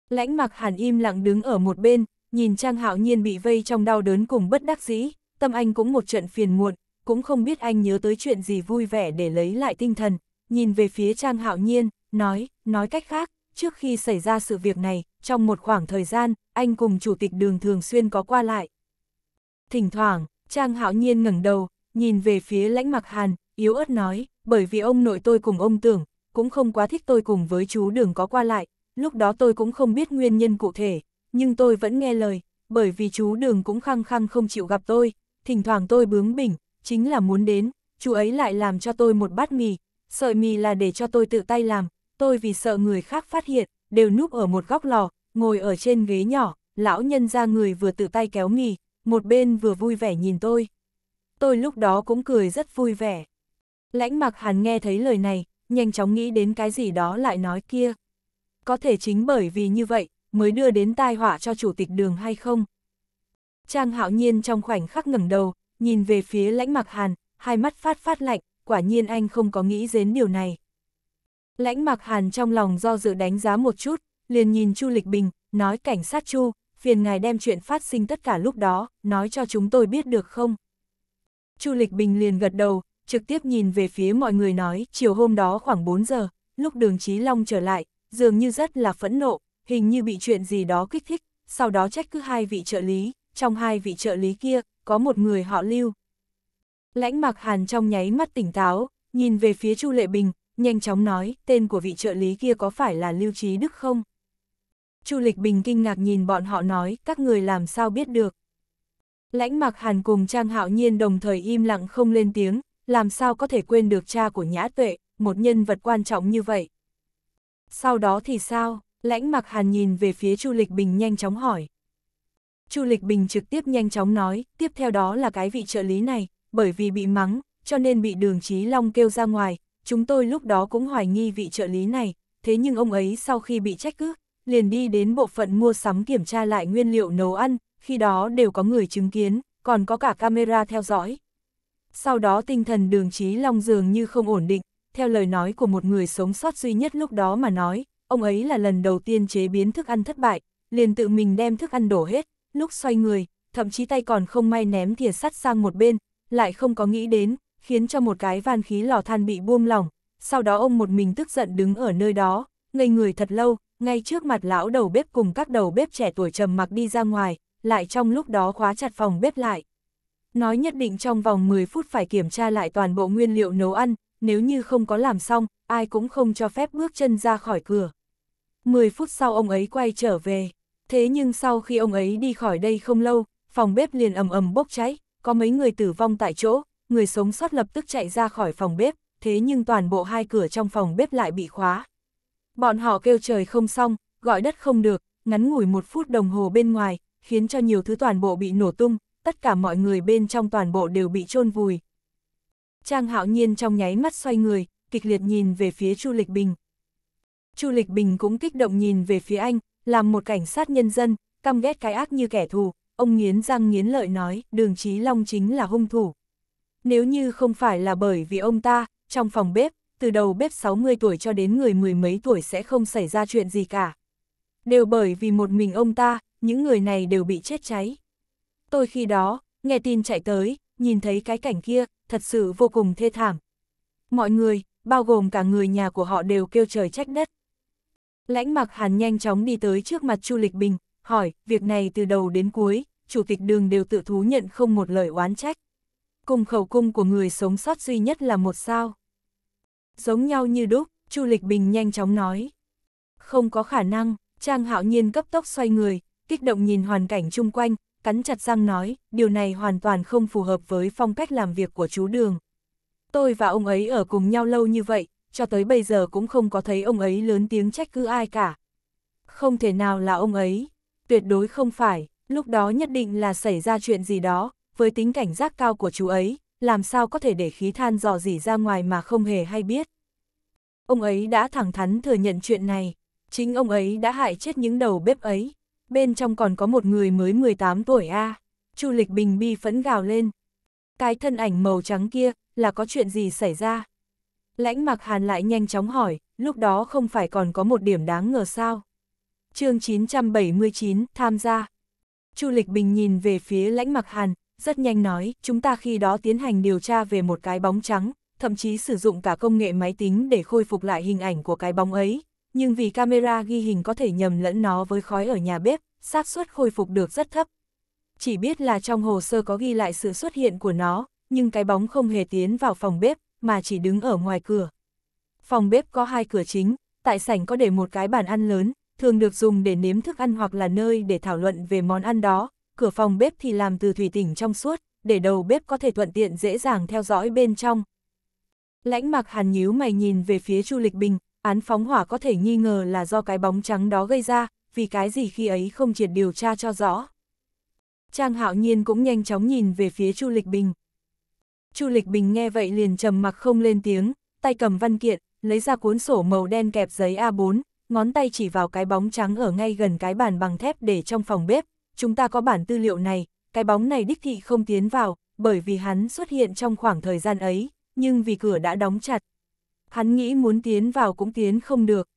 Lãnh mặc hàn im lặng đứng ở một bên, nhìn Trang hạo nhiên bị vây trong đau đớn cùng bất đắc dĩ, tâm anh cũng một trận phiền muộn, cũng không biết anh nhớ tới chuyện gì vui vẻ để lấy lại tinh thần, nhìn về phía Trang Hạo Nhiên, nói, nói cách khác, trước khi xảy ra sự việc này, trong một khoảng thời gian, anh cùng chủ tịch đường thường xuyên có qua lại. Thỉnh thoảng, Trang Hạo Nhiên ngẩng đầu, nhìn về phía lãnh mặc hàn, yếu ớt nói, bởi vì ông nội tôi cùng ông tưởng, cũng không quá thích tôi cùng với chú đường có qua lại, lúc đó tôi cũng không biết nguyên nhân cụ thể, nhưng tôi vẫn nghe lời, bởi vì chú đường cũng khăng khăng không chịu gặp tôi, thỉnh thoảng tôi bướng bỉnh, chính là muốn đến, chú ấy lại làm cho tôi một bát mì, sợi mì là để cho tôi tự tay làm, tôi vì sợ người khác phát hiện, đều núp ở một góc lò, ngồi ở trên ghế nhỏ, lão nhân ra người vừa tự tay kéo mì, một bên vừa vui vẻ nhìn tôi. Tôi lúc đó cũng cười rất vui vẻ. Lãnh mặc hàn nghe thấy lời này, nhanh chóng nghĩ đến cái gì đó lại nói kia. Có thể chính bởi vì như vậy, mới đưa đến tai họa cho chủ tịch đường hay không? Trang hạo nhiên trong khoảnh khắc ngẩng đầu, nhìn về phía lãnh mặc hàn, hai mắt phát phát lạnh, quả nhiên anh không có nghĩ đến điều này. Lãnh mặc hàn trong lòng do dự đánh giá một chút, liền nhìn Chu Lịch Bình, nói cảnh sát Chu, phiền ngài đem chuyện phát sinh tất cả lúc đó, nói cho chúng tôi biết được không? Chu Lịch Bình liền gật đầu, trực tiếp nhìn về phía mọi người nói, chiều hôm đó khoảng 4 giờ, lúc đường Chí Long trở lại, dường như rất là phẫn nộ, hình như bị chuyện gì đó kích thích, sau đó trách cứ hai vị trợ lý, trong hai vị trợ lý kia, có một người họ lưu, Lãnh Mạc Hàn trong nháy mắt tỉnh táo, nhìn về phía Chu Lệ Bình, nhanh chóng nói, tên của vị trợ lý kia có phải là Lưu Trí Đức không? Chu Lịch Bình kinh ngạc nhìn bọn họ nói, các người làm sao biết được? Lãnh Mạc Hàn cùng Trang Hạo Nhiên đồng thời im lặng không lên tiếng, làm sao có thể quên được cha của Nhã Tuệ, một nhân vật quan trọng như vậy? Sau đó thì sao? Lãnh Mạc Hàn nhìn về phía Chu Lịch Bình nhanh chóng hỏi. Chu Lịch Bình trực tiếp nhanh chóng nói, tiếp theo đó là cái vị trợ lý này, bởi vì bị mắng, cho nên bị đường Chí Long kêu ra ngoài, chúng tôi lúc đó cũng hoài nghi vị trợ lý này, thế nhưng ông ấy sau khi bị trách cứ, liền đi đến bộ phận mua sắm kiểm tra lại nguyên liệu nấu ăn, khi đó đều có người chứng kiến, còn có cả camera theo dõi. Sau đó tinh thần đường Chí Long dường như không ổn định, theo lời nói của một người sống sót duy nhất lúc đó mà nói, ông ấy là lần đầu tiên chế biến thức ăn thất bại, liền tự mình đem thức ăn đổ hết, lúc xoay người, thậm chí tay còn không may ném thìa sắt sang một bên, lại không có nghĩ đến, khiến cho một cái van khí lò than bị buông lỏng, sau đó ông một mình tức giận đứng ở nơi đó, ngây người thật lâu, ngay trước mặt lão đầu bếp cùng các đầu bếp trẻ tuổi trầm mặc đi ra ngoài, lại trong lúc đó khóa chặt phòng bếp lại. Nói nhất định trong vòng 10 phút phải kiểm tra lại toàn bộ nguyên liệu nấu ăn, nếu như không có làm xong, ai cũng không cho phép bước chân ra khỏi cửa. 10 phút sau ông ấy quay trở về, thế nhưng sau khi ông ấy đi khỏi đây không lâu, phòng bếp liền ầm ầm bốc cháy, có mấy người tử vong tại chỗ, người sống sót lập tức chạy ra khỏi phòng bếp, thế nhưng toàn bộ hai cửa trong phòng bếp lại bị khóa. Bọn họ kêu trời không xong, gọi đất không được, ngắn ngủi một phút đồng hồ bên ngoài, khiến cho nhiều thứ toàn bộ bị nổ tung, tất cả mọi người bên trong toàn bộ đều bị chôn vùi. Trang hạo nhiên trong nháy mắt xoay người, kịch liệt nhìn về phía Chu Lịch Bình. Chu Lịch Bình cũng kích động nhìn về phía anh, làm một cảnh sát nhân dân, căm ghét cái ác như kẻ thù, ông nghiến răng nghiến lợi nói, đường Chí Long chính là hung thủ. Nếu như không phải là bởi vì ông ta, trong phòng bếp, từ đầu bếp 60 tuổi cho đến người mười mấy tuổi sẽ không xảy ra chuyện gì cả. Đều bởi vì một mình ông ta, những người này đều bị chết cháy. Tôi khi đó, nghe tin chạy tới, nhìn thấy cái cảnh kia, thật sự vô cùng thê thảm. Mọi người, bao gồm cả người nhà của họ đều kêu trời trách đất. Lãnh mặc hàn nhanh chóng đi tới trước mặt Chu Lịch Bình, hỏi, việc này từ đầu đến cuối, chủ tịch đường đều tự thú nhận không một lời oán trách. Cùng khẩu cung của người sống sót duy nhất là một sao. Giống nhau như đúc, Chu Lịch Bình nhanh chóng nói. Không có khả năng, Trang Hạo Nhiên cấp tốc xoay người, kích động nhìn hoàn cảnh chung quanh, cắn chặt răng nói, điều này hoàn toàn không phù hợp với phong cách làm việc của chú Đường. Tôi và ông ấy ở cùng nhau lâu như vậy, cho tới bây giờ cũng không có thấy ông ấy lớn tiếng trách cứ ai cả. Không thể nào là ông ấy tuyệt đối không phải, lúc đó nhất định là xảy ra chuyện gì đó, với tính cảnh giác cao của chú ấy, làm sao có thể để khí than dò dỉ ra ngoài mà không hề hay biết. Ông ấy đã thẳng thắn thừa nhận chuyện này, chính ông ấy đã hại chết những đầu bếp ấy, bên trong còn có một người mới 18 tuổi a. Chu Lịch Bình bi phẫn gào lên. Cái thân ảnh màu trắng kia, là có chuyện gì xảy ra? Lãnh mặc Hàn lại nhanh chóng hỏi, lúc đó không phải còn có một điểm đáng ngờ sao? chương 979, tham gia. Chu Lịch Bình nhìn về phía lãnh mặc hàn, rất nhanh nói, chúng ta khi đó tiến hành điều tra về một cái bóng trắng, thậm chí sử dụng cả công nghệ máy tính để khôi phục lại hình ảnh của cái bóng ấy, nhưng vì camera ghi hình có thể nhầm lẫn nó với khói ở nhà bếp, xác suất khôi phục được rất thấp. Chỉ biết là trong hồ sơ có ghi lại sự xuất hiện của nó, nhưng cái bóng không hề tiến vào phòng bếp, mà chỉ đứng ở ngoài cửa. Phòng bếp có hai cửa chính, tại sảnh có để một cái bàn ăn lớn, thường được dùng để nếm thức ăn hoặc là nơi để thảo luận về món ăn đó, cửa phòng bếp thì làm từ thủy tinh trong suốt, để đầu bếp có thể thuận tiện dễ dàng theo dõi bên trong. Lãnh mặc hàn nhíu mày nhìn về phía Chu Lịch Bình, án phóng hỏa có thể nghi ngờ là do cái bóng trắng đó gây ra, vì cái gì khi ấy không triệt điều tra cho rõ. Trang hạo nhiên cũng nhanh chóng nhìn về phía Chu Lịch Bình. Chu Lịch Bình nghe vậy liền trầm mặc không lên tiếng, tay cầm văn kiện, lấy ra cuốn sổ màu đen kẹp giấy A4, ngón tay chỉ vào cái bóng trắng ở ngay gần cái bàn bằng thép để trong phòng bếp, chúng ta có bản tư liệu này, cái bóng này đích thị không tiến vào, bởi vì hắn xuất hiện trong khoảng thời gian ấy, nhưng vì cửa đã đóng chặt. Hắn nghĩ muốn tiến vào cũng tiến không được.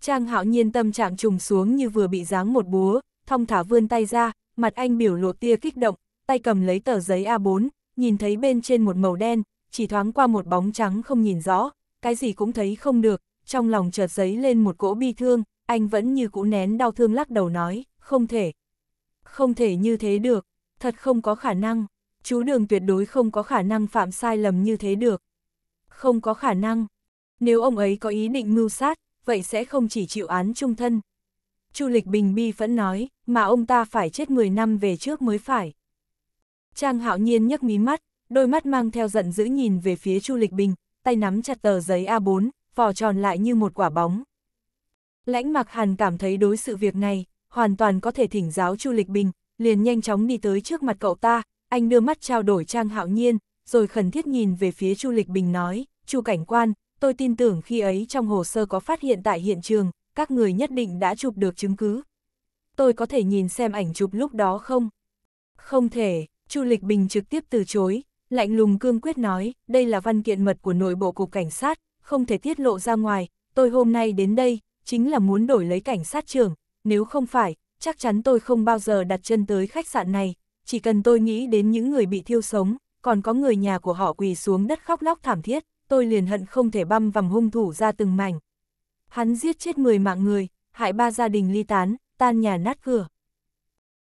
Trang hạo nhiên tâm trạng trùng xuống như vừa bị giáng một búa, thong thả vươn tay ra, mặt anh biểu lộ tia kích động, tay cầm lấy tờ giấy A4, nhìn thấy bên trên một màu đen, chỉ thoáng qua một bóng trắng không nhìn rõ, cái gì cũng thấy không được, trong lòng chợt giấy lên một cỗ bi thương, anh vẫn như cũ nén đau thương lắc đầu nói, không thể. Không thể như thế được, thật không có khả năng, chú đường tuyệt đối không có khả năng phạm sai lầm như thế được. Không có khả năng, nếu ông ấy có ý định mưu sát, vậy sẽ không chỉ chịu án trung thân. Chu Lịch Bình bi vẫn nói, mà ông ta phải chết 10 năm về trước mới phải. Trang hạo nhiên nhấc mí mắt, đôi mắt mang theo giận dữ nhìn về phía Chu Lịch Bình, tay nắm chặt tờ giấy A4, vỏ tròn lại như một quả bóng. Lãnh mặc Hàn cảm thấy đối sự việc này, hoàn toàn có thể thỉnh giáo Chu Lịch Bình, liền nhanh chóng đi tới trước mặt cậu ta, anh đưa mắt trao đổi Trang Hạo Nhiên, rồi khẩn thiết nhìn về phía Chu Lịch Bình nói, Chu Cảnh Quan, tôi tin tưởng khi ấy trong hồ sơ có phát hiện tại hiện trường, các người nhất định đã chụp được chứng cứ. Tôi có thể nhìn xem ảnh chụp lúc đó không? Không thể, Chu Lịch Bình trực tiếp từ chối, lạnh lùng cương quyết nói, đây là văn kiện mật của nội bộ cục cảnh sát, không thể tiết lộ ra ngoài, tôi hôm nay đến đây, chính là muốn đổi lấy cảnh sát trưởng, nếu không phải, chắc chắn tôi không bao giờ đặt chân tới khách sạn này, chỉ cần tôi nghĩ đến những người bị thiêu sống, còn có người nhà của họ quỳ xuống đất khóc lóc thảm thiết, tôi liền hận không thể băm vằm hung thủ ra từng mảnh. Hắn giết chết 10 mạng người, hại ba gia đình ly tán, tan nhà nát cửa.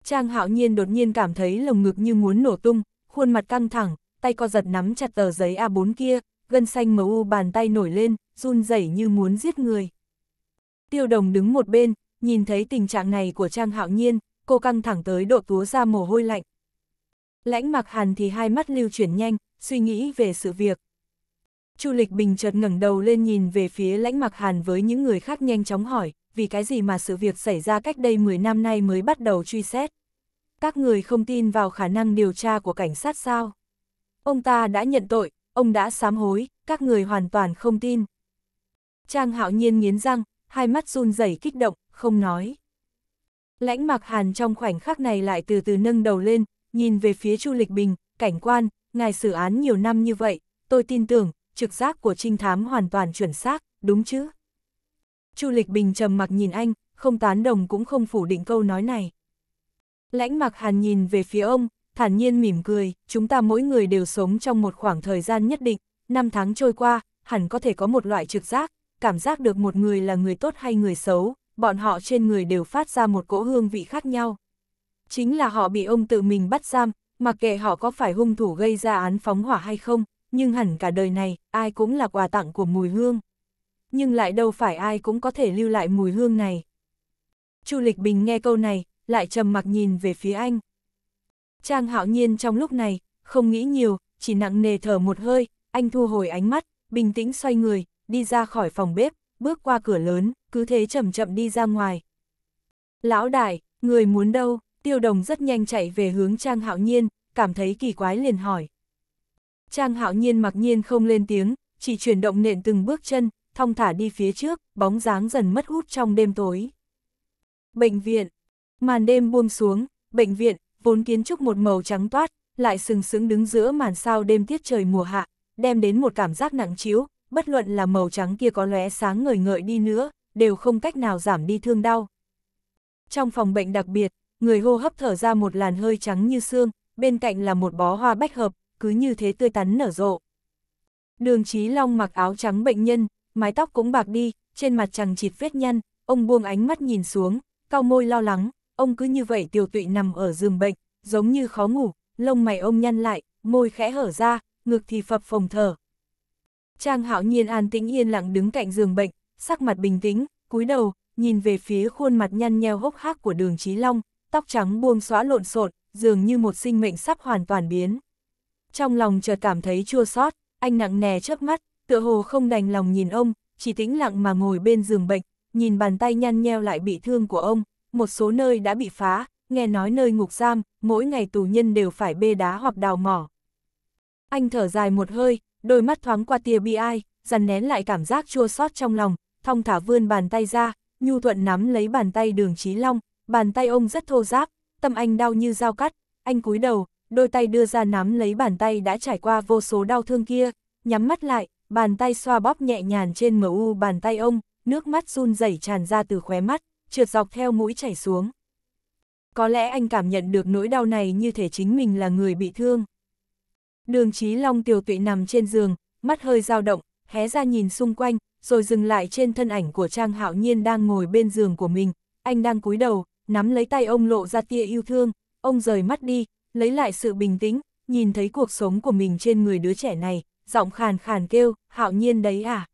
Trang hạo nhiên đột nhiên cảm thấy lồng ngực như muốn nổ tung, khuôn mặt căng thẳng, tay co giật nắm chặt tờ giấy A4 kia, gân xanh mờ u bàn tay nổi lên, run rẩy như muốn giết người. Tiêu đồng đứng một bên, nhìn thấy tình trạng này của Trang Hạo Nhiên, cô căng thẳng tới độ túa ra mồ hôi lạnh. Lãnh mặc hàn thì hai mắt lưu chuyển nhanh, suy nghĩ về sự việc. Chu Lịch Bình chợt ngẩng đầu lên nhìn về phía lãnh mặc hàn với những người khác nhanh chóng hỏi, vì cái gì mà sự việc xảy ra cách đây 10 năm nay mới bắt đầu truy xét. Các người không tin vào khả năng điều tra của cảnh sát sao? Ông ta đã nhận tội, ông đã sám hối, các người hoàn toàn không tin. Trang hạo nhiên nghiến răng, hai mắt run rẩy kích động, không nói. Lãnh mặc hàn trong khoảnh khắc này lại từ từ nâng đầu lên, nhìn về phía Chu Lịch Bình, cảnh quan, ngài xử án nhiều năm như vậy, tôi tin tưởng, trực giác của trinh thám hoàn toàn chuẩn xác, đúng chứ? Chu Lịch Bình trầm mặc nhìn anh, không tán đồng cũng không phủ định câu nói này. Lãnh mặc hàn nhìn về phía ông, thản nhiên mỉm cười, chúng ta mỗi người đều sống trong một khoảng thời gian nhất định, năm tháng trôi qua, hẳn có thể có một loại trực giác, cảm giác được một người là người tốt hay người xấu, bọn họ trên người đều phát ra một cỗ hương vị khác nhau. Chính là họ bị ông tự mình bắt giam, mặc kệ họ có phải hung thủ gây ra án phóng hỏa hay không, nhưng hẳn cả đời này, ai cũng là quà tặng của mùi hương. Nhưng lại đâu phải ai cũng có thể lưu lại mùi hương này. Chu Lịch Bình nghe câu này, lại trầm mặc nhìn về phía anh. Trang hạo nhiên trong lúc này, không nghĩ nhiều, chỉ nặng nề thở một hơi, anh thu hồi ánh mắt, bình tĩnh xoay người, đi ra khỏi phòng bếp, bước qua cửa lớn, cứ thế chậm chậm đi ra ngoài. Lão đại, người muốn đâu, tiêu đồng rất nhanh chạy về hướng Trang hạo nhiên, cảm thấy kỳ quái liền hỏi. Trang hạo nhiên mặc nhiên không lên tiếng, chỉ chuyển động nện từng bước chân, thong thả đi phía trước, bóng dáng dần mất hút trong đêm tối. Bệnh viện Màn đêm buông xuống, bệnh viện, vốn kiến trúc một màu trắng toát, lại sừng sững đứng giữa màn sao đêm tiết trời mùa hạ, đem đến một cảm giác nặng chiếu, bất luận là màu trắng kia có lóe sáng ngời ngợi đi nữa, đều không cách nào giảm đi thương đau. Trong phòng bệnh đặc biệt, người hô hấp thở ra một làn hơi trắng như xương, bên cạnh là một bó hoa bách hợp, cứ như thế tươi tắn nở rộ. Đường Chí Long mặc áo trắng bệnh nhân, mái tóc cũng bạc đi, trên mặt chằng chịt vết nhăn, ông buông ánh mắt nhìn xuống, cao môi lo lắng, ông cứ như vậy tiều tụy nằm ở giường bệnh, giống như khó ngủ, lông mày ông nhăn lại, môi khẽ hở ra, ngực thì phập phồng thở. Trang hạo nhiên an tĩnh yên lặng đứng cạnh giường bệnh, sắc mặt bình tĩnh, cúi đầu, nhìn về phía khuôn mặt nhăn nheo hốc hác của đường Trí Long, tóc trắng buông xóa lộn xộn, dường như một sinh mệnh sắp hoàn toàn biến. Trong lòng chợt cảm thấy chua xót, anh nặng nề chớp mắt, tựa hồ không đành lòng nhìn ông, chỉ tĩnh lặng mà ngồi bên giường bệnh, nhìn bàn tay nhăn nheo lại bị thương của ông, một số nơi đã bị phá, nghe nói nơi ngục giam, mỗi ngày tù nhân đều phải bê đá hoặc đào mỏ. Anh thở dài một hơi, đôi mắt thoáng qua tia bi ai, dằn nén lại cảm giác chua xót trong lòng, thong thả vươn bàn tay ra, nhu thuận nắm lấy bàn tay đường trí long, bàn tay ông rất thô ráp, tâm anh đau như dao cắt, anh cúi đầu, đôi tay đưa ra nắm lấy bàn tay đã trải qua vô số đau thương kia, nhắm mắt lại, bàn tay xoa bóp nhẹ nhàng trên mu bàn tay ông, nước mắt run rẩy tràn ra từ khóe mắt, trượt dọc theo mũi chảy xuống. Có lẽ anh cảm nhận được nỗi đau này như thể chính mình là người bị thương. Đường Chí Long tiều tụy nằm trên giường, mắt hơi dao động, hé ra nhìn xung quanh, rồi dừng lại trên thân ảnh của Trang Hạo Nhiên đang ngồi bên giường của mình. Anh đang cúi đầu, nắm lấy tay ông lộ ra tia yêu thương, ông rời mắt đi, lấy lại sự bình tĩnh, nhìn thấy cuộc sống của mình trên người đứa trẻ này, giọng khàn khàn kêu, Hạo Nhiên đấy à.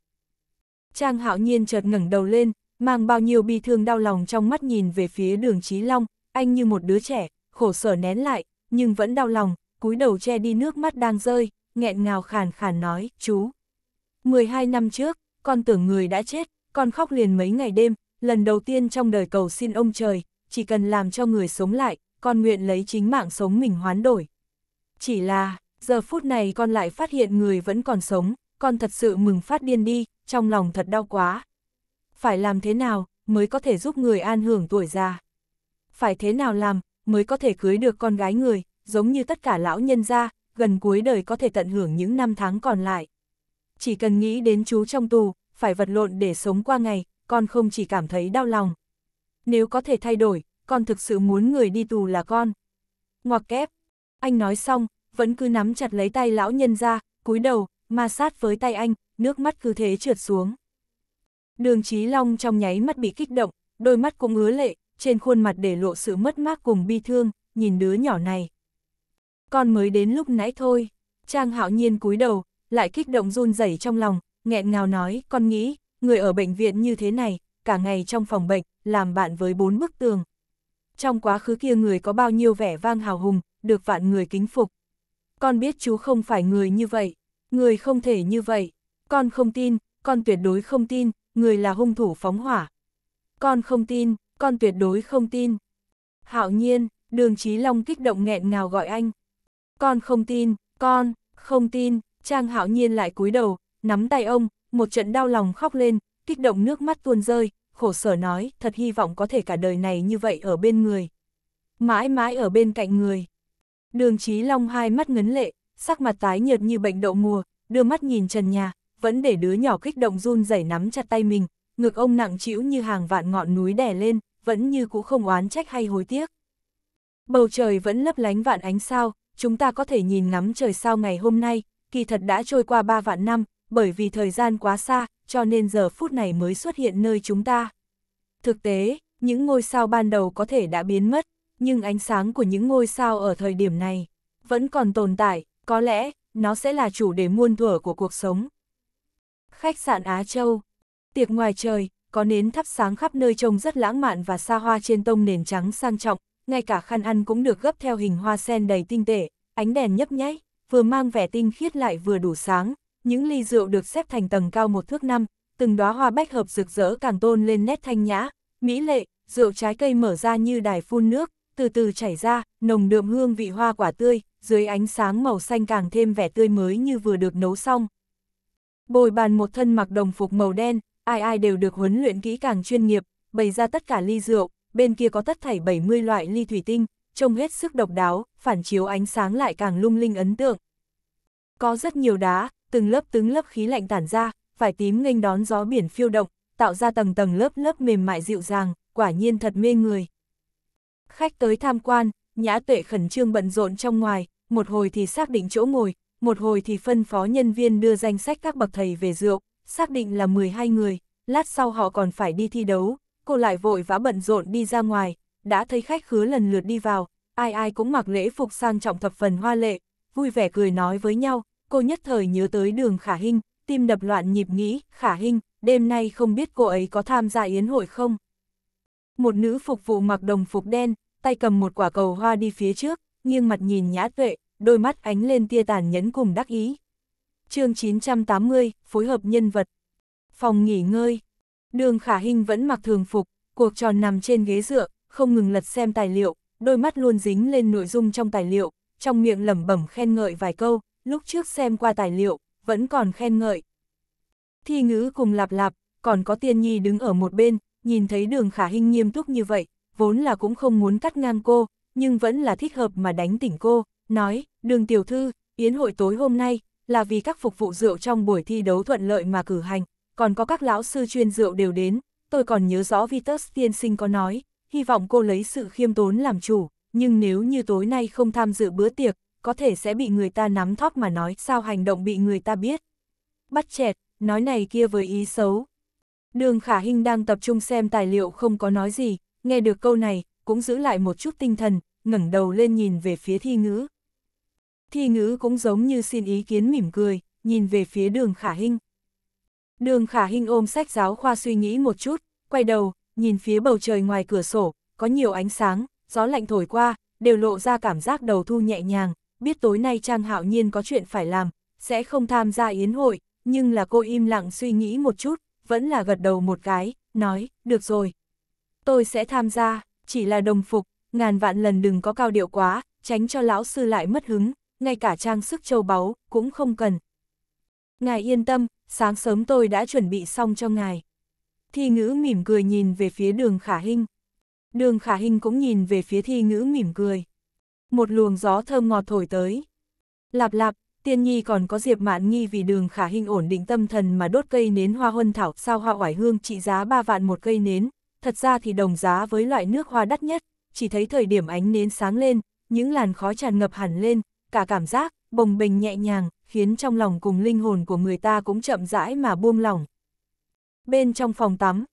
Trang Hạo Nhiên chợt ngẩng đầu lên, Mang bao nhiêu bi thương đau lòng trong mắt nhìn về phía đường Chí Long, anh như một đứa trẻ, khổ sở nén lại, nhưng vẫn đau lòng, cúi đầu che đi nước mắt đang rơi, nghẹn ngào khàn khàn nói, chú. 12 năm trước, con tưởng người đã chết, con khóc liền mấy ngày đêm, lần đầu tiên trong đời cầu xin ông trời, chỉ cần làm cho người sống lại, con nguyện lấy chính mạng sống mình hoán đổi. Chỉ là, giờ phút này con lại phát hiện người vẫn còn sống, con thật sự mừng phát điên đi, trong lòng thật đau quá phải làm thế nào mới có thể giúp người an hưởng tuổi già? Phải thế nào làm mới có thể cưới được con gái người, giống như tất cả lão nhân gia, gần cuối đời có thể tận hưởng những năm tháng còn lại. Chỉ cần nghĩ đến chú trong tù, phải vật lộn để sống qua ngày, con không chỉ cảm thấy đau lòng. Nếu có thể thay đổi, con thực sự muốn người đi tù là con. Ngoặc kép, anh nói xong, vẫn cứ nắm chặt lấy tay lão nhân ra, cúi đầu, ma sát với tay anh, nước mắt cứ thế trượt xuống. Đường Chí Long trong nháy mắt bị kích động, đôi mắt cũng ngứa lệ, trên khuôn mặt để lộ sự mất mát cùng bi thương, nhìn đứa nhỏ này. Con mới đến lúc nãy thôi, Trang hạo nhiên cúi đầu, lại kích động run rẩy trong lòng, nghẹn ngào nói, con nghĩ, người ở bệnh viện như thế này, cả ngày trong phòng bệnh, làm bạn với bốn bức tường. Trong quá khứ kia người có bao nhiêu vẻ vang hào hùng, được vạn người kính phục. Con biết chú không phải người như vậy, người không thể như vậy, con không tin, con tuyệt đối không tin, người là hung thủ phóng hỏa. Con không tin, con tuyệt đối không tin. Hạo nhiên, đường Chí Long kích động nghẹn ngào gọi anh. Con không tin, con, không tin, Trang Hạo nhiên lại cúi đầu, nắm tay ông, một trận đau lòng khóc lên, kích động nước mắt tuôn rơi, khổ sở nói, thật hy vọng có thể cả đời này như vậy ở bên người. Mãi mãi ở bên cạnh người. Đường Chí Long hai mắt ngấn lệ, sắc mặt tái nhợt như bệnh đậu mùa, đưa mắt nhìn trần nhà, vẫn để đứa nhỏ kích động run rẩy nắm chặt tay mình, ngực ông nặng trĩu như hàng vạn ngọn núi đè lên, vẫn như cũ không oán trách hay hối tiếc. Bầu trời vẫn lấp lánh vạn ánh sao, chúng ta có thể nhìn ngắm trời sao ngày hôm nay, kỳ thật đã trôi qua ba vạn năm, bởi vì thời gian quá xa, cho nên giờ phút này mới xuất hiện nơi chúng ta. Thực tế, những ngôi sao ban đầu có thể đã biến mất, nhưng ánh sáng của những ngôi sao ở thời điểm này vẫn còn tồn tại, có lẽ nó sẽ là chủ đề muôn thuở của cuộc sống khách sạn Á Châu. Tiệc ngoài trời, có nến thắp sáng khắp nơi trông rất lãng mạn và xa hoa trên tông nền trắng sang trọng, ngay cả khăn ăn cũng được gấp theo hình hoa sen đầy tinh tệ, ánh đèn nhấp nháy, vừa mang vẻ tinh khiết lại vừa đủ sáng, những ly rượu được xếp thành tầng cao một thước năm, từng đóa hoa bách hợp rực rỡ càng tôn lên nét thanh nhã, mỹ lệ, rượu trái cây mở ra như đài phun nước, từ từ chảy ra, nồng đượm hương vị hoa quả tươi, dưới ánh sáng màu xanh càng thêm vẻ tươi mới như vừa được nấu xong, Bồi bàn một thân mặc đồng phục màu đen, ai ai đều được huấn luyện kỹ càng chuyên nghiệp, bày ra tất cả ly rượu, bên kia có tất thảy 70 loại ly thủy tinh, trông hết sức độc đáo, phản chiếu ánh sáng lại càng lung linh ấn tượng. Có rất nhiều đá, từng lớp từng lớp khí lạnh tản ra, phải tím nghênh đón gió biển phiêu động, tạo ra tầng tầng lớp lớp mềm mại dịu dàng, quả nhiên thật mê người. Khách tới tham quan, nhã tuệ khẩn trương bận rộn trong ngoài, một hồi thì xác định chỗ ngồi, một hồi thì phân phó nhân viên đưa danh sách các bậc thầy về rượu, xác định là 12 người, lát sau họ còn phải đi thi đấu, cô lại vội vã bận rộn đi ra ngoài, đã thấy khách khứa lần lượt đi vào, ai ai cũng mặc lễ phục sang trọng thập phần hoa lệ, vui vẻ cười nói với nhau, cô nhất thời nhớ tới đường khả hình, tim đập loạn nhịp nghĩ, khả hình, đêm nay không biết cô ấy có tham gia yến hội không? Một nữ phục vụ mặc đồng phục đen, tay cầm một quả cầu hoa đi phía trước, nghiêng mặt nhìn nhã tuệ, đôi mắt ánh lên tia tàn nhẫn cùng đắc ý. chương 980, phối hợp nhân vật. Phòng nghỉ ngơi. Đường khả hình vẫn mặc thường phục, cuộc tròn nằm trên ghế dựa, không ngừng lật xem tài liệu, đôi mắt luôn dính lên nội dung trong tài liệu, trong miệng lẩm bẩm khen ngợi vài câu, lúc trước xem qua tài liệu, vẫn còn khen ngợi. Thi ngữ cùng lạp lạp, còn có tiên nhi đứng ở một bên, nhìn thấy đường khả hình nghiêm túc như vậy, vốn là cũng không muốn cắt ngang cô, nhưng vẫn là thích hợp mà đánh tỉnh cô, nói, đường tiểu thư, yến hội tối hôm nay, là vì các phục vụ rượu trong buổi thi đấu thuận lợi mà cử hành, còn có các lão sư chuyên rượu đều đến, tôi còn nhớ rõ Vitus tiên sinh có nói, hy vọng cô lấy sự khiêm tốn làm chủ, nhưng nếu như tối nay không tham dự bữa tiệc, có thể sẽ bị người ta nắm thóp mà nói sao hành động bị người ta biết. Bắt chẹt, nói này kia với ý xấu. Đường Khả Hinh đang tập trung xem tài liệu không có nói gì, nghe được câu này, cũng giữ lại một chút tinh thần, ngẩng đầu lên nhìn về phía thi ngữ, Thi ngữ cũng giống như xin ý kiến mỉm cười, nhìn về phía đường khả hinh. Đường khả hinh ôm sách giáo khoa suy nghĩ một chút, quay đầu, nhìn phía bầu trời ngoài cửa sổ, có nhiều ánh sáng, gió lạnh thổi qua, đều lộ ra cảm giác đầu thu nhẹ nhàng, biết tối nay Trang Hạo Nhiên có chuyện phải làm, sẽ không tham gia yến hội, nhưng là cô im lặng suy nghĩ một chút, vẫn là gật đầu một cái, nói, được rồi. Tôi sẽ tham gia, chỉ là đồng phục, ngàn vạn lần đừng có cao điệu quá, tránh cho lão sư lại mất hứng ngay cả trang sức châu báu, cũng không cần. Ngài yên tâm, sáng sớm tôi đã chuẩn bị xong cho ngài. Thi ngữ mỉm cười nhìn về phía đường khả hình. Đường khả hình cũng nhìn về phía thi ngữ mỉm cười. Một luồng gió thơm ngọt thổi tới. Lạp lạp, tiên nhi còn có diệp mạn nghi vì đường khả hình ổn định tâm thần mà đốt cây nến hoa huân thảo sao hoa oải hương trị giá 3 vạn một cây nến. Thật ra thì đồng giá với loại nước hoa đắt nhất, chỉ thấy thời điểm ánh nến sáng lên, những làn khói tràn ngập hẳn lên, cả cảm giác, bồng bình nhẹ nhàng, khiến trong lòng cùng linh hồn của người ta cũng chậm rãi mà buông lỏng. Bên trong phòng tắm,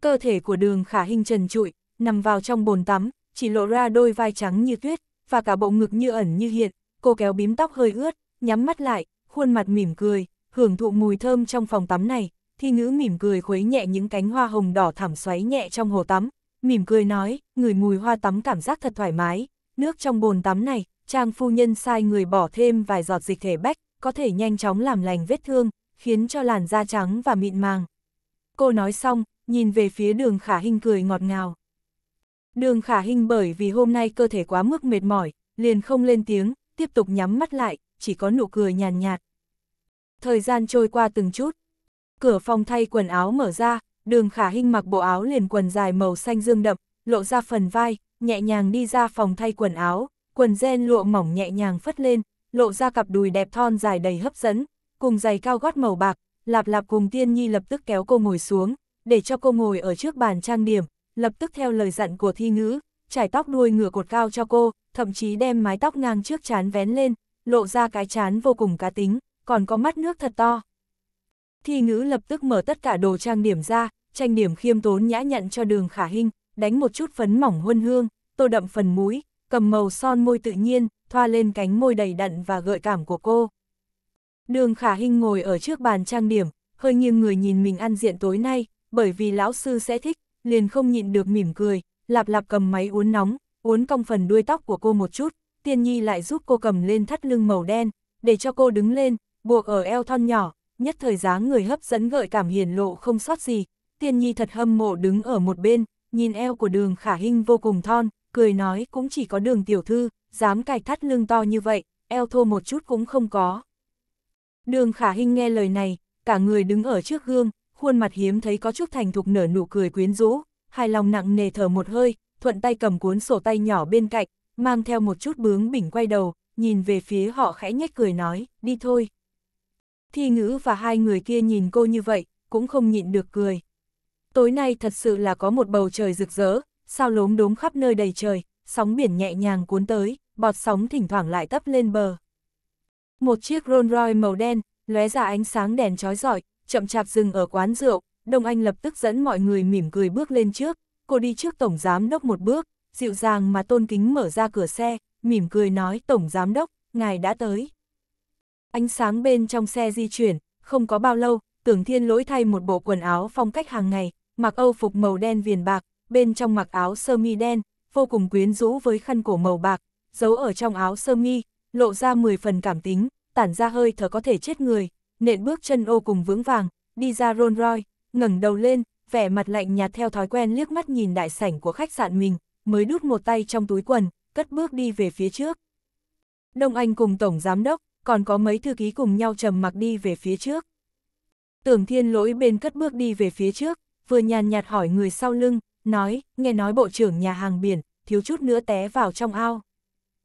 cơ thể của đường khả hình trần trụi, nằm vào trong bồn tắm, chỉ lộ ra đôi vai trắng như tuyết, và cả bộ ngực như ẩn như hiện, cô kéo bím tóc hơi ướt, nhắm mắt lại, khuôn mặt mỉm cười, hưởng thụ mùi thơm trong phòng tắm này, thi ngữ mỉm cười khuấy nhẹ những cánh hoa hồng đỏ thảm xoáy nhẹ trong hồ tắm, mỉm cười nói, người mùi hoa tắm cảm giác thật thoải mái, nước trong bồn tắm này, Trang phu nhân sai người bỏ thêm vài giọt dịch thể bách, có thể nhanh chóng làm lành vết thương, khiến cho làn da trắng và mịn màng. Cô nói xong, nhìn về phía đường khả hình cười ngọt ngào. Đường khả hình bởi vì hôm nay cơ thể quá mức mệt mỏi, liền không lên tiếng, tiếp tục nhắm mắt lại, chỉ có nụ cười nhàn nhạt, nhạt. Thời gian trôi qua từng chút, cửa phòng thay quần áo mở ra, đường khả hình mặc bộ áo liền quần dài màu xanh dương đậm, lộ ra phần vai, nhẹ nhàng đi ra phòng thay quần áo, quần ren lụa mỏng nhẹ nhàng phất lên, lộ ra cặp đùi đẹp thon dài đầy hấp dẫn, cùng giày cao gót màu bạc, lạp lạp cùng tiên nhi lập tức kéo cô ngồi xuống, để cho cô ngồi ở trước bàn trang điểm, lập tức theo lời dặn của thi ngữ, trải tóc đuôi ngựa cột cao cho cô, thậm chí đem mái tóc ngang trước chán vén lên, lộ ra cái chán vô cùng cá tính, còn có mắt nước thật to. Thi ngữ lập tức mở tất cả đồ trang điểm ra, tranh điểm khiêm tốn nhã nhặn cho đường khả hình, đánh một chút phấn mỏng huân hương, tô đậm phần mũi, cầm màu son môi tự nhiên, thoa lên cánh môi đầy đặn và gợi cảm của cô. Đường Khả Hinh ngồi ở trước bàn trang điểm, hơi nghiêng người nhìn mình ăn diện tối nay, bởi vì lão sư sẽ thích, liền không nhịn được mỉm cười, lạp lạp cầm máy uốn nóng, uốn cong phần đuôi tóc của cô một chút, tiên nhi lại giúp cô cầm lên thắt lưng màu đen, để cho cô đứng lên, buộc ở eo thon nhỏ, nhất thời dáng người hấp dẫn gợi cảm hiển lộ không sót gì, tiên nhi thật hâm mộ đứng ở một bên, nhìn eo của đường khả hinh vô cùng thon, cười nói cũng chỉ có đường tiểu thư, dám cài thắt lưng to như vậy, eo thô một chút cũng không có. Đường khả hình nghe lời này, cả người đứng ở trước gương, khuôn mặt hiếm thấy có chút thành thục nở nụ cười quyến rũ, hài lòng nặng nề thở một hơi, thuận tay cầm cuốn sổ tay nhỏ bên cạnh, mang theo một chút bướng bỉnh quay đầu, nhìn về phía họ khẽ nhếch cười nói, đi thôi. Thi ngữ và hai người kia nhìn cô như vậy, cũng không nhịn được cười. Tối nay thật sự là có một bầu trời rực rỡ, sao lốm đốm khắp nơi đầy trời, sóng biển nhẹ nhàng cuốn tới, bọt sóng thỉnh thoảng lại tấp lên bờ. Một chiếc Rolls Royce màu đen, lóe ra ánh sáng đèn chói rọi, chậm chạp dừng ở quán rượu, Đông Anh lập tức dẫn mọi người mỉm cười bước lên trước, cô đi trước Tổng Giám Đốc một bước, dịu dàng mà tôn kính mở ra cửa xe, mỉm cười nói Tổng Giám Đốc, ngài đã tới. Ánh sáng bên trong xe di chuyển, không có bao lâu, tưởng thiên lỗi thay một bộ quần áo phong cách hàng ngày, mặc âu phục màu đen viền bạc, bên trong mặc áo sơ mi đen, vô cùng quyến rũ với khăn cổ màu bạc, giấu ở trong áo sơ mi, lộ ra 10 phần cảm tính, tản ra hơi thở có thể chết người, nện bước chân ô cùng vững vàng, đi ra Rolls Royce, ngẩng đầu lên, vẻ mặt lạnh nhạt theo thói quen liếc mắt nhìn đại sảnh của khách sạn mình, mới đút một tay trong túi quần, cất bước đi về phía trước. Đông Anh cùng Tổng Giám Đốc, còn có mấy thư ký cùng nhau trầm mặc đi về phía trước. Tưởng thiên lỗi bên cất bước đi về phía trước, vừa nhàn nhạt hỏi người sau lưng, nói, nghe nói bộ trưởng nhà hàng biển, thiếu chút nữa té vào trong ao.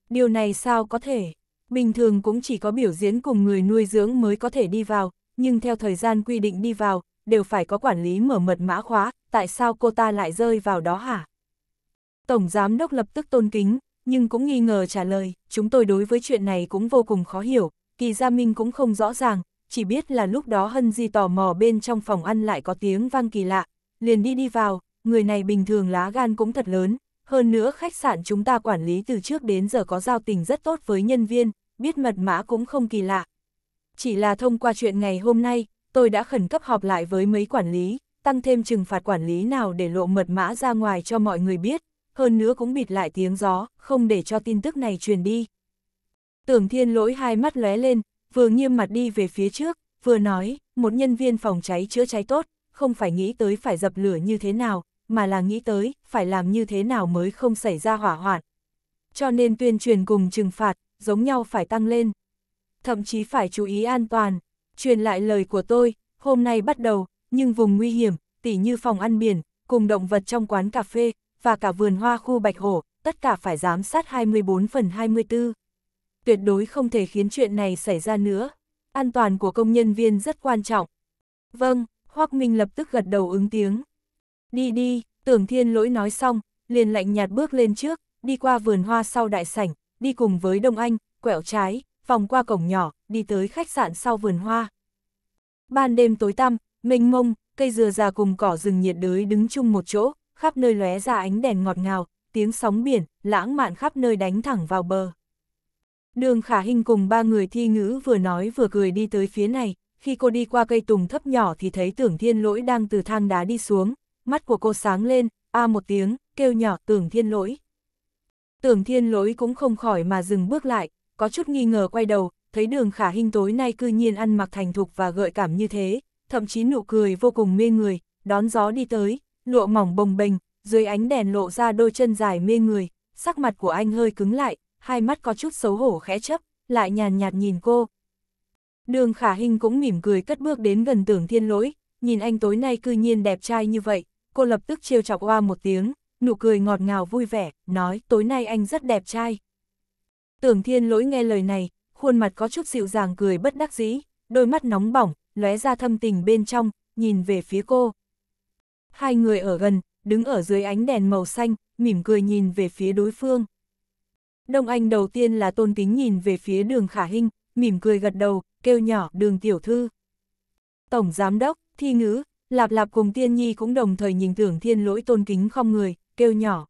Điều này sao có thể? Bình thường cũng chỉ có biểu diễn cùng người nuôi dưỡng mới có thể đi vào, nhưng theo thời gian quy định đi vào, đều phải có quản lý mở mật mã khóa, tại sao cô ta lại rơi vào đó hả? Tổng Giám Đốc lập tức tôn kính, nhưng cũng nghi ngờ trả lời, chúng tôi đối với chuyện này cũng vô cùng khó hiểu, kỳ gia minh cũng không rõ ràng, chỉ biết là lúc đó Hân Di tò mò bên trong phòng ăn lại có tiếng vang kỳ lạ, liền đi đi vào, người này bình thường lá gan cũng thật lớn, hơn nữa khách sạn chúng ta quản lý từ trước đến giờ có giao tình rất tốt với nhân viên, biết mật mã cũng không kỳ lạ. Chỉ là thông qua chuyện ngày hôm nay, tôi đã khẩn cấp họp lại với mấy quản lý, tăng thêm trừng phạt quản lý nào để lộ mật mã ra ngoài cho mọi người biết, hơn nữa cũng bịt lại tiếng gió, không để cho tin tức này truyền đi. Tưởng thiên lỗi hai mắt lóe lên, vừa nghiêm mặt đi về phía trước, vừa nói, một nhân viên phòng cháy chữa cháy tốt, không phải nghĩ tới phải dập lửa như thế nào, mà là nghĩ tới phải làm như thế nào mới không xảy ra hỏa hoạn. Cho nên tuyên truyền cùng trừng phạt, giống nhau phải tăng lên. Thậm chí phải chú ý an toàn. Truyền lại lời của tôi, hôm nay bắt đầu, nhưng vùng nguy hiểm, tỉ như phòng ăn biển, cùng động vật trong quán cà phê, và cả vườn hoa khu Bạch Hổ, tất cả phải giám sát 24 phần 24. Tuyệt đối không thể khiến chuyện này xảy ra nữa. An toàn của công nhân viên rất quan trọng. Vâng, Hoác Minh lập tức gật đầu ứng tiếng đi đi, tưởng thiên lỗi nói xong, liền lạnh nhạt bước lên trước, đi qua vườn hoa sau đại sảnh, đi cùng với Đông Anh, quẹo trái, vòng qua cổng nhỏ, đi tới khách sạn sau vườn hoa. Ban đêm tối tăm, mênh mông, cây dừa già cùng cỏ rừng nhiệt đới đứng chung một chỗ, khắp nơi lóe ra ánh đèn ngọt ngào, tiếng sóng biển, lãng mạn khắp nơi đánh thẳng vào bờ. Đường Khả hình cùng ba người thi ngữ vừa nói vừa cười đi tới phía này, khi cô đi qua cây tùng thấp nhỏ thì thấy tưởng thiên lỗi đang từ thang đá đi xuống, mắt của cô sáng lên, a à một tiếng, kêu nhỏ tưởng thiên lỗi. Tưởng thiên lỗi cũng không khỏi mà dừng bước lại, có chút nghi ngờ quay đầu, thấy đường khả hình tối nay cư nhiên ăn mặc thành thục và gợi cảm như thế, thậm chí nụ cười vô cùng mê người, đón gió đi tới, lụa mỏng bồng bềnh, dưới ánh đèn lộ ra đôi chân dài mê người, sắc mặt của anh hơi cứng lại, hai mắt có chút xấu hổ khẽ chấp, lại nhàn nhạt nhìn cô. Đường khả hình cũng mỉm cười cất bước đến gần tưởng thiên lỗi, nhìn anh tối nay cư nhiên đẹp trai như vậy, cô lập tức trêu chọc oa một tiếng, nụ cười ngọt ngào vui vẻ, nói tối nay anh rất đẹp trai. Tưởng thiên lỗi nghe lời này, khuôn mặt có chút dịu dàng cười bất đắc dĩ, đôi mắt nóng bỏng, lóe ra thâm tình bên trong, nhìn về phía cô. Hai người ở gần, đứng ở dưới ánh đèn màu xanh, mỉm cười nhìn về phía đối phương. Đông Anh đầu tiên là tôn kính nhìn về phía đường khả hình, mỉm cười gật đầu, kêu nhỏ đường tiểu thư. Tổng giám đốc, thi ngữ, Lạp lạp cùng tiên nhi cũng đồng thời nhìn tưởng thiên lỗi tôn kính không người, kêu nhỏ.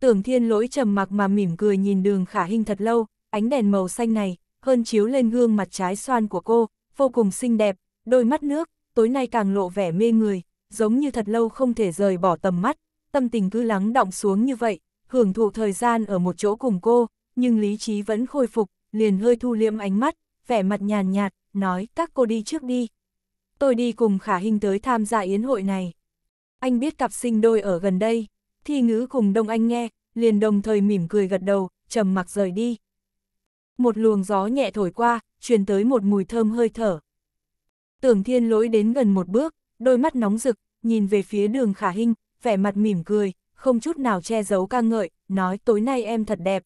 Tưởng thiên lỗi trầm mặc mà mỉm cười nhìn đường khả hình thật lâu, ánh đèn màu xanh này, hơn chiếu lên gương mặt trái xoan của cô, vô cùng xinh đẹp, đôi mắt nước, tối nay càng lộ vẻ mê người, giống như thật lâu không thể rời bỏ tầm mắt, tâm tình cứ lắng động xuống như vậy, hưởng thụ thời gian ở một chỗ cùng cô, nhưng lý trí vẫn khôi phục, liền hơi thu liễm ánh mắt, vẻ mặt nhàn nhạt, nói các cô đi trước đi, tôi đi cùng khả hình tới tham gia yến hội này. Anh biết cặp sinh đôi ở gần đây, thi ngữ cùng đông anh nghe, liền đồng thời mỉm cười gật đầu, trầm mặc rời đi. Một luồng gió nhẹ thổi qua, truyền tới một mùi thơm hơi thở. Tưởng thiên lỗi đến gần một bước, đôi mắt nóng rực, nhìn về phía đường khả hình, vẻ mặt mỉm cười, không chút nào che giấu ca ngợi, nói tối nay em thật đẹp.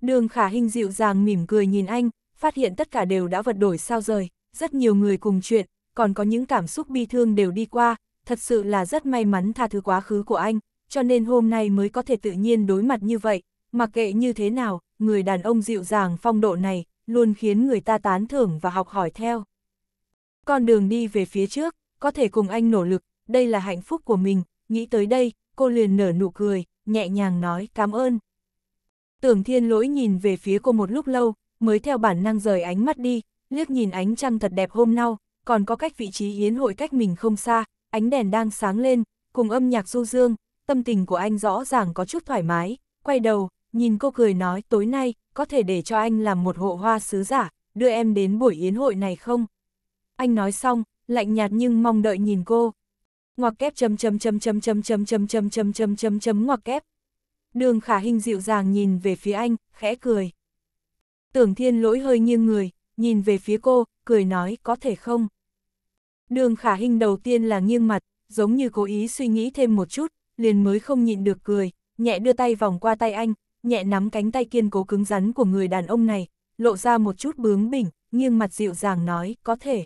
Đường khả hình dịu dàng mỉm cười nhìn anh, phát hiện tất cả đều đã vật đổi sao rời, rất nhiều người cùng chuyện, còn có những cảm xúc bi thương đều đi qua, thật sự là rất may mắn tha thứ quá khứ của anh, cho nên hôm nay mới có thể tự nhiên đối mặt như vậy, mặc kệ như thế nào, người đàn ông dịu dàng phong độ này, luôn khiến người ta tán thưởng và học hỏi theo. Con đường đi về phía trước, có thể cùng anh nỗ lực, đây là hạnh phúc của mình, nghĩ tới đây, cô liền nở nụ cười, nhẹ nhàng nói cảm ơn. Tưởng thiên lỗi nhìn về phía cô một lúc lâu, mới theo bản năng rời ánh mắt đi, liếc nhìn ánh trăng thật đẹp hôm nay, còn có cách vị trí yến hội cách mình không xa, ánh đèn đang sáng lên, cùng âm nhạc du dương, tâm tình của anh rõ ràng có chút thoải mái, quay đầu, nhìn cô cười nói tối nay, có thể để cho anh làm một hộ hoa sứ giả, đưa em đến buổi yến hội này không? Anh nói xong, lạnh nhạt nhưng mong đợi nhìn cô. Ngoặc kép chấm chấm chấm chấm chấm chấm chấm chấm chấm chấm chấm chấm ngoặc kép. Đường khả hình dịu dàng nhìn về phía anh, khẽ cười. Tưởng thiên lỗi hơi nghiêng người, nhìn về phía cô, cười nói có thể không. Đường khả hình đầu tiên là nghiêng mặt, giống như cố ý suy nghĩ thêm một chút, liền mới không nhịn được cười, nhẹ đưa tay vòng qua tay anh, nhẹ nắm cánh tay kiên cố cứng rắn của người đàn ông này, lộ ra một chút bướng bỉnh, nghiêng mặt dịu dàng nói, có thể.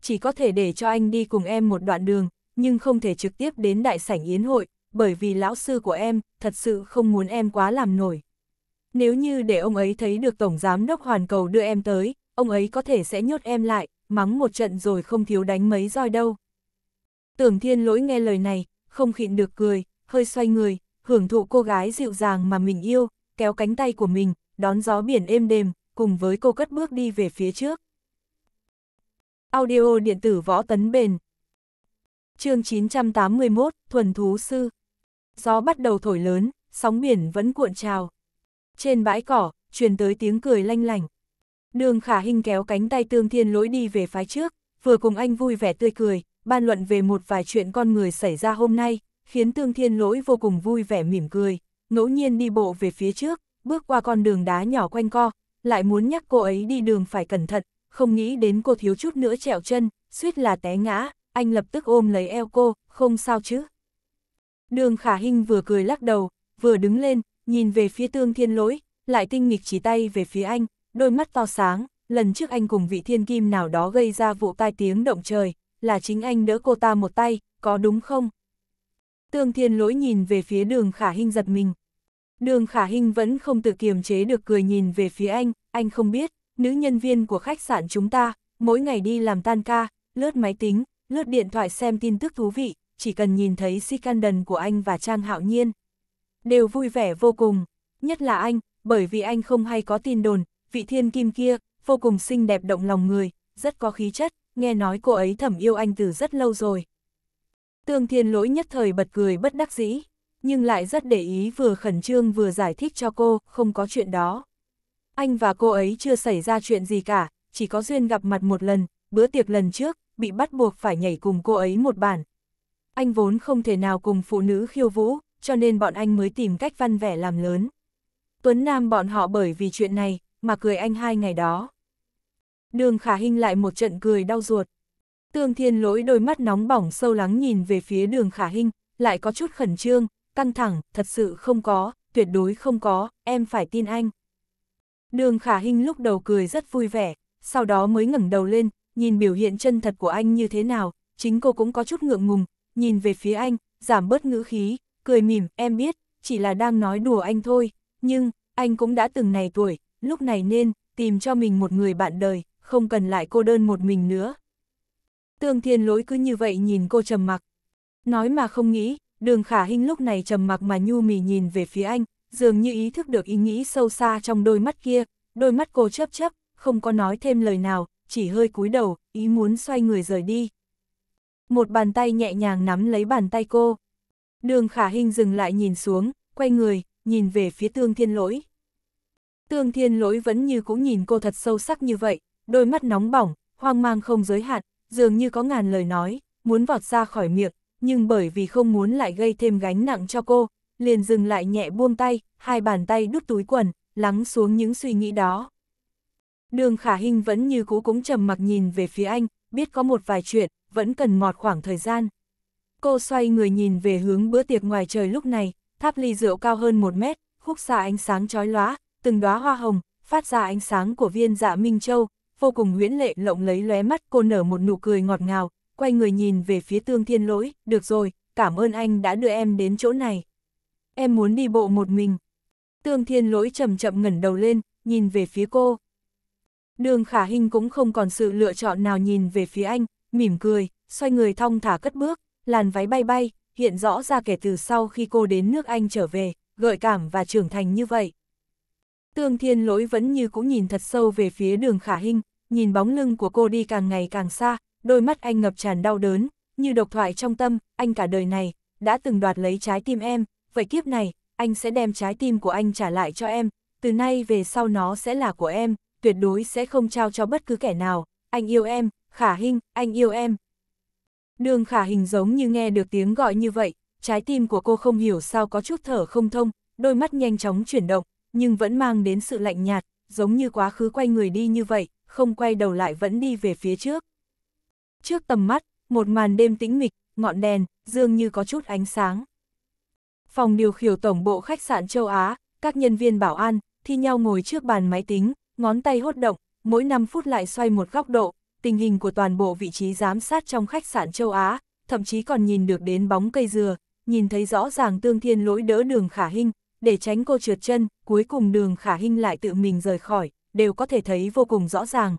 Chỉ có thể để cho anh đi cùng em một đoạn đường, nhưng không thể trực tiếp đến đại sảnh yến hội, bởi vì lão sư của em thật sự không muốn em quá làm nổi. Nếu như để ông ấy thấy được Tổng Giám đốc Hoàn Cầu đưa em tới, ông ấy có thể sẽ nhốt em lại, mắng một trận rồi không thiếu đánh mấy roi đâu. Tưởng thiên lỗi nghe lời này, không khịn được cười, hơi xoay người, hưởng thụ cô gái dịu dàng mà mình yêu, kéo cánh tay của mình, đón gió biển êm đềm, cùng với cô cất bước đi về phía trước. Audio điện tử võ tấn bền chương 981, Thuần Thú Sư Gió bắt đầu thổi lớn, sóng biển vẫn cuộn trào. Trên bãi cỏ, truyền tới tiếng cười lanh lành. Đường khả hình kéo cánh tay tương thiên lối đi về phái trước, vừa cùng anh vui vẻ tươi cười, ban luận về một vài chuyện con người xảy ra hôm nay, khiến tương thiên lỗi vô cùng vui vẻ mỉm cười, ngẫu nhiên đi bộ về phía trước, bước qua con đường đá nhỏ quanh co, lại muốn nhắc cô ấy đi đường phải cẩn thận, không nghĩ đến cô thiếu chút nữa trẹo chân, suýt là té ngã, anh lập tức ôm lấy eo cô, không sao chứ. Đường khả hình vừa cười lắc đầu, vừa đứng lên, nhìn về phía tương thiên lỗi, lại tinh nghịch chỉ tay về phía anh, đôi mắt to sáng, lần trước anh cùng vị thiên kim nào đó gây ra vụ tai tiếng động trời, là chính anh đỡ cô ta một tay, có đúng không? Tương thiên lỗi nhìn về phía đường khả hình giật mình. Đường khả hình vẫn không tự kiềm chế được cười nhìn về phía anh, anh không biết, nữ nhân viên của khách sạn chúng ta, mỗi ngày đi làm tan ca, lướt máy tính, lướt điện thoại xem tin tức thú vị, chỉ cần nhìn thấy Sikandan của anh và Trang Hạo Nhiên. Đều vui vẻ vô cùng, nhất là anh, bởi vì anh không hay có tin đồn, vị thiên kim kia, vô cùng xinh đẹp động lòng người, rất có khí chất, nghe nói cô ấy thầm yêu anh từ rất lâu rồi. Tương thiên lỗi nhất thời bật cười bất đắc dĩ, nhưng lại rất để ý vừa khẩn trương vừa giải thích cho cô, không có chuyện đó. Anh và cô ấy chưa xảy ra chuyện gì cả, chỉ có duyên gặp mặt một lần, bữa tiệc lần trước, bị bắt buộc phải nhảy cùng cô ấy một bản. Anh vốn không thể nào cùng phụ nữ khiêu vũ, cho nên bọn anh mới tìm cách văn vẻ làm lớn. Tuấn Nam bọn họ bởi vì chuyện này, mà cười anh hai ngày đó. Đường khả hình lại một trận cười đau ruột. Tương thiên lỗi đôi mắt nóng bỏng sâu lắng nhìn về phía đường khả hình, lại có chút khẩn trương, căng thẳng, thật sự không có, tuyệt đối không có, em phải tin anh. Đường khả hình lúc đầu cười rất vui vẻ, sau đó mới ngẩng đầu lên, nhìn biểu hiện chân thật của anh như thế nào, chính cô cũng có chút ngượng ngùng, nhìn về phía anh, giảm bớt ngữ khí, cười mỉm, em biết, chỉ là đang nói đùa anh thôi, nhưng, anh cũng đã từng này tuổi, lúc này nên tìm cho mình một người bạn đời, không cần lại cô đơn một mình nữa. Tương thiên lỗi cứ như vậy nhìn cô trầm mặc. Nói mà không nghĩ, đường khả Hinh lúc này trầm mặc mà nhu mì nhìn về phía anh, dường như ý thức được ý nghĩ sâu xa trong đôi mắt kia, đôi mắt cô chớp chớp, không có nói thêm lời nào, chỉ hơi cúi đầu, ý muốn xoay người rời đi. Một bàn tay nhẹ nhàng nắm lấy bàn tay cô. Đường khả Hinh dừng lại nhìn xuống, quay người, nhìn về phía tương thiên lỗi. Tương thiên lỗi vẫn như cũng nhìn cô thật sâu sắc như vậy, đôi mắt nóng bỏng, hoang mang không giới hạn, dường như có ngàn lời nói, muốn vọt ra khỏi miệng, nhưng bởi vì không muốn lại gây thêm gánh nặng cho cô, liền dừng lại nhẹ buông tay, hai bàn tay đút túi quần, lắng xuống những suy nghĩ đó. Đường khả hình vẫn như cũ cũng trầm mặc nhìn về phía anh, biết có một vài chuyện, vẫn cần mọt khoảng thời gian. Cô xoay người nhìn về hướng bữa tiệc ngoài trời lúc này, tháp ly rượu cao hơn một mét, khúc xa ánh sáng chói lóa, từng đóa hoa hồng, phát ra ánh sáng của viên dạ Minh Châu, vô cùng huyễn lệ lộng lấy lóe mắt cô nở một nụ cười ngọt ngào, quay người nhìn về phía tương thiên lỗi, được rồi, cảm ơn anh đã đưa em đến chỗ này. Em muốn đi bộ một mình. Tương thiên lỗi chậm chậm ngẩn đầu lên, nhìn về phía cô. Đường khả hình cũng không còn sự lựa chọn nào nhìn về phía anh, mỉm cười, xoay người thong thả cất bước, làn váy bay bay, hiện rõ ra kể từ sau khi cô đến nước Anh trở về, gợi cảm và trưởng thành như vậy. Tương thiên lỗi vẫn như cũng nhìn thật sâu về phía đường khả hình, nhìn bóng lưng của cô đi càng ngày càng xa, đôi mắt anh ngập tràn đau đớn, như độc thoại trong tâm, anh cả đời này, đã từng đoạt lấy trái tim em, vậy kiếp này, anh sẽ đem trái tim của anh trả lại cho em, từ nay về sau nó sẽ là của em, tuyệt đối sẽ không trao cho bất cứ kẻ nào, anh yêu em, khả hình, anh yêu em. Đường khả hình giống như nghe được tiếng gọi như vậy, trái tim của cô không hiểu sao có chút thở không thông, đôi mắt nhanh chóng chuyển động, nhưng vẫn mang đến sự lạnh nhạt, giống như quá khứ quay người đi như vậy, không quay đầu lại vẫn đi về phía trước. Trước tầm mắt, một màn đêm tĩnh mịch, ngọn đèn, dường như có chút ánh sáng. Phòng điều khiển tổng bộ khách sạn châu Á, các nhân viên bảo an, thi nhau ngồi trước bàn máy tính, ngón tay hốt động, mỗi 5 phút lại xoay một góc độ, tình hình của toàn bộ vị trí giám sát trong khách sạn châu Á, thậm chí còn nhìn được đến bóng cây dừa, nhìn thấy rõ ràng tương thiên lỗi đỡ đường khả hình, để tránh cô trượt chân, cuối cùng đường khả hinh lại tự mình rời khỏi, đều có thể thấy vô cùng rõ ràng.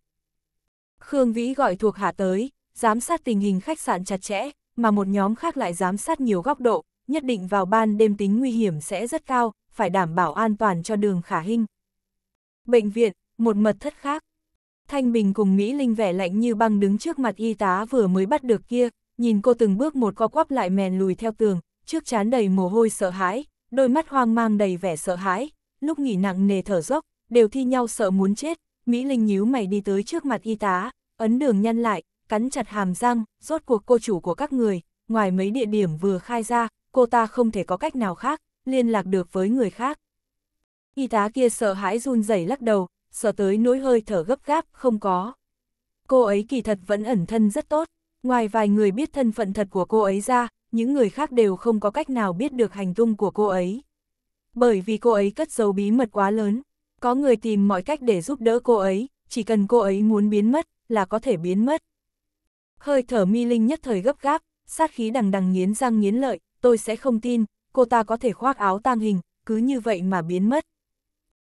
Khương Vĩ gọi thuộc hạ tới, giám sát tình hình khách sạn chặt chẽ, mà một nhóm khác lại giám sát nhiều góc độ, nhất định vào ban đêm tính nguy hiểm sẽ rất cao, phải đảm bảo an toàn cho đường khả hinh. Bệnh viện, một mật thất khác. Thanh Bình cùng Mỹ Linh vẻ lạnh như băng đứng trước mặt y tá vừa mới bắt được kia, nhìn cô từng bước một co quắp lại mèn lùi theo tường, trước chán đầy mồ hôi sợ hãi, đôi mắt hoang mang đầy vẻ sợ hãi, lúc nghỉ nặng nề thở dốc, đều thi nhau sợ muốn chết, Mỹ Linh nhíu mày đi tới trước mặt y tá, ấn đường nhăn lại, cắn chặt hàm răng, rốt cuộc cô chủ của các người, ngoài mấy địa điểm vừa khai ra, cô ta không thể có cách nào khác, liên lạc được với người khác. Y tá kia sợ hãi run rẩy lắc đầu, sợ tới nỗi hơi thở gấp gáp, không có. Cô ấy kỳ thật vẫn ẩn thân rất tốt, ngoài vài người biết thân phận thật của cô ấy ra, những người khác đều không có cách nào biết được hành tung của cô ấy. Bởi vì cô ấy cất giấu bí mật quá lớn, có người tìm mọi cách để giúp đỡ cô ấy, chỉ cần cô ấy muốn biến mất, là có thể biến mất. Hơi thở mi linh nhất thời gấp gáp, sát khí đằng đằng nghiến răng nghiến lợi, tôi sẽ không tin, cô ta có thể khoác áo tang hình, cứ như vậy mà biến mất.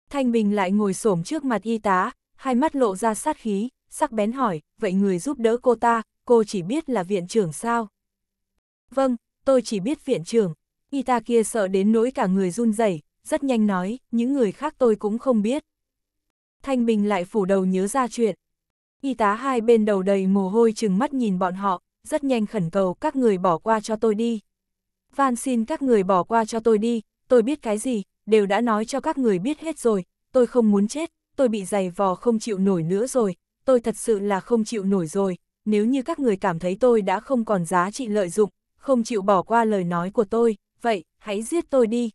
Thanh Bình lại ngồi xổm trước mặt y tá, hai mắt lộ ra sát khí, sắc bén hỏi, vậy người giúp đỡ cô ta, cô chỉ biết là viện trưởng sao? Vâng, tôi chỉ biết viện trưởng. Y ta kia sợ đến nỗi cả người run rẩy, rất nhanh nói, những người khác tôi cũng không biết. Thanh Bình lại phủ đầu nhớ ra chuyện. Y tá hai bên đầu đầy mồ hôi chừng mắt nhìn bọn họ, rất nhanh khẩn cầu các người bỏ qua cho tôi đi. Van xin các người bỏ qua cho tôi đi, tôi biết cái gì, đều đã nói cho các người biết hết rồi, tôi không muốn chết, tôi bị giày vò không chịu nổi nữa rồi, tôi thật sự là không chịu nổi rồi, nếu như các người cảm thấy tôi đã không còn giá trị lợi dụng, không chịu bỏ qua lời nói của tôi, vậy, hãy giết tôi đi.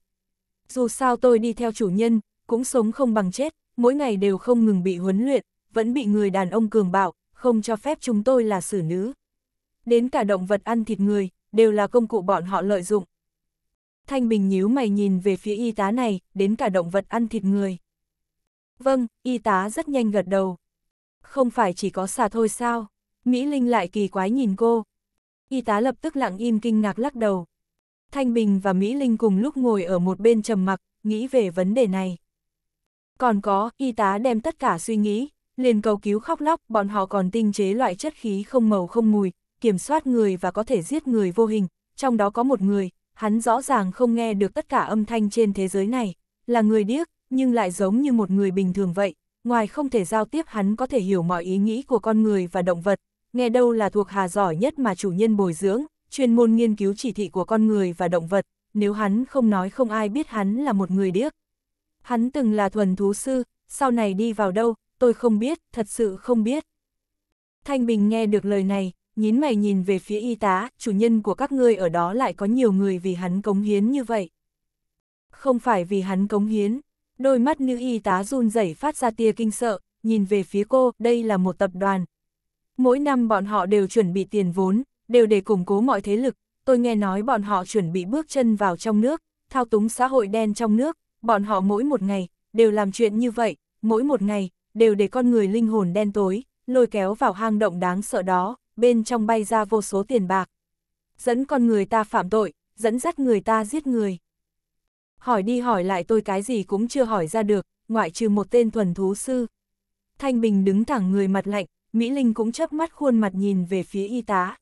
Dù sao tôi đi theo chủ nhân, cũng sống không bằng chết, mỗi ngày đều không ngừng bị huấn luyện, vẫn bị người đàn ông cường bạo, không cho phép chúng tôi là xử nữ. Đến cả động vật ăn thịt người, đều là công cụ bọn họ lợi dụng. Thanh Bình nhíu mày nhìn về phía y tá này, đến cả động vật ăn thịt người. Vâng, y tá rất nhanh gật đầu. Không phải chỉ có xà thôi sao? Mỹ Linh lại kỳ quái nhìn cô, Y tá lập tức lặng im kinh ngạc lắc đầu. Thanh Bình và Mỹ Linh cùng lúc ngồi ở một bên trầm mặc, nghĩ về vấn đề này. Còn có, y tá đem tất cả suy nghĩ, liền cầu cứu khóc lóc, bọn họ còn tinh chế loại chất khí không màu không mùi, kiểm soát người và có thể giết người vô hình, trong đó có một người, hắn rõ ràng không nghe được tất cả âm thanh trên thế giới này, là người điếc, nhưng lại giống như một người bình thường vậy, ngoài không thể giao tiếp hắn có thể hiểu mọi ý nghĩ của con người và động vật, nghe đâu là thuộc hà giỏi nhất mà chủ nhân bồi dưỡng, chuyên môn nghiên cứu chỉ thị của con người và động vật, nếu hắn không nói không ai biết hắn là một người điếc. Hắn từng là thuần thú sư, sau này đi vào đâu, tôi không biết, thật sự không biết. Thanh Bình nghe được lời này, nhín mày nhìn về phía y tá, chủ nhân của các ngươi ở đó lại có nhiều người vì hắn cống hiến như vậy. Không phải vì hắn cống hiến, đôi mắt nữ y tá run rẩy phát ra tia kinh sợ, nhìn về phía cô, đây là một tập đoàn, Mỗi năm bọn họ đều chuẩn bị tiền vốn, đều để củng cố mọi thế lực, tôi nghe nói bọn họ chuẩn bị bước chân vào trong nước, thao túng xã hội đen trong nước, bọn họ mỗi một ngày, đều làm chuyện như vậy, mỗi một ngày, đều để con người linh hồn đen tối, lôi kéo vào hang động đáng sợ đó, bên trong bay ra vô số tiền bạc. Dẫn con người ta phạm tội, dẫn dắt người ta giết người. Hỏi đi hỏi lại tôi cái gì cũng chưa hỏi ra được, ngoại trừ một tên thuần thú sư. Thanh Bình đứng thẳng người mặt lạnh, Mỹ Linh cũng chớp mắt khuôn mặt nhìn về phía y tá.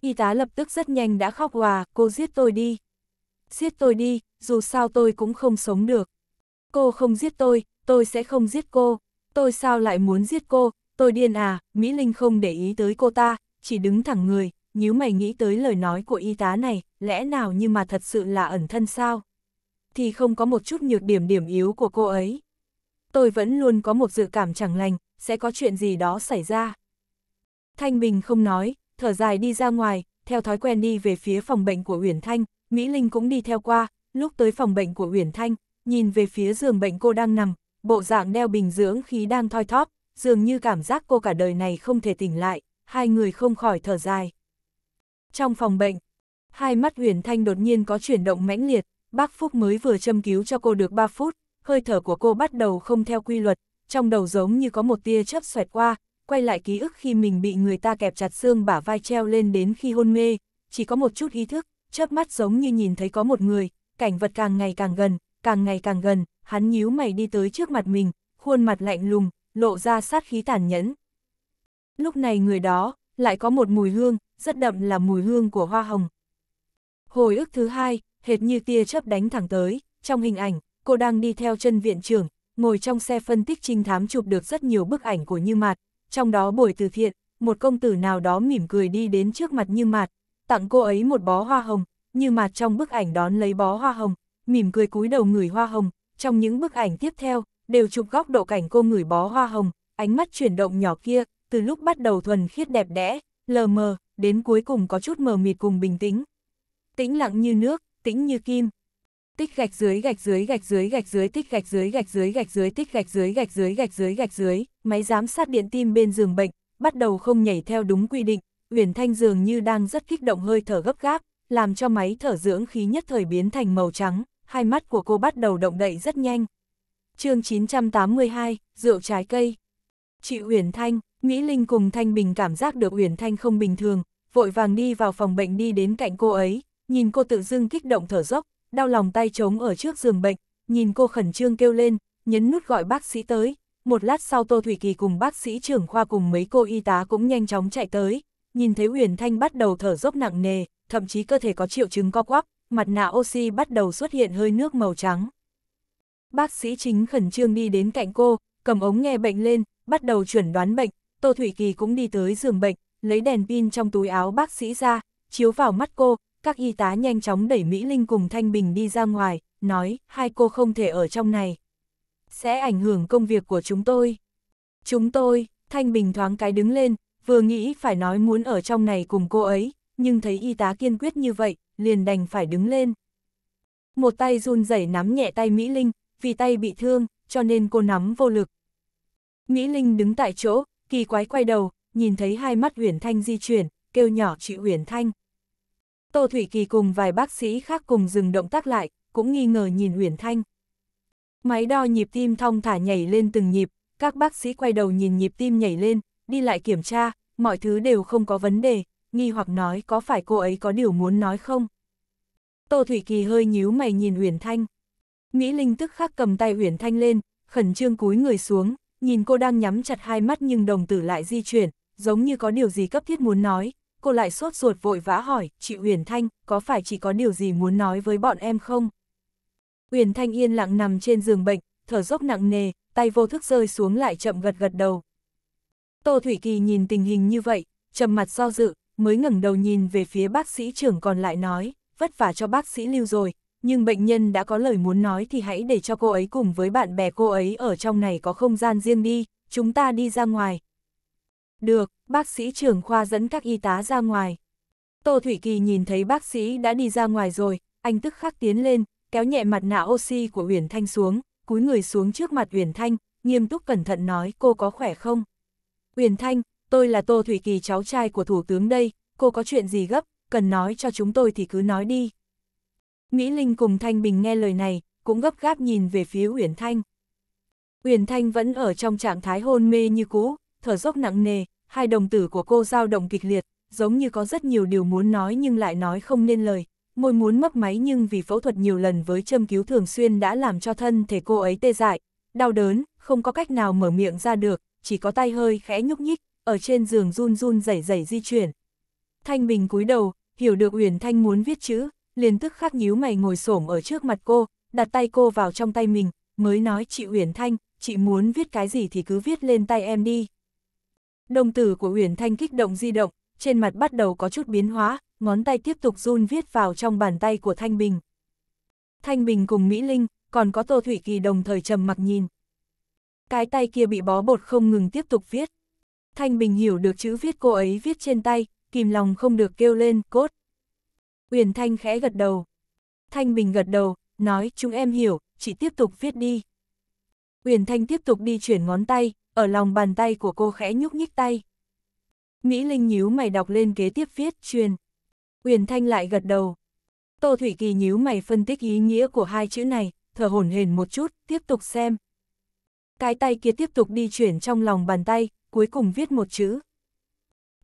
Y tá lập tức rất nhanh đã khóc hòa, cô giết tôi đi. Giết tôi đi, dù sao tôi cũng không sống được. Cô không giết tôi, tôi sẽ không giết cô. Tôi sao lại muốn giết cô, tôi điên à, Mỹ Linh không để ý tới cô ta, chỉ đứng thẳng người, nếu mày nghĩ tới lời nói của y tá này, lẽ nào như mà thật sự là ẩn thân sao? Thì không có một chút nhược điểm điểm yếu của cô ấy. Tôi vẫn luôn có một dự cảm chẳng lành, sẽ có chuyện gì đó xảy ra. Thanh Bình không nói, thở dài đi ra ngoài, theo thói quen đi về phía phòng bệnh của Uyển Thanh, Mỹ Linh cũng đi theo qua, lúc tới phòng bệnh của Uyển Thanh, nhìn về phía giường bệnh cô đang nằm, bộ dạng đeo bình dưỡng khí đang thoi thóp, dường như cảm giác cô cả đời này không thể tỉnh lại, hai người không khỏi thở dài. Trong phòng bệnh, hai mắt Uyển Thanh đột nhiên có chuyển động mãnh liệt, bác Phúc mới vừa châm cứu cho cô được 3 phút, hơi thở của cô bắt đầu không theo quy luật, trong đầu giống như có một tia chớp xoẹt qua, quay lại ký ức khi mình bị người ta kẹp chặt xương bả vai treo lên đến khi hôn mê, chỉ có một chút ý thức, chớp mắt giống như nhìn thấy có một người, cảnh vật càng ngày càng gần, càng ngày càng gần, hắn nhíu mày đi tới trước mặt mình, khuôn mặt lạnh lùng, lộ ra sát khí tàn nhẫn. Lúc này người đó, lại có một mùi hương, rất đậm là mùi hương của hoa hồng. Hồi ức thứ hai, hệt như tia chớp đánh thẳng tới, trong hình ảnh, cô đang đi theo chân viện trưởng, ngồi trong xe phân tích trinh thám chụp được rất nhiều bức ảnh của Như Mạt, trong đó buổi từ thiện, một công tử nào đó mỉm cười đi đến trước mặt Như Mạt, tặng cô ấy một bó hoa hồng, Như Mạt trong bức ảnh đón lấy bó hoa hồng, mỉm cười cúi đầu ngửi hoa hồng, trong những bức ảnh tiếp theo, đều chụp góc độ cảnh cô ngửi bó hoa hồng, ánh mắt chuyển động nhỏ kia, từ lúc bắt đầu thuần khiết đẹp đẽ, lờ mờ, đến cuối cùng có chút mờ mịt cùng bình tĩnh. Tĩnh lặng như nước, tĩnh như kim, tích gạch dưới gạch dưới gạch dưới gạch dưới tích gạch dưới gạch dưới gạch dưới tích gạch dưới gạch dưới gạch dưới gạch dưới, máy giám sát điện tim bên giường bệnh, bắt đầu không nhảy theo đúng quy định, Uyển Thanh dường như đang rất kích động hơi thở gấp gáp, làm cho máy thở dưỡng khí nhất thời biến thành màu trắng, hai mắt của cô bắt đầu động đậy rất nhanh. chương 982, rượu trái cây. Chị Uyển Thanh, Mỹ Linh cùng Thanh Bình cảm giác được Uyển Thanh không bình thường, vội vàng đi vào phòng bệnh đi đến cạnh cô ấy, nhìn cô tự dưng kích động thở dốc, đau lòng tay trống ở trước giường bệnh, nhìn cô khẩn trương kêu lên, nhấn nút gọi bác sĩ tới. Một lát sau Tô Thủy Kỳ cùng bác sĩ trưởng khoa cùng mấy cô y tá cũng nhanh chóng chạy tới, nhìn thấy Uyển Thanh bắt đầu thở dốc nặng nề, thậm chí cơ thể có triệu chứng co quắp, mặt nạ oxy bắt đầu xuất hiện hơi nước màu trắng. Bác sĩ chính khẩn trương đi đến cạnh cô, cầm ống nghe bệnh lên, bắt đầu chuẩn đoán bệnh, Tô Thủy Kỳ cũng đi tới giường bệnh, lấy đèn pin trong túi áo bác sĩ ra, chiếu vào mắt cô, các y tá nhanh chóng đẩy Mỹ Linh cùng Thanh Bình đi ra ngoài, nói, hai cô không thể ở trong này. Sẽ ảnh hưởng công việc của chúng tôi. Chúng tôi, Thanh Bình thoáng cái đứng lên, vừa nghĩ phải nói muốn ở trong này cùng cô ấy, nhưng thấy y tá kiên quyết như vậy, liền đành phải đứng lên. Một tay run rẩy nắm nhẹ tay Mỹ Linh, vì tay bị thương, cho nên cô nắm vô lực. Mỹ Linh đứng tại chỗ, kỳ quái quay đầu, nhìn thấy hai mắt Huyền Thanh di chuyển, kêu nhỏ chị Huyền Thanh. Tô Thủy Kỳ cùng vài bác sĩ khác cùng dừng động tác lại, cũng nghi ngờ nhìn Uyển Thanh. Máy đo nhịp tim thong thả nhảy lên từng nhịp, các bác sĩ quay đầu nhìn nhịp tim nhảy lên, đi lại kiểm tra, mọi thứ đều không có vấn đề, nghi hoặc nói có phải cô ấy có điều muốn nói không. Tô Thủy Kỳ hơi nhíu mày nhìn Uyển Thanh. Mỹ Linh tức khắc cầm tay Uyển Thanh lên, khẩn trương cúi người xuống, nhìn cô đang nhắm chặt hai mắt nhưng đồng tử lại di chuyển, giống như có điều gì cấp thiết muốn nói, cô lại sốt ruột vội vã hỏi, chị Huyền Thanh, có phải chỉ có điều gì muốn nói với bọn em không? Huyền Thanh yên lặng nằm trên giường bệnh, thở dốc nặng nề, tay vô thức rơi xuống lại chậm gật gật đầu. Tô Thủy Kỳ nhìn tình hình như vậy, trầm mặt do dự, mới ngẩng đầu nhìn về phía bác sĩ trưởng còn lại nói, vất vả cho bác sĩ lưu rồi, nhưng bệnh nhân đã có lời muốn nói thì hãy để cho cô ấy cùng với bạn bè cô ấy ở trong này có không gian riêng đi, chúng ta đi ra ngoài, được, bác sĩ trưởng khoa dẫn các y tá ra ngoài. Tô Thủy Kỳ nhìn thấy bác sĩ đã đi ra ngoài rồi, anh tức khắc tiến lên, kéo nhẹ mặt nạ oxy của Uyển Thanh xuống, cúi người xuống trước mặt Uyển Thanh, nghiêm túc cẩn thận nói cô có khỏe không? Uyển Thanh, tôi là Tô Thủy Kỳ cháu trai của Thủ tướng đây, cô có chuyện gì gấp, cần nói cho chúng tôi thì cứ nói đi. Mỹ Linh cùng Thanh Bình nghe lời này, cũng gấp gáp nhìn về phía Uyển Thanh. Uyển Thanh vẫn ở trong trạng thái hôn mê như cũ, thở dốc nặng nề, hai đồng tử của cô dao động kịch liệt, giống như có rất nhiều điều muốn nói nhưng lại nói không nên lời, môi muốn mấp máy nhưng vì phẫu thuật nhiều lần với châm cứu thường xuyên đã làm cho thân thể cô ấy tê dại, đau đớn, không có cách nào mở miệng ra được, chỉ có tay hơi khẽ nhúc nhích, ở trên giường run run rẩy rẩy di chuyển. Thanh Bình cúi đầu, hiểu được Uyển Thanh muốn viết chữ, liền tức khắc nhíu mày ngồi xổm ở trước mặt cô, đặt tay cô vào trong tay mình, mới nói chị Uyển Thanh, chị muốn viết cái gì thì cứ viết lên tay em đi đồng tử của uyển Thanh kích động di động, trên mặt bắt đầu có chút biến hóa, ngón tay tiếp tục run viết vào trong bàn tay của Thanh Bình. Thanh Bình cùng Mỹ Linh, còn có Tô Thủy Kỳ đồng thời trầm mặc nhìn. Cái tay kia bị bó bột không ngừng tiếp tục viết. Thanh Bình hiểu được chữ viết cô ấy viết trên tay, kìm lòng không được kêu lên, cốt. Uyển Thanh khẽ gật đầu. Thanh Bình gật đầu, nói chúng em hiểu, chị tiếp tục viết đi. Uyển Thanh tiếp tục đi chuyển ngón tay, ở lòng bàn tay của cô khẽ nhúc nhích tay. Mỹ Linh nhíu mày đọc lên kế tiếp viết, truyền. Uyển Thanh lại gật đầu. Tô Thủy Kỳ nhíu mày phân tích ý nghĩa của hai chữ này, thở hổn hển một chút, tiếp tục xem. Cái tay kia tiếp tục đi chuyển trong lòng bàn tay, cuối cùng viết một chữ.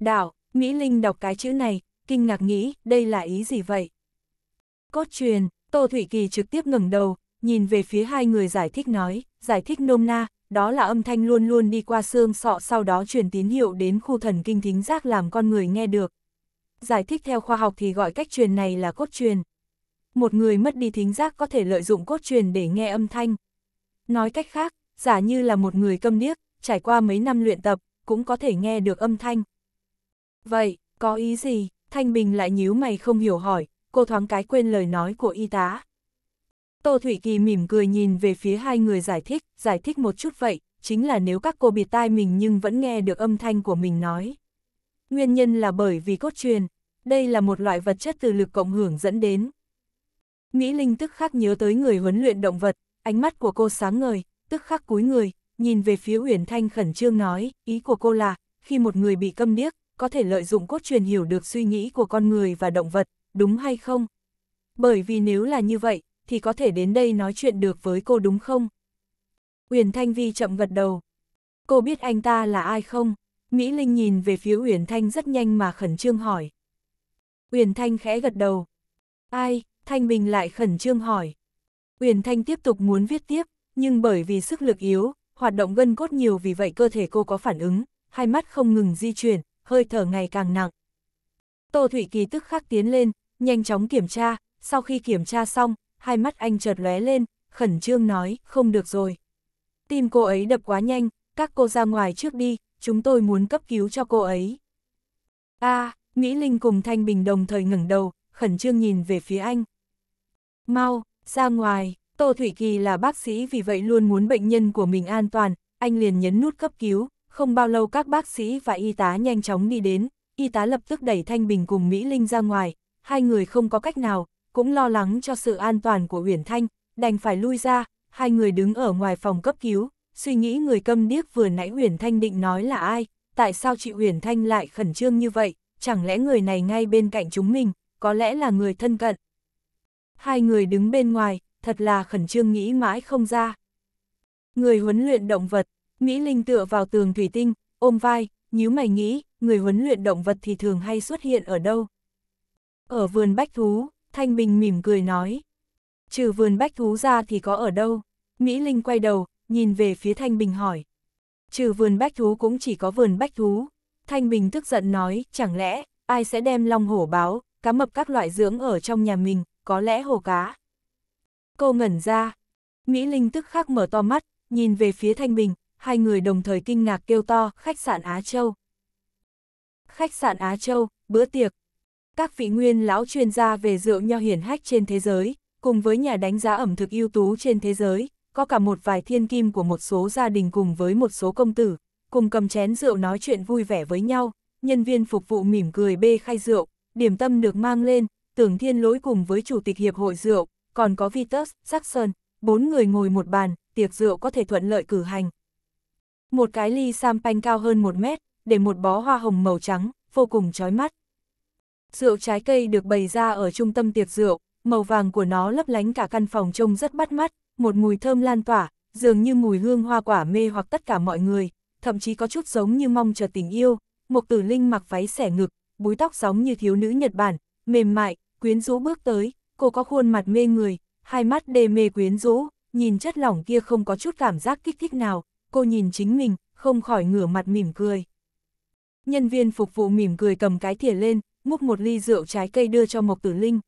Đạo, Mỹ Linh đọc cái chữ này, kinh ngạc nghĩ, đây là ý gì vậy? Cốt truyền, Tô Thủy Kỳ trực tiếp ngẩng đầu, nhìn về phía hai người giải thích nói, giải thích nôm na, đó là âm thanh luôn luôn đi qua xương sọ sau đó truyền tín hiệu đến khu thần kinh thính giác làm con người nghe được. Giải thích theo khoa học thì gọi cách truyền này là cốt truyền. Một người mất đi thính giác có thể lợi dụng cốt truyền để nghe âm thanh. Nói cách khác, giả như là một người câm điếc, trải qua mấy năm luyện tập, cũng có thể nghe được âm thanh. Vậy, có ý gì? Thanh Bình lại nhíu mày không hiểu hỏi, cô thoáng cái quên lời nói của y tá. Tô Thủy Kỳ mỉm cười nhìn về phía hai người giải thích, giải thích một chút vậy, chính là nếu các cô bịt tai mình nhưng vẫn nghe được âm thanh của mình nói. Nguyên nhân là bởi vì cốt truyền, đây là một loại vật chất từ lực cộng hưởng dẫn đến. Mỹ Linh tức khắc nhớ tới người huấn luyện động vật, ánh mắt của cô sáng ngời, tức khắc cúi người, nhìn về phía Uyển Thanh khẩn trương nói, ý của cô là, khi một người bị câm điếc, có thể lợi dụng cốt truyền hiểu được suy nghĩ của con người và động vật, đúng hay không? Bởi vì nếu là như vậy, thì có thể đến đây nói chuyện được với cô đúng không? Uyển Thanh Vi chậm gật đầu. Cô biết anh ta là ai không? Mỹ Linh nhìn về phía Uyển Thanh rất nhanh mà khẩn trương hỏi. Uyển Thanh khẽ gật đầu. Ai? Thanh Bình lại khẩn trương hỏi. Uyển Thanh tiếp tục muốn viết tiếp, nhưng bởi vì sức lực yếu, hoạt động gân cốt nhiều vì vậy cơ thể cô có phản ứng, hai mắt không ngừng di chuyển, hơi thở ngày càng nặng. Tô Thụy Kỳ tức khắc tiến lên, nhanh chóng kiểm tra, sau khi kiểm tra xong, hai mắt anh chợt lóe lên, khẩn trương nói, không được rồi. Tim cô ấy đập quá nhanh, các cô ra ngoài trước đi, chúng tôi muốn cấp cứu cho cô ấy. a à, Mỹ Linh cùng Thanh Bình đồng thời ngẩng đầu, khẩn trương nhìn về phía anh. Mau, ra ngoài, Tô Thủy Kỳ là bác sĩ vì vậy luôn muốn bệnh nhân của mình an toàn, anh liền nhấn nút cấp cứu, không bao lâu các bác sĩ và y tá nhanh chóng đi đến, y tá lập tức đẩy Thanh Bình cùng Mỹ Linh ra ngoài, hai người không có cách nào, cũng lo lắng cho sự an toàn của Uyển Thanh, đành phải lui ra, hai người đứng ở ngoài phòng cấp cứu, suy nghĩ người câm điếc vừa nãy Uyển Thanh định nói là ai, tại sao chị Uyển Thanh lại khẩn trương như vậy, chẳng lẽ người này ngay bên cạnh chúng mình, có lẽ là người thân cận. Hai người đứng bên ngoài, thật là khẩn trương nghĩ mãi không ra. Người huấn luyện động vật, Mỹ Linh tựa vào tường thủy tinh, ôm vai, nhíu mày nghĩ, người huấn luyện động vật thì thường hay xuất hiện ở đâu? Ở vườn bách thú, Thanh Bình mỉm cười nói. Trừ vườn bách thú ra thì có ở đâu? Mỹ Linh quay đầu, nhìn về phía Thanh Bình hỏi. Trừ vườn bách thú cũng chỉ có vườn bách thú. Thanh Bình tức giận nói, chẳng lẽ, ai sẽ đem long hổ báo, cá mập các loại dưỡng ở trong nhà mình, có lẽ hồ cá. Cô ngẩn ra. Mỹ Linh tức khắc mở to mắt, nhìn về phía Thanh Bình, hai người đồng thời kinh ngạc kêu to, khách sạn Á Châu. Khách sạn Á Châu, bữa tiệc, các vị nguyên lão chuyên gia về rượu nho hiển hách trên thế giới, cùng với nhà đánh giá ẩm thực ưu tú trên thế giới, có cả một vài thiên kim của một số gia đình cùng với một số công tử, cùng cầm chén rượu nói chuyện vui vẻ với nhau, nhân viên phục vụ mỉm cười bê khai rượu, điểm tâm được mang lên, tưởng thiên lỗi cùng với chủ tịch hiệp hội rượu, còn có Vitus, Jackson, bốn người ngồi một bàn, tiệc rượu có thể thuận lợi cử hành. Một cái ly sampanh cao hơn một mét, để một bó hoa hồng màu trắng, vô cùng chói mắt. Rượu trái cây được bày ra ở trung tâm tiệc rượu, màu vàng của nó lấp lánh cả căn phòng trông rất bắt mắt, một mùi thơm lan tỏa, dường như mùi hương hoa quả mê hoặc tất cả mọi người, thậm chí có chút giống như mong chờ tình yêu. Một Tử Linh mặc váy xẻ ngực, búi tóc giống như thiếu nữ Nhật Bản, mềm mại, quyến rũ bước tới, cô có khuôn mặt mê người, hai mắt đê mê quyến rũ, nhìn chất lỏng kia không có chút cảm giác kích thích nào, cô nhìn chính mình, không khỏi ngửa mặt mỉm cười. Nhân viên phục vụ mỉm cười cầm cái thìa lên, múc một ly rượu trái cây đưa cho Mộc Tử Linh.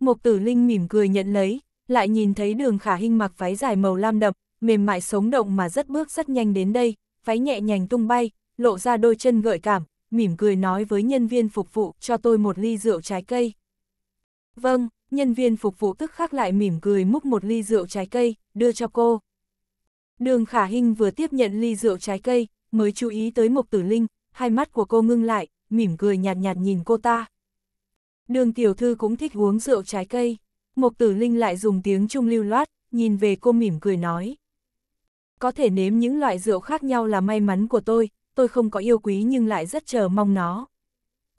Mộc Tử Linh mỉm cười nhận lấy, lại nhìn thấy đường khả hình mặc váy dài màu lam đậm, mềm mại sống động mà rất bước rất nhanh đến đây, váy nhẹ nhàng tung bay, lộ ra đôi chân gợi cảm, mỉm cười nói với nhân viên phục vụ cho tôi một ly rượu trái cây. Vâng, nhân viên phục vụ tức khắc lại mỉm cười múc một ly rượu trái cây, đưa cho cô. Đường khả hình vừa tiếp nhận ly rượu trái cây, mới chú ý tới Mộc Tử Linh, hai mắt của cô ngưng lại, mỉm cười nhạt nhạt nhìn cô ta. Đường tiểu thư cũng thích uống rượu trái cây, Mộc Tử Linh lại dùng tiếng trung lưu loát, nhìn về cô mỉm cười nói. Có thể nếm những loại rượu khác nhau là may mắn của tôi, tôi không có yêu quý nhưng lại rất chờ mong nó.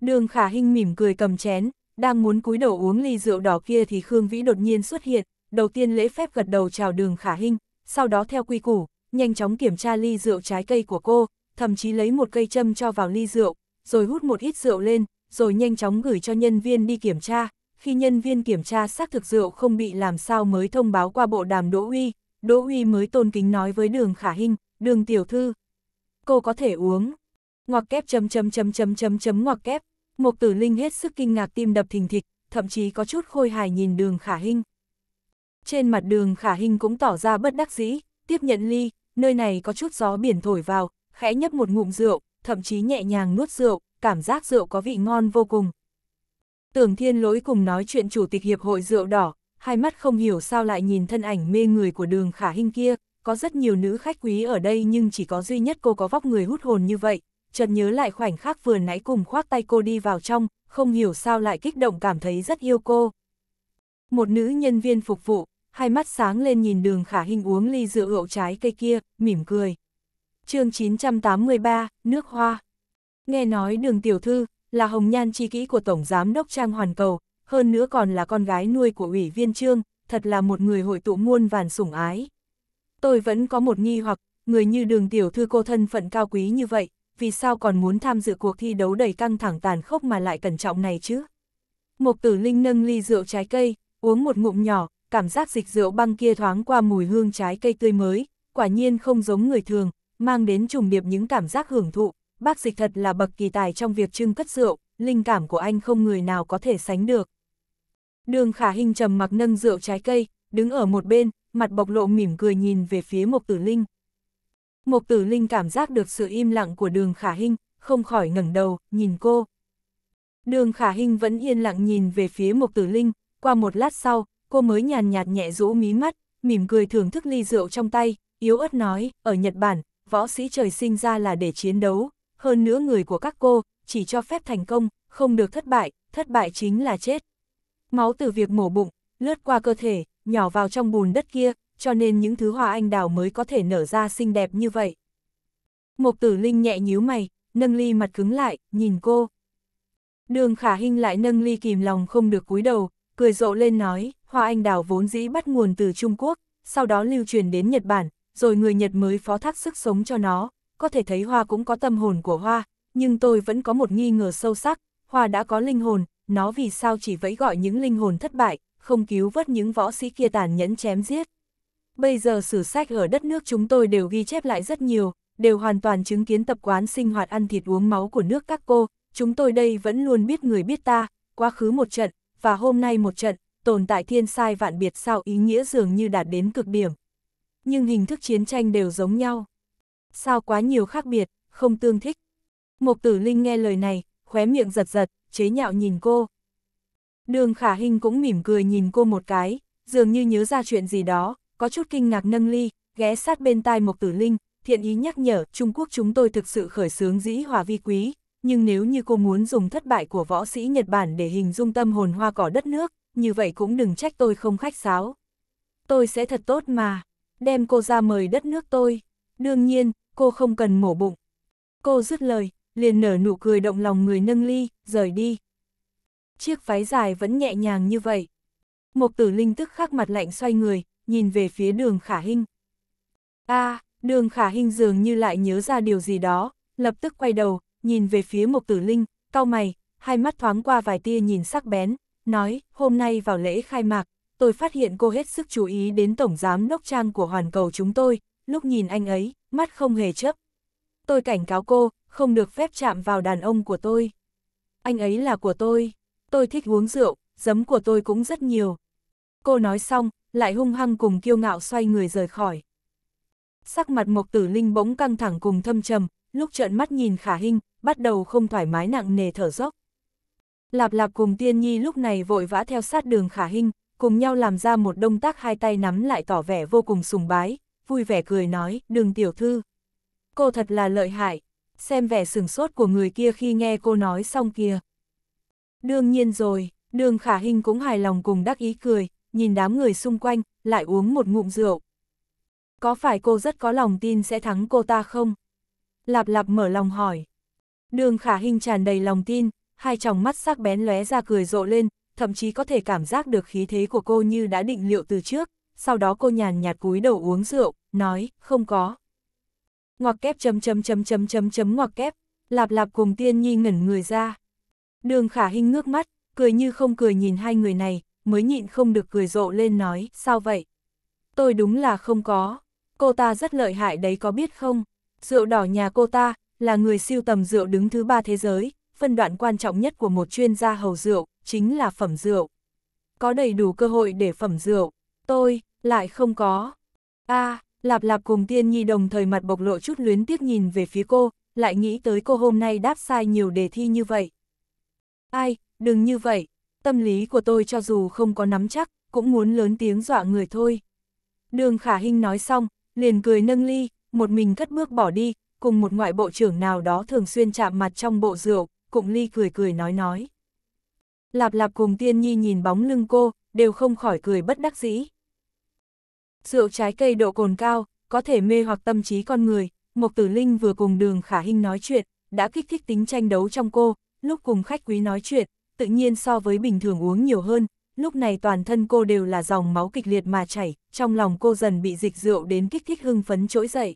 Đường Khả hình mỉm cười cầm chén, đang muốn cúi đầu uống ly rượu đỏ kia thì Khương Vĩ đột nhiên xuất hiện, đầu tiên lễ phép gật đầu chào Đường Khả hình, sau đó theo quy củ, nhanh chóng kiểm tra ly rượu trái cây của cô, thậm chí lấy một cây châm cho vào ly rượu, rồi hút một ít rượu lên, rồi nhanh chóng gửi cho nhân viên đi kiểm tra. Khi nhân viên kiểm tra xác thực rượu không bị làm sao mới thông báo qua bộ đàm Đỗ Uy, Đỗ Uy mới tôn kính nói với đường khả Hinh, đường tiểu thư. Cô có thể uống. Ngoặc kép chấm chấm chấm chấm chấm chấm ngoặc kép. Mục tử linh hết sức kinh ngạc tim đập thình thịch, thậm chí có chút khôi hài nhìn đường khả Hinh. Trên mặt đường khả Hinh cũng tỏ ra bất đắc dĩ, tiếp nhận ly, nơi này có chút gió biển thổi vào, khẽ nhấp một ngụm rượu, thậm chí nhẹ nhàng nuốt rượu, cảm giác rượu có vị ngon vô cùng. Tưởng thiên lỗi cùng nói chuyện chủ tịch hiệp hội rượu đỏ, hai mắt không hiểu sao lại nhìn thân ảnh mê người của đường khả Hinh kia, có rất nhiều nữ khách quý ở đây nhưng chỉ có duy nhất cô có vóc người hút hồn như vậy, chợt nhớ lại khoảnh khắc vừa nãy cùng khoác tay cô đi vào trong, không hiểu sao lại kích động cảm thấy rất yêu cô. Một nữ nhân viên phục vụ, hai mắt sáng lên nhìn đường khả hình uống ly rượu hậu trái cây kia, mỉm cười chương 983, nước hoa. Nghe nói đường tiểu thư, là hồng nhan chi kỹ của Tổng Giám Đốc Trang Hoàn Cầu, hơn nữa còn là con gái nuôi của ủy viên trương, thật là một người hội tụ muôn vàn sủng ái. Tôi vẫn có một nghi hoặc, người như đường tiểu thư cô thân phận cao quý như vậy, vì sao còn muốn tham dự cuộc thi đấu đầy căng thẳng tàn khốc mà lại cẩn trọng này chứ? Mộc tử linh nâng ly rượu trái cây, uống một ngụm nhỏ, cảm giác dịch rượu băng kia thoáng qua mùi hương trái cây tươi mới, quả nhiên không giống người thường, mang đến trùng điệp những cảm giác hưởng thụ, bác dịch thật là bậc kỳ tài trong việc trưng cất rượu, linh cảm của anh không người nào có thể sánh được. Đường khả hình trầm mặc nâng rượu trái cây, đứng ở một bên, mặt bộc lộ mỉm cười nhìn về phía Mộc Tử Linh. Mộc Tử Linh cảm giác được sự im lặng của đường khả hình, không khỏi ngẩng đầu, nhìn cô. Đường khả hình vẫn yên lặng nhìn về phía Mộc Tử Linh, qua một lát sau, cô mới nhàn nhạt nhẹ rũ mí mắt, mỉm cười thưởng thức ly rượu trong tay, yếu ớt nói, ở Nhật Bản, võ sĩ trời sinh ra là để chiến đấu, hơn nữa người của các cô, chỉ cho phép thành công, không được thất bại, thất bại chính là chết. Máu từ việc mổ bụng, lướt qua cơ thể, nhỏ vào trong bùn đất kia, cho nên những thứ hoa anh đào mới có thể nở ra xinh đẹp như vậy. Mộc tử linh nhẹ nhíu mày, nâng ly mặt cứng lại, nhìn cô. Đường khả hinh lại nâng ly kìm lòng không được cúi đầu, cười rộ lên nói, hoa anh đào vốn dĩ bắt nguồn từ Trung Quốc, sau đó lưu truyền đến Nhật Bản, rồi người Nhật mới phó thác sức sống cho nó, có thể thấy hoa cũng có tâm hồn của hoa, nhưng tôi vẫn có một nghi ngờ sâu sắc, hoa đã có linh hồn, nó vì sao chỉ vẫy gọi những linh hồn thất bại, không cứu vớt những võ sĩ kia tàn nhẫn chém giết. Bây giờ sử sách ở đất nước chúng tôi đều ghi chép lại rất nhiều, đều hoàn toàn chứng kiến tập quán sinh hoạt ăn thịt uống máu của nước các cô, chúng tôi đây vẫn luôn biết người biết ta, quá khứ một trận, và hôm nay một trận, tồn tại thiên sai vạn biệt sao ý nghĩa dường như đạt đến cực điểm nhưng hình thức chiến tranh đều giống nhau. Sao quá nhiều khác biệt, không tương thích. Mộc tử Linh nghe lời này, khóe miệng giật giật, chế nhạo nhìn cô. Đường khả hình cũng mỉm cười nhìn cô một cái, dường như nhớ ra chuyện gì đó, có chút kinh ngạc nâng ly, ghé sát bên tai Mộc tử Linh, thiện ý nhắc nhở Trung Quốc chúng tôi thực sự khởi xướng dĩ hòa vi quý, nhưng nếu như cô muốn dùng thất bại của võ sĩ Nhật Bản để hình dung tâm hồn hoa cỏ đất nước, như vậy cũng đừng trách tôi không khách sáo. Tôi sẽ thật tốt mà đem cô ra mời đất nước tôi. Đương nhiên, cô không cần mổ bụng. Cô dứt lời, liền nở nụ cười động lòng người nâng ly, rời đi. Chiếc váy dài vẫn nhẹ nhàng như vậy. Mộc tử linh tức khắc mặt lạnh xoay người, nhìn về phía đường khả hình. a à, đường khả hình dường như lại nhớ ra điều gì đó, lập tức quay đầu, nhìn về phía mộc tử linh, cau mày, hai mắt thoáng qua vài tia nhìn sắc bén, nói, hôm nay vào lễ khai mạc, tôi phát hiện cô hết sức chú ý đến tổng giám đốc trang của hoàn cầu chúng tôi, lúc nhìn anh ấy, mắt không hề chấp. Tôi cảnh cáo cô, không được phép chạm vào đàn ông của tôi. Anh ấy là của tôi, tôi thích uống rượu, giấm của tôi cũng rất nhiều. Cô nói xong, lại hung hăng cùng kiêu ngạo xoay người rời khỏi. Sắc mặt Mộc Tử Linh bỗng căng thẳng cùng thâm trầm, lúc trợn mắt nhìn Khả hình bắt đầu không thoải mái nặng nề thở dốc. Lạp Lạp cùng Tiên Nhi lúc này vội vã theo sát đường Khả hình cùng nhau làm ra một động tác hai tay nắm lại tỏ vẻ vô cùng sùng bái, vui vẻ cười nói, đường tiểu thư. Cô thật là lợi hại, xem vẻ sừng sốt của người kia khi nghe cô nói xong kia. Đương nhiên rồi, đường khả hình cũng hài lòng cùng đắc ý cười, nhìn đám người xung quanh, lại uống một ngụm rượu. Có phải cô rất có lòng tin sẽ thắng cô ta không? Lạp lạp mở lòng hỏi. Đường khả hình tràn đầy lòng tin, hai tròng mắt sắc bén lóe ra cười rộ lên, thậm chí có thể cảm giác được khí thế của cô như đã định liệu từ trước, sau đó cô nhàn nhạt cúi đầu uống rượu, nói, không có. Ngoặc kép chấm chấm chấm chấm chấm chấm ngoặc kép, lạp lạp cùng tiên nhi ngẩn người ra. Đường khả hình ngước mắt, cười như không cười nhìn hai người này, mới nhịn không được cười rộ lên nói, sao vậy? Tôi đúng là không có, cô ta rất lợi hại đấy có biết không? Rượu đỏ nhà cô ta, là người siêu tầm rượu đứng thứ ba thế giới, phân đoạn quan trọng nhất của một chuyên gia hầu rượu, chính là phẩm rượu. Có đầy đủ cơ hội để phẩm rượu, tôi, lại không có. a à, lạp lạp cùng tiên nhi đồng thời mặt bộc lộ chút luyến tiếc nhìn về phía cô, lại nghĩ tới cô hôm nay đáp sai nhiều đề thi như vậy. Ai, đừng như vậy, tâm lý của tôi cho dù không có nắm chắc, cũng muốn lớn tiếng dọa người thôi. Đường khả Hinh nói xong, liền cười nâng ly, một mình cất bước bỏ đi, cùng một ngoại bộ trưởng nào đó thường xuyên chạm mặt trong bộ rượu, cụng ly cười cười nói nói. Lạp lạp cùng tiên nhi nhìn bóng lưng cô, đều không khỏi cười bất đắc dĩ. Rượu trái cây độ cồn cao, có thể mê hoặc tâm trí con người, Mộc Tử Linh vừa cùng đường khả hình nói chuyện, đã kích thích tính tranh đấu trong cô, lúc cùng khách quý nói chuyện, tự nhiên so với bình thường uống nhiều hơn, lúc này toàn thân cô đều là dòng máu kịch liệt mà chảy, trong lòng cô dần bị dịch rượu đến kích thích hưng phấn trỗi dậy.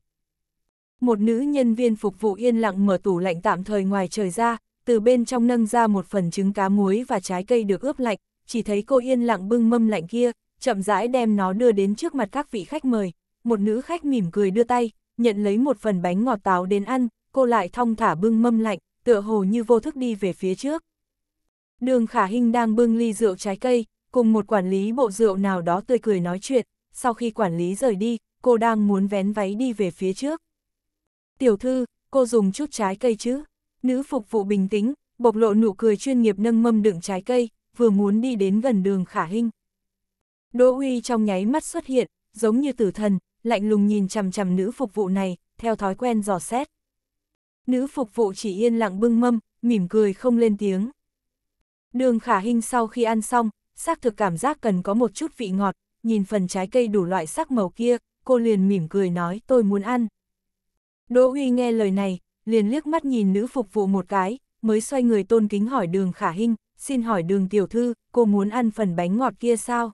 Một nữ nhân viên phục vụ yên lặng mở tủ lạnh tạm thời ngoài trời ra, từ bên trong nâng ra một phần trứng cá muối và trái cây được ướp lạnh, chỉ thấy cô yên lặng bưng mâm lạnh kia, chậm rãi đem nó đưa đến trước mặt các vị khách mời. Một nữ khách mỉm cười đưa tay, nhận lấy một phần bánh ngọt táo đến ăn, cô lại thong thả bưng mâm lạnh, tựa hồ như vô thức đi về phía trước. Đường Khả hình đang bưng ly rượu trái cây, cùng một quản lý bộ rượu nào đó tươi cười nói chuyện, sau khi quản lý rời đi, cô đang muốn vén váy đi về phía trước. Tiểu thư, cô dùng chút trái cây chứ? Nữ phục vụ bình tĩnh, bộc lộ nụ cười chuyên nghiệp nâng mâm đựng trái cây, vừa muốn đi đến gần đường khả hình. Đỗ Uy trong nháy mắt xuất hiện, giống như tử thần, lạnh lùng nhìn chằm chằm nữ phục vụ này, theo thói quen dò xét. Nữ phục vụ chỉ yên lặng bưng mâm, mỉm cười không lên tiếng. Đường khả hình sau khi ăn xong, xác thực cảm giác cần có một chút vị ngọt, nhìn phần trái cây đủ loại sắc màu kia, cô liền mỉm cười nói tôi muốn ăn. Đỗ Uy nghe lời này, liền liếc mắt nhìn nữ phục vụ một cái, mới xoay người tôn kính hỏi đường khả hinh, xin hỏi đường tiểu thư, cô muốn ăn phần bánh ngọt kia sao?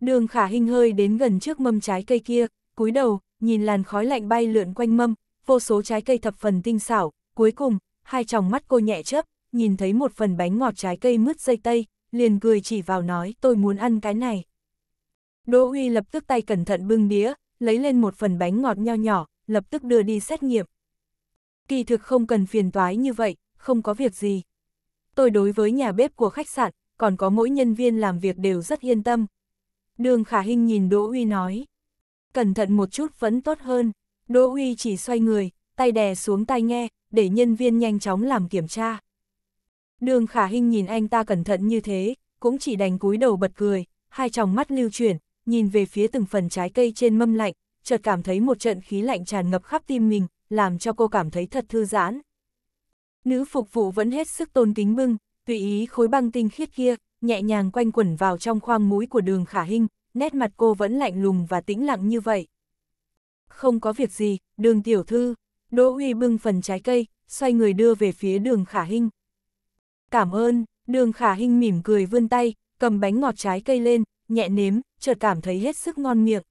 Đường khả hinh hơi đến gần trước mâm trái cây kia, cúi đầu, nhìn làn khói lạnh bay lượn quanh mâm, vô số trái cây thập phần tinh xảo, cuối cùng, hai tròng mắt cô nhẹ chớp, nhìn thấy một phần bánh ngọt trái cây mứt dây tây, liền cười chỉ vào nói tôi muốn ăn cái này. Đỗ Huy lập tức tay cẩn thận bưng đĩa, lấy lên một phần bánh ngọt nho nhỏ, lập tức đưa đi xét nghiệm kỳ thực không cần phiền toái như vậy, không có việc gì. Tôi đối với nhà bếp của khách sạn, còn có mỗi nhân viên làm việc đều rất yên tâm. Đường Khả Hinh nhìn Đỗ huy nói. Cẩn thận một chút vẫn tốt hơn. Đỗ huy chỉ xoay người, tay đè xuống tay nghe, để nhân viên nhanh chóng làm kiểm tra. Đường Khả Hinh nhìn anh ta cẩn thận như thế, cũng chỉ đành cúi đầu bật cười, hai tròng mắt lưu chuyển, nhìn về phía từng phần trái cây trên mâm lạnh, chợt cảm thấy một trận khí lạnh tràn ngập khắp tim mình, làm cho cô cảm thấy thật thư giãn. Nữ phục vụ vẫn hết sức tôn kính bưng, tùy ý khối băng tinh khiết kia, nhẹ nhàng quanh quẩn vào trong khoang mũi của đường khả hình, nét mặt cô vẫn lạnh lùng và tĩnh lặng như vậy. Không có việc gì, đường tiểu thư, Đỗ Uy bưng phần trái cây, xoay người đưa về phía đường khả hình. Cảm ơn, đường khả hình mỉm cười vươn tay, cầm bánh ngọt trái cây lên, nhẹ nếm, chợt cảm thấy hết sức ngon miệng.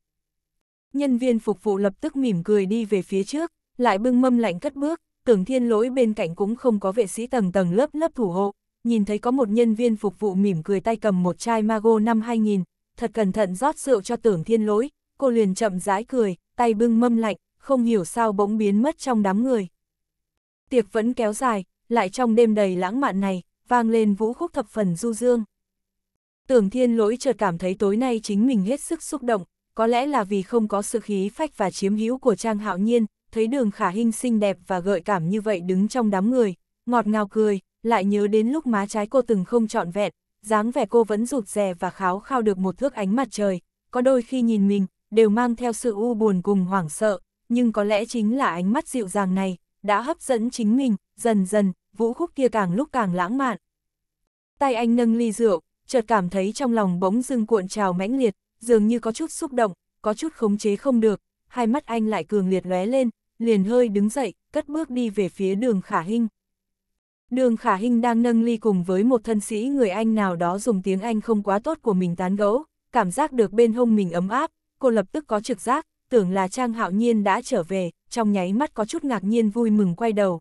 Nhân viên phục vụ lập tức mỉm cười đi về phía trước, lại bưng mâm lạnh cất bước, tưởng thiên lỗi bên cạnh cũng không có vệ sĩ tầng tầng lớp lớp thủ hộ, nhìn thấy có một nhân viên phục vụ mỉm cười tay cầm một chai Mago năm 2000, thật cẩn thận rót rượu cho tưởng thiên lỗi, cô liền chậm rãi cười, tay bưng mâm lạnh, không hiểu sao bỗng biến mất trong đám người. Tiệc vẫn kéo dài, lại trong đêm đầy lãng mạn này, vang lên vũ khúc thập phần du dương. Tưởng thiên lỗi chợt cảm thấy tối nay chính mình hết sức xúc động, có lẽ là vì không có sự khí phách và chiếm hữu của Trang Hạo Nhiên, thấy đường khả hình xinh đẹp và gợi cảm như vậy đứng trong đám người, ngọt ngào cười, lại nhớ đến lúc má trái cô từng không trọn vẹn, dáng vẻ cô vẫn rụt rè và kháo khao được một thước ánh mặt trời, có đôi khi nhìn mình, đều mang theo sự u buồn cùng hoảng sợ, nhưng có lẽ chính là ánh mắt dịu dàng này, đã hấp dẫn chính mình, dần dần, vũ khúc kia càng lúc càng lãng mạn. Tay anh nâng ly rượu, chợt cảm thấy trong lòng bỗng dưng cuộn trào mãnh liệt, dường như có chút xúc động, có chút khống chế không được, hai mắt anh lại cường liệt lóe lên, liền hơi đứng dậy, cất bước đi về phía đường khả hinh. Đường khả hinh đang nâng ly cùng với một thân sĩ người Anh nào đó dùng tiếng Anh không quá tốt của mình tán gẫu, cảm giác được bên hông mình ấm áp, cô lập tức có trực giác, tưởng là Trang Hạo Nhiên đã trở về, trong nháy mắt có chút ngạc nhiên vui mừng quay đầu.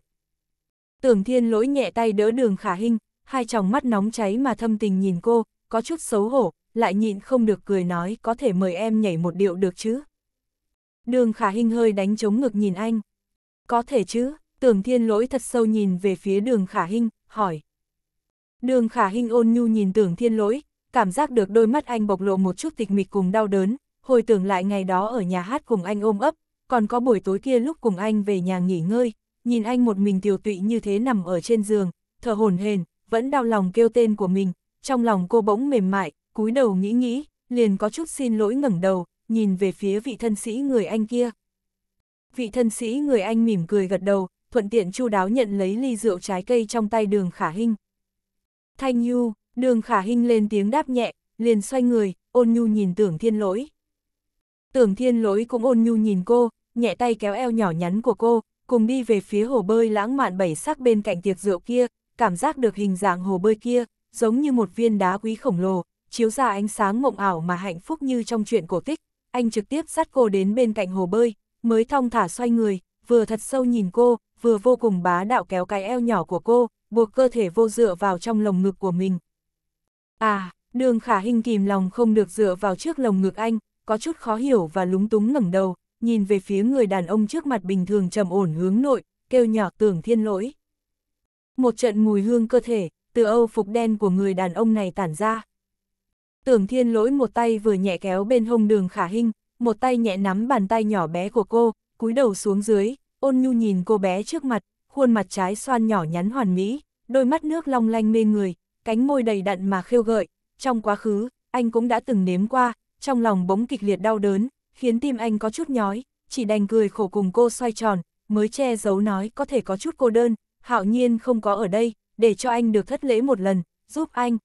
Tưởng thiên lỗi nhẹ tay đỡ đường khả hinh, hai tròng mắt nóng cháy mà thâm tình nhìn cô, có chút xấu hổ, lại nhịn không được cười nói có thể mời em nhảy một điệu được chứ. Đường khả hình hơi đánh chống ngực nhìn anh. Có thể chứ, tưởng thiên lỗi thật sâu nhìn về phía đường khả hình, hỏi. Đường khả hình ôn nhu nhìn tưởng thiên lỗi, cảm giác được đôi mắt anh bộc lộ một chút tịch mịch cùng đau đớn, hồi tưởng lại ngày đó ở nhà hát cùng anh ôm ấp, còn có buổi tối kia lúc cùng anh về nhà nghỉ ngơi, nhìn anh một mình tiều tụy như thế nằm ở trên giường, thở hổn hển, vẫn đau lòng kêu tên của mình, trong lòng cô bỗng mềm mại, cúi đầu nghĩ nghĩ, liền có chút xin lỗi ngẩng đầu, nhìn về phía vị thân sĩ người anh kia. Vị thân sĩ người anh mỉm cười gật đầu, thuận tiện chu đáo nhận lấy ly rượu trái cây trong tay đường khả hinh. Thanh Nhu, đường khả hinh lên tiếng đáp nhẹ, liền xoay người, ôn nhu nhìn tưởng thiên lỗi. Tưởng thiên lỗi cũng ôn nhu nhìn cô, nhẹ tay kéo eo nhỏ nhắn của cô, cùng đi về phía hồ bơi lãng mạn bảy sắc bên cạnh tiệc rượu kia, cảm giác được hình dạng hồ bơi kia, giống như một viên đá quý khổng lồ, chiếu ra ánh sáng mộng ảo mà hạnh phúc như trong chuyện cổ tích anh trực tiếp sát cô đến bên cạnh hồ bơi, mới thong thả xoay người, vừa thật sâu nhìn cô, vừa vô cùng bá đạo kéo cái eo nhỏ của cô, buộc cơ thể vô dựa vào trong lồng ngực của mình. À, đường khả hình kìm lòng không được dựa vào trước lồng ngực anh, có chút khó hiểu và lúng túng ngẩng đầu, nhìn về phía người đàn ông trước mặt bình thường trầm ổn hướng nội, kêu nhỏ tưởng thiên lỗi. Một trận mùi hương cơ thể, từ âu phục đen của người đàn ông này tản ra. Tưởng thiên lỗi một tay vừa nhẹ kéo bên hông đường khả hình, một tay nhẹ nắm bàn tay nhỏ bé của cô, cúi đầu xuống dưới, ôn nhu nhìn cô bé trước mặt, khuôn mặt trái xoan nhỏ nhắn hoàn mỹ, đôi mắt nước long lanh mê người, cánh môi đầy đặn mà khêu gợi. Trong quá khứ, anh cũng đã từng nếm qua, trong lòng bỗng kịch liệt đau đớn, khiến tim anh có chút nhói, chỉ đành cười khổ cùng cô xoay tròn, mới che giấu nói có thể có chút cô đơn, hạo nhiên không có ở đây, để cho anh được thất lễ một lần, giúp anh,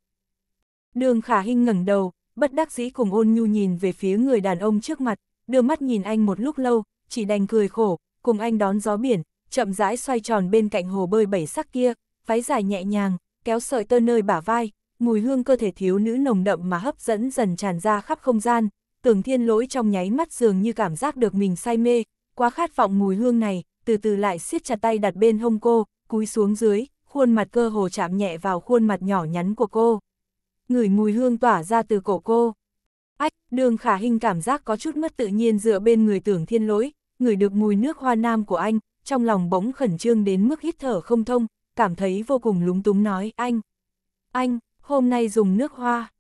Đường khả hình ngẩng đầu, bất đắc dĩ cùng ôn nhu nhìn về phía người đàn ông trước mặt, đưa mắt nhìn anh một lúc lâu, chỉ đành cười khổ, cùng anh đón gió biển, chậm rãi xoay tròn bên cạnh hồ bơi bảy sắc kia, váy dài nhẹ nhàng, kéo sợi tơ nơi bả vai, mùi hương cơ thể thiếu nữ nồng đậm mà hấp dẫn dần tràn ra khắp không gian, tưởng thiên lỗi trong nháy mắt dường như cảm giác được mình say mê, quá khát vọng mùi hương này, từ từ lại siết chặt tay đặt bên hông cô, cúi xuống dưới, khuôn mặt cơ hồ chạm nhẹ vào khuôn mặt nhỏ nhắn của cô ngửi mùi hương tỏa ra từ cổ cô. Ách, đường khả hình cảm giác có chút mất tự nhiên dựa bên người tưởng thiên lỗi, ngửi được mùi nước hoa nam của anh, trong lòng bỗng khẩn trương đến mức hít thở không thông, cảm thấy vô cùng lúng túng nói, anh, anh, hôm nay dùng nước hoa.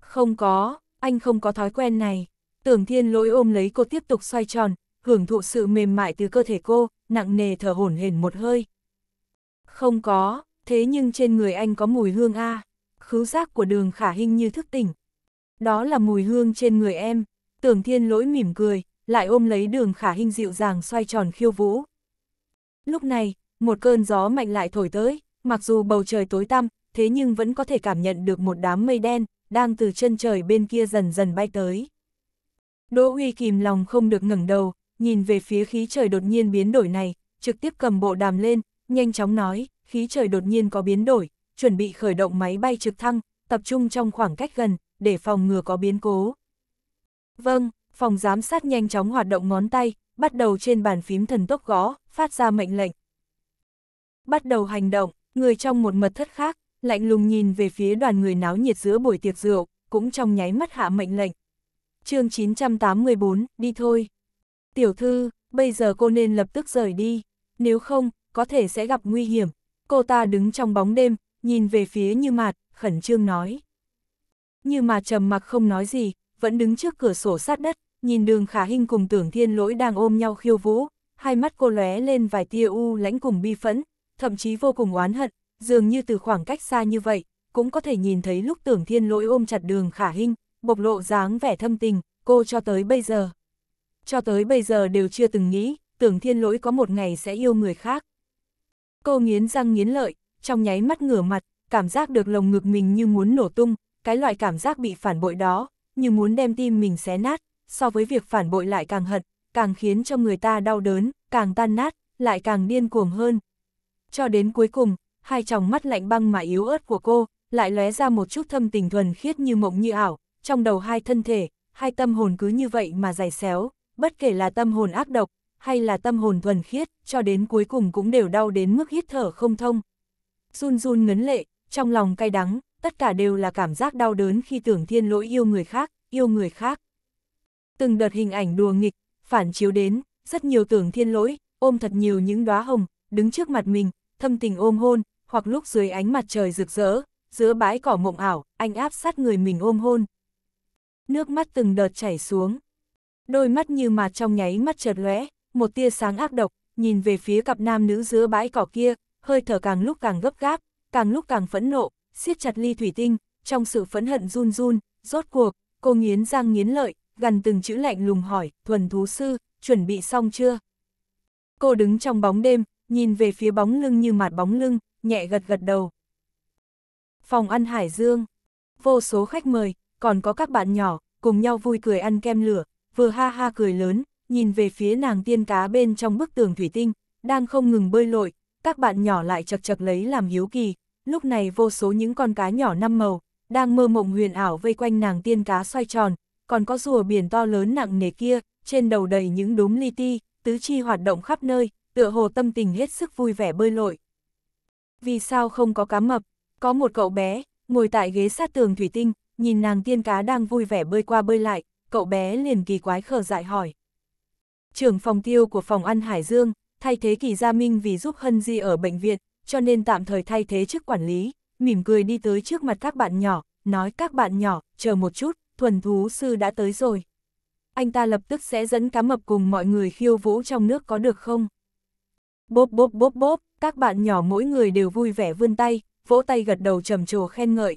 Không có, anh không có thói quen này. Tưởng thiên lỗi ôm lấy cô tiếp tục xoay tròn, hưởng thụ sự mềm mại từ cơ thể cô, nặng nề thở hổn hển một hơi. Không có, thế nhưng trên người anh có mùi hương a. À khứu giác của đường khả hình như thức tỉnh. Đó là mùi hương trên người em, tưởng thiên lỗi mỉm cười, lại ôm lấy đường khả hình dịu dàng xoay tròn khiêu vũ. Lúc này, một cơn gió mạnh lại thổi tới, mặc dù bầu trời tối tăm, thế nhưng vẫn có thể cảm nhận được một đám mây đen, đang từ chân trời bên kia dần dần bay tới. Đỗ Uy kìm lòng không được ngẩng đầu, nhìn về phía khí trời đột nhiên biến đổi này, trực tiếp cầm bộ đàm lên, nhanh chóng nói, khí trời đột nhiên có biến đổi, chuẩn bị khởi động máy bay trực thăng, tập trung trong khoảng cách gần, để phòng ngừa có biến cố. Vâng, phòng giám sát nhanh chóng hoạt động ngón tay, bắt đầu trên bàn phím thần tốc gõ, phát ra mệnh lệnh. Bắt đầu hành động, người trong một mật thất khác, lạnh lùng nhìn về phía đoàn người náo nhiệt giữa buổi tiệc rượu, cũng trong nháy mắt hạ mệnh lệnh. chương 984, đi thôi. Tiểu thư, bây giờ cô nên lập tức rời đi, nếu không, có thể sẽ gặp nguy hiểm. Cô ta đứng trong bóng đêm, nhìn về phía Như Mạt, khẩn trương nói. Như Mạt trầm mặc không nói gì, vẫn đứng trước cửa sổ sát đất, nhìn đường khả hình cùng tưởng thiên lỗi đang ôm nhau khiêu vũ, hai mắt cô lóe lên vài tia u lãnh cùng bi phẫn, thậm chí vô cùng oán hận, dường như từ khoảng cách xa như vậy, cũng có thể nhìn thấy lúc tưởng thiên lỗi ôm chặt đường khả hình, bộc lộ dáng vẻ thâm tình, cô cho tới bây giờ. Cho tới bây giờ đều chưa từng nghĩ, tưởng thiên lỗi có một ngày sẽ yêu người khác. Cô nghiến răng nghiến lợi, trong nháy mắt ngửa mặt, cảm giác được lồng ngực mình như muốn nổ tung, cái loại cảm giác bị phản bội đó, như muốn đem tim mình xé nát, so với việc phản bội lại càng hận, càng khiến cho người ta đau đớn, càng tan nát, lại càng điên cuồng hơn. Cho đến cuối cùng, hai tròng mắt lạnh băng mà yếu ớt của cô, lại lóe ra một chút thâm tình thuần khiết như mộng như ảo, trong đầu hai thân thể, hai tâm hồn cứ như vậy mà dày xéo, bất kể là tâm hồn ác độc, hay là tâm hồn thuần khiết, cho đến cuối cùng cũng đều đau đến mức hít thở không thông run run ngấn lệ, trong lòng cay đắng, tất cả đều là cảm giác đau đớn khi tưởng thiên lỗi yêu người khác, yêu người khác. Từng đợt hình ảnh đùa nghịch, phản chiếu đến, rất nhiều tưởng thiên lỗi, ôm thật nhiều những đóa hồng, đứng trước mặt mình, thâm tình ôm hôn, hoặc lúc dưới ánh mặt trời rực rỡ, giữa bãi cỏ mộng ảo, anh áp sát người mình ôm hôn. Nước mắt từng đợt chảy xuống. Đôi mắt như mà trong nháy mắt chợt lóe, một tia sáng ác độc, nhìn về phía cặp nam nữ giữa bãi cỏ kia, hơi thở càng lúc càng gấp gáp, càng lúc càng phẫn nộ, siết chặt ly thủy tinh, trong sự phẫn hận run run, rốt cuộc, cô nghiến răng nghiến lợi, gần từng chữ lạnh lùng hỏi, thuần thú sư, chuẩn bị xong chưa? Cô đứng trong bóng đêm, nhìn về phía bóng lưng như mạt bóng lưng, nhẹ gật gật đầu. Phòng ăn Hải Dương, vô số khách mời, còn có các bạn nhỏ, cùng nhau vui cười ăn kem lửa, vừa ha ha cười lớn, nhìn về phía nàng tiên cá bên trong bức tường thủy tinh, đang không ngừng bơi lội, các bạn nhỏ lại chật chật lấy làm hiếu kỳ, lúc này vô số những con cá nhỏ năm màu, đang mơ mộng huyền ảo vây quanh nàng tiên cá xoay tròn, còn có rùa biển to lớn nặng nề kia, trên đầu đầy những đốm li ti, tứ chi hoạt động khắp nơi, tựa hồ tâm tình hết sức vui vẻ bơi lội. Vì sao không có cá mập? Có một cậu bé, ngồi tại ghế sát tường thủy tinh, nhìn nàng tiên cá đang vui vẻ bơi qua bơi lại, cậu bé liền kỳ quái khờ dại hỏi. Trưởng phòng tiêu của phòng ăn Hải Dương, thay thế Kỳ Gia Minh vì giúp Hân Di ở bệnh viện, cho nên tạm thời thay thế chức quản lý, mỉm cười đi tới trước mặt các bạn nhỏ, nói các bạn nhỏ, chờ một chút, thuần thú sư đã tới rồi. Anh ta lập tức sẽ dẫn cá mập cùng mọi người khiêu vũ trong nước có được không? Bốp bốp bốp bốp, các bạn nhỏ mỗi người đều vui vẻ vươn tay, vỗ tay gật đầu trầm trồ khen ngợi.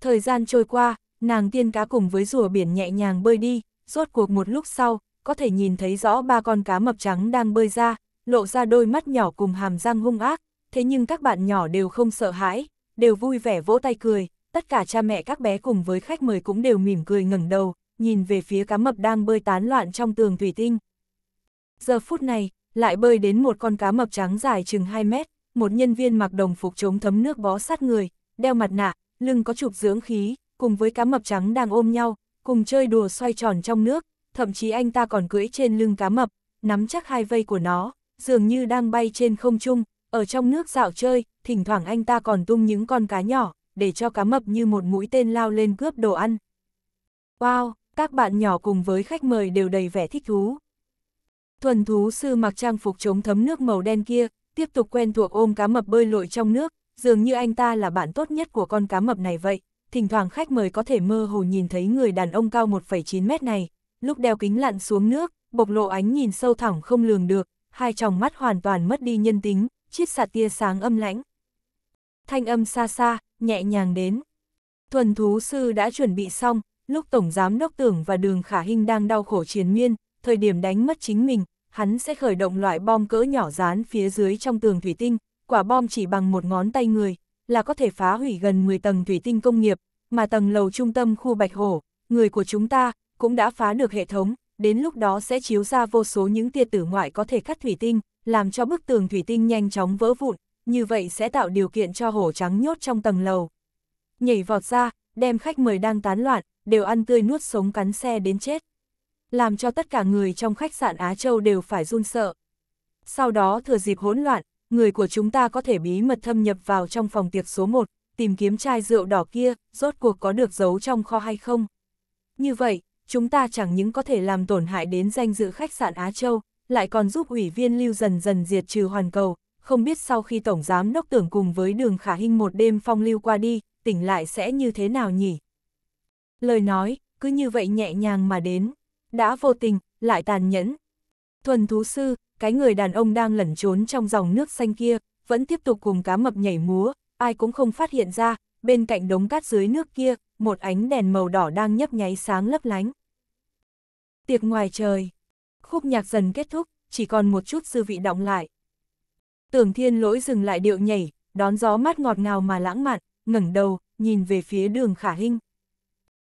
Thời gian trôi qua, nàng tiên cá cùng với rùa biển nhẹ nhàng bơi đi, rốt cuộc một lúc sau, có thể nhìn thấy rõ ba con cá mập trắng đang bơi ra, lộ ra đôi mắt nhỏ cùng hàm răng hung ác, thế nhưng các bạn nhỏ đều không sợ hãi, đều vui vẻ vỗ tay cười, tất cả cha mẹ các bé cùng với khách mời cũng đều mỉm cười ngẩng đầu, nhìn về phía cá mập đang bơi tán loạn trong tường thủy tinh. Giờ phút này, lại bơi đến một con cá mập trắng dài chừng 2 mét, một nhân viên mặc đồng phục chống thấm nước bó sát người, đeo mặt nạ, lưng có chụp dưỡng khí, cùng với cá mập trắng đang ôm nhau, cùng chơi đùa xoay tròn trong nước, thậm chí anh ta còn cưỡi trên lưng cá mập, nắm chắc hai vây của nó, dường như đang bay trên không trung, ở trong nước dạo chơi, thỉnh thoảng anh ta còn tung những con cá nhỏ, để cho cá mập như một mũi tên lao lên cướp đồ ăn. Wow, các bạn nhỏ cùng với khách mời đều đầy vẻ thích thú. Thuần thú sư mặc trang phục chống thấm nước màu đen kia, tiếp tục quen thuộc ôm cá mập bơi lội trong nước, dường như anh ta là bạn tốt nhất của con cá mập này vậy. Thỉnh thoảng khách mời có thể mơ hồ nhìn thấy người đàn ông cao 1,9 mét này, lúc đeo kính lặn xuống nước, bộc lộ ánh nhìn sâu thẳm không lường được, hai tròng mắt hoàn toàn mất đi nhân tính, chiết xạ tia sáng âm lãnh. Thanh âm xa xa, nhẹ nhàng đến. Thuần thú sư đã chuẩn bị xong, lúc Tổng Giám Đốc Tưởng và Đường Khả Hinh đang đau khổ chiến miên, thời điểm đánh mất chính mình, hắn sẽ khởi động loại bom cỡ nhỏ dán phía dưới trong tường thủy tinh, quả bom chỉ bằng một ngón tay người, là có thể phá hủy gần 10 tầng thủy tinh công nghiệp, mà tầng lầu trung tâm khu Bạch Hổ, người của chúng ta, cũng đã phá được hệ thống, đến lúc đó sẽ chiếu ra vô số những tia tử ngoại có thể cắt thủy tinh, làm cho bức tường thủy tinh nhanh chóng vỡ vụn, như vậy sẽ tạo điều kiện cho hổ trắng nhốt trong tầng lầu. Nhảy vọt ra, đem khách mời đang tán loạn, đều ăn tươi nuốt sống cắn xe đến chết. Làm cho tất cả người trong khách sạn Á Châu đều phải run sợ. Sau đó thừa dịp hỗn loạn, người của chúng ta có thể bí mật thâm nhập vào trong phòng tiệc số 1, tìm kiếm chai rượu đỏ kia, rốt cuộc có được giấu trong kho hay không. Như vậy, chúng ta chẳng những có thể làm tổn hại đến danh dự khách sạn Á Châu, lại còn giúp ủy viên lưu dần dần diệt trừ hoàn cầu, không biết sau khi Tổng Giám Đốc tưởng cùng với đường khả hình một đêm phong lưu qua đi, tỉnh lại sẽ như thế nào nhỉ? Lời nói, cứ như vậy nhẹ nhàng mà đến, đã vô tình, lại tàn nhẫn. Thuần thú sư, cái người đàn ông đang lẩn trốn trong dòng nước xanh kia, vẫn tiếp tục cùng cá mập nhảy múa, ai cũng không phát hiện ra, bên cạnh đống cát dưới nước kia, một ánh đèn màu đỏ đang nhấp nháy sáng lấp lánh tiệc ngoài trời. Khúc nhạc dần kết thúc, chỉ còn một chút dư vị động lại. Tưởng thiên lỗi dừng lại điệu nhảy, đón gió mát ngọt ngào mà lãng mạn, ngẩng đầu, nhìn về phía đường khả hinh.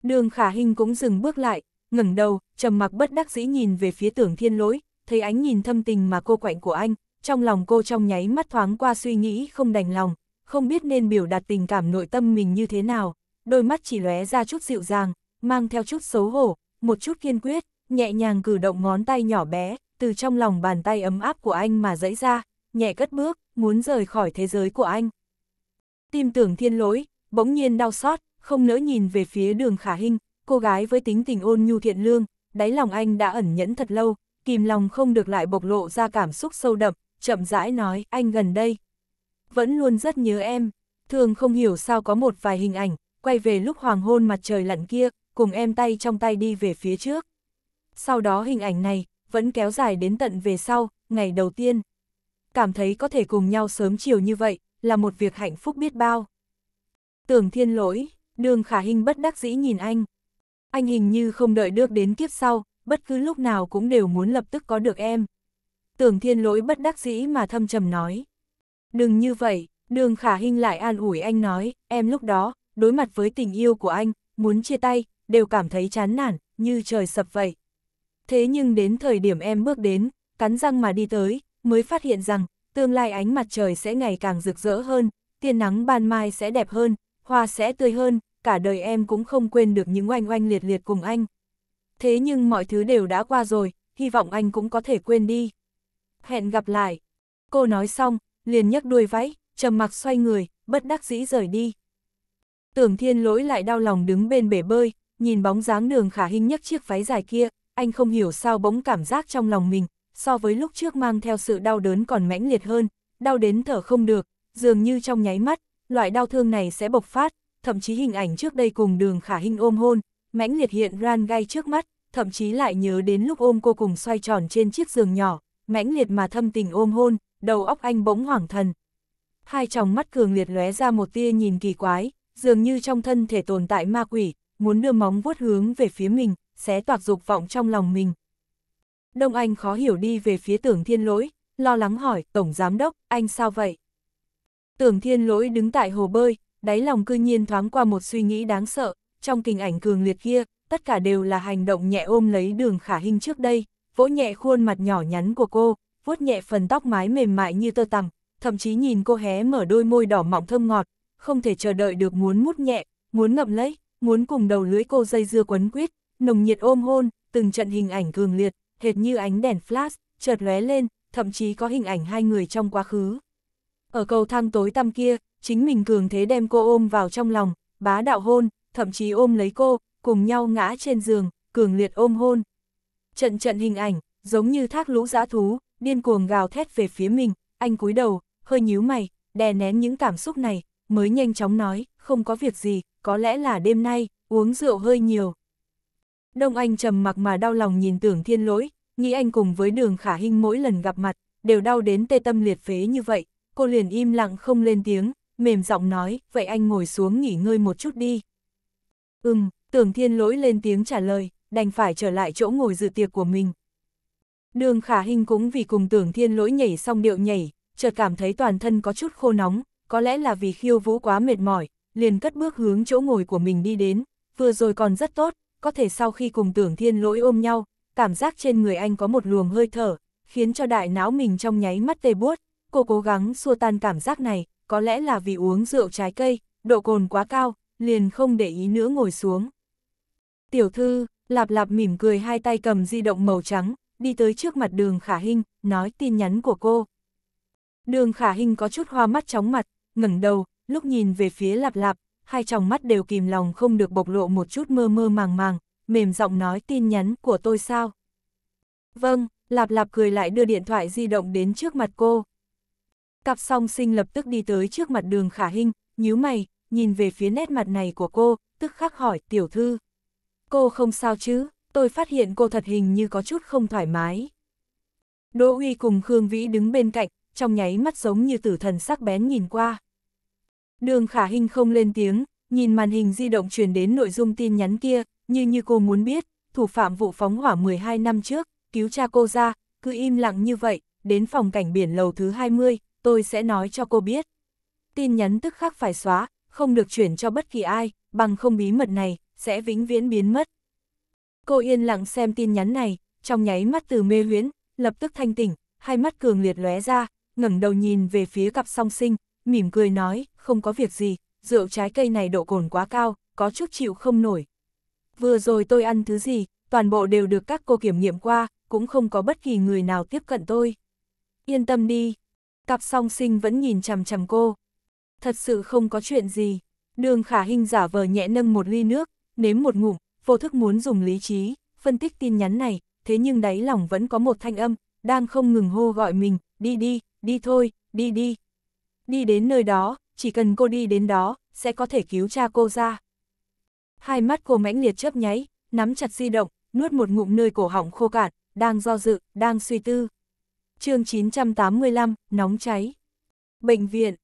Đường khả hinh cũng dừng bước lại, ngẩng đầu, trầm mặc bất đắc dĩ nhìn về phía tưởng thiên lỗi, thấy ánh nhìn thâm tình mà cô quạnh của anh, trong lòng cô trong nháy mắt thoáng qua suy nghĩ không đành lòng, không biết nên biểu đạt tình cảm nội tâm mình như thế nào, đôi mắt chỉ lóe ra chút dịu dàng, mang theo chút xấu hổ, một chút kiên quyết nhẹ nhàng cử động ngón tay nhỏ bé, từ trong lòng bàn tay ấm áp của anh mà dẫy ra, nhẹ cất bước, muốn rời khỏi thế giới của anh. Tim tưởng thiên lỗi, bỗng nhiên đau xót, không nỡ nhìn về phía đường khả hình, cô gái với tính tình ôn nhu thiện lương, đáy lòng anh đã ẩn nhẫn thật lâu, kìm lòng không được lại bộc lộ ra cảm xúc sâu đậm, chậm rãi nói, anh gần đây. Vẫn luôn rất nhớ em, thường không hiểu sao có một vài hình ảnh, quay về lúc hoàng hôn mặt trời lặn kia, cùng em tay trong tay đi về phía trước. Sau đó hình ảnh này, vẫn kéo dài đến tận về sau, ngày đầu tiên. Cảm thấy có thể cùng nhau sớm chiều như vậy, là một việc hạnh phúc biết bao. Tưởng thiên lỗi, đường khả hình bất đắc dĩ nhìn anh. Anh hình như không đợi được đến kiếp sau, bất cứ lúc nào cũng đều muốn lập tức có được em. Tưởng thiên lỗi bất đắc dĩ mà thâm trầm nói. Đừng như vậy, đường khả hình lại an ủi anh nói, em lúc đó, đối mặt với tình yêu của anh, muốn chia tay, đều cảm thấy chán nản, như trời sập vậy. Thế nhưng đến thời điểm em bước đến, cắn răng mà đi tới, mới phát hiện rằng, tương lai ánh mặt trời sẽ ngày càng rực rỡ hơn, tia nắng ban mai sẽ đẹp hơn, hoa sẽ tươi hơn, cả đời em cũng không quên được những oanh oanh liệt liệt cùng anh. Thế nhưng mọi thứ đều đã qua rồi, hy vọng anh cũng có thể quên đi. Hẹn gặp lại. Cô nói xong, liền nhấc đuôi váy, trầm mặc xoay người, bất đắc dĩ rời đi. Tưởng thiên lỗi lại đau lòng đứng bên bể bơi, nhìn bóng dáng đường khả hình nhấc chiếc váy dài kia, anh không hiểu sao bỗng cảm giác trong lòng mình, so với lúc trước mang theo sự đau đớn còn mãnh liệt hơn, đau đến thở không được, dường như trong nháy mắt, loại đau thương này sẽ bộc phát, thậm chí hình ảnh trước đây cùng đường khả hình ôm hôn, mãnh liệt hiện ran gai trước mắt, thậm chí lại nhớ đến lúc ôm cô cùng xoay tròn trên chiếc giường nhỏ, mãnh liệt mà thâm tình ôm hôn, đầu óc anh bỗng hoảng thần. Hai tròng mắt cường liệt lóe ra một tia nhìn kỳ quái, dường như trong thân thể tồn tại ma quỷ, muốn đưa móng vuốt hướng về phía mình, xé toạc dục vọng trong lòng mình. Đông Anh khó hiểu đi về phía tưởng thiên lỗi, lo lắng hỏi, Tổng Giám Đốc, anh sao vậy? Tưởng thiên lỗi đứng tại hồ bơi, đáy lòng cư nhiên thoáng qua một suy nghĩ đáng sợ, trong kình ảnh cường liệt kia, tất cả đều là hành động nhẹ ôm lấy đường khả hình trước đây, vỗ nhẹ khuôn mặt nhỏ nhắn của cô, vuốt nhẹ phần tóc mái mềm mại như tơ tằm, thậm chí nhìn cô hé mở đôi môi đỏ mọng thơm ngọt, không thể chờ đợi được muốn mút nhẹ, muốn ngậm lấy, muốn cùng đầu lưỡi cô dây dưa quấn quýt, nồng nhiệt ôm hôn, từng trận hình ảnh cường liệt, hệt như ánh đèn flash, chợt lóe lên, thậm chí có hình ảnh hai người trong quá khứ. Ở cầu thang tối tăm kia, chính mình cường thế đem cô ôm vào trong lòng, bá đạo hôn, thậm chí ôm lấy cô, cùng nhau ngã trên giường, cường liệt ôm hôn. Trận trận hình ảnh, giống như thác lũ dã thú, điên cuồng gào thét về phía mình, anh cúi đầu, hơi nhíu mày, đè nén những cảm xúc này, mới nhanh chóng nói, không có việc gì, có lẽ là đêm nay, uống rượu hơi nhiều, Đông Anh trầm mặc mà đau lòng nhìn tưởng thiên lỗi, nghĩ anh cùng với đường khả hình mỗi lần gặp mặt, đều đau đến tê tâm liệt phế như vậy, cô liền im lặng không lên tiếng, mềm giọng nói, vậy anh ngồi xuống nghỉ ngơi một chút đi. Ừm, tưởng thiên lỗi lên tiếng trả lời, đành phải trở lại chỗ ngồi dự tiệc của mình. Đường khả hình cũng vì cùng tưởng thiên lỗi nhảy xong điệu nhảy, chợt cảm thấy toàn thân có chút khô nóng, có lẽ là vì khiêu vũ quá mệt mỏi, liền cất bước hướng chỗ ngồi của mình đi đến, vừa rồi còn rất tốt, có thể sau khi cùng tưởng thiên lỗi ôm nhau, cảm giác trên người anh có một luồng hơi thở, khiến cho đại não mình trong nháy mắt tê buốt. Cô cố gắng xua tan cảm giác này, có lẽ là vì uống rượu trái cây, độ cồn quá cao, liền không để ý nữa ngồi xuống. Tiểu thư, lạp lạp mỉm cười hai tay cầm di động màu trắng, đi tới trước mặt đường khả hình, nói tin nhắn của cô. Đường khả hình có chút hoa mắt chóng mặt, ngẩng đầu, lúc nhìn về phía lạp lạp, hai tròng mắt đều kìm lòng không được bộc lộ một chút mơ mơ màng màng, mềm giọng nói tin nhắn của tôi sao. Vâng, lạp lạp cười lại đưa điện thoại di động đến trước mặt cô. Cặp song sinh lập tức đi tới trước mặt đường khả hình, nhíu mày, nhìn về phía nét mặt này của cô, tức khắc hỏi tiểu thư. Cô không sao chứ, tôi phát hiện cô thật hình như có chút không thoải mái. Đỗ Uy cùng Khương Vĩ đứng bên cạnh, trong nháy mắt giống như tử thần sắc bén nhìn qua. Đường khả hình không lên tiếng, nhìn màn hình di động truyền đến nội dung tin nhắn kia, như như cô muốn biết, thủ phạm vụ phóng hỏa 12 năm trước, cứu cha cô ra, cứ im lặng như vậy, đến phòng cảnh biển lầu thứ 20, tôi sẽ nói cho cô biết. Tin nhắn tức khắc phải xóa, không được chuyển cho bất kỳ ai, bằng không bí mật này, sẽ vĩnh viễn biến mất. Cô yên lặng xem tin nhắn này, trong nháy mắt từ mê huyễn, lập tức thanh tỉnh, hai mắt cường liệt lóe ra, ngẩng đầu nhìn về phía cặp song sinh, mỉm cười nói, không có việc gì, rượu trái cây này độ cồn quá cao, có chút chịu không nổi. Vừa rồi tôi ăn thứ gì, toàn bộ đều được các cô kiểm nghiệm qua, cũng không có bất kỳ người nào tiếp cận tôi. Yên tâm đi. Cặp song sinh vẫn nhìn chằm chằm cô. Thật sự không có chuyện gì. Đường khả hình giả vờ nhẹ nâng một ly nước, nếm một ngụm, vô thức muốn dùng lý trí, phân tích tin nhắn này, thế nhưng đáy lòng vẫn có một thanh âm, đang không ngừng hô gọi mình, đi đi, đi thôi, đi đi, đi đến nơi đó, chỉ cần cô đi đến đó, sẽ có thể cứu cha cô ra. Hai mắt cô mãnh liệt chớp nháy, nắm chặt di động, nuốt một ngụm nơi cổ họng khô cạn, đang do dự, đang suy tư. chương 985, nóng cháy. Bệnh viện.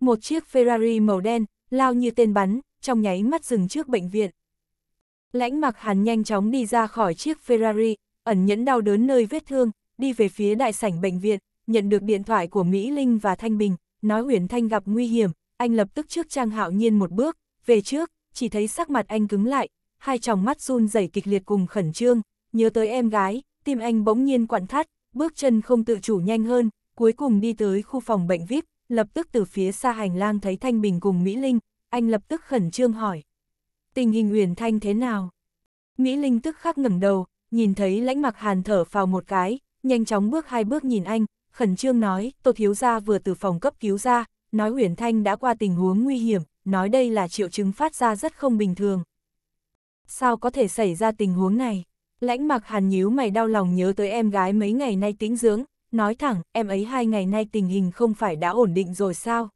Một chiếc Ferrari màu đen, lao như tên bắn, trong nháy mắt dừng trước bệnh viện. Lãnh mặc hắn nhanh chóng đi ra khỏi chiếc Ferrari, ẩn nhẫn đau đớn nơi vết thương, đi về phía đại sảnh bệnh viện, nhận được điện thoại của Mỹ Linh và Thanh Bình, nói Huyền Thanh gặp nguy hiểm, anh lập tức trước Trang Hạo Nhiên một bước, về trước, chỉ thấy sắc mặt anh cứng lại, hai tròng mắt run rẩy kịch liệt cùng khẩn trương, nhớ tới em gái, tim anh bỗng nhiên quặn thắt, bước chân không tự chủ nhanh hơn, cuối cùng đi tới khu phòng bệnh VIP, lập tức từ phía xa hành lang thấy Thanh Bình cùng Mỹ Linh, anh lập tức khẩn trương hỏi. Tình hình Huyền Thanh thế nào? Mỹ Linh tức khắc ngẩng đầu, nhìn thấy lãnh mặc hàn thở phào một cái, nhanh chóng bước hai bước nhìn anh, khẩn trương nói, Tô Thiếu Gia vừa từ phòng cấp cứu ra, nói Huyền Thanh đã qua tình huống nguy hiểm, nói đây là triệu chứng phát ra rất không bình thường. Sao có thể xảy ra tình huống này? Lãnh mặc hàn nhíu mày đau lòng nhớ tới em gái mấy ngày nay tĩnh dưỡng, nói thẳng, em ấy hai ngày nay tình hình không phải đã ổn định rồi sao?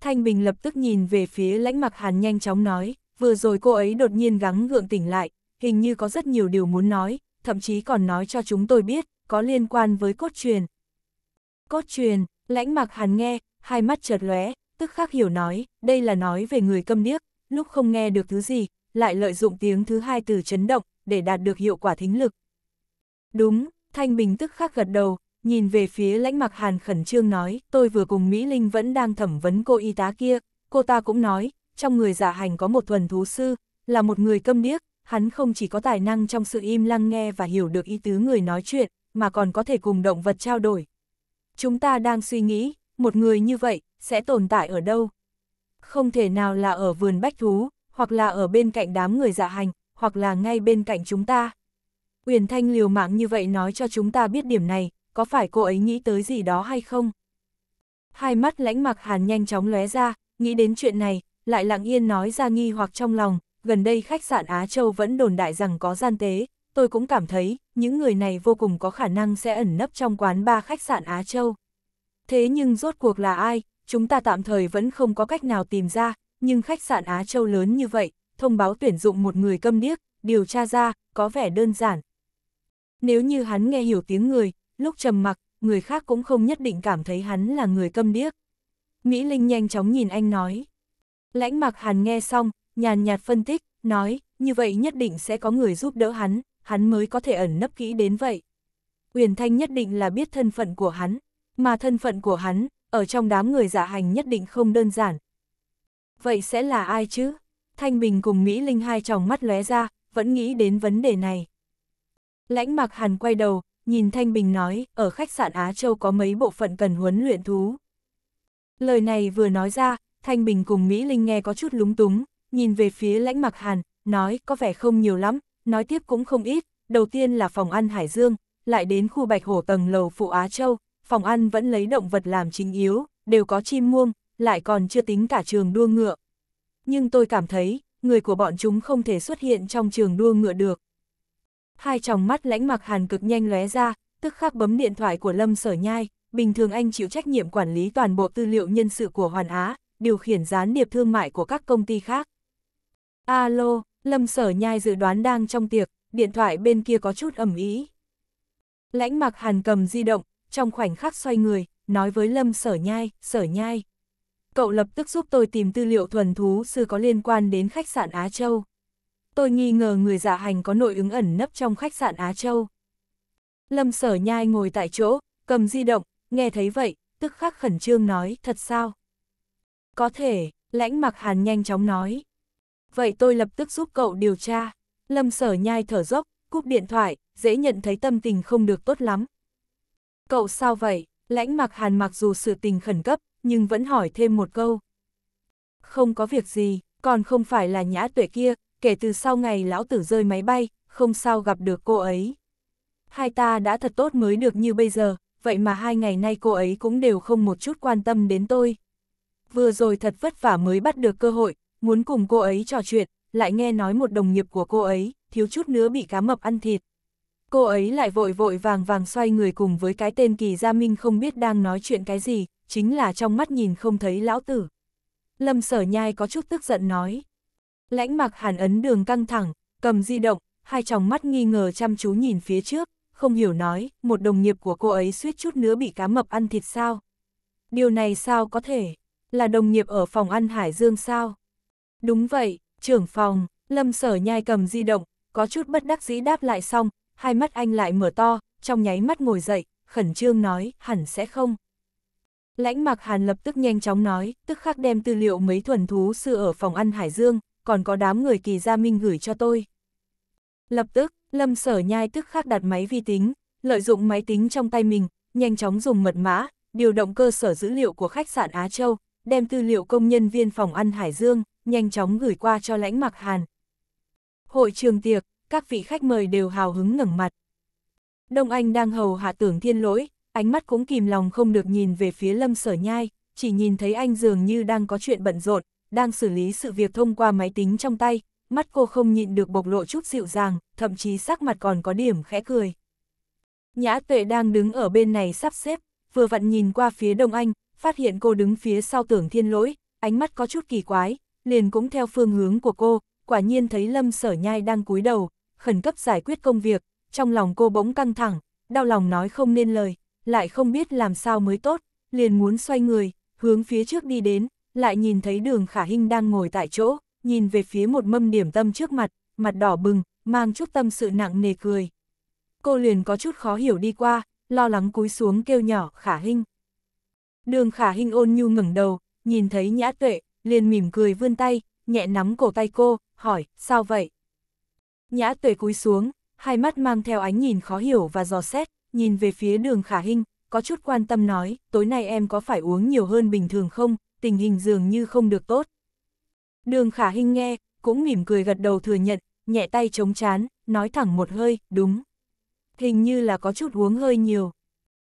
Thanh Bình lập tức nhìn về phía lãnh mặc hàn nhanh chóng nói, vừa rồi cô ấy đột nhiên gắng gượng tỉnh lại, hình như có rất nhiều điều muốn nói, thậm chí còn nói cho chúng tôi biết, có liên quan với cốt truyền, Cốt truyền, lãnh mặc hàn nghe, hai mắt chợt lóe, tức khắc hiểu nói, đây là nói về người câm điếc, lúc không nghe được thứ gì, lại lợi dụng tiếng thứ hai từ chấn động, để đạt được hiệu quả thính lực. Đúng, Thanh Bình tức khắc gật đầu, nhìn về phía lãnh mặc hàn khẩn trương nói, tôi vừa cùng Mỹ Linh vẫn đang thẩm vấn cô y tá kia, cô ta cũng nói, trong người giả dạ hành có một thuần thú sư, là một người câm điếc, hắn không chỉ có tài năng trong sự im lặng nghe và hiểu được ý tứ người nói chuyện, mà còn có thể cùng động vật trao đổi, Chúng ta đang suy nghĩ, một người như vậy, sẽ tồn tại ở đâu? Không thể nào là ở vườn bách thú, hoặc là ở bên cạnh đám người dạ hành, hoặc là ngay bên cạnh chúng ta. Uyển Thanh liều mạng như vậy nói cho chúng ta biết điểm này, có phải cô ấy nghĩ tới gì đó hay không? Hai mắt lãnh mặc hàn nhanh chóng lóe ra, nghĩ đến chuyện này, lại lặng yên nói ra nghi hoặc trong lòng, gần đây khách sạn Á Châu vẫn đồn đại rằng có gian tế, tôi cũng cảm thấy, những người này vô cùng có khả năng sẽ ẩn nấp trong quán ba khách sạn Á Châu. Thế nhưng rốt cuộc là ai, chúng ta tạm thời vẫn không có cách nào tìm ra, nhưng khách sạn Á Châu lớn như vậy, thông báo tuyển dụng một người câm điếc, điều tra ra, có vẻ đơn giản. Nếu như hắn nghe hiểu tiếng người, lúc trầm mặc, người khác cũng không nhất định cảm thấy hắn là người câm điếc. Mỹ Linh nhanh chóng nhìn anh nói. Lãnh mặc hàn nghe xong, nhàn nhạt phân tích, nói, như vậy nhất định sẽ có người giúp đỡ hắn, hắn mới có thể ẩn nấp kỹ đến vậy. Uyển Thanh nhất định là biết thân phận của hắn, mà thân phận của hắn, ở trong đám người dạ hành nhất định không đơn giản. Vậy sẽ là ai chứ? Thanh Bình cùng Mỹ Linh hai tròng mắt lóe ra, vẫn nghĩ đến vấn đề này. Lãnh Mạc Hàn quay đầu, nhìn Thanh Bình nói, ở khách sạn Á Châu có mấy bộ phận cần huấn luyện thú. Lời này vừa nói ra, Thanh Bình cùng Mỹ Linh nghe có chút lúng túng, nhìn về phía lãnh Mạc Hàn, nói có vẻ không nhiều lắm, nói tiếp cũng không ít, đầu tiên là phòng ăn Hải Dương, lại đến khu bạch hổ tầng lầu Phụ Á Châu, phòng ăn vẫn lấy động vật làm chính yếu, đều có chim muông, lại còn chưa tính cả trường đua ngựa. Nhưng tôi cảm thấy, người của bọn chúng không thể xuất hiện trong trường đua ngựa được. Hai tròng mắt lãnh mặc hàn cực nhanh lóe ra, tức khắc bấm điện thoại của Lâm Sở Nhai, bình thường anh chịu trách nhiệm quản lý toàn bộ tư liệu nhân sự của Hoàn Á, điều khiển gián điệp thương mại của các công ty khác. Alo, Lâm sở nhai dự đoán đang trong tiệc, điện thoại bên kia có chút ẩm ý. Lãnh mặc hàn cầm di động, trong khoảnh khắc xoay người, nói với Lâm sở nhai, sở nhai. Cậu lập tức giúp tôi tìm tư liệu thuần thú sư có liên quan đến khách sạn Á Châu. Tôi nghi ngờ người giả dạ hành có nội ứng ẩn nấp trong khách sạn Á Châu. Lâm sở nhai ngồi tại chỗ, cầm di động, nghe thấy vậy, tức khắc khẩn trương nói, thật sao? Có thể, lãnh mặc hàn nhanh chóng nói vậy tôi lập tức giúp cậu điều tra. Lâm sở nhai thở dốc, cúp điện thoại, dễ nhận thấy tâm tình không được tốt lắm. Cậu sao vậy? Lãnh mặc hàn mặc dù sự tình khẩn cấp, nhưng vẫn hỏi thêm một câu. Không có việc gì, còn không phải là nhã tuệ kia, kể từ sau ngày lão tử rơi máy bay, không sao gặp được cô ấy. Hai ta đã thật tốt mới được như bây giờ, vậy mà hai ngày nay cô ấy cũng đều không một chút quan tâm đến tôi. Vừa rồi thật vất vả mới bắt được cơ hội, muốn cùng cô ấy trò chuyện, lại nghe nói một đồng nghiệp của cô ấy, thiếu chút nữa bị cá mập ăn thịt. Cô ấy lại vội vội vàng vàng xoay người cùng với cái tên kỳ gia minh không biết đang nói chuyện cái gì, chính là trong mắt nhìn không thấy lão tử. Lâm sở nhai có chút tức giận nói. Lãnh mặc hàn ấn đường căng thẳng, cầm di động, hai tròng mắt nghi ngờ chăm chú nhìn phía trước, không hiểu nói, một đồng nghiệp của cô ấy suýt chút nữa bị cá mập ăn thịt sao. Điều này sao có thể, là đồng nghiệp ở phòng ăn Hải Dương sao? Đúng vậy, trưởng phòng, lâm sở nhai cầm di động, có chút bất đắc dĩ đáp lại xong, hai mắt anh lại mở to, trong nháy mắt ngồi dậy, khẩn trương nói, hẳn sẽ không. Lãnh mặc hàn lập tức nhanh chóng nói, tức khắc đem tư liệu mấy thuần thú sư ở phòng ăn Hải Dương, còn có đám người kỳ gia minh gửi cho tôi. Lập tức, lâm sở nhai tức khắc đặt máy vi tính, lợi dụng máy tính trong tay mình, nhanh chóng dùng mật mã, điều động cơ sở dữ liệu của khách sạn Á Châu, đem tư liệu công nhân viên phòng ăn Hải Dương nhanh chóng gửi qua cho lãnh mặc hàn. Hội trường tiệc, các vị khách mời đều hào hứng ngẩng mặt. Đông Anh đang hầu hạ tưởng thiên lỗi, ánh mắt cũng kìm lòng không được nhìn về phía lâm sở nhai, chỉ nhìn thấy anh dường như đang có chuyện bận rộn, đang xử lý sự việc thông qua máy tính trong tay, mắt cô không nhịn được bộc lộ chút dịu dàng, thậm chí sắc mặt còn có điểm khẽ cười. Nhã tuệ đang đứng ở bên này sắp xếp, vừa vặn nhìn qua phía Đông Anh, phát hiện cô đứng phía sau tưởng thiên lỗi, ánh mắt có chút kỳ quái, liền cũng theo phương hướng của cô, quả nhiên thấy Lâm Sở Nhai đang cúi đầu, khẩn cấp giải quyết công việc, trong lòng cô bỗng căng thẳng, đau lòng nói không nên lời, lại không biết làm sao mới tốt, liền muốn xoay người, hướng phía trước đi đến, lại nhìn thấy đường khả hình đang ngồi tại chỗ, nhìn về phía một mâm điểm tâm trước mặt, mặt đỏ bừng, mang chút tâm sự nặng nề cười. Cô liền có chút khó hiểu đi qua, lo lắng cúi xuống kêu nhỏ khả hình. Đường khả hình ôn nhu ngẩng đầu, nhìn thấy nhã tuệ, liền mỉm cười vươn tay, nhẹ nắm cổ tay cô, hỏi, sao vậy? Nhã tuệ cúi xuống, hai mắt mang theo ánh nhìn khó hiểu và dò xét, nhìn về phía đường khả hình, có chút quan tâm nói, tối nay em có phải uống nhiều hơn bình thường không, tình hình dường như không được tốt. Đường khả hình nghe, cũng mỉm cười gật đầu thừa nhận, nhẹ tay chống chán, nói thẳng một hơi, đúng. Hình như là có chút uống hơi nhiều.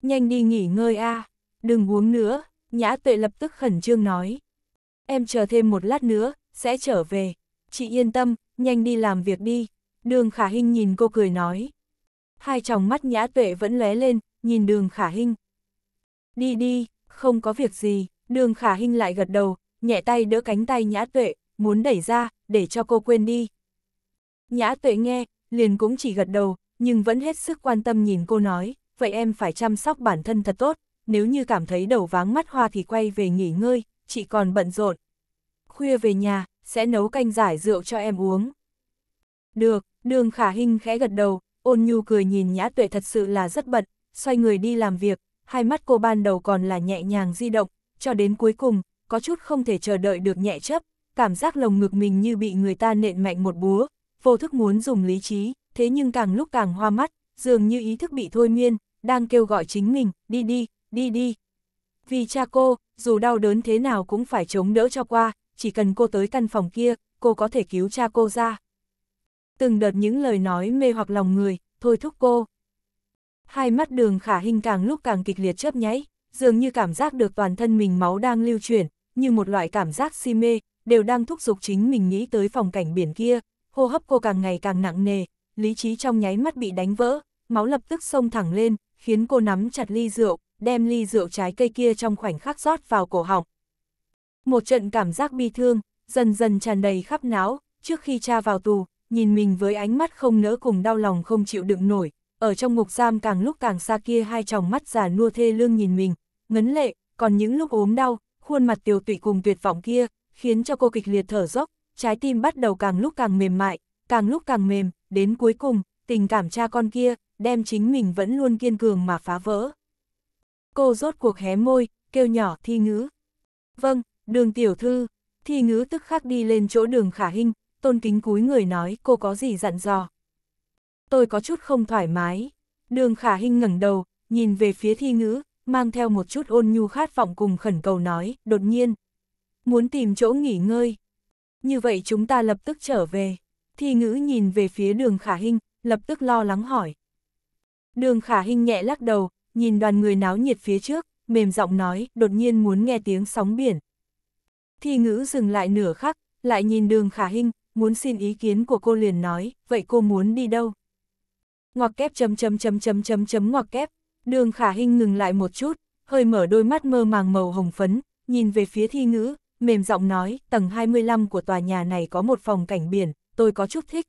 Nhanh đi nghỉ ngơi a à, đừng uống nữa, nhã tuệ lập tức khẩn trương nói em chờ thêm một lát nữa, sẽ trở về. Chị yên tâm, nhanh đi làm việc đi. Đường Khả Hinh nhìn cô cười nói. Hai tròng mắt nhã tuệ vẫn lóe lên, nhìn đường Khả Hinh. Đi đi, không có việc gì, đường Khả Hinh lại gật đầu, nhẹ tay đỡ cánh tay nhã tuệ, muốn đẩy ra, để cho cô quên đi. Nhã tuệ nghe, liền cũng chỉ gật đầu, nhưng vẫn hết sức quan tâm nhìn cô nói, vậy em phải chăm sóc bản thân thật tốt, nếu như cảm thấy đầu váng mắt hoa thì quay về nghỉ ngơi, chị còn bận rộn. Khuya về nhà, sẽ nấu canh giải rượu cho em uống. Được, đường khả hình khẽ gật đầu, ôn nhu cười nhìn nhã tuệ thật sự là rất bận, xoay người đi làm việc, hai mắt cô ban đầu còn là nhẹ nhàng di động, cho đến cuối cùng, có chút không thể chờ đợi được nhẹ chấp, cảm giác lồng ngực mình như bị người ta nện mạnh một búa, vô thức muốn dùng lý trí, thế nhưng càng lúc càng hoa mắt, dường như ý thức bị thôi miên, đang kêu gọi chính mình, đi đi, đi đi, vì cha cô, dù đau đớn thế nào cũng phải chống đỡ cho qua, chỉ cần cô tới căn phòng kia, cô có thể cứu cha cô ra. Từng đợt những lời nói mê hoặc lòng người, thôi thúc cô. Hai mắt đường khả hình càng lúc càng kịch liệt chớp nháy, dường như cảm giác được toàn thân mình máu đang lưu chuyển, như một loại cảm giác si mê, đều đang thúc giục chính mình nghĩ tới phòng cảnh biển kia, hô hấp cô càng ngày càng nặng nề, lý trí trong nháy mắt bị đánh vỡ, máu lập tức sông thẳng lên, khiến cô nắm chặt ly rượu, đem ly rượu trái cây kia trong khoảnh khắc rót vào cổ họng. Một trận cảm giác bi thương, dần dần tràn đầy khắp não trước khi cha vào tù, nhìn mình với ánh mắt không nỡ cùng đau lòng không chịu đựng nổi, ở trong ngục giam càng lúc càng xa kia hai tròng mắt già nua thê lương nhìn mình, ngấn lệ, còn những lúc ốm đau, khuôn mặt tiêu tụy cùng tuyệt vọng kia, khiến cho cô kịch liệt thở dốc, trái tim bắt đầu càng lúc càng mềm mại, càng lúc càng mềm, đến cuối cùng, tình cảm cha con kia, đem chính mình vẫn luôn kiên cường mà phá vỡ cô rốt cuộc hé môi, kêu nhỏ thi ngữ. Vâng, đường tiểu thư, thi ngữ tức khắc đi lên chỗ đường khả hình, tôn kính cúi người nói cô có gì dặn dò. Tôi có chút không thoải mái, đường khả hình ngẩng đầu, nhìn về phía thi ngữ, mang theo một chút ôn nhu khát vọng cùng khẩn cầu nói, đột nhiên. Muốn tìm chỗ nghỉ ngơi. Như vậy chúng ta lập tức trở về. Thi ngữ nhìn về phía đường khả hình, lập tức lo lắng hỏi. Đường khả hình nhẹ lắc đầu, nhìn đoàn người náo nhiệt phía trước, mềm giọng nói, đột nhiên muốn nghe tiếng sóng biển. Thi ngữ dừng lại nửa khắc, lại nhìn đường khả hinh, muốn xin ý kiến của cô liền nói, vậy cô muốn đi đâu? Ngoặc kép chấm chấm chấm chấm chấm chấm ngoặc kép, đường khả hinh ngừng lại một chút, hơi mở đôi mắt mơ màng màu hồng phấn, nhìn về phía thi ngữ, mềm giọng nói, tầng 25 của tòa nhà này có một phòng cảnh biển, tôi có chút thích.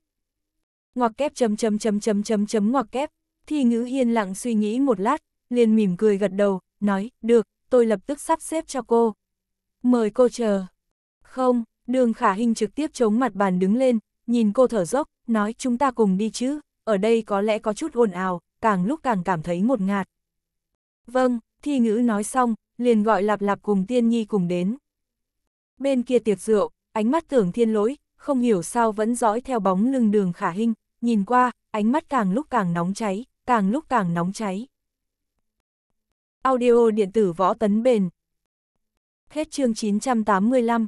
Ngoặc kép chấm chấm chấm chấm chấm chấm ngoặc kép, thi ngữ yên lặng suy nghĩ một lát, liền mỉm cười gật đầu, nói, được, tôi lập tức sắp xếp cho cô. Mời cô chờ. Không, đường khả hình trực tiếp chống mặt bàn đứng lên, nhìn cô thở dốc, nói chúng ta cùng đi chứ, ở đây có lẽ có chút ồn ào, càng lúc càng cảm thấy ngột ngạt. Vâng, thi ngữ nói xong, liền gọi lạp lạp cùng tiên nhi cùng đến. Bên kia tiệc rượu, ánh mắt tưởng thiên lỗi, không hiểu sao vẫn dõi theo bóng lưng đường khả hình, nhìn qua, ánh mắt càng lúc càng nóng cháy, càng lúc càng nóng cháy. Audio điện tử võ tấn bền. Hết chương 985